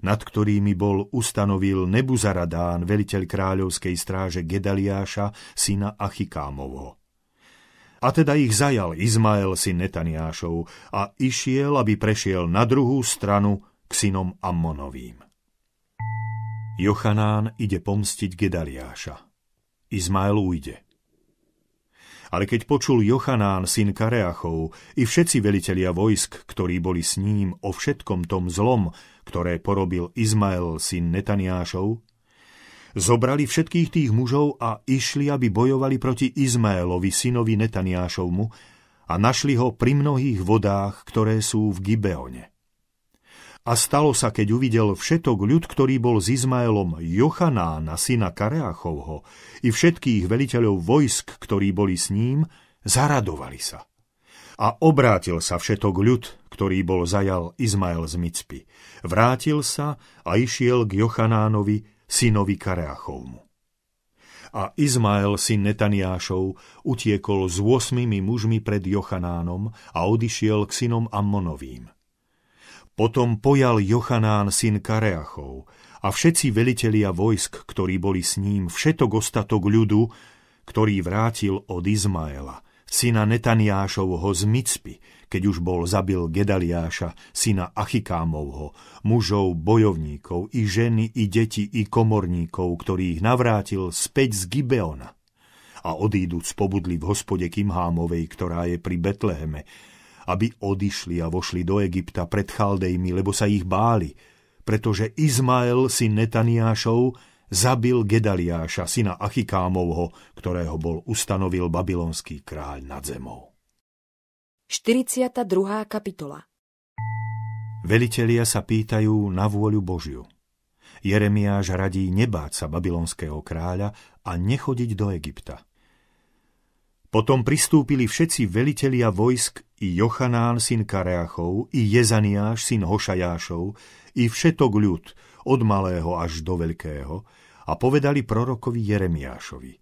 nad ktorými bol ustanovil Nebuzaradán, veliteľ kráľovskej stráže Gedaliáša, syna Achikámovo. A teda ich zajal Izmael syn Netaniášov a išiel, aby prešiel na druhú stranu k synom Ammonovým. Jochanán ide pomstiť Gedaliáša. Izmael ujde. Ale keď počul Jochanán, syn Kareachov, i všetci velitelia vojsk, ktorí boli s ním o všetkom tom zlom, ktoré porobil Izmael syn Netaniášov, zobrali všetkých tých mužov a išli, aby bojovali proti Izmaelovi synovi Netaniášovmu a našli ho pri mnohých vodách, ktoré sú v Gibeone. A stalo sa, keď uvidel všetok ľud, ktorý bol s Izmaelom Jochanána, syna Kareachovho, i všetkých veliteľov vojsk, ktorí boli s ním, zaradovali sa a obrátil sa všetok ľud, ktorý bol zajal Izmael z Micpy. Vrátil sa a išiel k Jochanánovi, synovi Kareachovmu. A Izmael, syn Netaniášov, utiekol s osmými mužmi pred Jochanánom a odišiel k synom Ammonovým. Potom pojal Jochanán syn Kareachov a všetci velitelia vojsk, ktorí boli s ním, všetok ostatok ľudu, ktorý vrátil od Izmaela – syna Netaniášovho z Micpy, keď už bol zabil Gedaliáša, syna Achikámovho, mužov, bojovníkov, i ženy, i deti, i komorníkov, ktorých navrátil späť z Gibeona. A odíduc pobudli v hospode Kimhámovej, ktorá je pri Betleheme, aby odišli a vošli do Egypta pred Chaldejmi, lebo sa ich báli, pretože Izmael, syn Netaniášov, zabil Gedaliáša, syna Achikámovho, ktorého bol ustanovil babylonský kráľ nad zemou. 42. kapitola Velitelia sa pýtajú na vôľu Božiu. Jeremiáš radí nebáť sa babylonského kráľa a nechodiť do Egypta. Potom pristúpili všetci velitelia vojsk i Jochanán syn Kareachov, i Jezaniáš syn Hošajášov, i všetok ľud, od malého až do veľkého, a povedali prorokovi Jeremiášovi.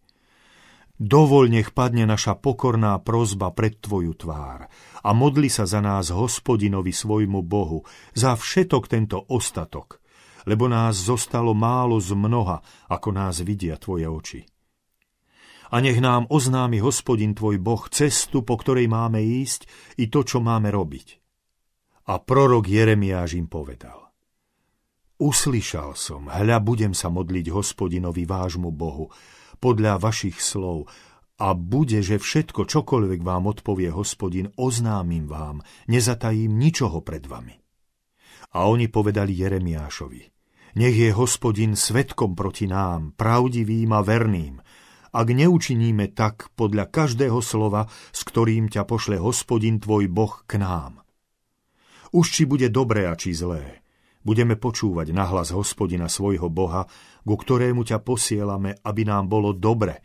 Dovol nech padne naša pokorná prozba pred Tvoju tvár a modli sa za nás hospodinovi svojmu Bohu, za všetok tento ostatok, lebo nás zostalo málo z mnoha, ako nás vidia Tvoje oči. A nech nám oznámi hospodin Tvoj Boh cestu, po ktorej máme ísť i to, čo máme robiť. A prorok Jeremiáš im povedal. Uslyšal som, hľa budem sa modliť hospodinovi vášmu Bohu, podľa vašich slov, a bude, že všetko, čokoľvek vám odpovie hospodin, oznámim vám, nezatajím ničoho pred vami. A oni povedali Jeremiášovi, nech je hospodin svetkom proti nám, pravdivým a verným, ak neučiníme tak podľa každého slova, s ktorým ťa pošle hospodin tvoj Boh k nám. Už či bude dobré a či zlé, budeme počúvať nahlas hospodina svojho Boha, ku ktorému ťa posielame, aby nám bolo dobre,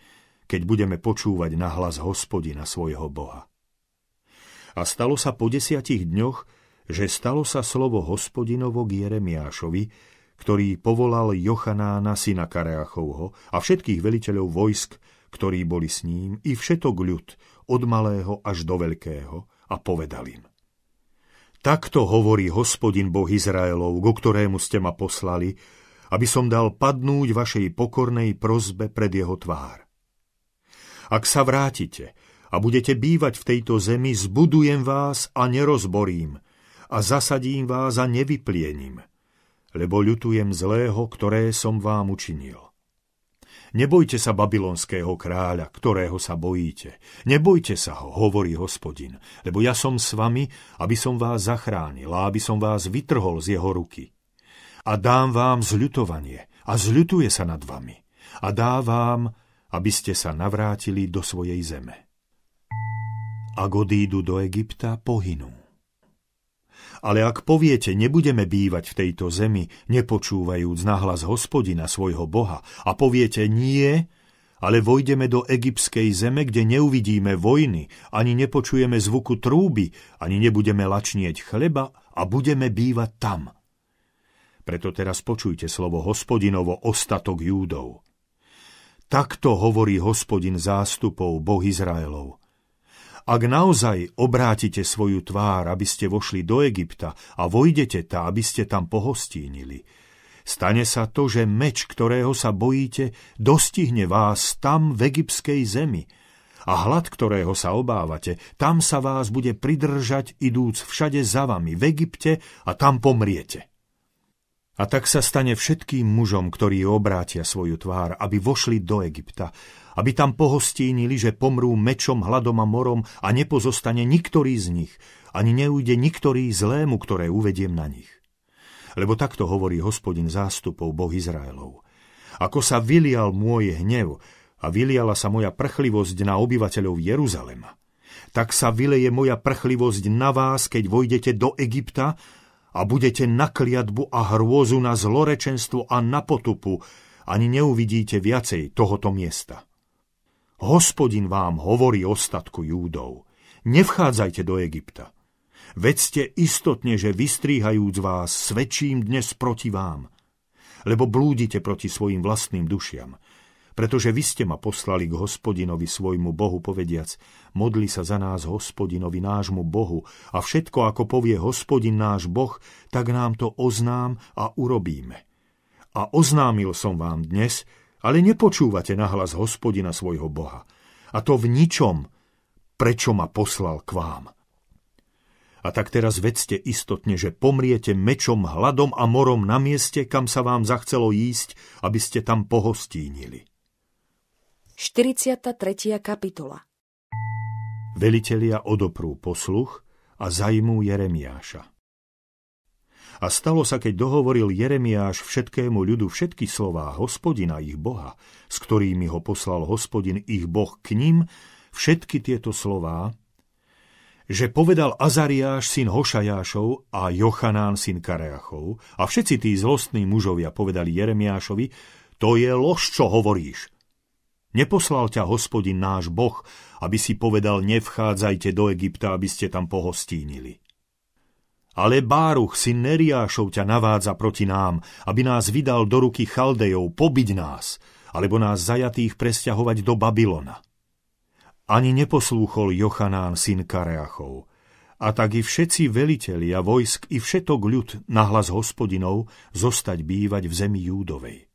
keď budeme počúvať nahlas hospodina svojho Boha. A stalo sa po desiatich dňoch, že stalo sa slovo hospodinovo k Jeremiášovi, ktorý povolal Jochanána syna Kareachovho a všetkých veliteľov vojsk, ktorí boli s ním, i všetok ľud, od malého až do veľkého, a povedal im. Takto hovorí hospodin Boh Izraelov, ku ktorému ste ma poslali, aby som dal padnúť vašej pokornej prozbe pred jeho tvár. Ak sa vrátite a budete bývať v tejto zemi, zbudujem vás a nerozborím a zasadím vás a nevypliením, lebo ľutujem zlého, ktoré som vám učinil. Nebojte sa babylonského kráľa, ktorého sa bojíte. Nebojte sa ho, hovorí hospodin, lebo ja som s vami, aby som vás zachránil a aby som vás vytrhol z jeho ruky. A dám vám zľutovanie a zľutuje sa nad vami. A dá vám, aby ste sa navrátili do svojej zeme. Ak odídu do Egypta, pohynú. Ale ak poviete, nebudeme bývať v tejto zemi, nepočúvajúc nahlas hospodina svojho Boha, a poviete nie, ale vojdeme do egyptskej zeme, kde neuvidíme vojny, ani nepočujeme zvuku trúby, ani nebudeme lačnieť chleba a budeme bývať tam. Preto teraz počujte slovo hospodinovo ostatok Júdov. Takto hovorí hospodin zástupov, Boh Izraelov – ak naozaj obrátite svoju tvár, aby ste vošli do Egypta a vojdete tá, aby ste tam pohostínili, stane sa to, že meč, ktorého sa bojíte, dostihne vás tam v egyptskej zemi a hlad, ktorého sa obávate, tam sa vás bude pridržať, idúc všade za vami v Egypte a tam pomriete. A tak sa stane všetkým mužom, ktorí obrátia svoju tvár, aby vošli do Egypta aby tam pohostínili, že pomrú mečom, hladom a morom a nepozostane niktorý z nich, ani neujde niktorý zlému, ktoré uvediem na nich. Lebo takto hovorí hospodin zástupov, Boh Izraelov. Ako sa vylial môj hnev a vyliala sa moja prchlivosť na obyvateľov Jeruzalema, tak sa vyleje moja prchlivosť na vás, keď vojdete do Egypta a budete na kliatbu a hrôzu na zlorečenstvo a na potupu, ani neuvidíte viacej tohoto miesta. Hospodin vám hovorí ostatku Júdov. Nevchádzajte do Egypta. Vedzte istotne, že vystríhajúc vás, svedčím dnes proti vám, lebo blúdite proti svojim vlastným dušiam, pretože vy ste ma poslali k hospodinovi svojmu Bohu, povediac, modli sa za nás hospodinovi nášmu Bohu a všetko, ako povie hospodin náš Boh, tak nám to oznám a urobíme. A oznámil som vám dnes, ale nepočúvate nahlas hospodina svojho Boha. A to v ničom, prečo ma poslal k vám. A tak teraz vedzte istotne, že pomriete mečom, hladom a morom na mieste, kam sa vám zachcelo ísť, aby ste tam pohostínili. 43. kapitola Velitelia odoprú posluch a zajmú Jeremiáša. A stalo sa, keď dohovoril Jeremiáš všetkému ľudu všetky slová hospodina ich Boha, s ktorými ho poslal hospodin ich Boh k ním, všetky tieto slová, že povedal Azariáš syn Hošajášov a Jochanán syn Kareachov a všetci tí zlostní mužovia povedali Jeremiášovi, to je lož, čo hovoríš. Neposlal ťa hospodin náš Boh, aby si povedal, nevchádzajte do Egypta, aby ste tam pohostínili. Ale Báruch, syn Neriášov, ťa navádza proti nám, aby nás vydal do ruky Chaldejov, pobiť nás, alebo nás zajatých presťahovať do Babylona. Ani neposlúchol Jochanán, syn Kareachov, a tak i všetci a vojsk i všetok ľud nahlas hospodinov zostať bývať v zemi Júdovej.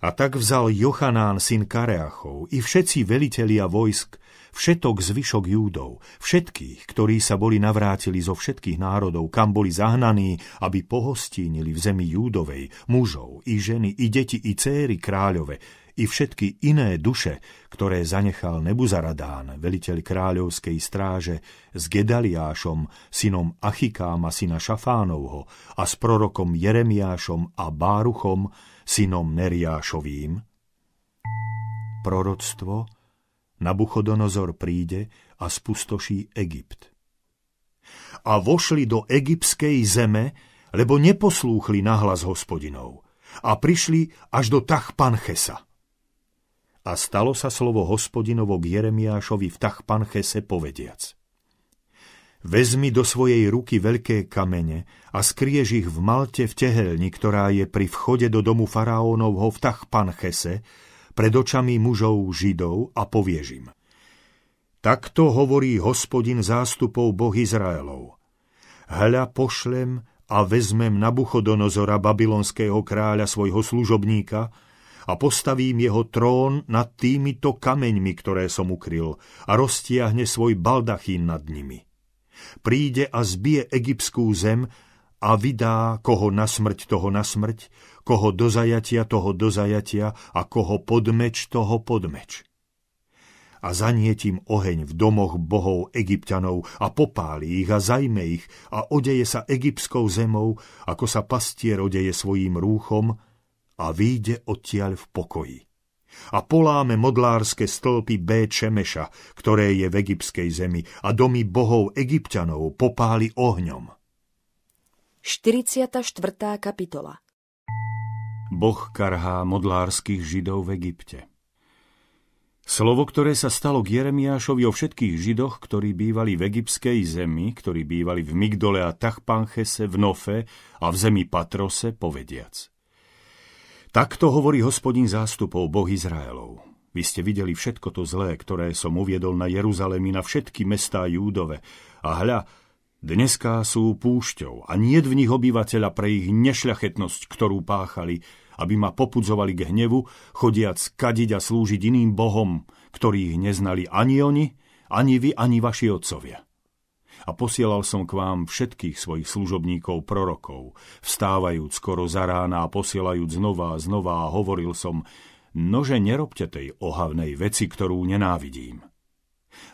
A tak vzal Jochanán syn Kareachov i všetci velitelia vojsk všetok zvyšok Júdov, všetkých, ktorí sa boli navrátili zo všetkých národov, kam boli zahnaní, aby pohostínili v zemi Júdovej mužov i ženy, i deti, i céry kráľove, i všetky iné duše, ktoré zanechal Nebuzaradán, veliteľ kráľovskej stráže, s Gedaliášom, synom Achikáma, syna Šafánovho, a s prorokom Jeremiášom a Báruchom, synom Neriášovým? Proroctvo – Nabuchodonozor príde a spustoší Egypt. A vošli do egyptskej zeme, lebo neposlúchli nahlas hospodinov a prišli až do Tachpanchesa. A stalo sa slovo hospodinovo k Jeremiášovi v Tachpanchese povediac. Vezmi do svojej ruky veľké kamene a skriež ich v Malte v tehelni, ktorá je pri vchode do domu faraónovho v Tachpanchese, pred očami mužov Židov a im. Takto hovorí hospodin zástupov Boh Izraelov. Hľa pošlem a vezmem Nabuchodonozora babylonského kráľa svojho služobníka a postavím jeho trón nad týmito kameňmi, ktoré som ukryl a roztiahne svoj baldachín nad nimi. Príde a zbije egyptskú zem a vydá koho na smrť, toho na smrť, koho do zajatia, toho do zajatia a koho pod meč, toho pod meč. A zanietím oheň v domoch bohov egyptianov a popáli ich a zajme ich a odeje sa egyptskou zemou, ako sa pastier odeje svojím rúchom a vyjde odtiaľ v pokoji a poláme modlárske stĺpy B. Čemeša, ktoré je v egyptskej zemi, a domy bohov egyptianov popáli ohňom. 44. kapitola Boh karhá modlárskych židov v Egypte. Slovo, ktoré sa stalo k Jeremiášovi o všetkých židoch, ktorí bývali v egyptskej zemi, ktorí bývali v Migdole a Tachpanchese, v Nofe a v zemi Patrose, povediac. Takto hovorí hospodin zástupov, Boh Izraelov. Vy ste videli všetko to zlé, ktoré som uviedol na Jeruzalemi, na všetky mestá Júdove. A hľa, Dneska sú púšťou a nie v nich obyvateľa pre ich nešľachetnosť, ktorú páchali, aby ma popudzovali k hnevu, chodiac kadiť a slúžiť iným bohom, ktorých neznali ani oni, ani vy, ani vaši otcovia. A posielal som k vám všetkých svojich služobníkov prorokov, vstávajúc skoro za rána a posielajúc znova a znova a hovoril som, nože nerobte tej ohavnej veci, ktorú nenávidím.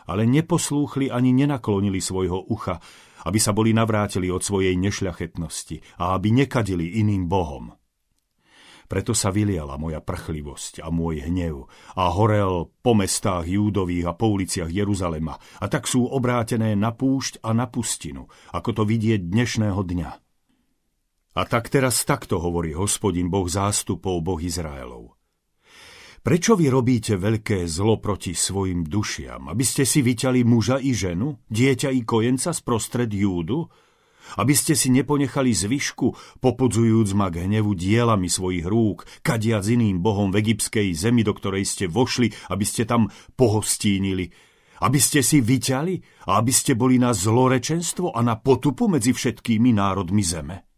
Ale neposlúchli ani nenaklonili svojho ucha, aby sa boli navrátili od svojej nešľachetnosti a aby nekadili iným bohom. Preto sa vyliala moja prchlivosť a môj hnev a horel po mestách Júdových a po uliciach Jeruzalema a tak sú obrátené na púšť a na pustinu, ako to vidieť dnešného dňa. A tak teraz takto hovorí hospodin Boh zástupov, Boh Izraelov. Prečo vy robíte veľké zlo proti svojim dušiam, aby ste si vyťali muža i ženu, dieťa i kojenca sprostred Júdu? Aby ste si neponechali zvyšku, popudzujúc ma k hnevu dielami svojich rúk, kadiac iným bohom v egyptskej zemi, do ktorej ste vošli, aby ste tam pohostínili, aby ste si vyťali a aby ste boli na zlorečenstvo a na potupu medzi všetkými národmi zeme.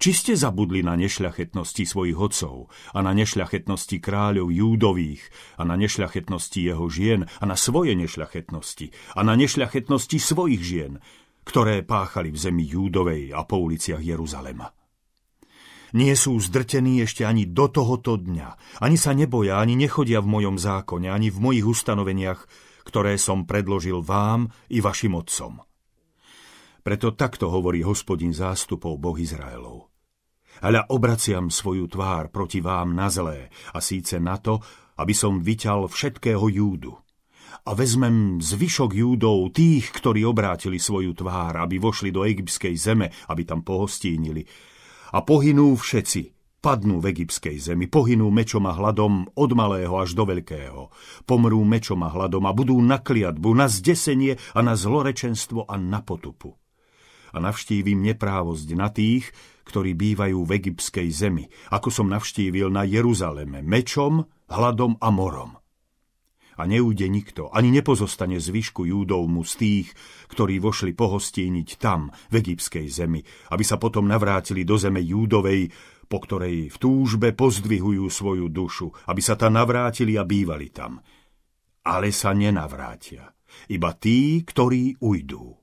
Či ste zabudli na nešľachetnosti svojich otcov a na nešľachetnosti kráľov júdových a na nešľachetnosti jeho žien a na svoje nešľachetnosti a na nešľachetnosti svojich žien, ktoré páchali v zemi júdovej a po uliciach Jeruzalema? nie sú zdrtení ešte ani do tohoto dňa, ani sa neboja, ani nechodia v mojom zákone, ani v mojich ustanoveniach, ktoré som predložil vám i vašim otcom. Preto takto hovorí hospodin zástupov Boh Izraelov. Hľa obraciam svoju tvár proti vám na zlé, a síce na to, aby som vyťal všetkého Júdu. A vezmem zvyšok Júdov, tých, ktorí obrátili svoju tvár, aby vošli do egyptskej zeme, aby tam pohostínili. A pohynú všetci, padnú v egyptskej zemi, pohynú mečom a hladom od malého až do veľkého. Pomrú mečom a hladom a budú na kliatbu, na zdesenie a na zlorečenstvo a na potupu a navštívim neprávosť na tých, ktorí bývajú v egyptskej zemi, ako som navštívil na Jeruzaleme mečom, hladom a morom. A neújde nikto, ani nepozostane zvyšku júdovmu z tých, ktorí vošli pohostíniť tam, v egyptskej zemi, aby sa potom navrátili do zeme júdovej, po ktorej v túžbe pozdvihujú svoju dušu, aby sa tam navrátili a bývali tam. Ale sa nenavrátia, iba tí, ktorí ujdú.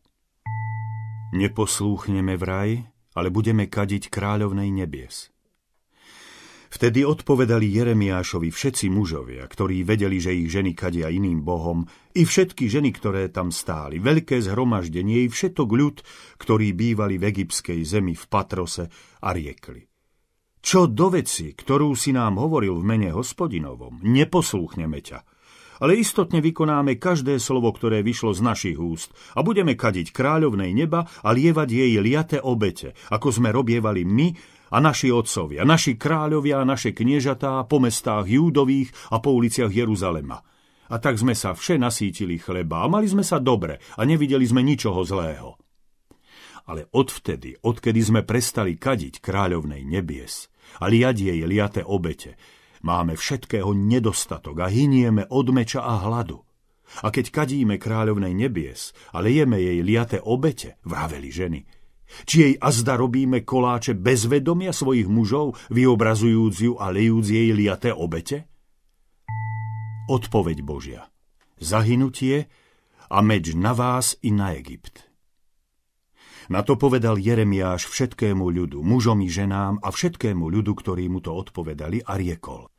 Neposlúchneme vraj, ale budeme kadiť kráľovnej nebies. Vtedy odpovedali Jeremiášovi všetci mužovia, ktorí vedeli, že ich ženy kadia iným bohom, i všetky ženy, ktoré tam stáli, veľké zhromaždenie, i všetok ľud, ktorí bývali v egyptskej zemi v Patrose a riekli. Čo do veci, ktorú si nám hovoril v mene hospodinovom, neposlúchneme ťa, ale istotne vykonáme každé slovo, ktoré vyšlo z našich úst a budeme kadiť kráľovnej neba a lievať jej liate obete, ako sme robievali my a naši otcovia, naši kráľovia a naše kniežatá po mestách Júdových a po uliciach Jeruzalema. A tak sme sa vše nasítili chleba a mali sme sa dobre a nevideli sme ničoho zlého. Ale odvtedy, odkedy sme prestali kadiť kráľovnej nebies a liať jej liate obete, Máme všetkého nedostatok a hynieme od meča a hladu. A keď kadíme kráľovnej nebies, ale jeme jej liate obete, vraveli ženy, či jej azda robíme koláče bez vedomia svojich mužov, vyobrazujúc ju a lejúc jej liate obete? Odpoveď Božia. Zahynutie a meč na vás i na Egypt. Na to povedal Jeremiáš všetkému ľudu, mužom i ženám a všetkému ľudu, ktorí mu to odpovedali a riekol.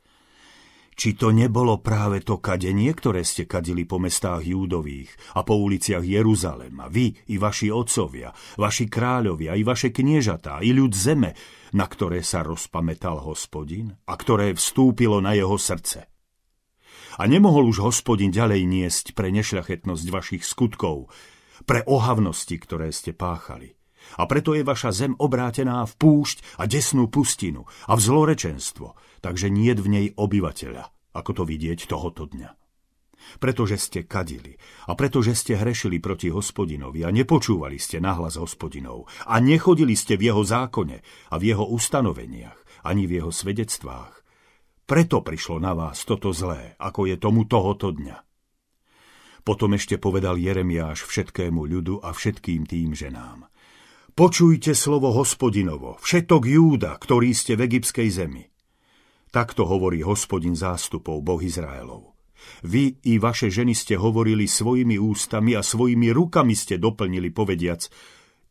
Či to nebolo práve to kadenie, ktoré ste kadili po mestách Júdových a po uliciach Jeruzalema, vy i vaši otcovia, vaši kráľovia i vaše kniežatá i ľud zeme, na ktoré sa rozpamätal hospodin a ktoré vstúpilo na jeho srdce? a nemohol už hospodin ďalej niesť pre nešľachetnosť vašich skutkov, pre ohavnosti, ktoré ste páchali. A preto je vaša zem obrátená v púšť a desnú pustinu a v zlorečenstvo, takže nie v nej obyvateľa, ako to vidieť tohoto dňa. Pretože ste kadili a pretože ste hrešili proti hospodinovi a nepočúvali ste nahlas hospodinov a nechodili ste v jeho zákone a v jeho ustanoveniach ani v jeho svedectvách, preto prišlo na vás toto zlé, ako je tomu tohoto dňa. Potom ešte povedal Jeremiáš všetkému ľudu a všetkým tým ženám. Počujte slovo hospodinovo, všetok Júda, ktorý ste v egyptskej zemi. Takto hovorí hospodin zástupov, Boh Izraelov. Vy i vaše ženy ste hovorili svojimi ústami a svojimi rukami ste doplnili povediac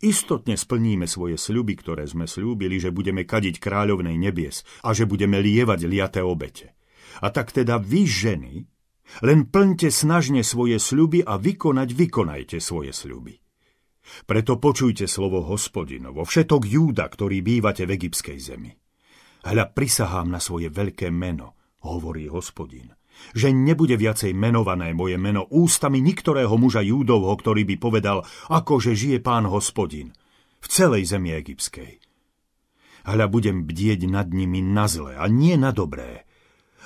Istotne splníme svoje sľuby, ktoré sme slúbili, že budeme kadiť kráľovnej nebies a že budeme lievať liaté obete. A tak teda vy, ženy, len plňte snažne svoje sľuby a vykonať vykonajte svoje sľuby. Preto počujte slovo hospodinovo, všetok Júda, ktorý bývate v egyptskej zemi. Hľa prisahám na svoje veľké meno, hovorí hospodin, že nebude viacej menované moje meno ústami niktorého muža Júdovho, ktorý by povedal, akože žije pán hospodin, v celej zemi egyptskej. Hľa budem bdieť nad nimi na zlé a nie na dobré,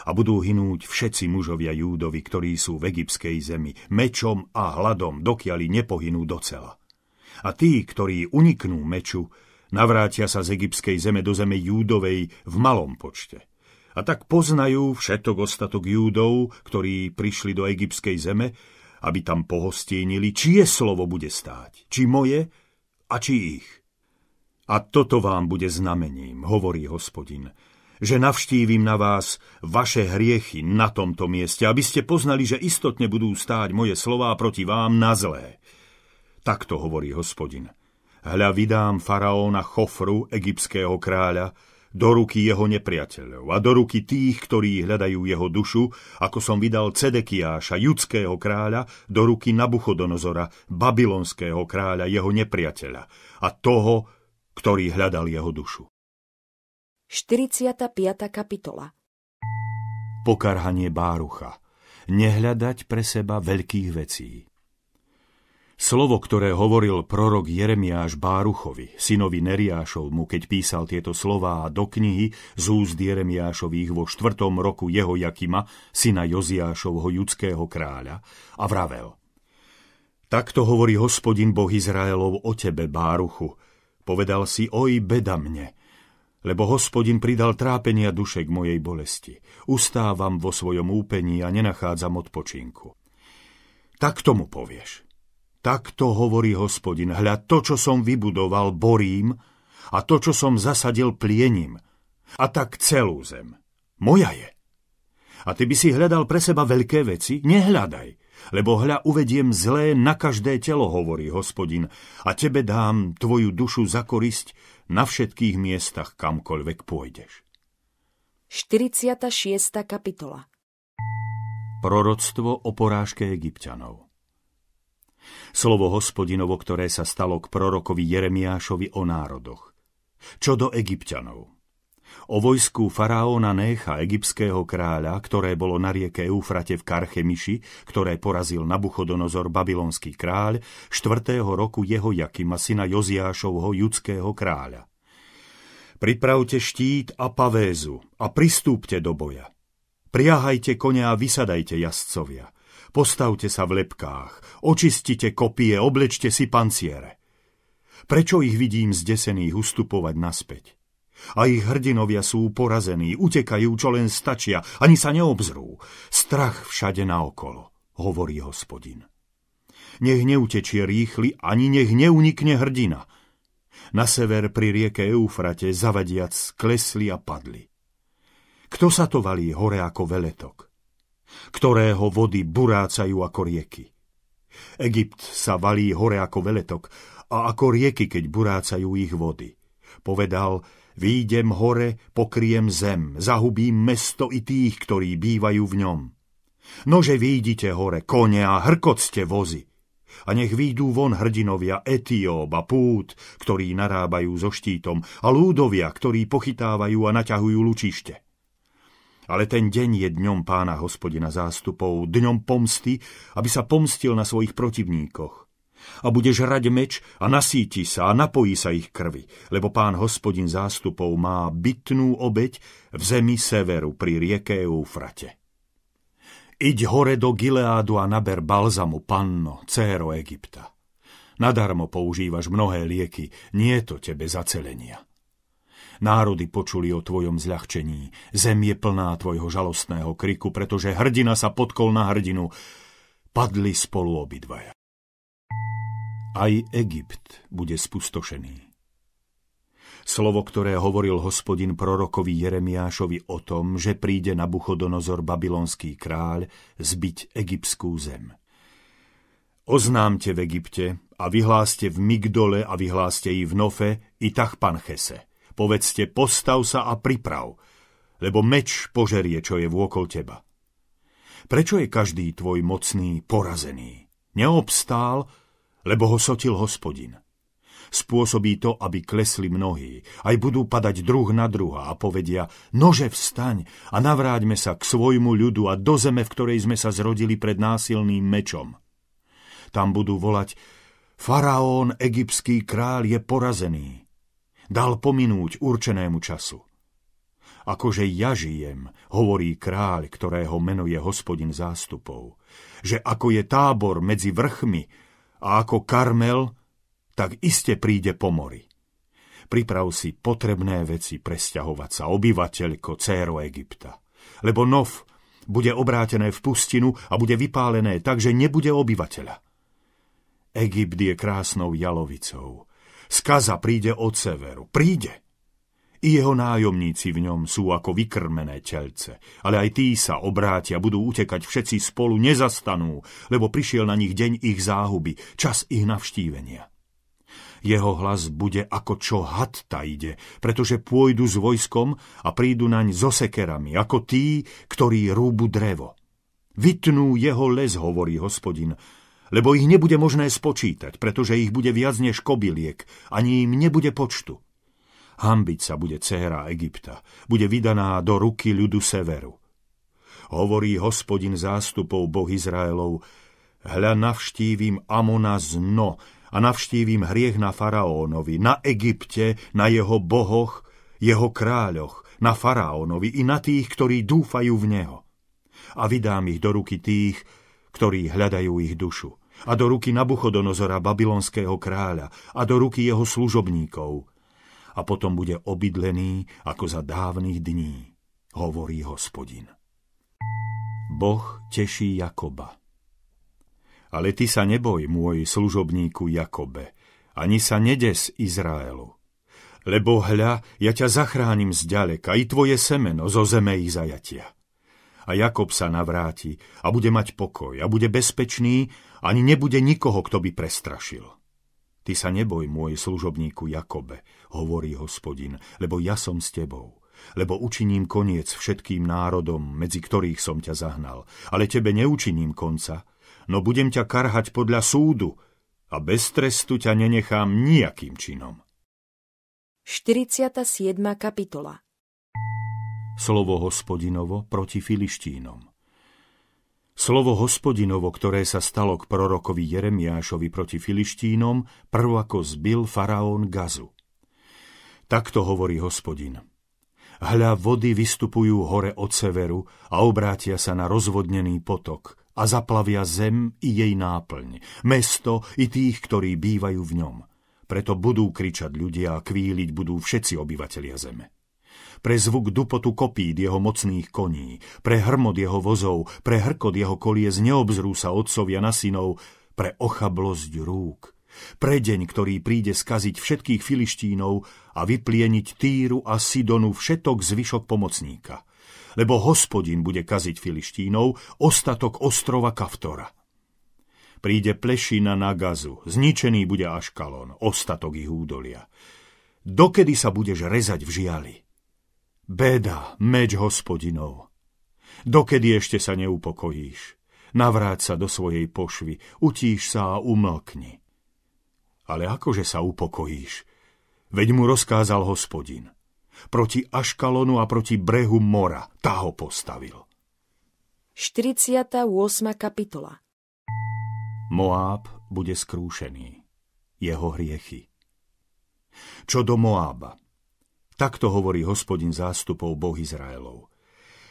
a budú hinúť všetci mužovia Júdovi, ktorí sú v egyptskej zemi, mečom a hladom, dokiaľ nepohynú docela. A tí, ktorí uniknú meču, navrátia sa z egyptskej zeme do zeme Júdovej v malom počte. A tak poznajú všetok ostatok Júdov, ktorí prišli do egyptskej zeme, aby tam pohostínili, čie slovo bude stáť, či moje a či ich. A toto vám bude znamením, hovorí hospodin, že navštívim na vás vaše hriechy na tomto mieste, aby ste poznali, že istotne budú stáť moje slová proti vám na zlé. Takto hovorí hospodin. Hľa vydám faraóna Chofru, egyptského kráľa, do ruky jeho nepriateľov a do ruky tých, ktorí hľadajú jeho dušu, ako som vydal Cedekiáša, judského kráľa, do ruky Nabuchodonozora, babylonského kráľa, jeho nepriateľa a toho, ktorý hľadal jeho dušu. 45. kapitola Pokarhanie Bárucha Nehľadať pre seba veľkých vecí Slovo, ktoré hovoril prorok Jeremiáš Báruchovi, synovi Neriášovmu, keď písal tieto slová do knihy z úst Jeremiášových vo štvrtom roku jeho Jakima, syna Joziášovho judského kráľa, a vravel. Takto hovorí hospodin Boh Izraelov o tebe, Báruchu. Povedal si, oj, beda mne, lebo hospodin pridal trápenia duše k mojej bolesti. Ustávam vo svojom úpení a nenachádzam odpočinku. Tak tomu povieš. Takto hovorí hospodin, hľa to, čo som vybudoval, borím a to, čo som zasadil, pliením. A tak celú zem. Moja je. A ty by si hľadal pre seba veľké veci? Nehľadaj, lebo hľa uvediem zlé na každé telo, hovorí hospodin, a tebe dám tvoju dušu za korisť na všetkých miestach, kamkoľvek pôjdeš. 46. kapitola Proroctvo o porážke egyptianov Slovo hospodinovo, ktoré sa stalo k prorokovi Jeremiášovi o národoch. Čo do egyptianov – o vojsku faraóna Nécha, egyptského kráľa, ktoré bolo na rieke Eufrate v Karchemiši, ktoré porazil Nabuchodonozor, babylonský kráľ, 4. roku jeho Jakima, syna Joziášovho, judského kráľa. Pripravte štít a pavézu a pristúpte do boja. Priahajte konia a vysadajte jazdcovia. Postavte sa v lepkách, očistite kopie, oblečte si panciere. Prečo ich vidím zdesených ustupovať naspäť? A ich hrdinovia sú porazení, utekajú, čo len stačia, ani sa neobzrú. Strach všade naokolo, hovorí hospodin. Nech neutečie rýchly, ani nech neunikne hrdina. Na sever pri rieke Eufrate zavadiac klesli a padli. Kto sa to valí hore ako veletok? Ktorého vody burácajú ako rieky? Egypt sa valí hore ako veletok a ako rieky, keď burácajú ich vody. Povedal, výjdem hore, pokriem zem, zahubím mesto i tých, ktorí bývajú v ňom. Nože výjdite hore, kone a hrkocte vozy. A nech výjdú von hrdinovia Etióba, Pút, ktorí narábajú so štítom, a lúdovia, ktorí pochytávajú a naťahujú lučište. Ale ten deň je dňom pána hospodina zástupov, dňom pomsty, aby sa pomstil na svojich protivníkoch a bude žrať meč a nasíti sa a napojí sa ich krvi, lebo pán hospodin zástupov má bytnú obeď v zemi severu pri rieke Eufrate. Iď hore do Gileádu a naber balzamu, panno, céro Egypta. Nadarmo používaš mnohé lieky, nie to tebe zacelenia. Národy počuli o tvojom zľahčení, zem je plná tvojho žalostného kriku, pretože hrdina sa podkol na hrdinu, padli spolu obidvaja. Aj Egypt bude spustošený. Slovo, ktoré hovoril hospodin prorokovi Jeremiášovi o tom, že príde na Buchodonozor babylonský kráľ zbiť egyptskú zem. Oznámte v Egypte a vyhláste v Migdole a vyhláste i v Nofe i Tachpanchese. Povedzte, postav sa a priprav, lebo meč požerie, čo je vôkol teba. Prečo je každý tvoj mocný porazený? Neobstál, lebo ho sotil hospodin. Spôsobí to, aby klesli mnohí, aj budú padať druh na druha a povedia, nože vstaň a navráťme sa k svojmu ľudu a do zeme, v ktorej sme sa zrodili pred násilným mečom. Tam budú volať, faraón, egyptský král je porazený, dal pominúť určenému času. Akože ja žijem, hovorí kráľ, ktorého meno je hospodin zástupov, že ako je tábor medzi vrchmi, a ako Karmel, tak iste príde po mori. Priprav si potrebné veci presťahovať sa, obyvateľko, céro Egypta. Lebo Nov bude obrátené v pustinu a bude vypálené tak, že nebude obyvateľa. Egypt je krásnou jalovicou. Skaza príde od severu. Príde. I jeho nájomníci v ňom sú ako vykrmené telce, ale aj tí sa obrátia, budú utekať všetci spolu, nezastanú, lebo prišiel na nich deň ich záhuby, čas ich navštívenia. Jeho hlas bude ako čo had ide, pretože pôjdu s vojskom a prídu naň so sekerami, ako tí, ktorí rúbu drevo. Vytnú jeho les, hovorí hospodin, lebo ich nebude možné spočítať, pretože ich bude viac než kobyliek, ani im nebude počtu. Hambiť sa bude cehra Egypta, bude vydaná do ruky ľudu severu. Hovorí hospodin zástupov Boh Izraelov, hľa navštívim Amona zno a navštívim hriech na faraónovi, na Egypte, na jeho bohoch, jeho kráľoch, na faraónovi i na tých, ktorí dúfajú v neho. A vydám ich do ruky tých, ktorí hľadajú ich dušu a do ruky Nabuchodonozora babylonského kráľa a do ruky jeho služobníkov, a potom bude obydlený ako za dávnych dní, hovorí hospodin. Boh teší Jakoba. Ale ty sa neboj, môj služobníku Jakobe, ani sa nedes Izraelu. Lebo hľa, ja ťa zachránim zďaleka, i tvoje semeno zo zeme ich zajatia. A Jakob sa navráti a bude mať pokoj a bude bezpečný, ani nebude nikoho, kto by prestrašil. Ty sa neboj, môj služobníku Jakobe, hovorí hospodin, lebo ja som s tebou. Lebo učiním koniec všetkým národom, medzi ktorých som ťa zahnal. Ale tebe neučiním konca, no budem ťa karhať podľa súdu a bez trestu ťa nenechám nejakým činom. 47. kapitola Slovo hospodinovo proti filištínom. Slovo hospodinovo, ktoré sa stalo k prorokovi Jeremiášovi proti Filištínom, prvako zbil faraón Gazu. Takto hovorí hospodin. Hľa vody vystupujú hore od severu a obrátia sa na rozvodnený potok a zaplavia zem i jej náplň, mesto i tých, ktorí bývajú v ňom. Preto budú kričať ľudia a kvíliť budú všetci obyvatelia zeme pre zvuk dupotu kopít jeho mocných koní, pre hrmod jeho vozov, pre hrkot jeho kolies neobzrú sa otcovia na synov, pre ochablosť rúk, pre deň, ktorý príde skaziť všetkých filištínov a vyplieniť Týru a Sidonu všetok zvyšok pomocníka. Lebo hospodin bude kaziť filištínov ostatok ostrova Kaftora. Príde plešina na gazu, zničený bude Aškalon, ostatok ich údolia. Dokedy sa budeš rezať v žiali? Beda, meč hospodinov. Dokedy ešte sa neupokojíš? Navráť sa do svojej pošvy, utíš sa a umlkni. Ale akože sa upokojíš? Veď mu rozkázal hospodin. Proti Aškalonu a proti brehu mora tá ho postavil. 48. kapitola Moáb bude skrúšený. Jeho hriechy. Čo do Moába – Takto hovorí hospodin zástupov Boh Izraelov.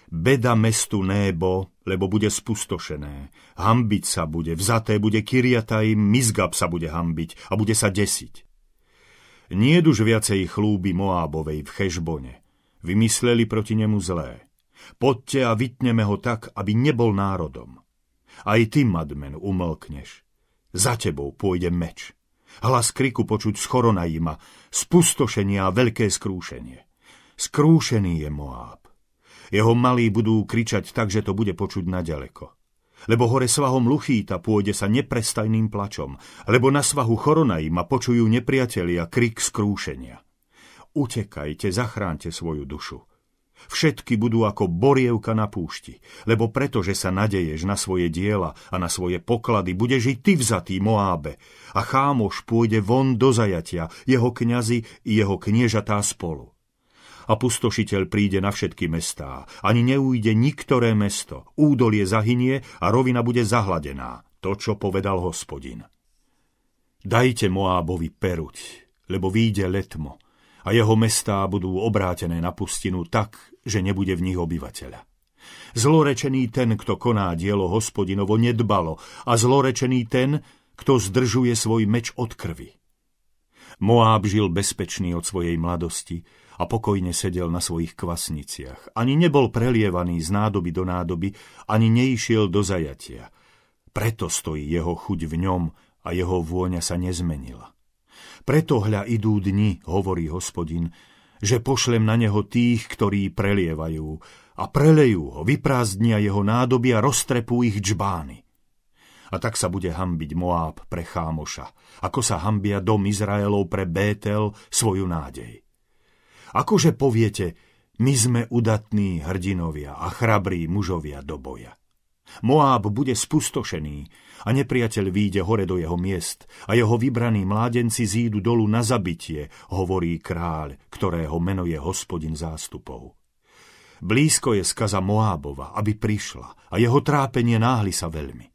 Beda mestu Nébo, lebo bude spustošené. Hambiť sa bude, vzaté bude Kiriatajim, Mizgab sa bude hambiť a bude sa desiť. Nie už viacej chlúby Moábovej v Chežbone. Vymysleli proti nemu zlé. Poďte a vytneme ho tak, aby nebol národom. Aj ty, Madmen, umlkneš. Za tebou pôjde meč. Hlas kriku počuť z Choronaima, spustošenia a veľké skrúšenie. Skrúšený je Moáb. Jeho malí budú kričať tak, že to bude počuť naďaleko. Lebo hore svahom Luchíta pôjde sa neprestajným plačom, lebo na svahu Choronaima počujú nepriatelia krik skrúšenia. Utekajte, zachránte svoju dušu. Všetky budú ako borievka na púšti, lebo pretože sa nadeješ na svoje diela a na svoje poklady, bude žiť ty vzatý Moábe a chámoš pôjde von do zajatia, jeho kňazi i jeho kniežatá spolu. A pustošiteľ príde na všetky mestá, ani neújde niktoré mesto, údolie zahynie a rovina bude zahladená, to, čo povedal hospodin. Dajte Moábovi peruť, lebo výjde letmo, a jeho mestá budú obrátené na pustinu tak, že nebude v nich obyvateľa. Zlorečený ten, kto koná dielo hospodinovo nedbalo a zlorečený ten, kto zdržuje svoj meč od krvi. Moab žil bezpečný od svojej mladosti a pokojne sedel na svojich kvasniciach. Ani nebol prelievaný z nádoby do nádoby, ani neišiel do zajatia. Preto stojí jeho chuť v ňom a jeho vôňa sa nezmenila. Preto hľa idú dni, hovorí hospodin, že pošlem na neho tých, ktorí prelievajú, a prelejú ho, vyprázdnia jeho nádoby a roztrepú ich džbány. A tak sa bude hambiť Moáb pre Chámoša, ako sa hambia dom Izraelov pre Bétel svoju nádej. Akože poviete, my sme udatní hrdinovia a chrabrí mužovia do boja. Moáb bude spustošený a nepriateľ výjde hore do jeho miest a jeho vybraní mládenci zídu dolu na zabitie, hovorí kráľ, ktorého meno je hospodin zástupov. Blízko je skaza Moábova, aby prišla a jeho trápenie náhli sa veľmi.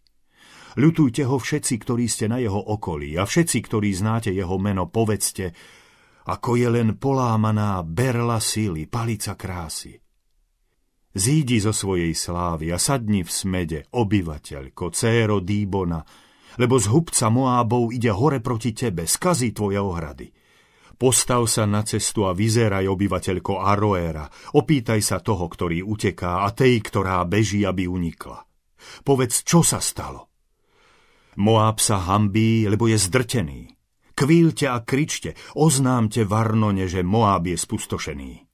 Ľutujte ho všetci, ktorí ste na jeho okolí a všetci, ktorí znáte jeho meno, povedzte, ako je len polámaná berla síly, palica krásy. Zídi zo svojej slávy a sadni v smede, obyvateľko, céro Dýbona, lebo z hubca Moábov ide hore proti tebe, skazí tvoje ohrady. Postav sa na cestu a vyzeraj obyvateľko Aroera, opýtaj sa toho, ktorý uteká a tej, ktorá beží, aby unikla. Povedz, čo sa stalo? Moáb sa hambí, lebo je zdrtený. Kvíľte a kričte, oznámte Varnone, že Moáb je spustošený.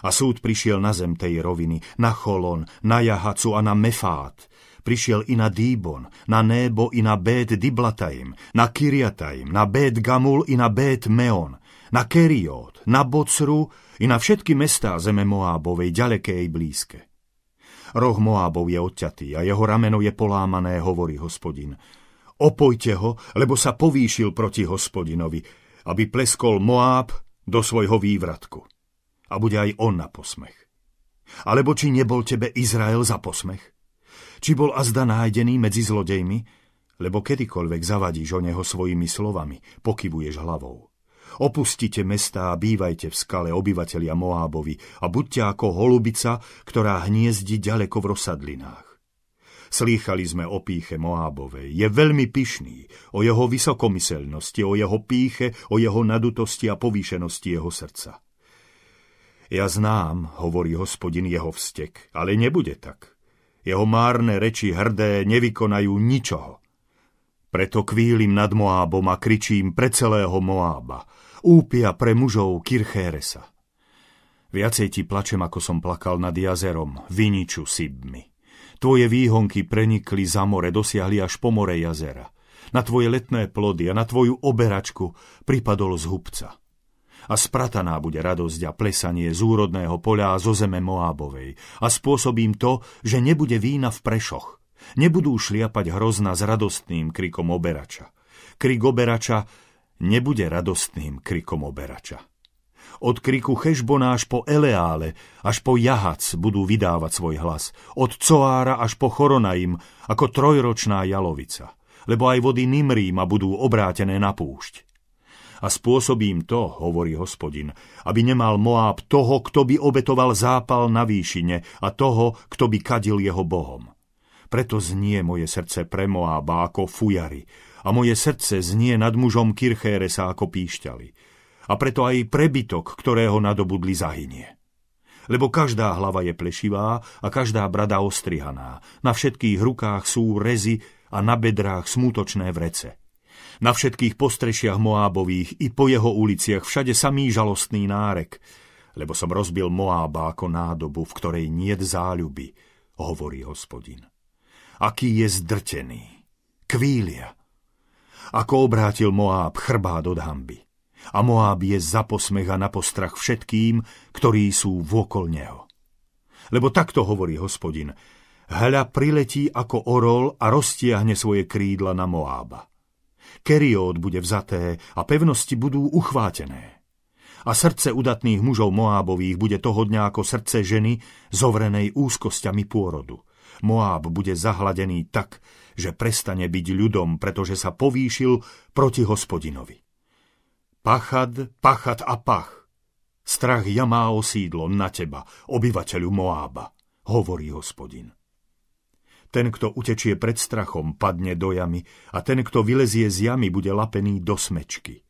A súd prišiel na zem tej roviny, na Cholon, na Jahacu a na Mefát. Prišiel i na Dýbon, na Nébo i na Bét Diblataim, na Kiriataim, na Bét Gamul i na Bét Meon, na Keriót, na Bocru i na všetky mestá zeme Moábovej, ďaleké i blízke. Roh Moábov je odťatý a jeho rameno je polámané, hovorí hospodin. Opojte ho, lebo sa povýšil proti hospodinovi, aby pleskol Moáb do svojho vývratku a bude aj on na posmech. Alebo či nebol tebe Izrael za posmech? Či bol azda nájdený medzi zlodejmi? Lebo kedykoľvek zavadíš o neho svojimi slovami, pokyvuješ hlavou. Opustite mesta a bývajte v skale obyvatelia Moábovi a buďte ako holubica, ktorá hniezdi ďaleko v rozsadlinách. Slýchali sme o píche Moábovej. Je veľmi pyšný, o jeho vysokomyselnosti, o jeho píche, o jeho nadutosti a povýšenosti jeho srdca. Ja znám, hovorí hospodin, jeho vztek, ale nebude tak. Jeho márne reči hrdé nevykonajú ničoho. Preto kvílim nad Moábom a kričím pre celého Moába. Úpia pre mužov Kirchéresa. Viacej ti plačem, ako som plakal nad jazerom, Viniču Sibmi. Tvoje výhonky prenikli za more, dosiahli až po more jazera. Na tvoje letné plody a na tvoju oberačku pripadol z hubca a sprataná bude radosť a plesanie z úrodného poľa a zo zeme Moábovej a spôsobím to, že nebude vína v prešoch. Nebudú šliapať hrozna s radostným krikom oberača. Krik oberača nebude radostným krikom oberača. Od kriku Chešbona až po Eleále, až po Jahac budú vydávať svoj hlas. Od Coára až po Choronaim, ako trojročná jalovica. Lebo aj vody Nimríma budú obrátené na púšť a spôsobím to, hovorí hospodin, aby nemal Moáb toho, kto by obetoval zápal na výšine a toho, kto by kadil jeho bohom. Preto znie moje srdce pre Moába ako fujary a moje srdce znie nad mužom Kirchéresa ako píšťali. A preto aj prebytok, ktorého nadobudli, zahynie lebo každá hlava je plešivá a každá brada ostrihaná. Na všetkých rukách sú rezy a na bedrách smutočné vrece. Na všetkých postrešiach Moábových i po jeho uliciach všade samý žalostný nárek, lebo som rozbil Moába ako nádobu, v ktorej niet záľuby, hovorí hospodin. Aký je zdrtený, kvília. Ako obrátil Moáb chrbát od hamby. A Moáb je za posmech a na postrach všetkým, ktorí sú vôkol neho. Lebo takto hovorí hospodin, hľa priletí ako orol a roztiahne svoje krídla na Moába Keriót bude vzaté a pevnosti budú uchvátené. A srdce udatných mužov Moábových bude toho dňa ako srdce ženy, zovrenej úzkosťami pôrodu. Moáb bude zahladený tak, že prestane byť ľudom, pretože sa povýšil proti hospodinovi. Pachad, pachad a pach. Strach ja má osídlo na teba, obyvateľu Moába, hovorí hospodin. Ten, kto utečie pred strachom, padne do jamy a ten, kto vylezie z jamy, bude lapený do smečky.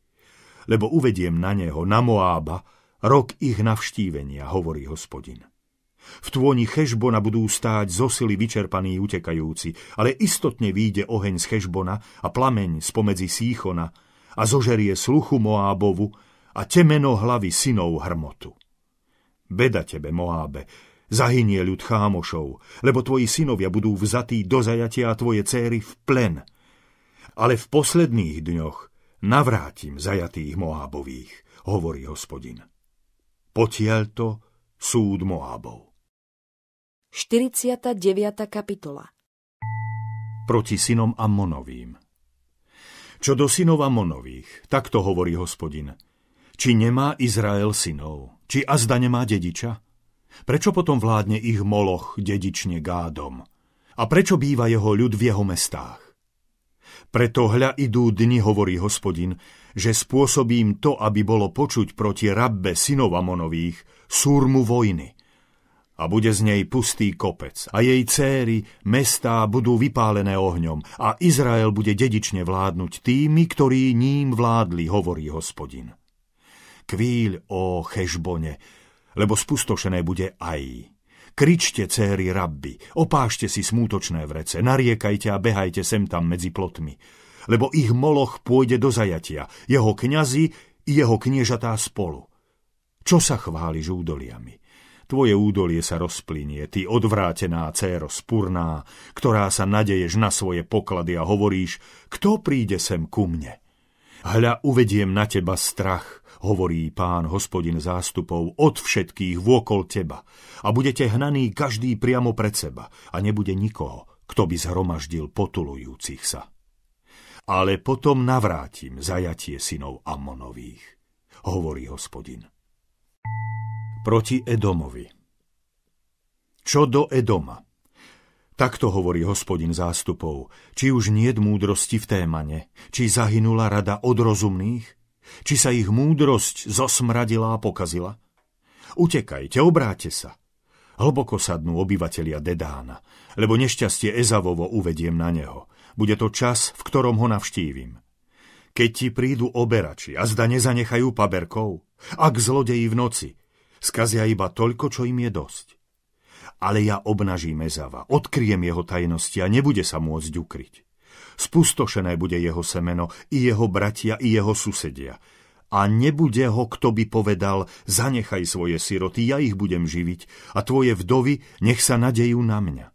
Lebo uvediem na neho, na Moába, rok ich navštívenia, hovorí hospodin. V tvôni Chešbona budú stáť zosily vyčerpaní utekajúci, ale istotne výjde oheň z Chešbona a plameň spomedzi Síchona a zožerie sluchu Moábovu a temeno hlavy synov hrmotu. Beda tebe, Moábe, Zahynie ľud chámošov, lebo tvoji synovia budú vzatí do zajatia a tvoje céry v plen. Ale v posledných dňoch navrátim zajatých Moábových, hovorí hospodin. to súd Moábov. 49. kapitola Proti synom monovým. Čo do synov Ammonových, takto hovorí hospodin. Či nemá Izrael synov? Či azda nemá dediča? Prečo potom vládne ich Moloch dedične gádom? A prečo býva jeho ľud v jeho mestách? Preto hľa idú dni, hovorí hospodin, že spôsobím to, aby bolo počuť proti rabbe synov Amonových súrmu vojny. A bude z nej pustý kopec a jej céry, mestá budú vypálené ohňom a Izrael bude dedične vládnuť tými, ktorí ním vládli, hovorí hospodin. Kvíľ, o Chešbone, lebo spustošené bude aj. Kričte, céry rabby, opášte si smútočné vrece, nariekajte a behajte sem tam medzi plotmi, lebo ich moloch pôjde do zajatia, jeho kňazi i jeho kniežatá spolu. Čo sa chváliš údoliami? Tvoje údolie sa rozplynie, ty odvrátená céro spurná, ktorá sa nadeješ na svoje poklady a hovoríš, kto príde sem ku mne? Hľa, uvediem na teba strach, hovorí pán hospodin zástupov, od všetkých vôkol teba a budete hnaní každý priamo pred seba a nebude nikoho, kto by zhromaždil potulujúcich sa. Ale potom navrátim zajatie synov Amonových, hovorí hospodin. Proti Edomovi Čo do Edoma? Takto hovorí hospodin zástupov, či už nie múdrosti v témane, či zahynula rada od rozumných, či sa ich múdrosť zosmradila a pokazila? Utekajte, obráte sa. Hlboko sadnú obyvatelia Dedána, lebo nešťastie Ezavovo uvediem na neho. Bude to čas, v ktorom ho navštívim. Keď ti prídu oberači a zda nezanechajú paberkov, ak zlodeji v noci, skazia iba toľko, čo im je dosť. Ale ja obnažím Ezava, odkryjem jeho tajnosti a nebude sa môcť ukryť. Spustošené bude jeho semeno, i jeho bratia, i jeho susedia. A nebude ho, kto by povedal, zanechaj svoje siroty, ja ich budem živiť, a tvoje vdovy nech sa nadejú na mňa.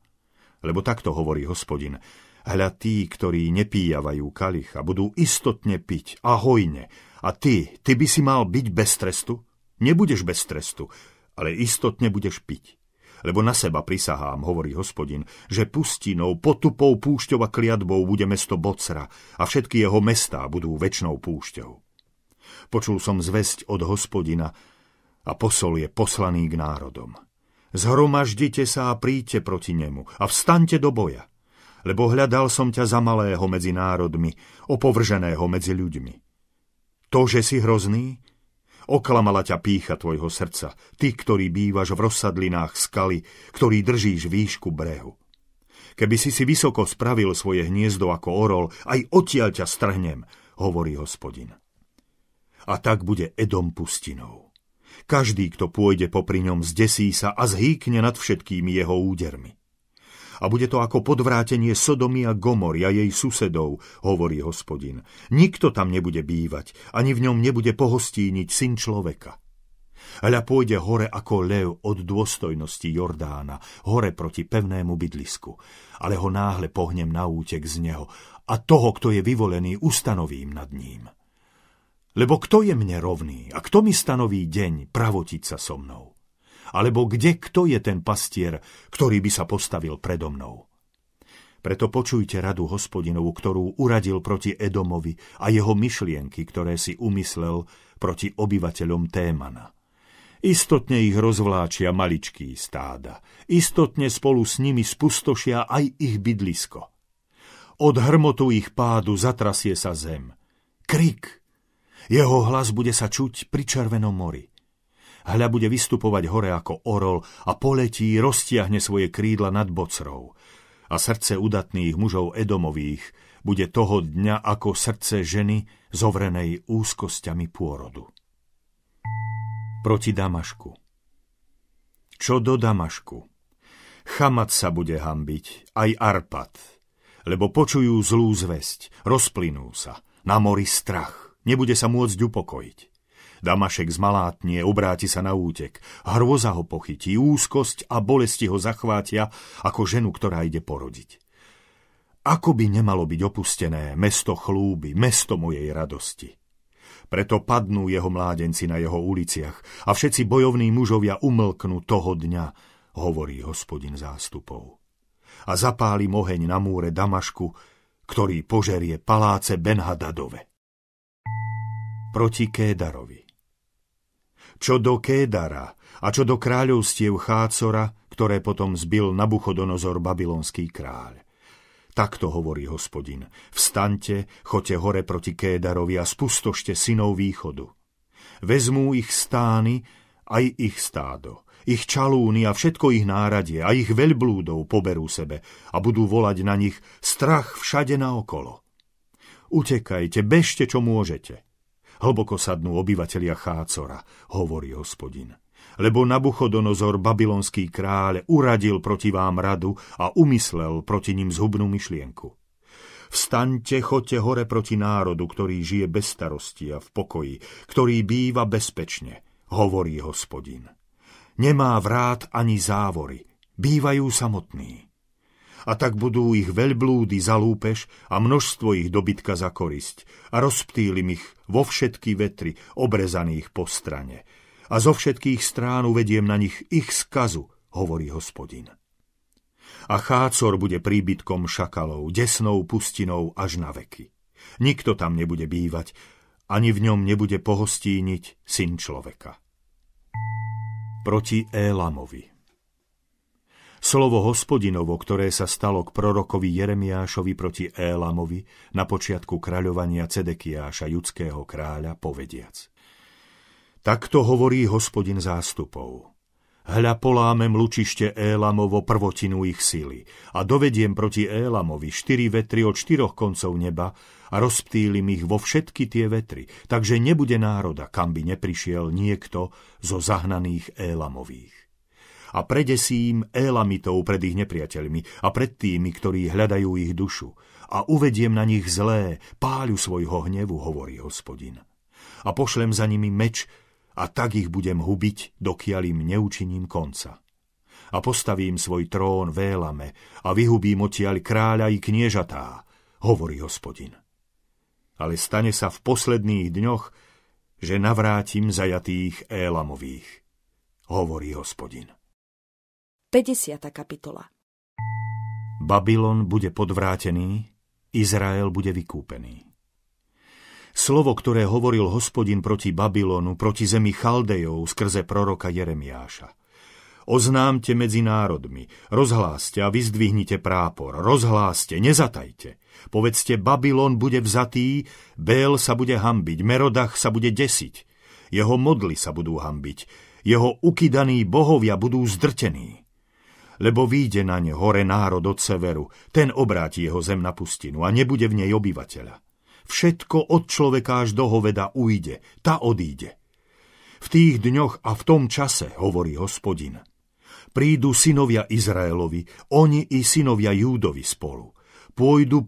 Lebo takto hovorí hospodin, hľa tí, ktorí nepíjavajú kalicha, budú istotne piť a hojne, a ty, ty by si mal byť bez trestu? Nebudeš bez trestu, ale istotne budeš piť lebo na seba prisahám, hovorí hospodin, že pustinou, potupou púšťou a kliatbou bude mesto Bocra a všetky jeho mestá budú väčšnou púšťou. Počul som zväzť od hospodina a posol je poslaný k národom. Zhromaždite sa a príďte proti nemu a vstaňte do boja, lebo hľadal som ťa za malého medzi národmi, opovrženého medzi ľuďmi. To, že si hrozný, Oklamala ťa pícha tvojho srdca, ty, ktorý bývaš v rozsadlinách skaly, ktorý držíš výšku brehu. Keby si si vysoko spravil svoje hniezdo ako orol, aj odtiaľ ťa strhnem, hovorí hospodin. A tak bude Edom pustinou. Každý, kto pôjde popri ňom, zdesí sa a zhýkne nad všetkými jeho údermi a bude to ako podvrátenie Sodomy a Gomory a jej susedov, hovorí hospodin. Nikto tam nebude bývať, ani v ňom nebude pohostíniť syn človeka. Hľa pôjde hore ako lev od dôstojnosti Jordána, hore proti pevnému bydlisku, ale ho náhle pohnem na útek z neho a toho, kto je vyvolený, ustanovím nad ním. Lebo kto je mne rovný a kto mi stanoví deň pravotiť sa so mnou? alebo kde kto je ten pastier, ktorý by sa postavil predo mnou. Preto počujte radu hospodinovu, ktorú uradil proti Edomovi a jeho myšlienky, ktoré si umyslel proti obyvateľom Témana. Istotne ich rozvláčia maličký stáda. Istotne spolu s nimi spustošia aj ich bydlisko. Od hrmotu ich pádu zatrasie sa zem. Krik! Jeho hlas bude sa čuť pri Červenom mori. Hľa bude vystupovať hore ako orol a poletí, roztiahne svoje krídla nad bocrou. A srdce udatných mužov Edomových bude toho dňa ako srdce ženy zovrenej úzkosťami pôrodu. Proti Damašku Čo do Damašku? Chamat sa bude hambiť, aj Arpad, lebo počujú zlú zväzť, rozplynú sa, na mori strach, nebude sa môcť upokojiť. Damašek zmalátnie, obráti sa na útek. Hrôza ho pochytí, úzkosť a bolesti ho zachvátia ako ženu, ktorá ide porodiť. Ako by nemalo byť opustené mesto chlúby, mesto mojej radosti. Preto padnú jeho mládenci na jeho uliciach a všetci bojovní mužovia umlknú toho dňa, hovorí hospodin zástupov. A zapálim oheň na múre Damašku, ktorý požerie paláce Benhadadove proti Kédarovi čo do Kédara a čo do kráľovstiev Chácora, ktoré potom zbil Nabuchodonozor babylonský kráľ. Takto hovorí hospodin. Vstaňte, chote hore proti Kédarovi a spustošte synov východu. Vezmú ich stány, aj ich stádo, ich čalúny a všetko ich náradie a ich veľblúdov poberú sebe a budú volať na nich strach všade naokolo. Utekajte, bežte, čo môžete. Hlboko sadnú obyvatelia Chácora, hovorí hospodin. Lebo Nabuchodonozor, babylonský kráľ, uradil proti vám radu a umyslel proti ním zhubnú myšlienku. Vstaňte, chodte hore proti národu, ktorý žije bez starosti a v pokoji, ktorý býva bezpečne, hovorí hospodin. Nemá vrát ani závory, bývajú samotní a tak budú ich veľblúdy za lúpež a množstvo ich dobytka za korisť a rozptýlim ich vo všetky vetry, obrezaných po strane. A zo všetkých strán uvediem na nich ich skazu, hovorí hospodin. A chácor bude príbytkom šakalov, desnou pustinou až na veky. Nikto tam nebude bývať, ani v ňom nebude pohostíniť syn človeka. Proti Élamovi Slovo hospodinovo, ktoré sa stalo k prorokovi Jeremiášovi proti Élamovi na počiatku kráľovania Cedekiáša, judského kráľa, povediac. Takto hovorí hospodin zástupov. Hľa polámem lučište Élamovo prvotinu ich sily a dovediem proti Élamovi štyri vetry od štyroch koncov neba a rozptýlim ich vo všetky tie vetry, takže nebude národa, kam by neprišiel niekto zo zahnaných Élamových a predesím élamitov pred ich nepriateľmi a pred tými, ktorí hľadajú ich dušu a uvediem na nich zlé, páľu svojho hnevu, hovorí hospodin. A pošlem za nimi meč a tak ich budem hubiť, dokiaľ im neučiním konca. A postavím svoj trón v Élame a vyhubím odtiaľ kráľa i kniežatá, hovorí hospodin. Ale stane sa v posledných dňoch, že navrátim zajatých Élamových, hovorí hospodin. 50. kapitola Babylon bude podvrátený, Izrael bude vykúpený. Slovo, ktoré hovoril hospodin proti Babylonu, proti zemi Chaldejov skrze proroka Jeremiáša. Oznámte medzi národmi, rozhláste a vyzdvihnite prápor, rozhláste, nezatajte. Povedzte, Babylon bude vzatý, Bél sa bude hambiť, Merodach sa bude desiť, jeho modly sa budú hambiť, jeho ukydaní bohovia budú zdrtení lebo výjde na ne hore národ od severu, ten obráti jeho zem na pustinu a nebude v nej obyvateľa. Všetko od človeka až do hoveda ujde, ta odíde. V tých dňoch a v tom čase, hovorí hospodin, prídu synovia Izraelovi, oni i synovia Júdovi spolu. Pôjdu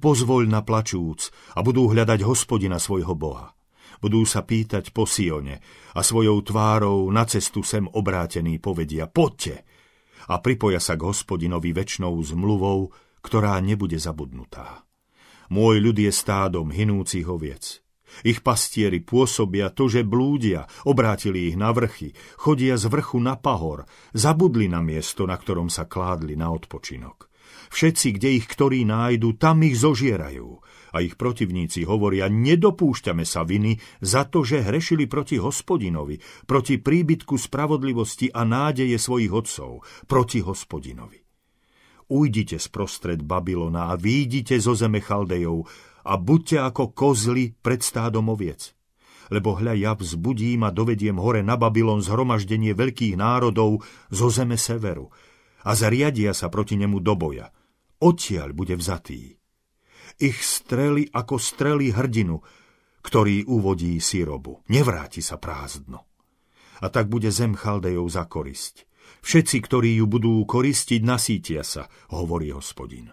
na plačúc a budú hľadať hospodina svojho Boha. Budú sa pýtať po Sione a svojou tvárou na cestu sem obrátený povedia, poďte, a pripoja sa k hospodinovi väčšnou zmluvou, ktorá nebude zabudnutá. Môj ľud je stádom hinúcich oviec. Ich pastieri pôsobia to, že blúdia, obrátili ich na vrchy, chodia z vrchu na pahor, zabudli na miesto, na ktorom sa kládli na odpočinok. Všetci, kde ich ktorí nájdu, tam ich zožierajú a ich protivníci hovoria, nedopúšťame sa viny za to, že hrešili proti hospodinovi, proti príbytku spravodlivosti a nádeje svojich otcov, proti hospodinovi. Ujdite sprostred Babylona a výjdite zo zeme Chaldejov a buďte ako kozly pred stádom oviec lebo hľa ja vzbudím a dovediem hore na Babylon zhromaždenie veľkých národov zo zeme severu a zariadia sa proti nemu do boja. Odtiaľ bude vzatý ich strely ako strely hrdinu, ktorý uvodí sírobu. Nevráti sa prázdno. A tak bude zem Chaldejov za korisť. Všetci, ktorí ju budú koristiť, nasítia sa, hovorí hospodin.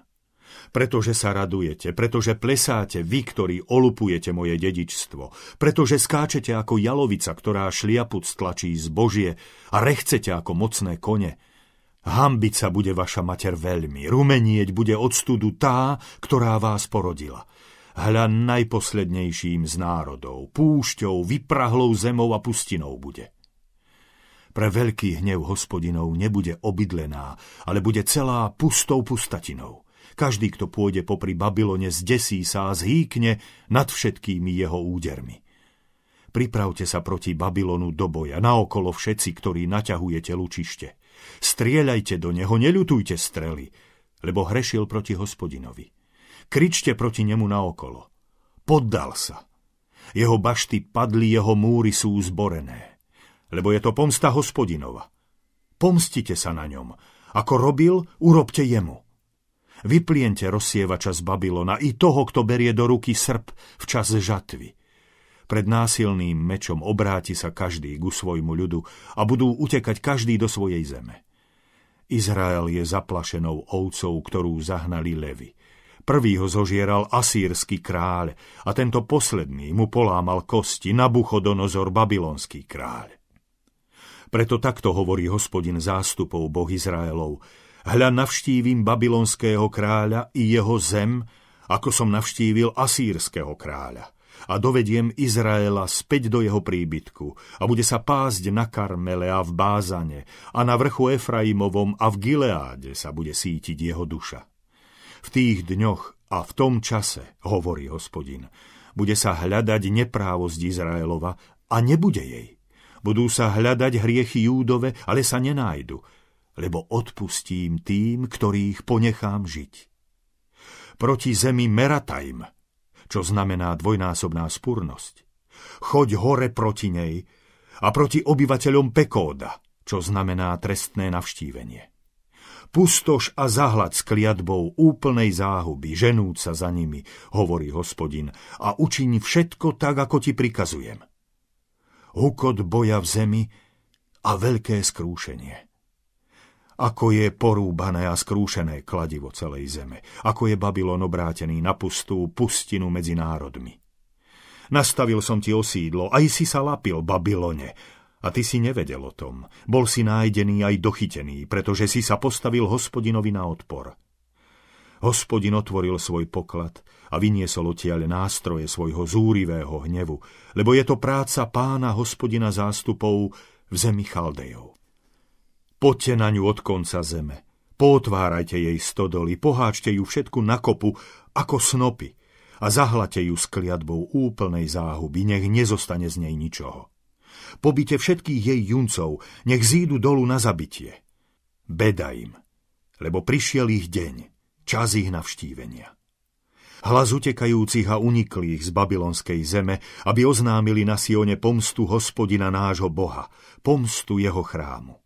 Pretože sa radujete, pretože plesáte vy, ktorí olupujete moje dedičstvo, pretože skáčete ako jalovica, ktorá šliaput stlačí zbožie a rechcete ako mocné kone, Hambiť sa bude vaša mater veľmi, rumenieť bude od studu tá, ktorá vás porodila. Hľa najposlednejším z národov, púšťou, vyprahlou zemou a pustinou bude. Pre veľký hnev hospodinov nebude obydlená, ale bude celá pustou pustatinou. Každý, kto pôjde popri Babylone, zdesí sa a zhýkne nad všetkými jeho údermi. Pripravte sa proti Babylonu do boja, naokolo všetci, ktorí naťahujete lučište – Strieľajte do neho, neľutujte strely, lebo hrešil proti hospodinovi. Kričte proti nemu naokolo. Poddal sa. Jeho bašty padli, jeho múry sú zborené. Lebo je to pomsta hospodinova. Pomstite sa na ňom. Ako robil, urobte jemu. Vypliente rozsievača z Babylona i toho, kto berie do ruky srp v čase žatvy pred násilným mečom obráti sa každý ku svojmu ľudu a budú utekať každý do svojej zeme. Izrael je zaplašenou ovcou, ktorú zahnali levy. Prvý ho zožieral asýrsky kráľ a tento posledný mu polámal kosti buchodonozor babylonský kráľ. Preto takto hovorí hospodin zástupov Boh Izraelov. Hľa navštívim babylonského kráľa i jeho zem, ako som navštívil asýrského kráľa a dovediem Izraela späť do jeho príbytku a bude sa pásť na Karmele a v Bázane a na vrchu Efraimovom a v Gileáde sa bude sítiť jeho duša. V tých dňoch a v tom čase, hovorí hospodin, bude sa hľadať neprávosť Izraelova a nebude jej. Budú sa hľadať hriechy Júdove, ale sa nenájdu, lebo odpustím tým, ktorých ponechám žiť. Proti zemi Meratajm čo znamená dvojnásobná spúrnosť. Choď hore proti nej a proti obyvateľom Pekóda, čo znamená trestné navštívenie. Pustoš a zahlad s kliatbou úplnej záhuby, ženúť sa za nimi, hovorí hospodin, a učiň všetko tak, ako ti prikazujem. Hukot boja v zemi a veľké skrúšenie ako je porúbané a skrúšené kladivo celej zeme, ako je Babylon obrátený na pustú pustinu medzi národmi. Nastavil som ti osídlo, aj si sa lapil, Babylone, a ty si nevedel o tom. Bol si nájdený aj dochytený, pretože si sa postavil hospodinovi na odpor. Hospodin otvoril svoj poklad a vyniesol odtiaľ nástroje svojho zúrivého hnevu, lebo je to práca pána hospodina zástupov v zemi Chaldejov. Poďte na ňu od konca zeme. Potvárajte jej stodoly, poháčte ju všetku na kopu, ako snopy a zahlate ju s kliatbou úplnej záhuby, nech nezostane z nej ničoho. Pobite všetkých jej juncov, nech zídu dolu na zabitie. Beda im, lebo prišiel ich deň, čas ich navštívenia. Hlas utekajúcich a uniklých z babylonskej zeme, aby oznámili na Sione pomstu hospodina nášho Boha, pomstu jeho chrámu.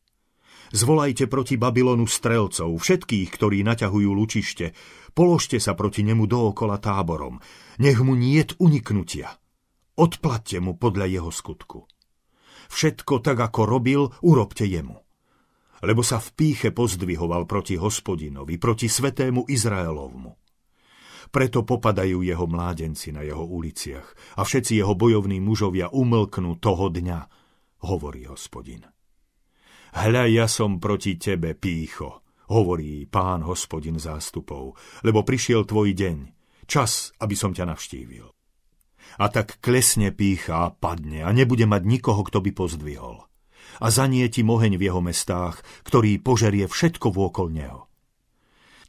Zvolajte proti Babylonu strelcov, všetkých, ktorí naťahujú lučište. Položte sa proti nemu dookola táborom. Nech mu niet uniknutia. Odplatte mu podľa jeho skutku. Všetko tak, ako robil, urobte jemu. Lebo sa v píche pozdvihoval proti hospodinovi, proti svetému Izraelovmu. Preto popadajú jeho mládenci na jeho uliciach a všetci jeho bojovní mužovia umlknú toho dňa, hovorí hospodin. Hľa, ja som proti tebe, pícho, hovorí pán hospodin zástupov, lebo prišiel tvoj deň, čas, aby som ťa navštívil. A tak klesne pícha a padne a nebude mať nikoho, kto by pozdvihol. A zanieti moheň v jeho mestách, ktorý požerie všetko vôkol neho.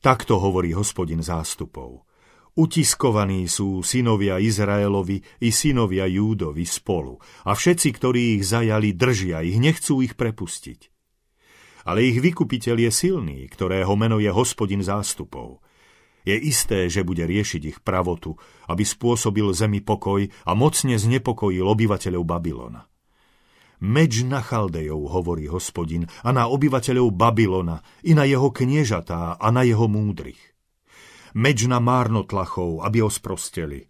Takto hovorí hospodin zástupov. Utiskovaní sú synovia Izraelovi i synovia Júdovi spolu a všetci, ktorí ich zajali, držia ich, nechcú ich prepustiť. Ale ich vykupiteľ je silný, ktorého meno je hospodin zástupov. Je isté, že bude riešiť ich pravotu, aby spôsobil zemi pokoj a mocne znepokojil obyvateľov Babylona. Meč na Chaldejov, hovorí hospodin, a na obyvateľov Babylona, i na jeho kniežatá a na jeho múdrych. Meč na márnotlachov, aby ho sprosteli.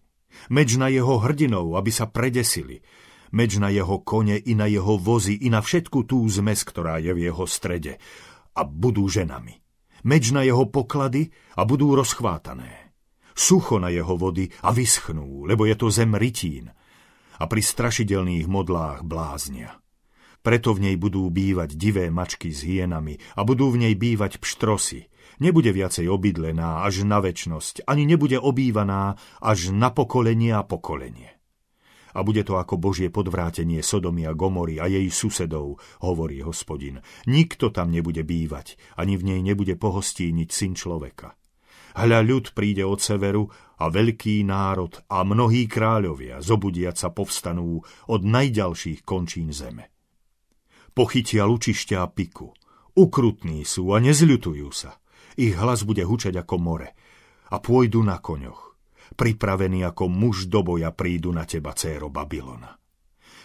Meč na jeho hrdinov, aby sa predesili. Meč na jeho kone i na jeho vozy i na všetku tú zmes, ktorá je v jeho strede. A budú ženami. Meč na jeho poklady a budú rozchvátané. Sucho na jeho vody a vyschnú, lebo je to zem rytín. A pri strašidelných modlách bláznia. Preto v nej budú bývať divé mačky s hienami a budú v nej bývať pštrosy, nebude viacej obydlená až na väčnosť, ani nebude obývaná až na pokolenie a pokolenie. A bude to ako Božie podvrátenie Sodomy a Gomory a jej susedov, hovorí hospodin. Nikto tam nebude bývať, ani v nej nebude pohostíniť syn človeka. Hľa ľud príde od severu a veľký národ a mnohí kráľovia, zobudiať sa povstanú od najďalších končín zeme. Pochytia lučišťa a piku, ukrutní sú a nezľutujú sa. Ich hlas bude hučať ako more. A pôjdu na koňoch. Pripravení ako muž do boja prídu na teba, céro Babylona.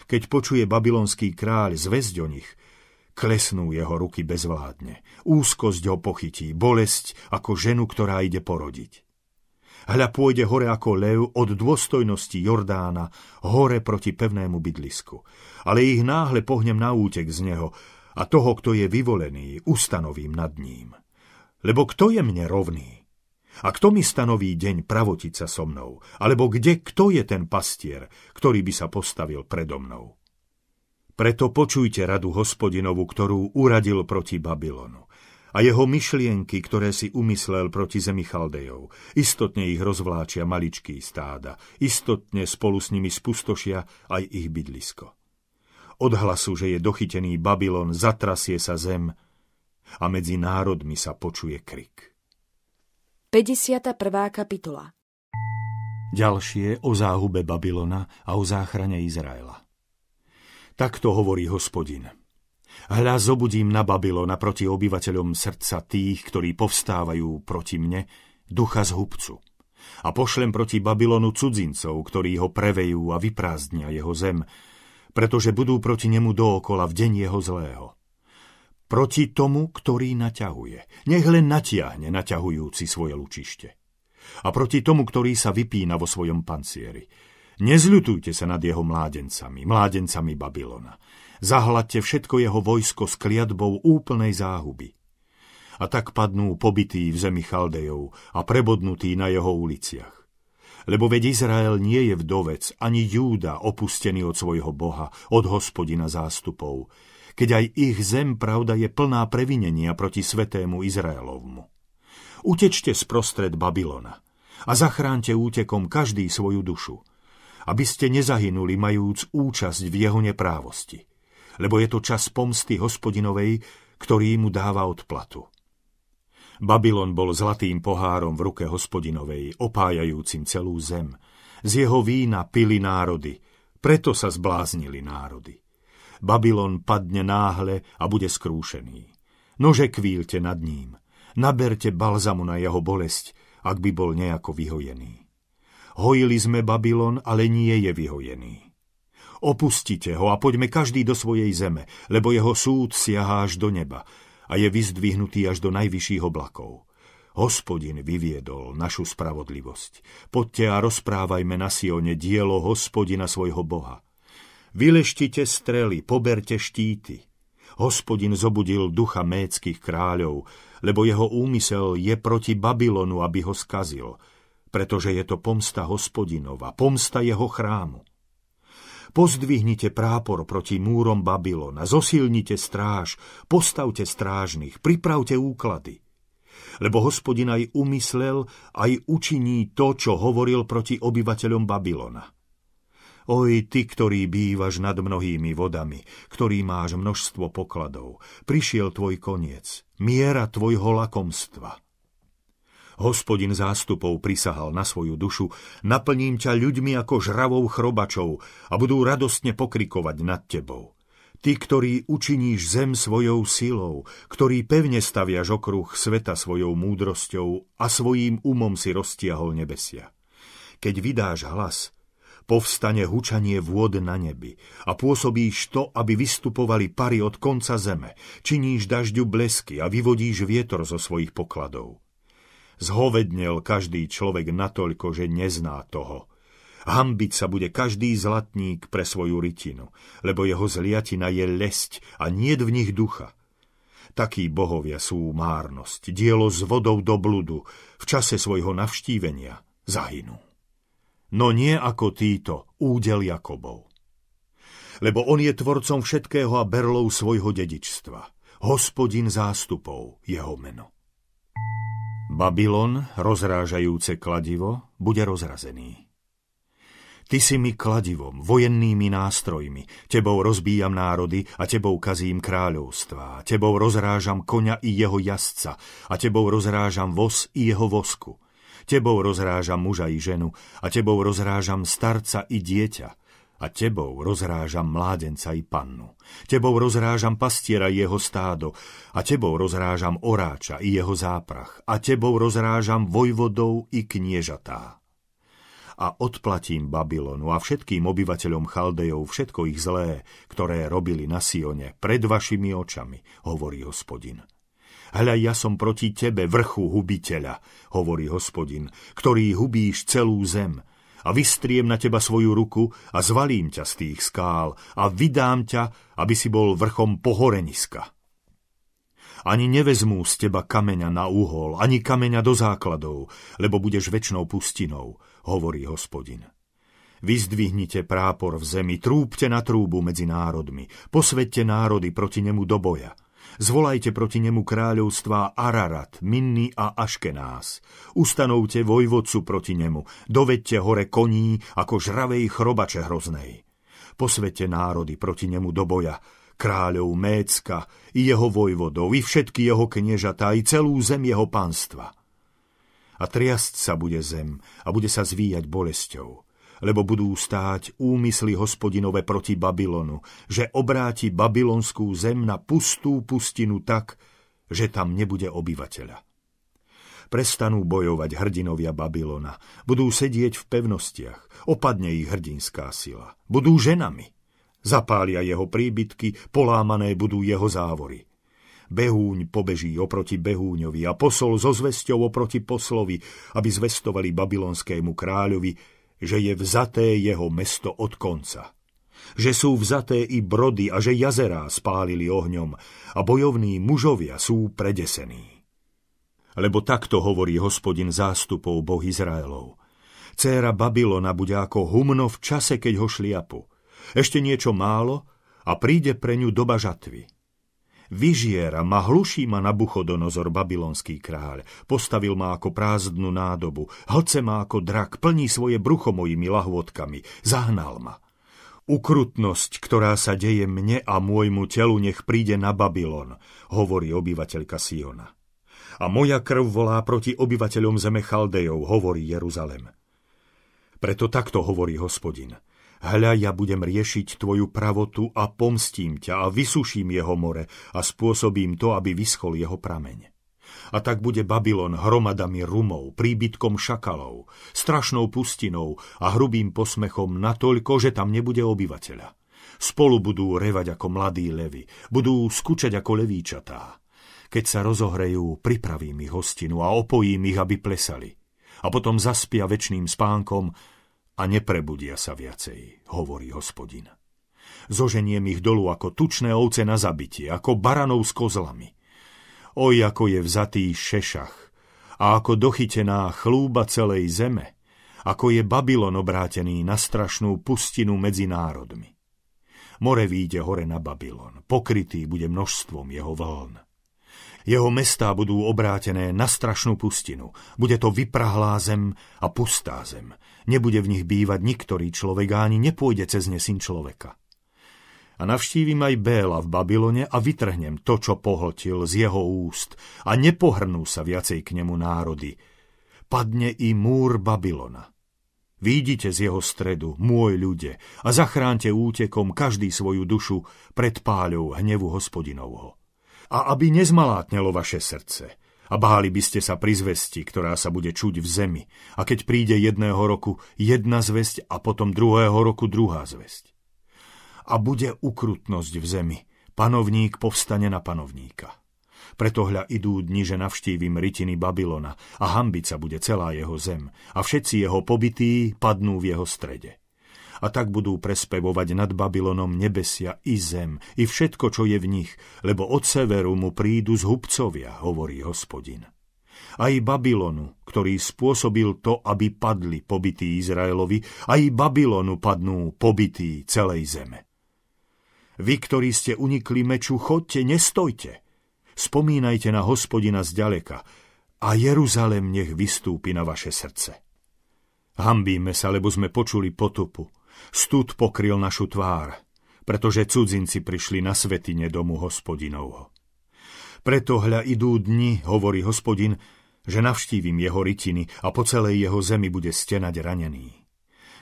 Keď počuje babylonský kráľ zväzť o nich, klesnú jeho ruky bezvládne. Úzkosť ho pochytí, bolesť ako ženu, ktorá ide porodiť. Hľa pôjde hore ako lev od dôstojnosti Jordána, hore proti pevnému bydlisku. Ale ich náhle pohnem na útek z neho a toho, kto je vyvolený, ustanovím nad ním. Lebo kto je mne rovný? A kto mi stanoví deň pravotiť sa so mnou? Alebo kde kto je ten pastier, ktorý by sa postavil predo mnou? Preto počujte radu hospodinovu, ktorú uradil proti Babylonu a jeho myšlienky, ktoré si umyslel proti zemi Chaldejov. Istotne ich rozvláčia maličký stáda, istotne spolu s nimi spustošia aj ich bydlisko. Od hlasu, že je dochytený Babylon, zatrasie sa zem a medzi národmi sa počuje krik. 51. kapitola Ďalšie o záhube Babylona a o záchrane Izraela. Takto hovorí hospodin. Hľa zobudím na Babylona proti obyvateľom srdca tých, ktorí povstávajú proti mne, ducha zhubcu. A pošlem proti Babylonu cudzincov, ktorí ho prevejú a vyprázdnia jeho zem, pretože budú proti nemu dookola v deň jeho zlého proti tomu, ktorý naťahuje. Nech len natiahne naťahujúci svoje lučište. A proti tomu, ktorý sa vypína vo svojom pancieri. Nezľutujte sa nad jeho mládencami, mládencami Babylona. Zahľadte všetko jeho vojsko s kliatbou úplnej záhuby. A tak padnú pobytí v zemi Chaldejov a prebodnutí na jeho uliciach. Lebo veď Izrael nie je vdovec, ani Júda opustený od svojho Boha, od hospodina zástupov, keď aj ich zem pravda je plná previnenia proti svetému Izraelovmu. Utečte sprostred Babylona a zachránte útekom každý svoju dušu, aby ste nezahynuli majúc účasť v jeho neprávosti, lebo je to čas pomsty hospodinovej, ktorý mu dáva odplatu. Babylon bol zlatým pohárom v ruke hospodinovej, opájajúcim celú zem. Z jeho vína pili národy, preto sa zbláznili národy. Babylon padne náhle a bude skrúšený. Nože kvílte nad ním, naberte balzamu na jeho bolesť, ak by bol nejako vyhojený. Hojili sme Babylon, ale nie je vyhojený. Opustite ho a poďme každý do svojej zeme, lebo jeho súd siahá až do neba a je vyzdvihnutý až do najvyšších oblakov. Hospodin vyviedol našu spravodlivosť. Poďte a rozprávajme na Sione dielo hospodina svojho Boha. Vyleštite strely, poberte štíty. Hospodin zobudil ducha méckých kráľov, lebo jeho úmysel je proti Babylonu, aby ho skazil, pretože je to pomsta hospodinova, pomsta jeho chrámu. Pozdvihnite prápor proti múrom Babylona, zosilnite stráž, postavte strážnych, pripravte úklady. Lebo hospodin aj umyslel, aj učiní to, čo hovoril proti obyvateľom Babylona. Oj, ty, ktorý bývaš nad mnohými vodami, ktorý máš množstvo pokladov, prišiel tvoj koniec, miera tvojho lakomstva. Hospodin zástupov prisahal na svoju dušu, naplním ťa ľuďmi ako žravou chrobačou a budú radostne pokrikovať nad tebou. Ty, ktorý učiníš zem svojou silou, ktorý pevne staviaš okruh sveta svojou múdrosťou a svojím umom si roztiahol nebesia. Keď vydáš hlas, povstane hučanie vôd na nebi a pôsobíš to, aby vystupovali pary od konca zeme, činíš dažďu blesky a vyvodíš vietor zo svojich pokladov. Zhovednel každý človek natoľko, že nezná toho. Hambiť sa bude každý zlatník pre svoju rytinu, lebo jeho zliatina je lesť a nie v nich ducha. Takí bohovia sú márnosť, dielo s vodou do bludu, v čase svojho navštívenia zahynú no nie ako títo, údel Jakobov. Lebo on je tvorcom všetkého a berlou svojho dedičstva. Hospodin zástupov, jeho meno. Babylon, rozrážajúce kladivo, bude rozrazený. Ty si mi kladivom, vojennými nástrojmi, tebou rozbíjam národy a tebou kazím kráľovstva, tebou rozrážam koňa i jeho jazdca a tebou rozrážam voz i jeho vosku. Tebou rozrážam muža i ženu, a tebou rozrážam starca i dieťa, a tebou rozrážam mládenca i pannu. Tebou rozrážam pastiera i jeho stádo, a tebou rozrážam oráča i jeho záprach, a tebou rozrážam vojvodov i kniežatá a odplatím Babylonu a všetkým obyvateľom Chaldejov všetko ich zlé, ktoré robili na Sione pred vašimi očami, hovorí hospodin. Hľa, ja som proti tebe, vrchu hubiteľa, hovorí hospodin, ktorý hubíš celú zem. A vystriem na teba svoju ruku a zvalím ťa z tých skál a vydám ťa, aby si bol vrchom pohoreniska. Ani nevezmú z teba kameňa na uhol, ani kameňa do základov, lebo budeš väčšnou pustinou, hovorí hospodin. Vyzdvihnite prápor v zemi, trúbte na trúbu medzi národmi, posvedte národy proti nemu do boja – Zvolajte proti nemu kráľovstvá Ararat, Minny a Aškenás. Ustanovte vojvodcu proti nemu, dovedte hore koní ako žravej chrobače hroznej. Posvete národy proti nemu do boja, kráľov Mécka i jeho vojvodov, i všetky jeho kniežatá, i celú zem jeho panstva. A triasť sa bude zem a bude sa zvíjať bolesťou lebo budú stáť úmysly hospodinové proti Babylonu, že obráti babylonskú zem na pustú pustinu tak, že tam nebude obyvateľa. Prestanú bojovať hrdinovia Babylona, budú sedieť v pevnostiach, opadne ich hrdinská sila, budú ženami, zapália jeho príbytky, polámané budú jeho závory. Behúň pobeží oproti Behúňovi a posol so zvesťou oproti poslovi, aby zvestovali babylonskému kráľovi, že je vzaté jeho mesto od konca, že sú vzaté i brody a že jazerá spálili ohňom a bojovní mužovia sú predesení. Lebo takto hovorí hospodin zástupov Boh Izraelov. Céra Babylona bude ako humno v čase, keď ho šliapu. Ešte niečo málo a príde pre ňu doba žatvy. Vyžiera ma, hluší ma buchodonozor babylonský kráľ. Postavil ma ako prázdnu nádobu, hlce ma ako drak, plní svoje brucho mojimi lahvodkami. Zahnal ma. Ukrutnosť, ktorá sa deje mne a môjmu telu, nech príde na Babylon, hovorí obyvateľka Siona. A moja krv volá proti obyvateľom zeme Chaldejov, hovorí Jeruzalem. Preto takto hovorí hospodin. Hľa, ja budem riešiť tvoju pravotu a pomstím ťa a vysuším jeho more a spôsobím to, aby vyschol jeho prameň. A tak bude Babylon hromadami rumov, príbytkom šakalov, strašnou pustinou a hrubým posmechom natoľko, že tam nebude obyvateľa. Spolu budú revať ako mladí levy, budú skúčať ako levíčatá. Keď sa rozohrejú, pripravím ich hostinu a opojím ich, aby plesali. A potom zaspia večným spánkom, a neprebudia sa viacej, hovorí hospodin. Zoženiem ich dolu ako tučné ovce na zabitie, ako baranov s kozlami. Oj, ako je vzatý šešach a ako dochytená chlúba celej zeme, ako je Babylon obrátený na strašnú pustinu medzi národmi. More výjde hore na Babylon, pokrytý bude množstvom jeho vln. Jeho mestá budú obrátené na strašnú pustinu. Bude to vyprahlá zem a pustá zem, Nebude v nich bývať niktorý človek a ani nepôjde cez ne syn človeka. A navštívim aj Béla v Babylone a vytrhnem to, čo pohltil z jeho úst a nepohrnú sa viacej k nemu národy. Padne i múr Babylona. Výjdite z jeho stredu, môj ľude, a zachránte útekom každý svoju dušu pred páľou hnevu hospodinovho. A aby nezmalátnelo vaše srdce – a báli by ste sa pri zvesti, ktorá sa bude čuť v zemi, a keď príde jedného roku jedna zvesť a potom druhého roku druhá zvesť. A bude ukrutnosť v zemi, panovník povstane na panovníka. Preto hľa idú dni, že navštívim rytiny Babylona a hambiť sa bude celá jeho zem a všetci jeho pobytí padnú v jeho strede a tak budú prespevovať nad Babylonom nebesia i zem, i všetko, čo je v nich, lebo od severu mu prídu zhubcovia, hovorí hospodin. Aj Babylonu, ktorý spôsobil to, aby padli pobytí Izraelovi, aj Babylonu padnú pobytí celej zeme. Vy, ktorí ste unikli meču, chodte, nestojte. Spomínajte na hospodina zďaleka a Jeruzalem nech vystúpi na vaše srdce. Hambíme sa, lebo sme počuli potupu. Stud pokryl našu tvár, pretože cudzinci prišli na svetine domu hospodinovho. Preto hľa idú dni, hovorí hospodin, že navštívim jeho rytiny a po celej jeho zemi bude stenať ranený.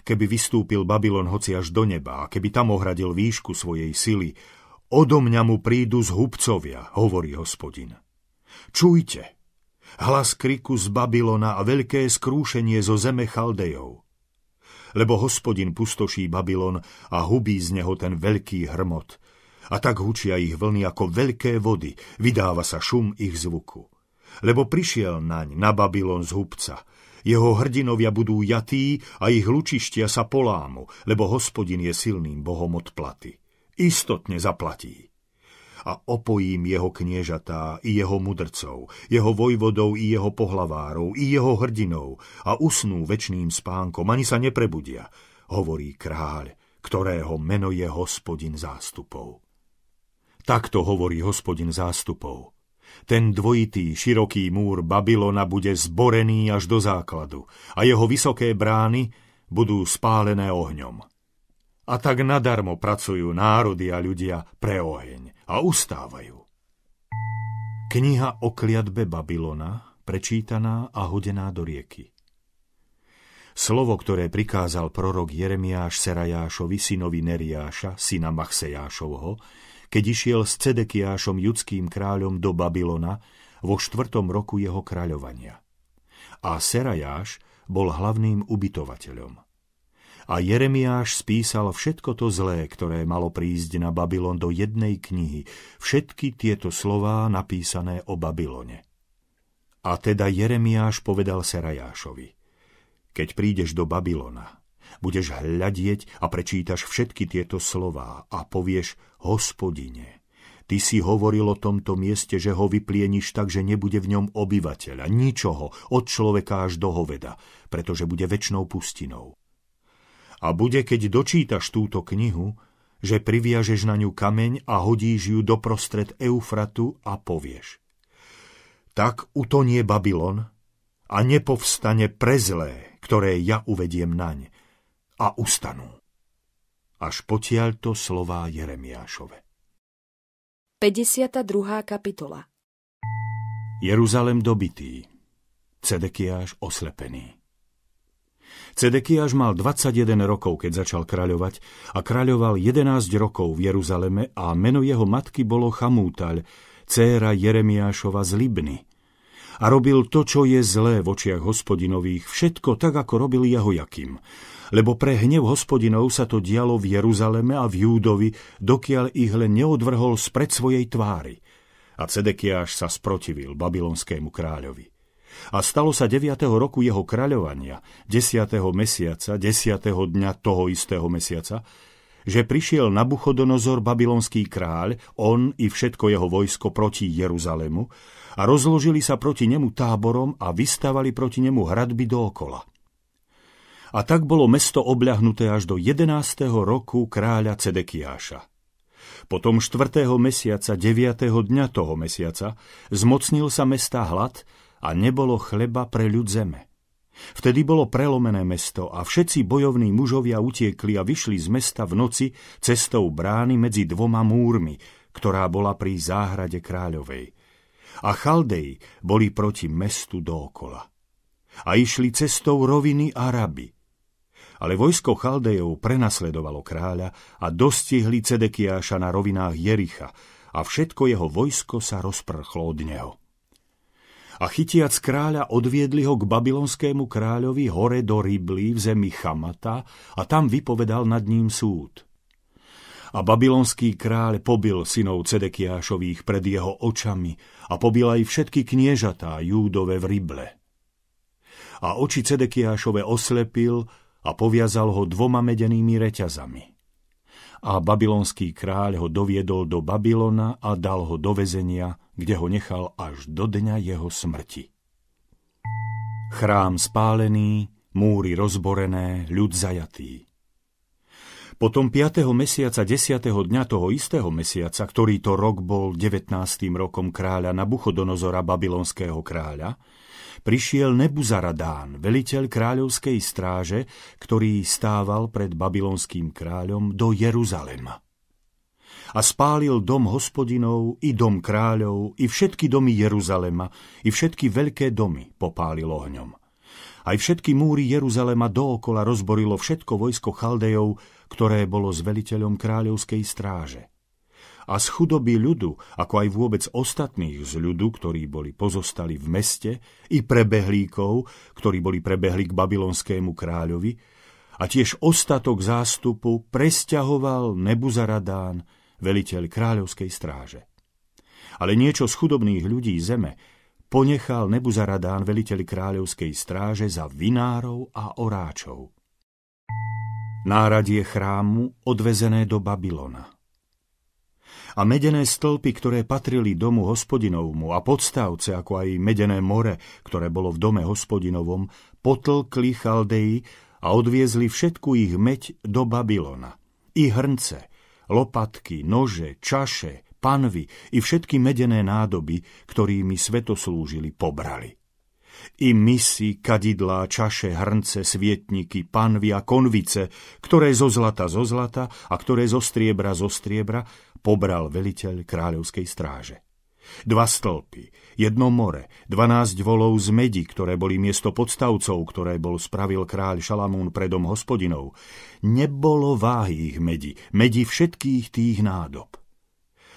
Keby vystúpil Babylon hoci až do neba a keby tam ohradil výšku svojej sily, odo mňa mu prídu z hubcovia, hovorí hospodin. Čujte, hlas kriku z Babylona a veľké skrúšenie zo zeme Chaldejov lebo hospodin pustoší Babylon a hubí z neho ten veľký hrmot. A tak hučia ich vlny ako veľké vody, vydáva sa šum ich zvuku. Lebo prišiel naň na Babylon z hubca. Jeho hrdinovia budú jatí a ich lučištia sa polámu, lebo hospodin je silným bohom odplaty. Istotne zaplatí a opojím jeho kniežatá i jeho mudrcov, jeho vojvodov i jeho pohlavárov, i jeho hrdinov a usnú väčným spánkom, ani sa neprebudia, hovorí kráľ, ktorého meno je hospodin zástupov. Takto hovorí hospodin zástupov. Ten dvojitý, široký múr Babylona bude zborený až do základu a jeho vysoké brány budú spálené ohňom. A tak nadarmo pracujú národy a ľudia pre oheň a ustávajú. Kniha o kliatbe Babylona, prečítaná a hodená do rieky. Slovo, ktoré prikázal prorok Jeremiáš Serajášovi, synovi Neriáša, syna Machsejášovho, keď išiel s Cedekiášom judským kráľom do Babylona vo štvrtom roku jeho kráľovania. A Serajáš bol hlavným ubytovateľom. A Jeremiáš spísal všetko to zlé, ktoré malo prísť na Babylon do jednej knihy, všetky tieto slová napísané o Babylone. A teda Jeremiáš povedal Serajášovi, keď prídeš do Babylona, budeš hľadieť a prečítaš všetky tieto slová a povieš, hospodine, ty si hovoril o tomto mieste, že ho vyplieniš tak, že nebude v ňom obyvateľa, ničoho, od človeka až do hoveda, pretože bude väčšnou pustinou. A bude, keď dočítaš túto knihu, že priviažeš na ňu kameň a hodíš ju doprostred Eufratu a povieš. Tak utonie Babylon a nepovstane prezlé, ktoré ja uvediem naň a ustanú. Až potiaľto slová Jeremiášove. 52. kapitola Jeruzalem dobitý, Cedekiáš oslepený. Cedekiaž mal 21 rokov, keď začal kráľovať a kráľoval 11 rokov v Jeruzaleme a meno jeho matky bolo Chamútaľ, céra Jeremiášova z Libny. A robil to, čo je zlé v očiach hospodinových, všetko tak, ako robil jakým. Lebo pre hnev hospodinov sa to dialo v Jeruzaleme a v Júdovi, dokiaľ ich len neodvrhol spred svojej tvári. A Cedekiáš sa sprotivil babylonskému kráľovi. A stalo sa 9. roku jeho kráľovania, 10. mesiaca, 10. dňa toho istého mesiaca, že prišiel Nabuchodonozor, babylonský kráľ, on i všetko jeho vojsko proti Jeruzalemu a rozložili sa proti nemu táborom a vystavali proti nemu hradby dookola. A tak bolo mesto obľahnuté až do 11. roku kráľa Cedekiáša. Potom 4. mesiaca, 9. dňa toho mesiaca, zmocnil sa mesta hlad a nebolo chleba pre ľud zeme. Vtedy bolo prelomené mesto a všetci bojovní mužovia utiekli a vyšli z mesta v noci cestou brány medzi dvoma múrmi, ktorá bola pri záhrade kráľovej. A chaldej boli proti mestu dookola. A išli cestou roviny Araby. Ale vojsko Chaldejov prenasledovalo kráľa a dostihli Cedekiáša na rovinách Jericha a všetko jeho vojsko sa rozprchlo od neho a chytiac kráľa odviedli ho k babylonskému kráľovi hore do Ryblí v zemi Chamata a tam vypovedal nad ním súd. A babylonský kráľ pobil synov Cedekiášových pred jeho očami a pobil aj všetky kniežatá Júdove v Rible. A oči Cedekiášove oslepil a poviazal ho dvoma medenými reťazami a babylonský kráľ ho doviedol do Babylona a dal ho do vezenia, kde ho nechal až do dňa jeho smrti. Chrám spálený, múry rozborené, ľud zajatý. Potom 5. mesiaca 10. dňa toho istého mesiaca, ktorý to rok bol 19. rokom kráľa Nabuchodonozora babylonského kráľa, prišiel Nebuzaradán, veliteľ kráľovskej stráže, ktorý stával pred babylonským kráľom do Jeruzalema. A spálil dom hospodinov, i dom kráľov, i všetky domy Jeruzalema, i všetky veľké domy popálil ohňom. Aj všetky múry Jeruzalema dookola rozborilo všetko vojsko Chaldejov, ktoré bolo s veliteľom kráľovskej stráže a z chudoby ľudu, ako aj vôbec ostatných z ľudu, ktorí boli pozostali v meste, i prebehlíkov, ktorí boli prebehli k babylonskému kráľovi, a tiež ostatok zástupu presťahoval Nebuzaradán, veliteľ kráľovskej stráže. Ale niečo z chudobných ľudí zeme ponechal Nebuzaradán veliteľ kráľovskej stráže za vinárov a oráčov. Náradie chrámu odvezené do Babylona a medené stĺpy, ktoré patrili domu hospodinovmu a podstavce, ako aj medené more, ktoré bolo v dome hospodinovom, potlkli Chaldeji a odviezli všetku ich meď do Babylona. I hrnce, lopatky, nože, čaše, panvy i všetky medené nádoby, ktorými svetoslúžili, pobrali. I misy, kadidlá, čaše, hrnce, svietniky, panvy a konvice, ktoré zo zlata zo zlata a ktoré zo striebra zo striebra pobral veliteľ kráľovskej stráže. Dva stĺpy, jedno more, dvanásť volov z medi, ktoré boli miesto podstavcov, ktoré bol spravil kráľ Šalamún predom hospodinov. Nebolo váhy ich medi, medi všetkých tých nádob.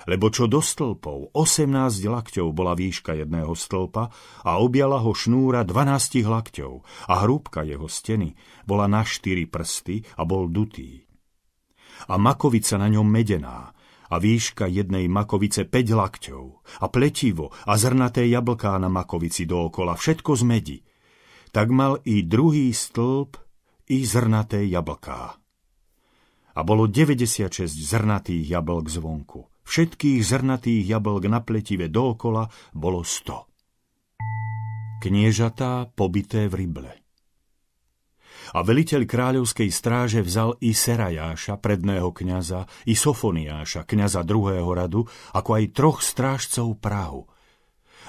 Lebo čo do stĺpov, osemnásť lakťov bola výška jedného stĺpa a objala ho šnúra dvanástich lakťov a hrúbka jeho steny bola na štyri prsty a bol dutý. A makovica na ňom medená, a výška jednej makovice 5 lakťov a pletivo a zrnaté jablká na makovici dookola, všetko z medi. Tak mal i druhý stĺp i zrnaté jablká. A bolo 96 zrnatých jablk zvonku. Všetkých zrnatých jablk na pletive dookola bolo 100. Kniežatá pobité v ryble. A veliteľ kráľovskej stráže vzal i Serajáša, predného kňaza, i Sofoniáša, kniaza druhého radu, ako aj troch strážcov Prahu.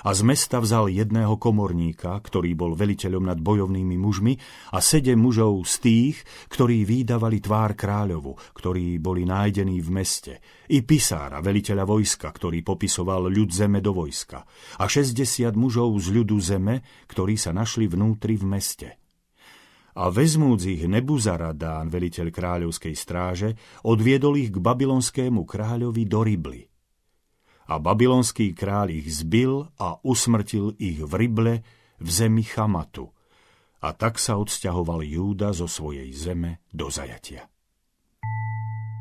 A z mesta vzal jedného komorníka, ktorý bol veliteľom nad bojovnými mužmi, a sedem mužov z tých, ktorí výdavali tvár kráľovu, ktorí boli nájdení v meste, i pisára, veliteľa vojska, ktorý popisoval ľud zeme do vojska, a šesťdesiat mužov z ľudu zeme, ktorí sa našli vnútri v meste a vezmúc ich Nebuzaradán, veliteľ kráľovskej stráže, odviedol ich k babylonskému kráľovi do Ribly. A babylonský kráľ ich zbil a usmrtil ich v Rible v zemi Chamatu. A tak sa odsťahoval Júda zo svojej zeme do zajatia.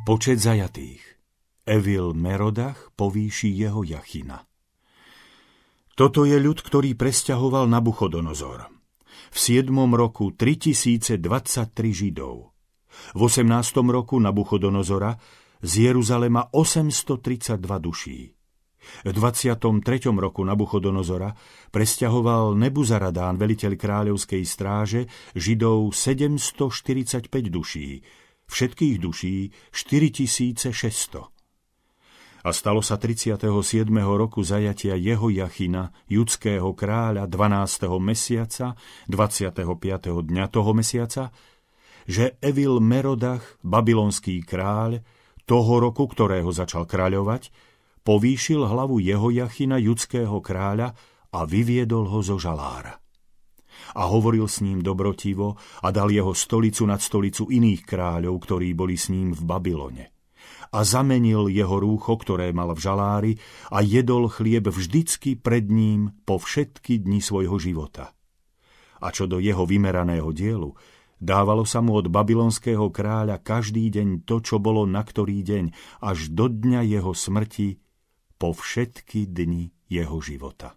Počet zajatých Evil Merodach povýši jeho Jachina. Toto je ľud, ktorý presťahoval Nabuchodonozor – v 7. roku 3023 Židov, v 18. roku Nabuchodonozora z Jeruzalema 832 duší. V 23. roku Nabuchodonozora presťahoval Nebuzaradán, veliteľ kráľovskej stráže, Židov 745 duší, všetkých duší 4600 a stalo sa 37. roku zajatia jeho Jachina, judského kráľa 12. mesiaca, 25. dňa toho mesiaca, že Evil Merodach, babylonský kráľ, toho roku, ktorého začal kráľovať, povýšil hlavu jeho Jachina, judského kráľa, a vyviedol ho zo žalára a hovoril s ním dobrotivo a dal jeho stolicu nad stolicu iných kráľov, ktorí boli s ním v Babylone a zamenil jeho rúcho, ktoré mal v žalári a jedol chlieb vždycky pred ním po všetky dni svojho života. A čo do jeho vymeraného dielu, dávalo sa mu od babylonského kráľa každý deň to, čo bolo na ktorý deň, až do dňa jeho smrti po všetky dni jeho života.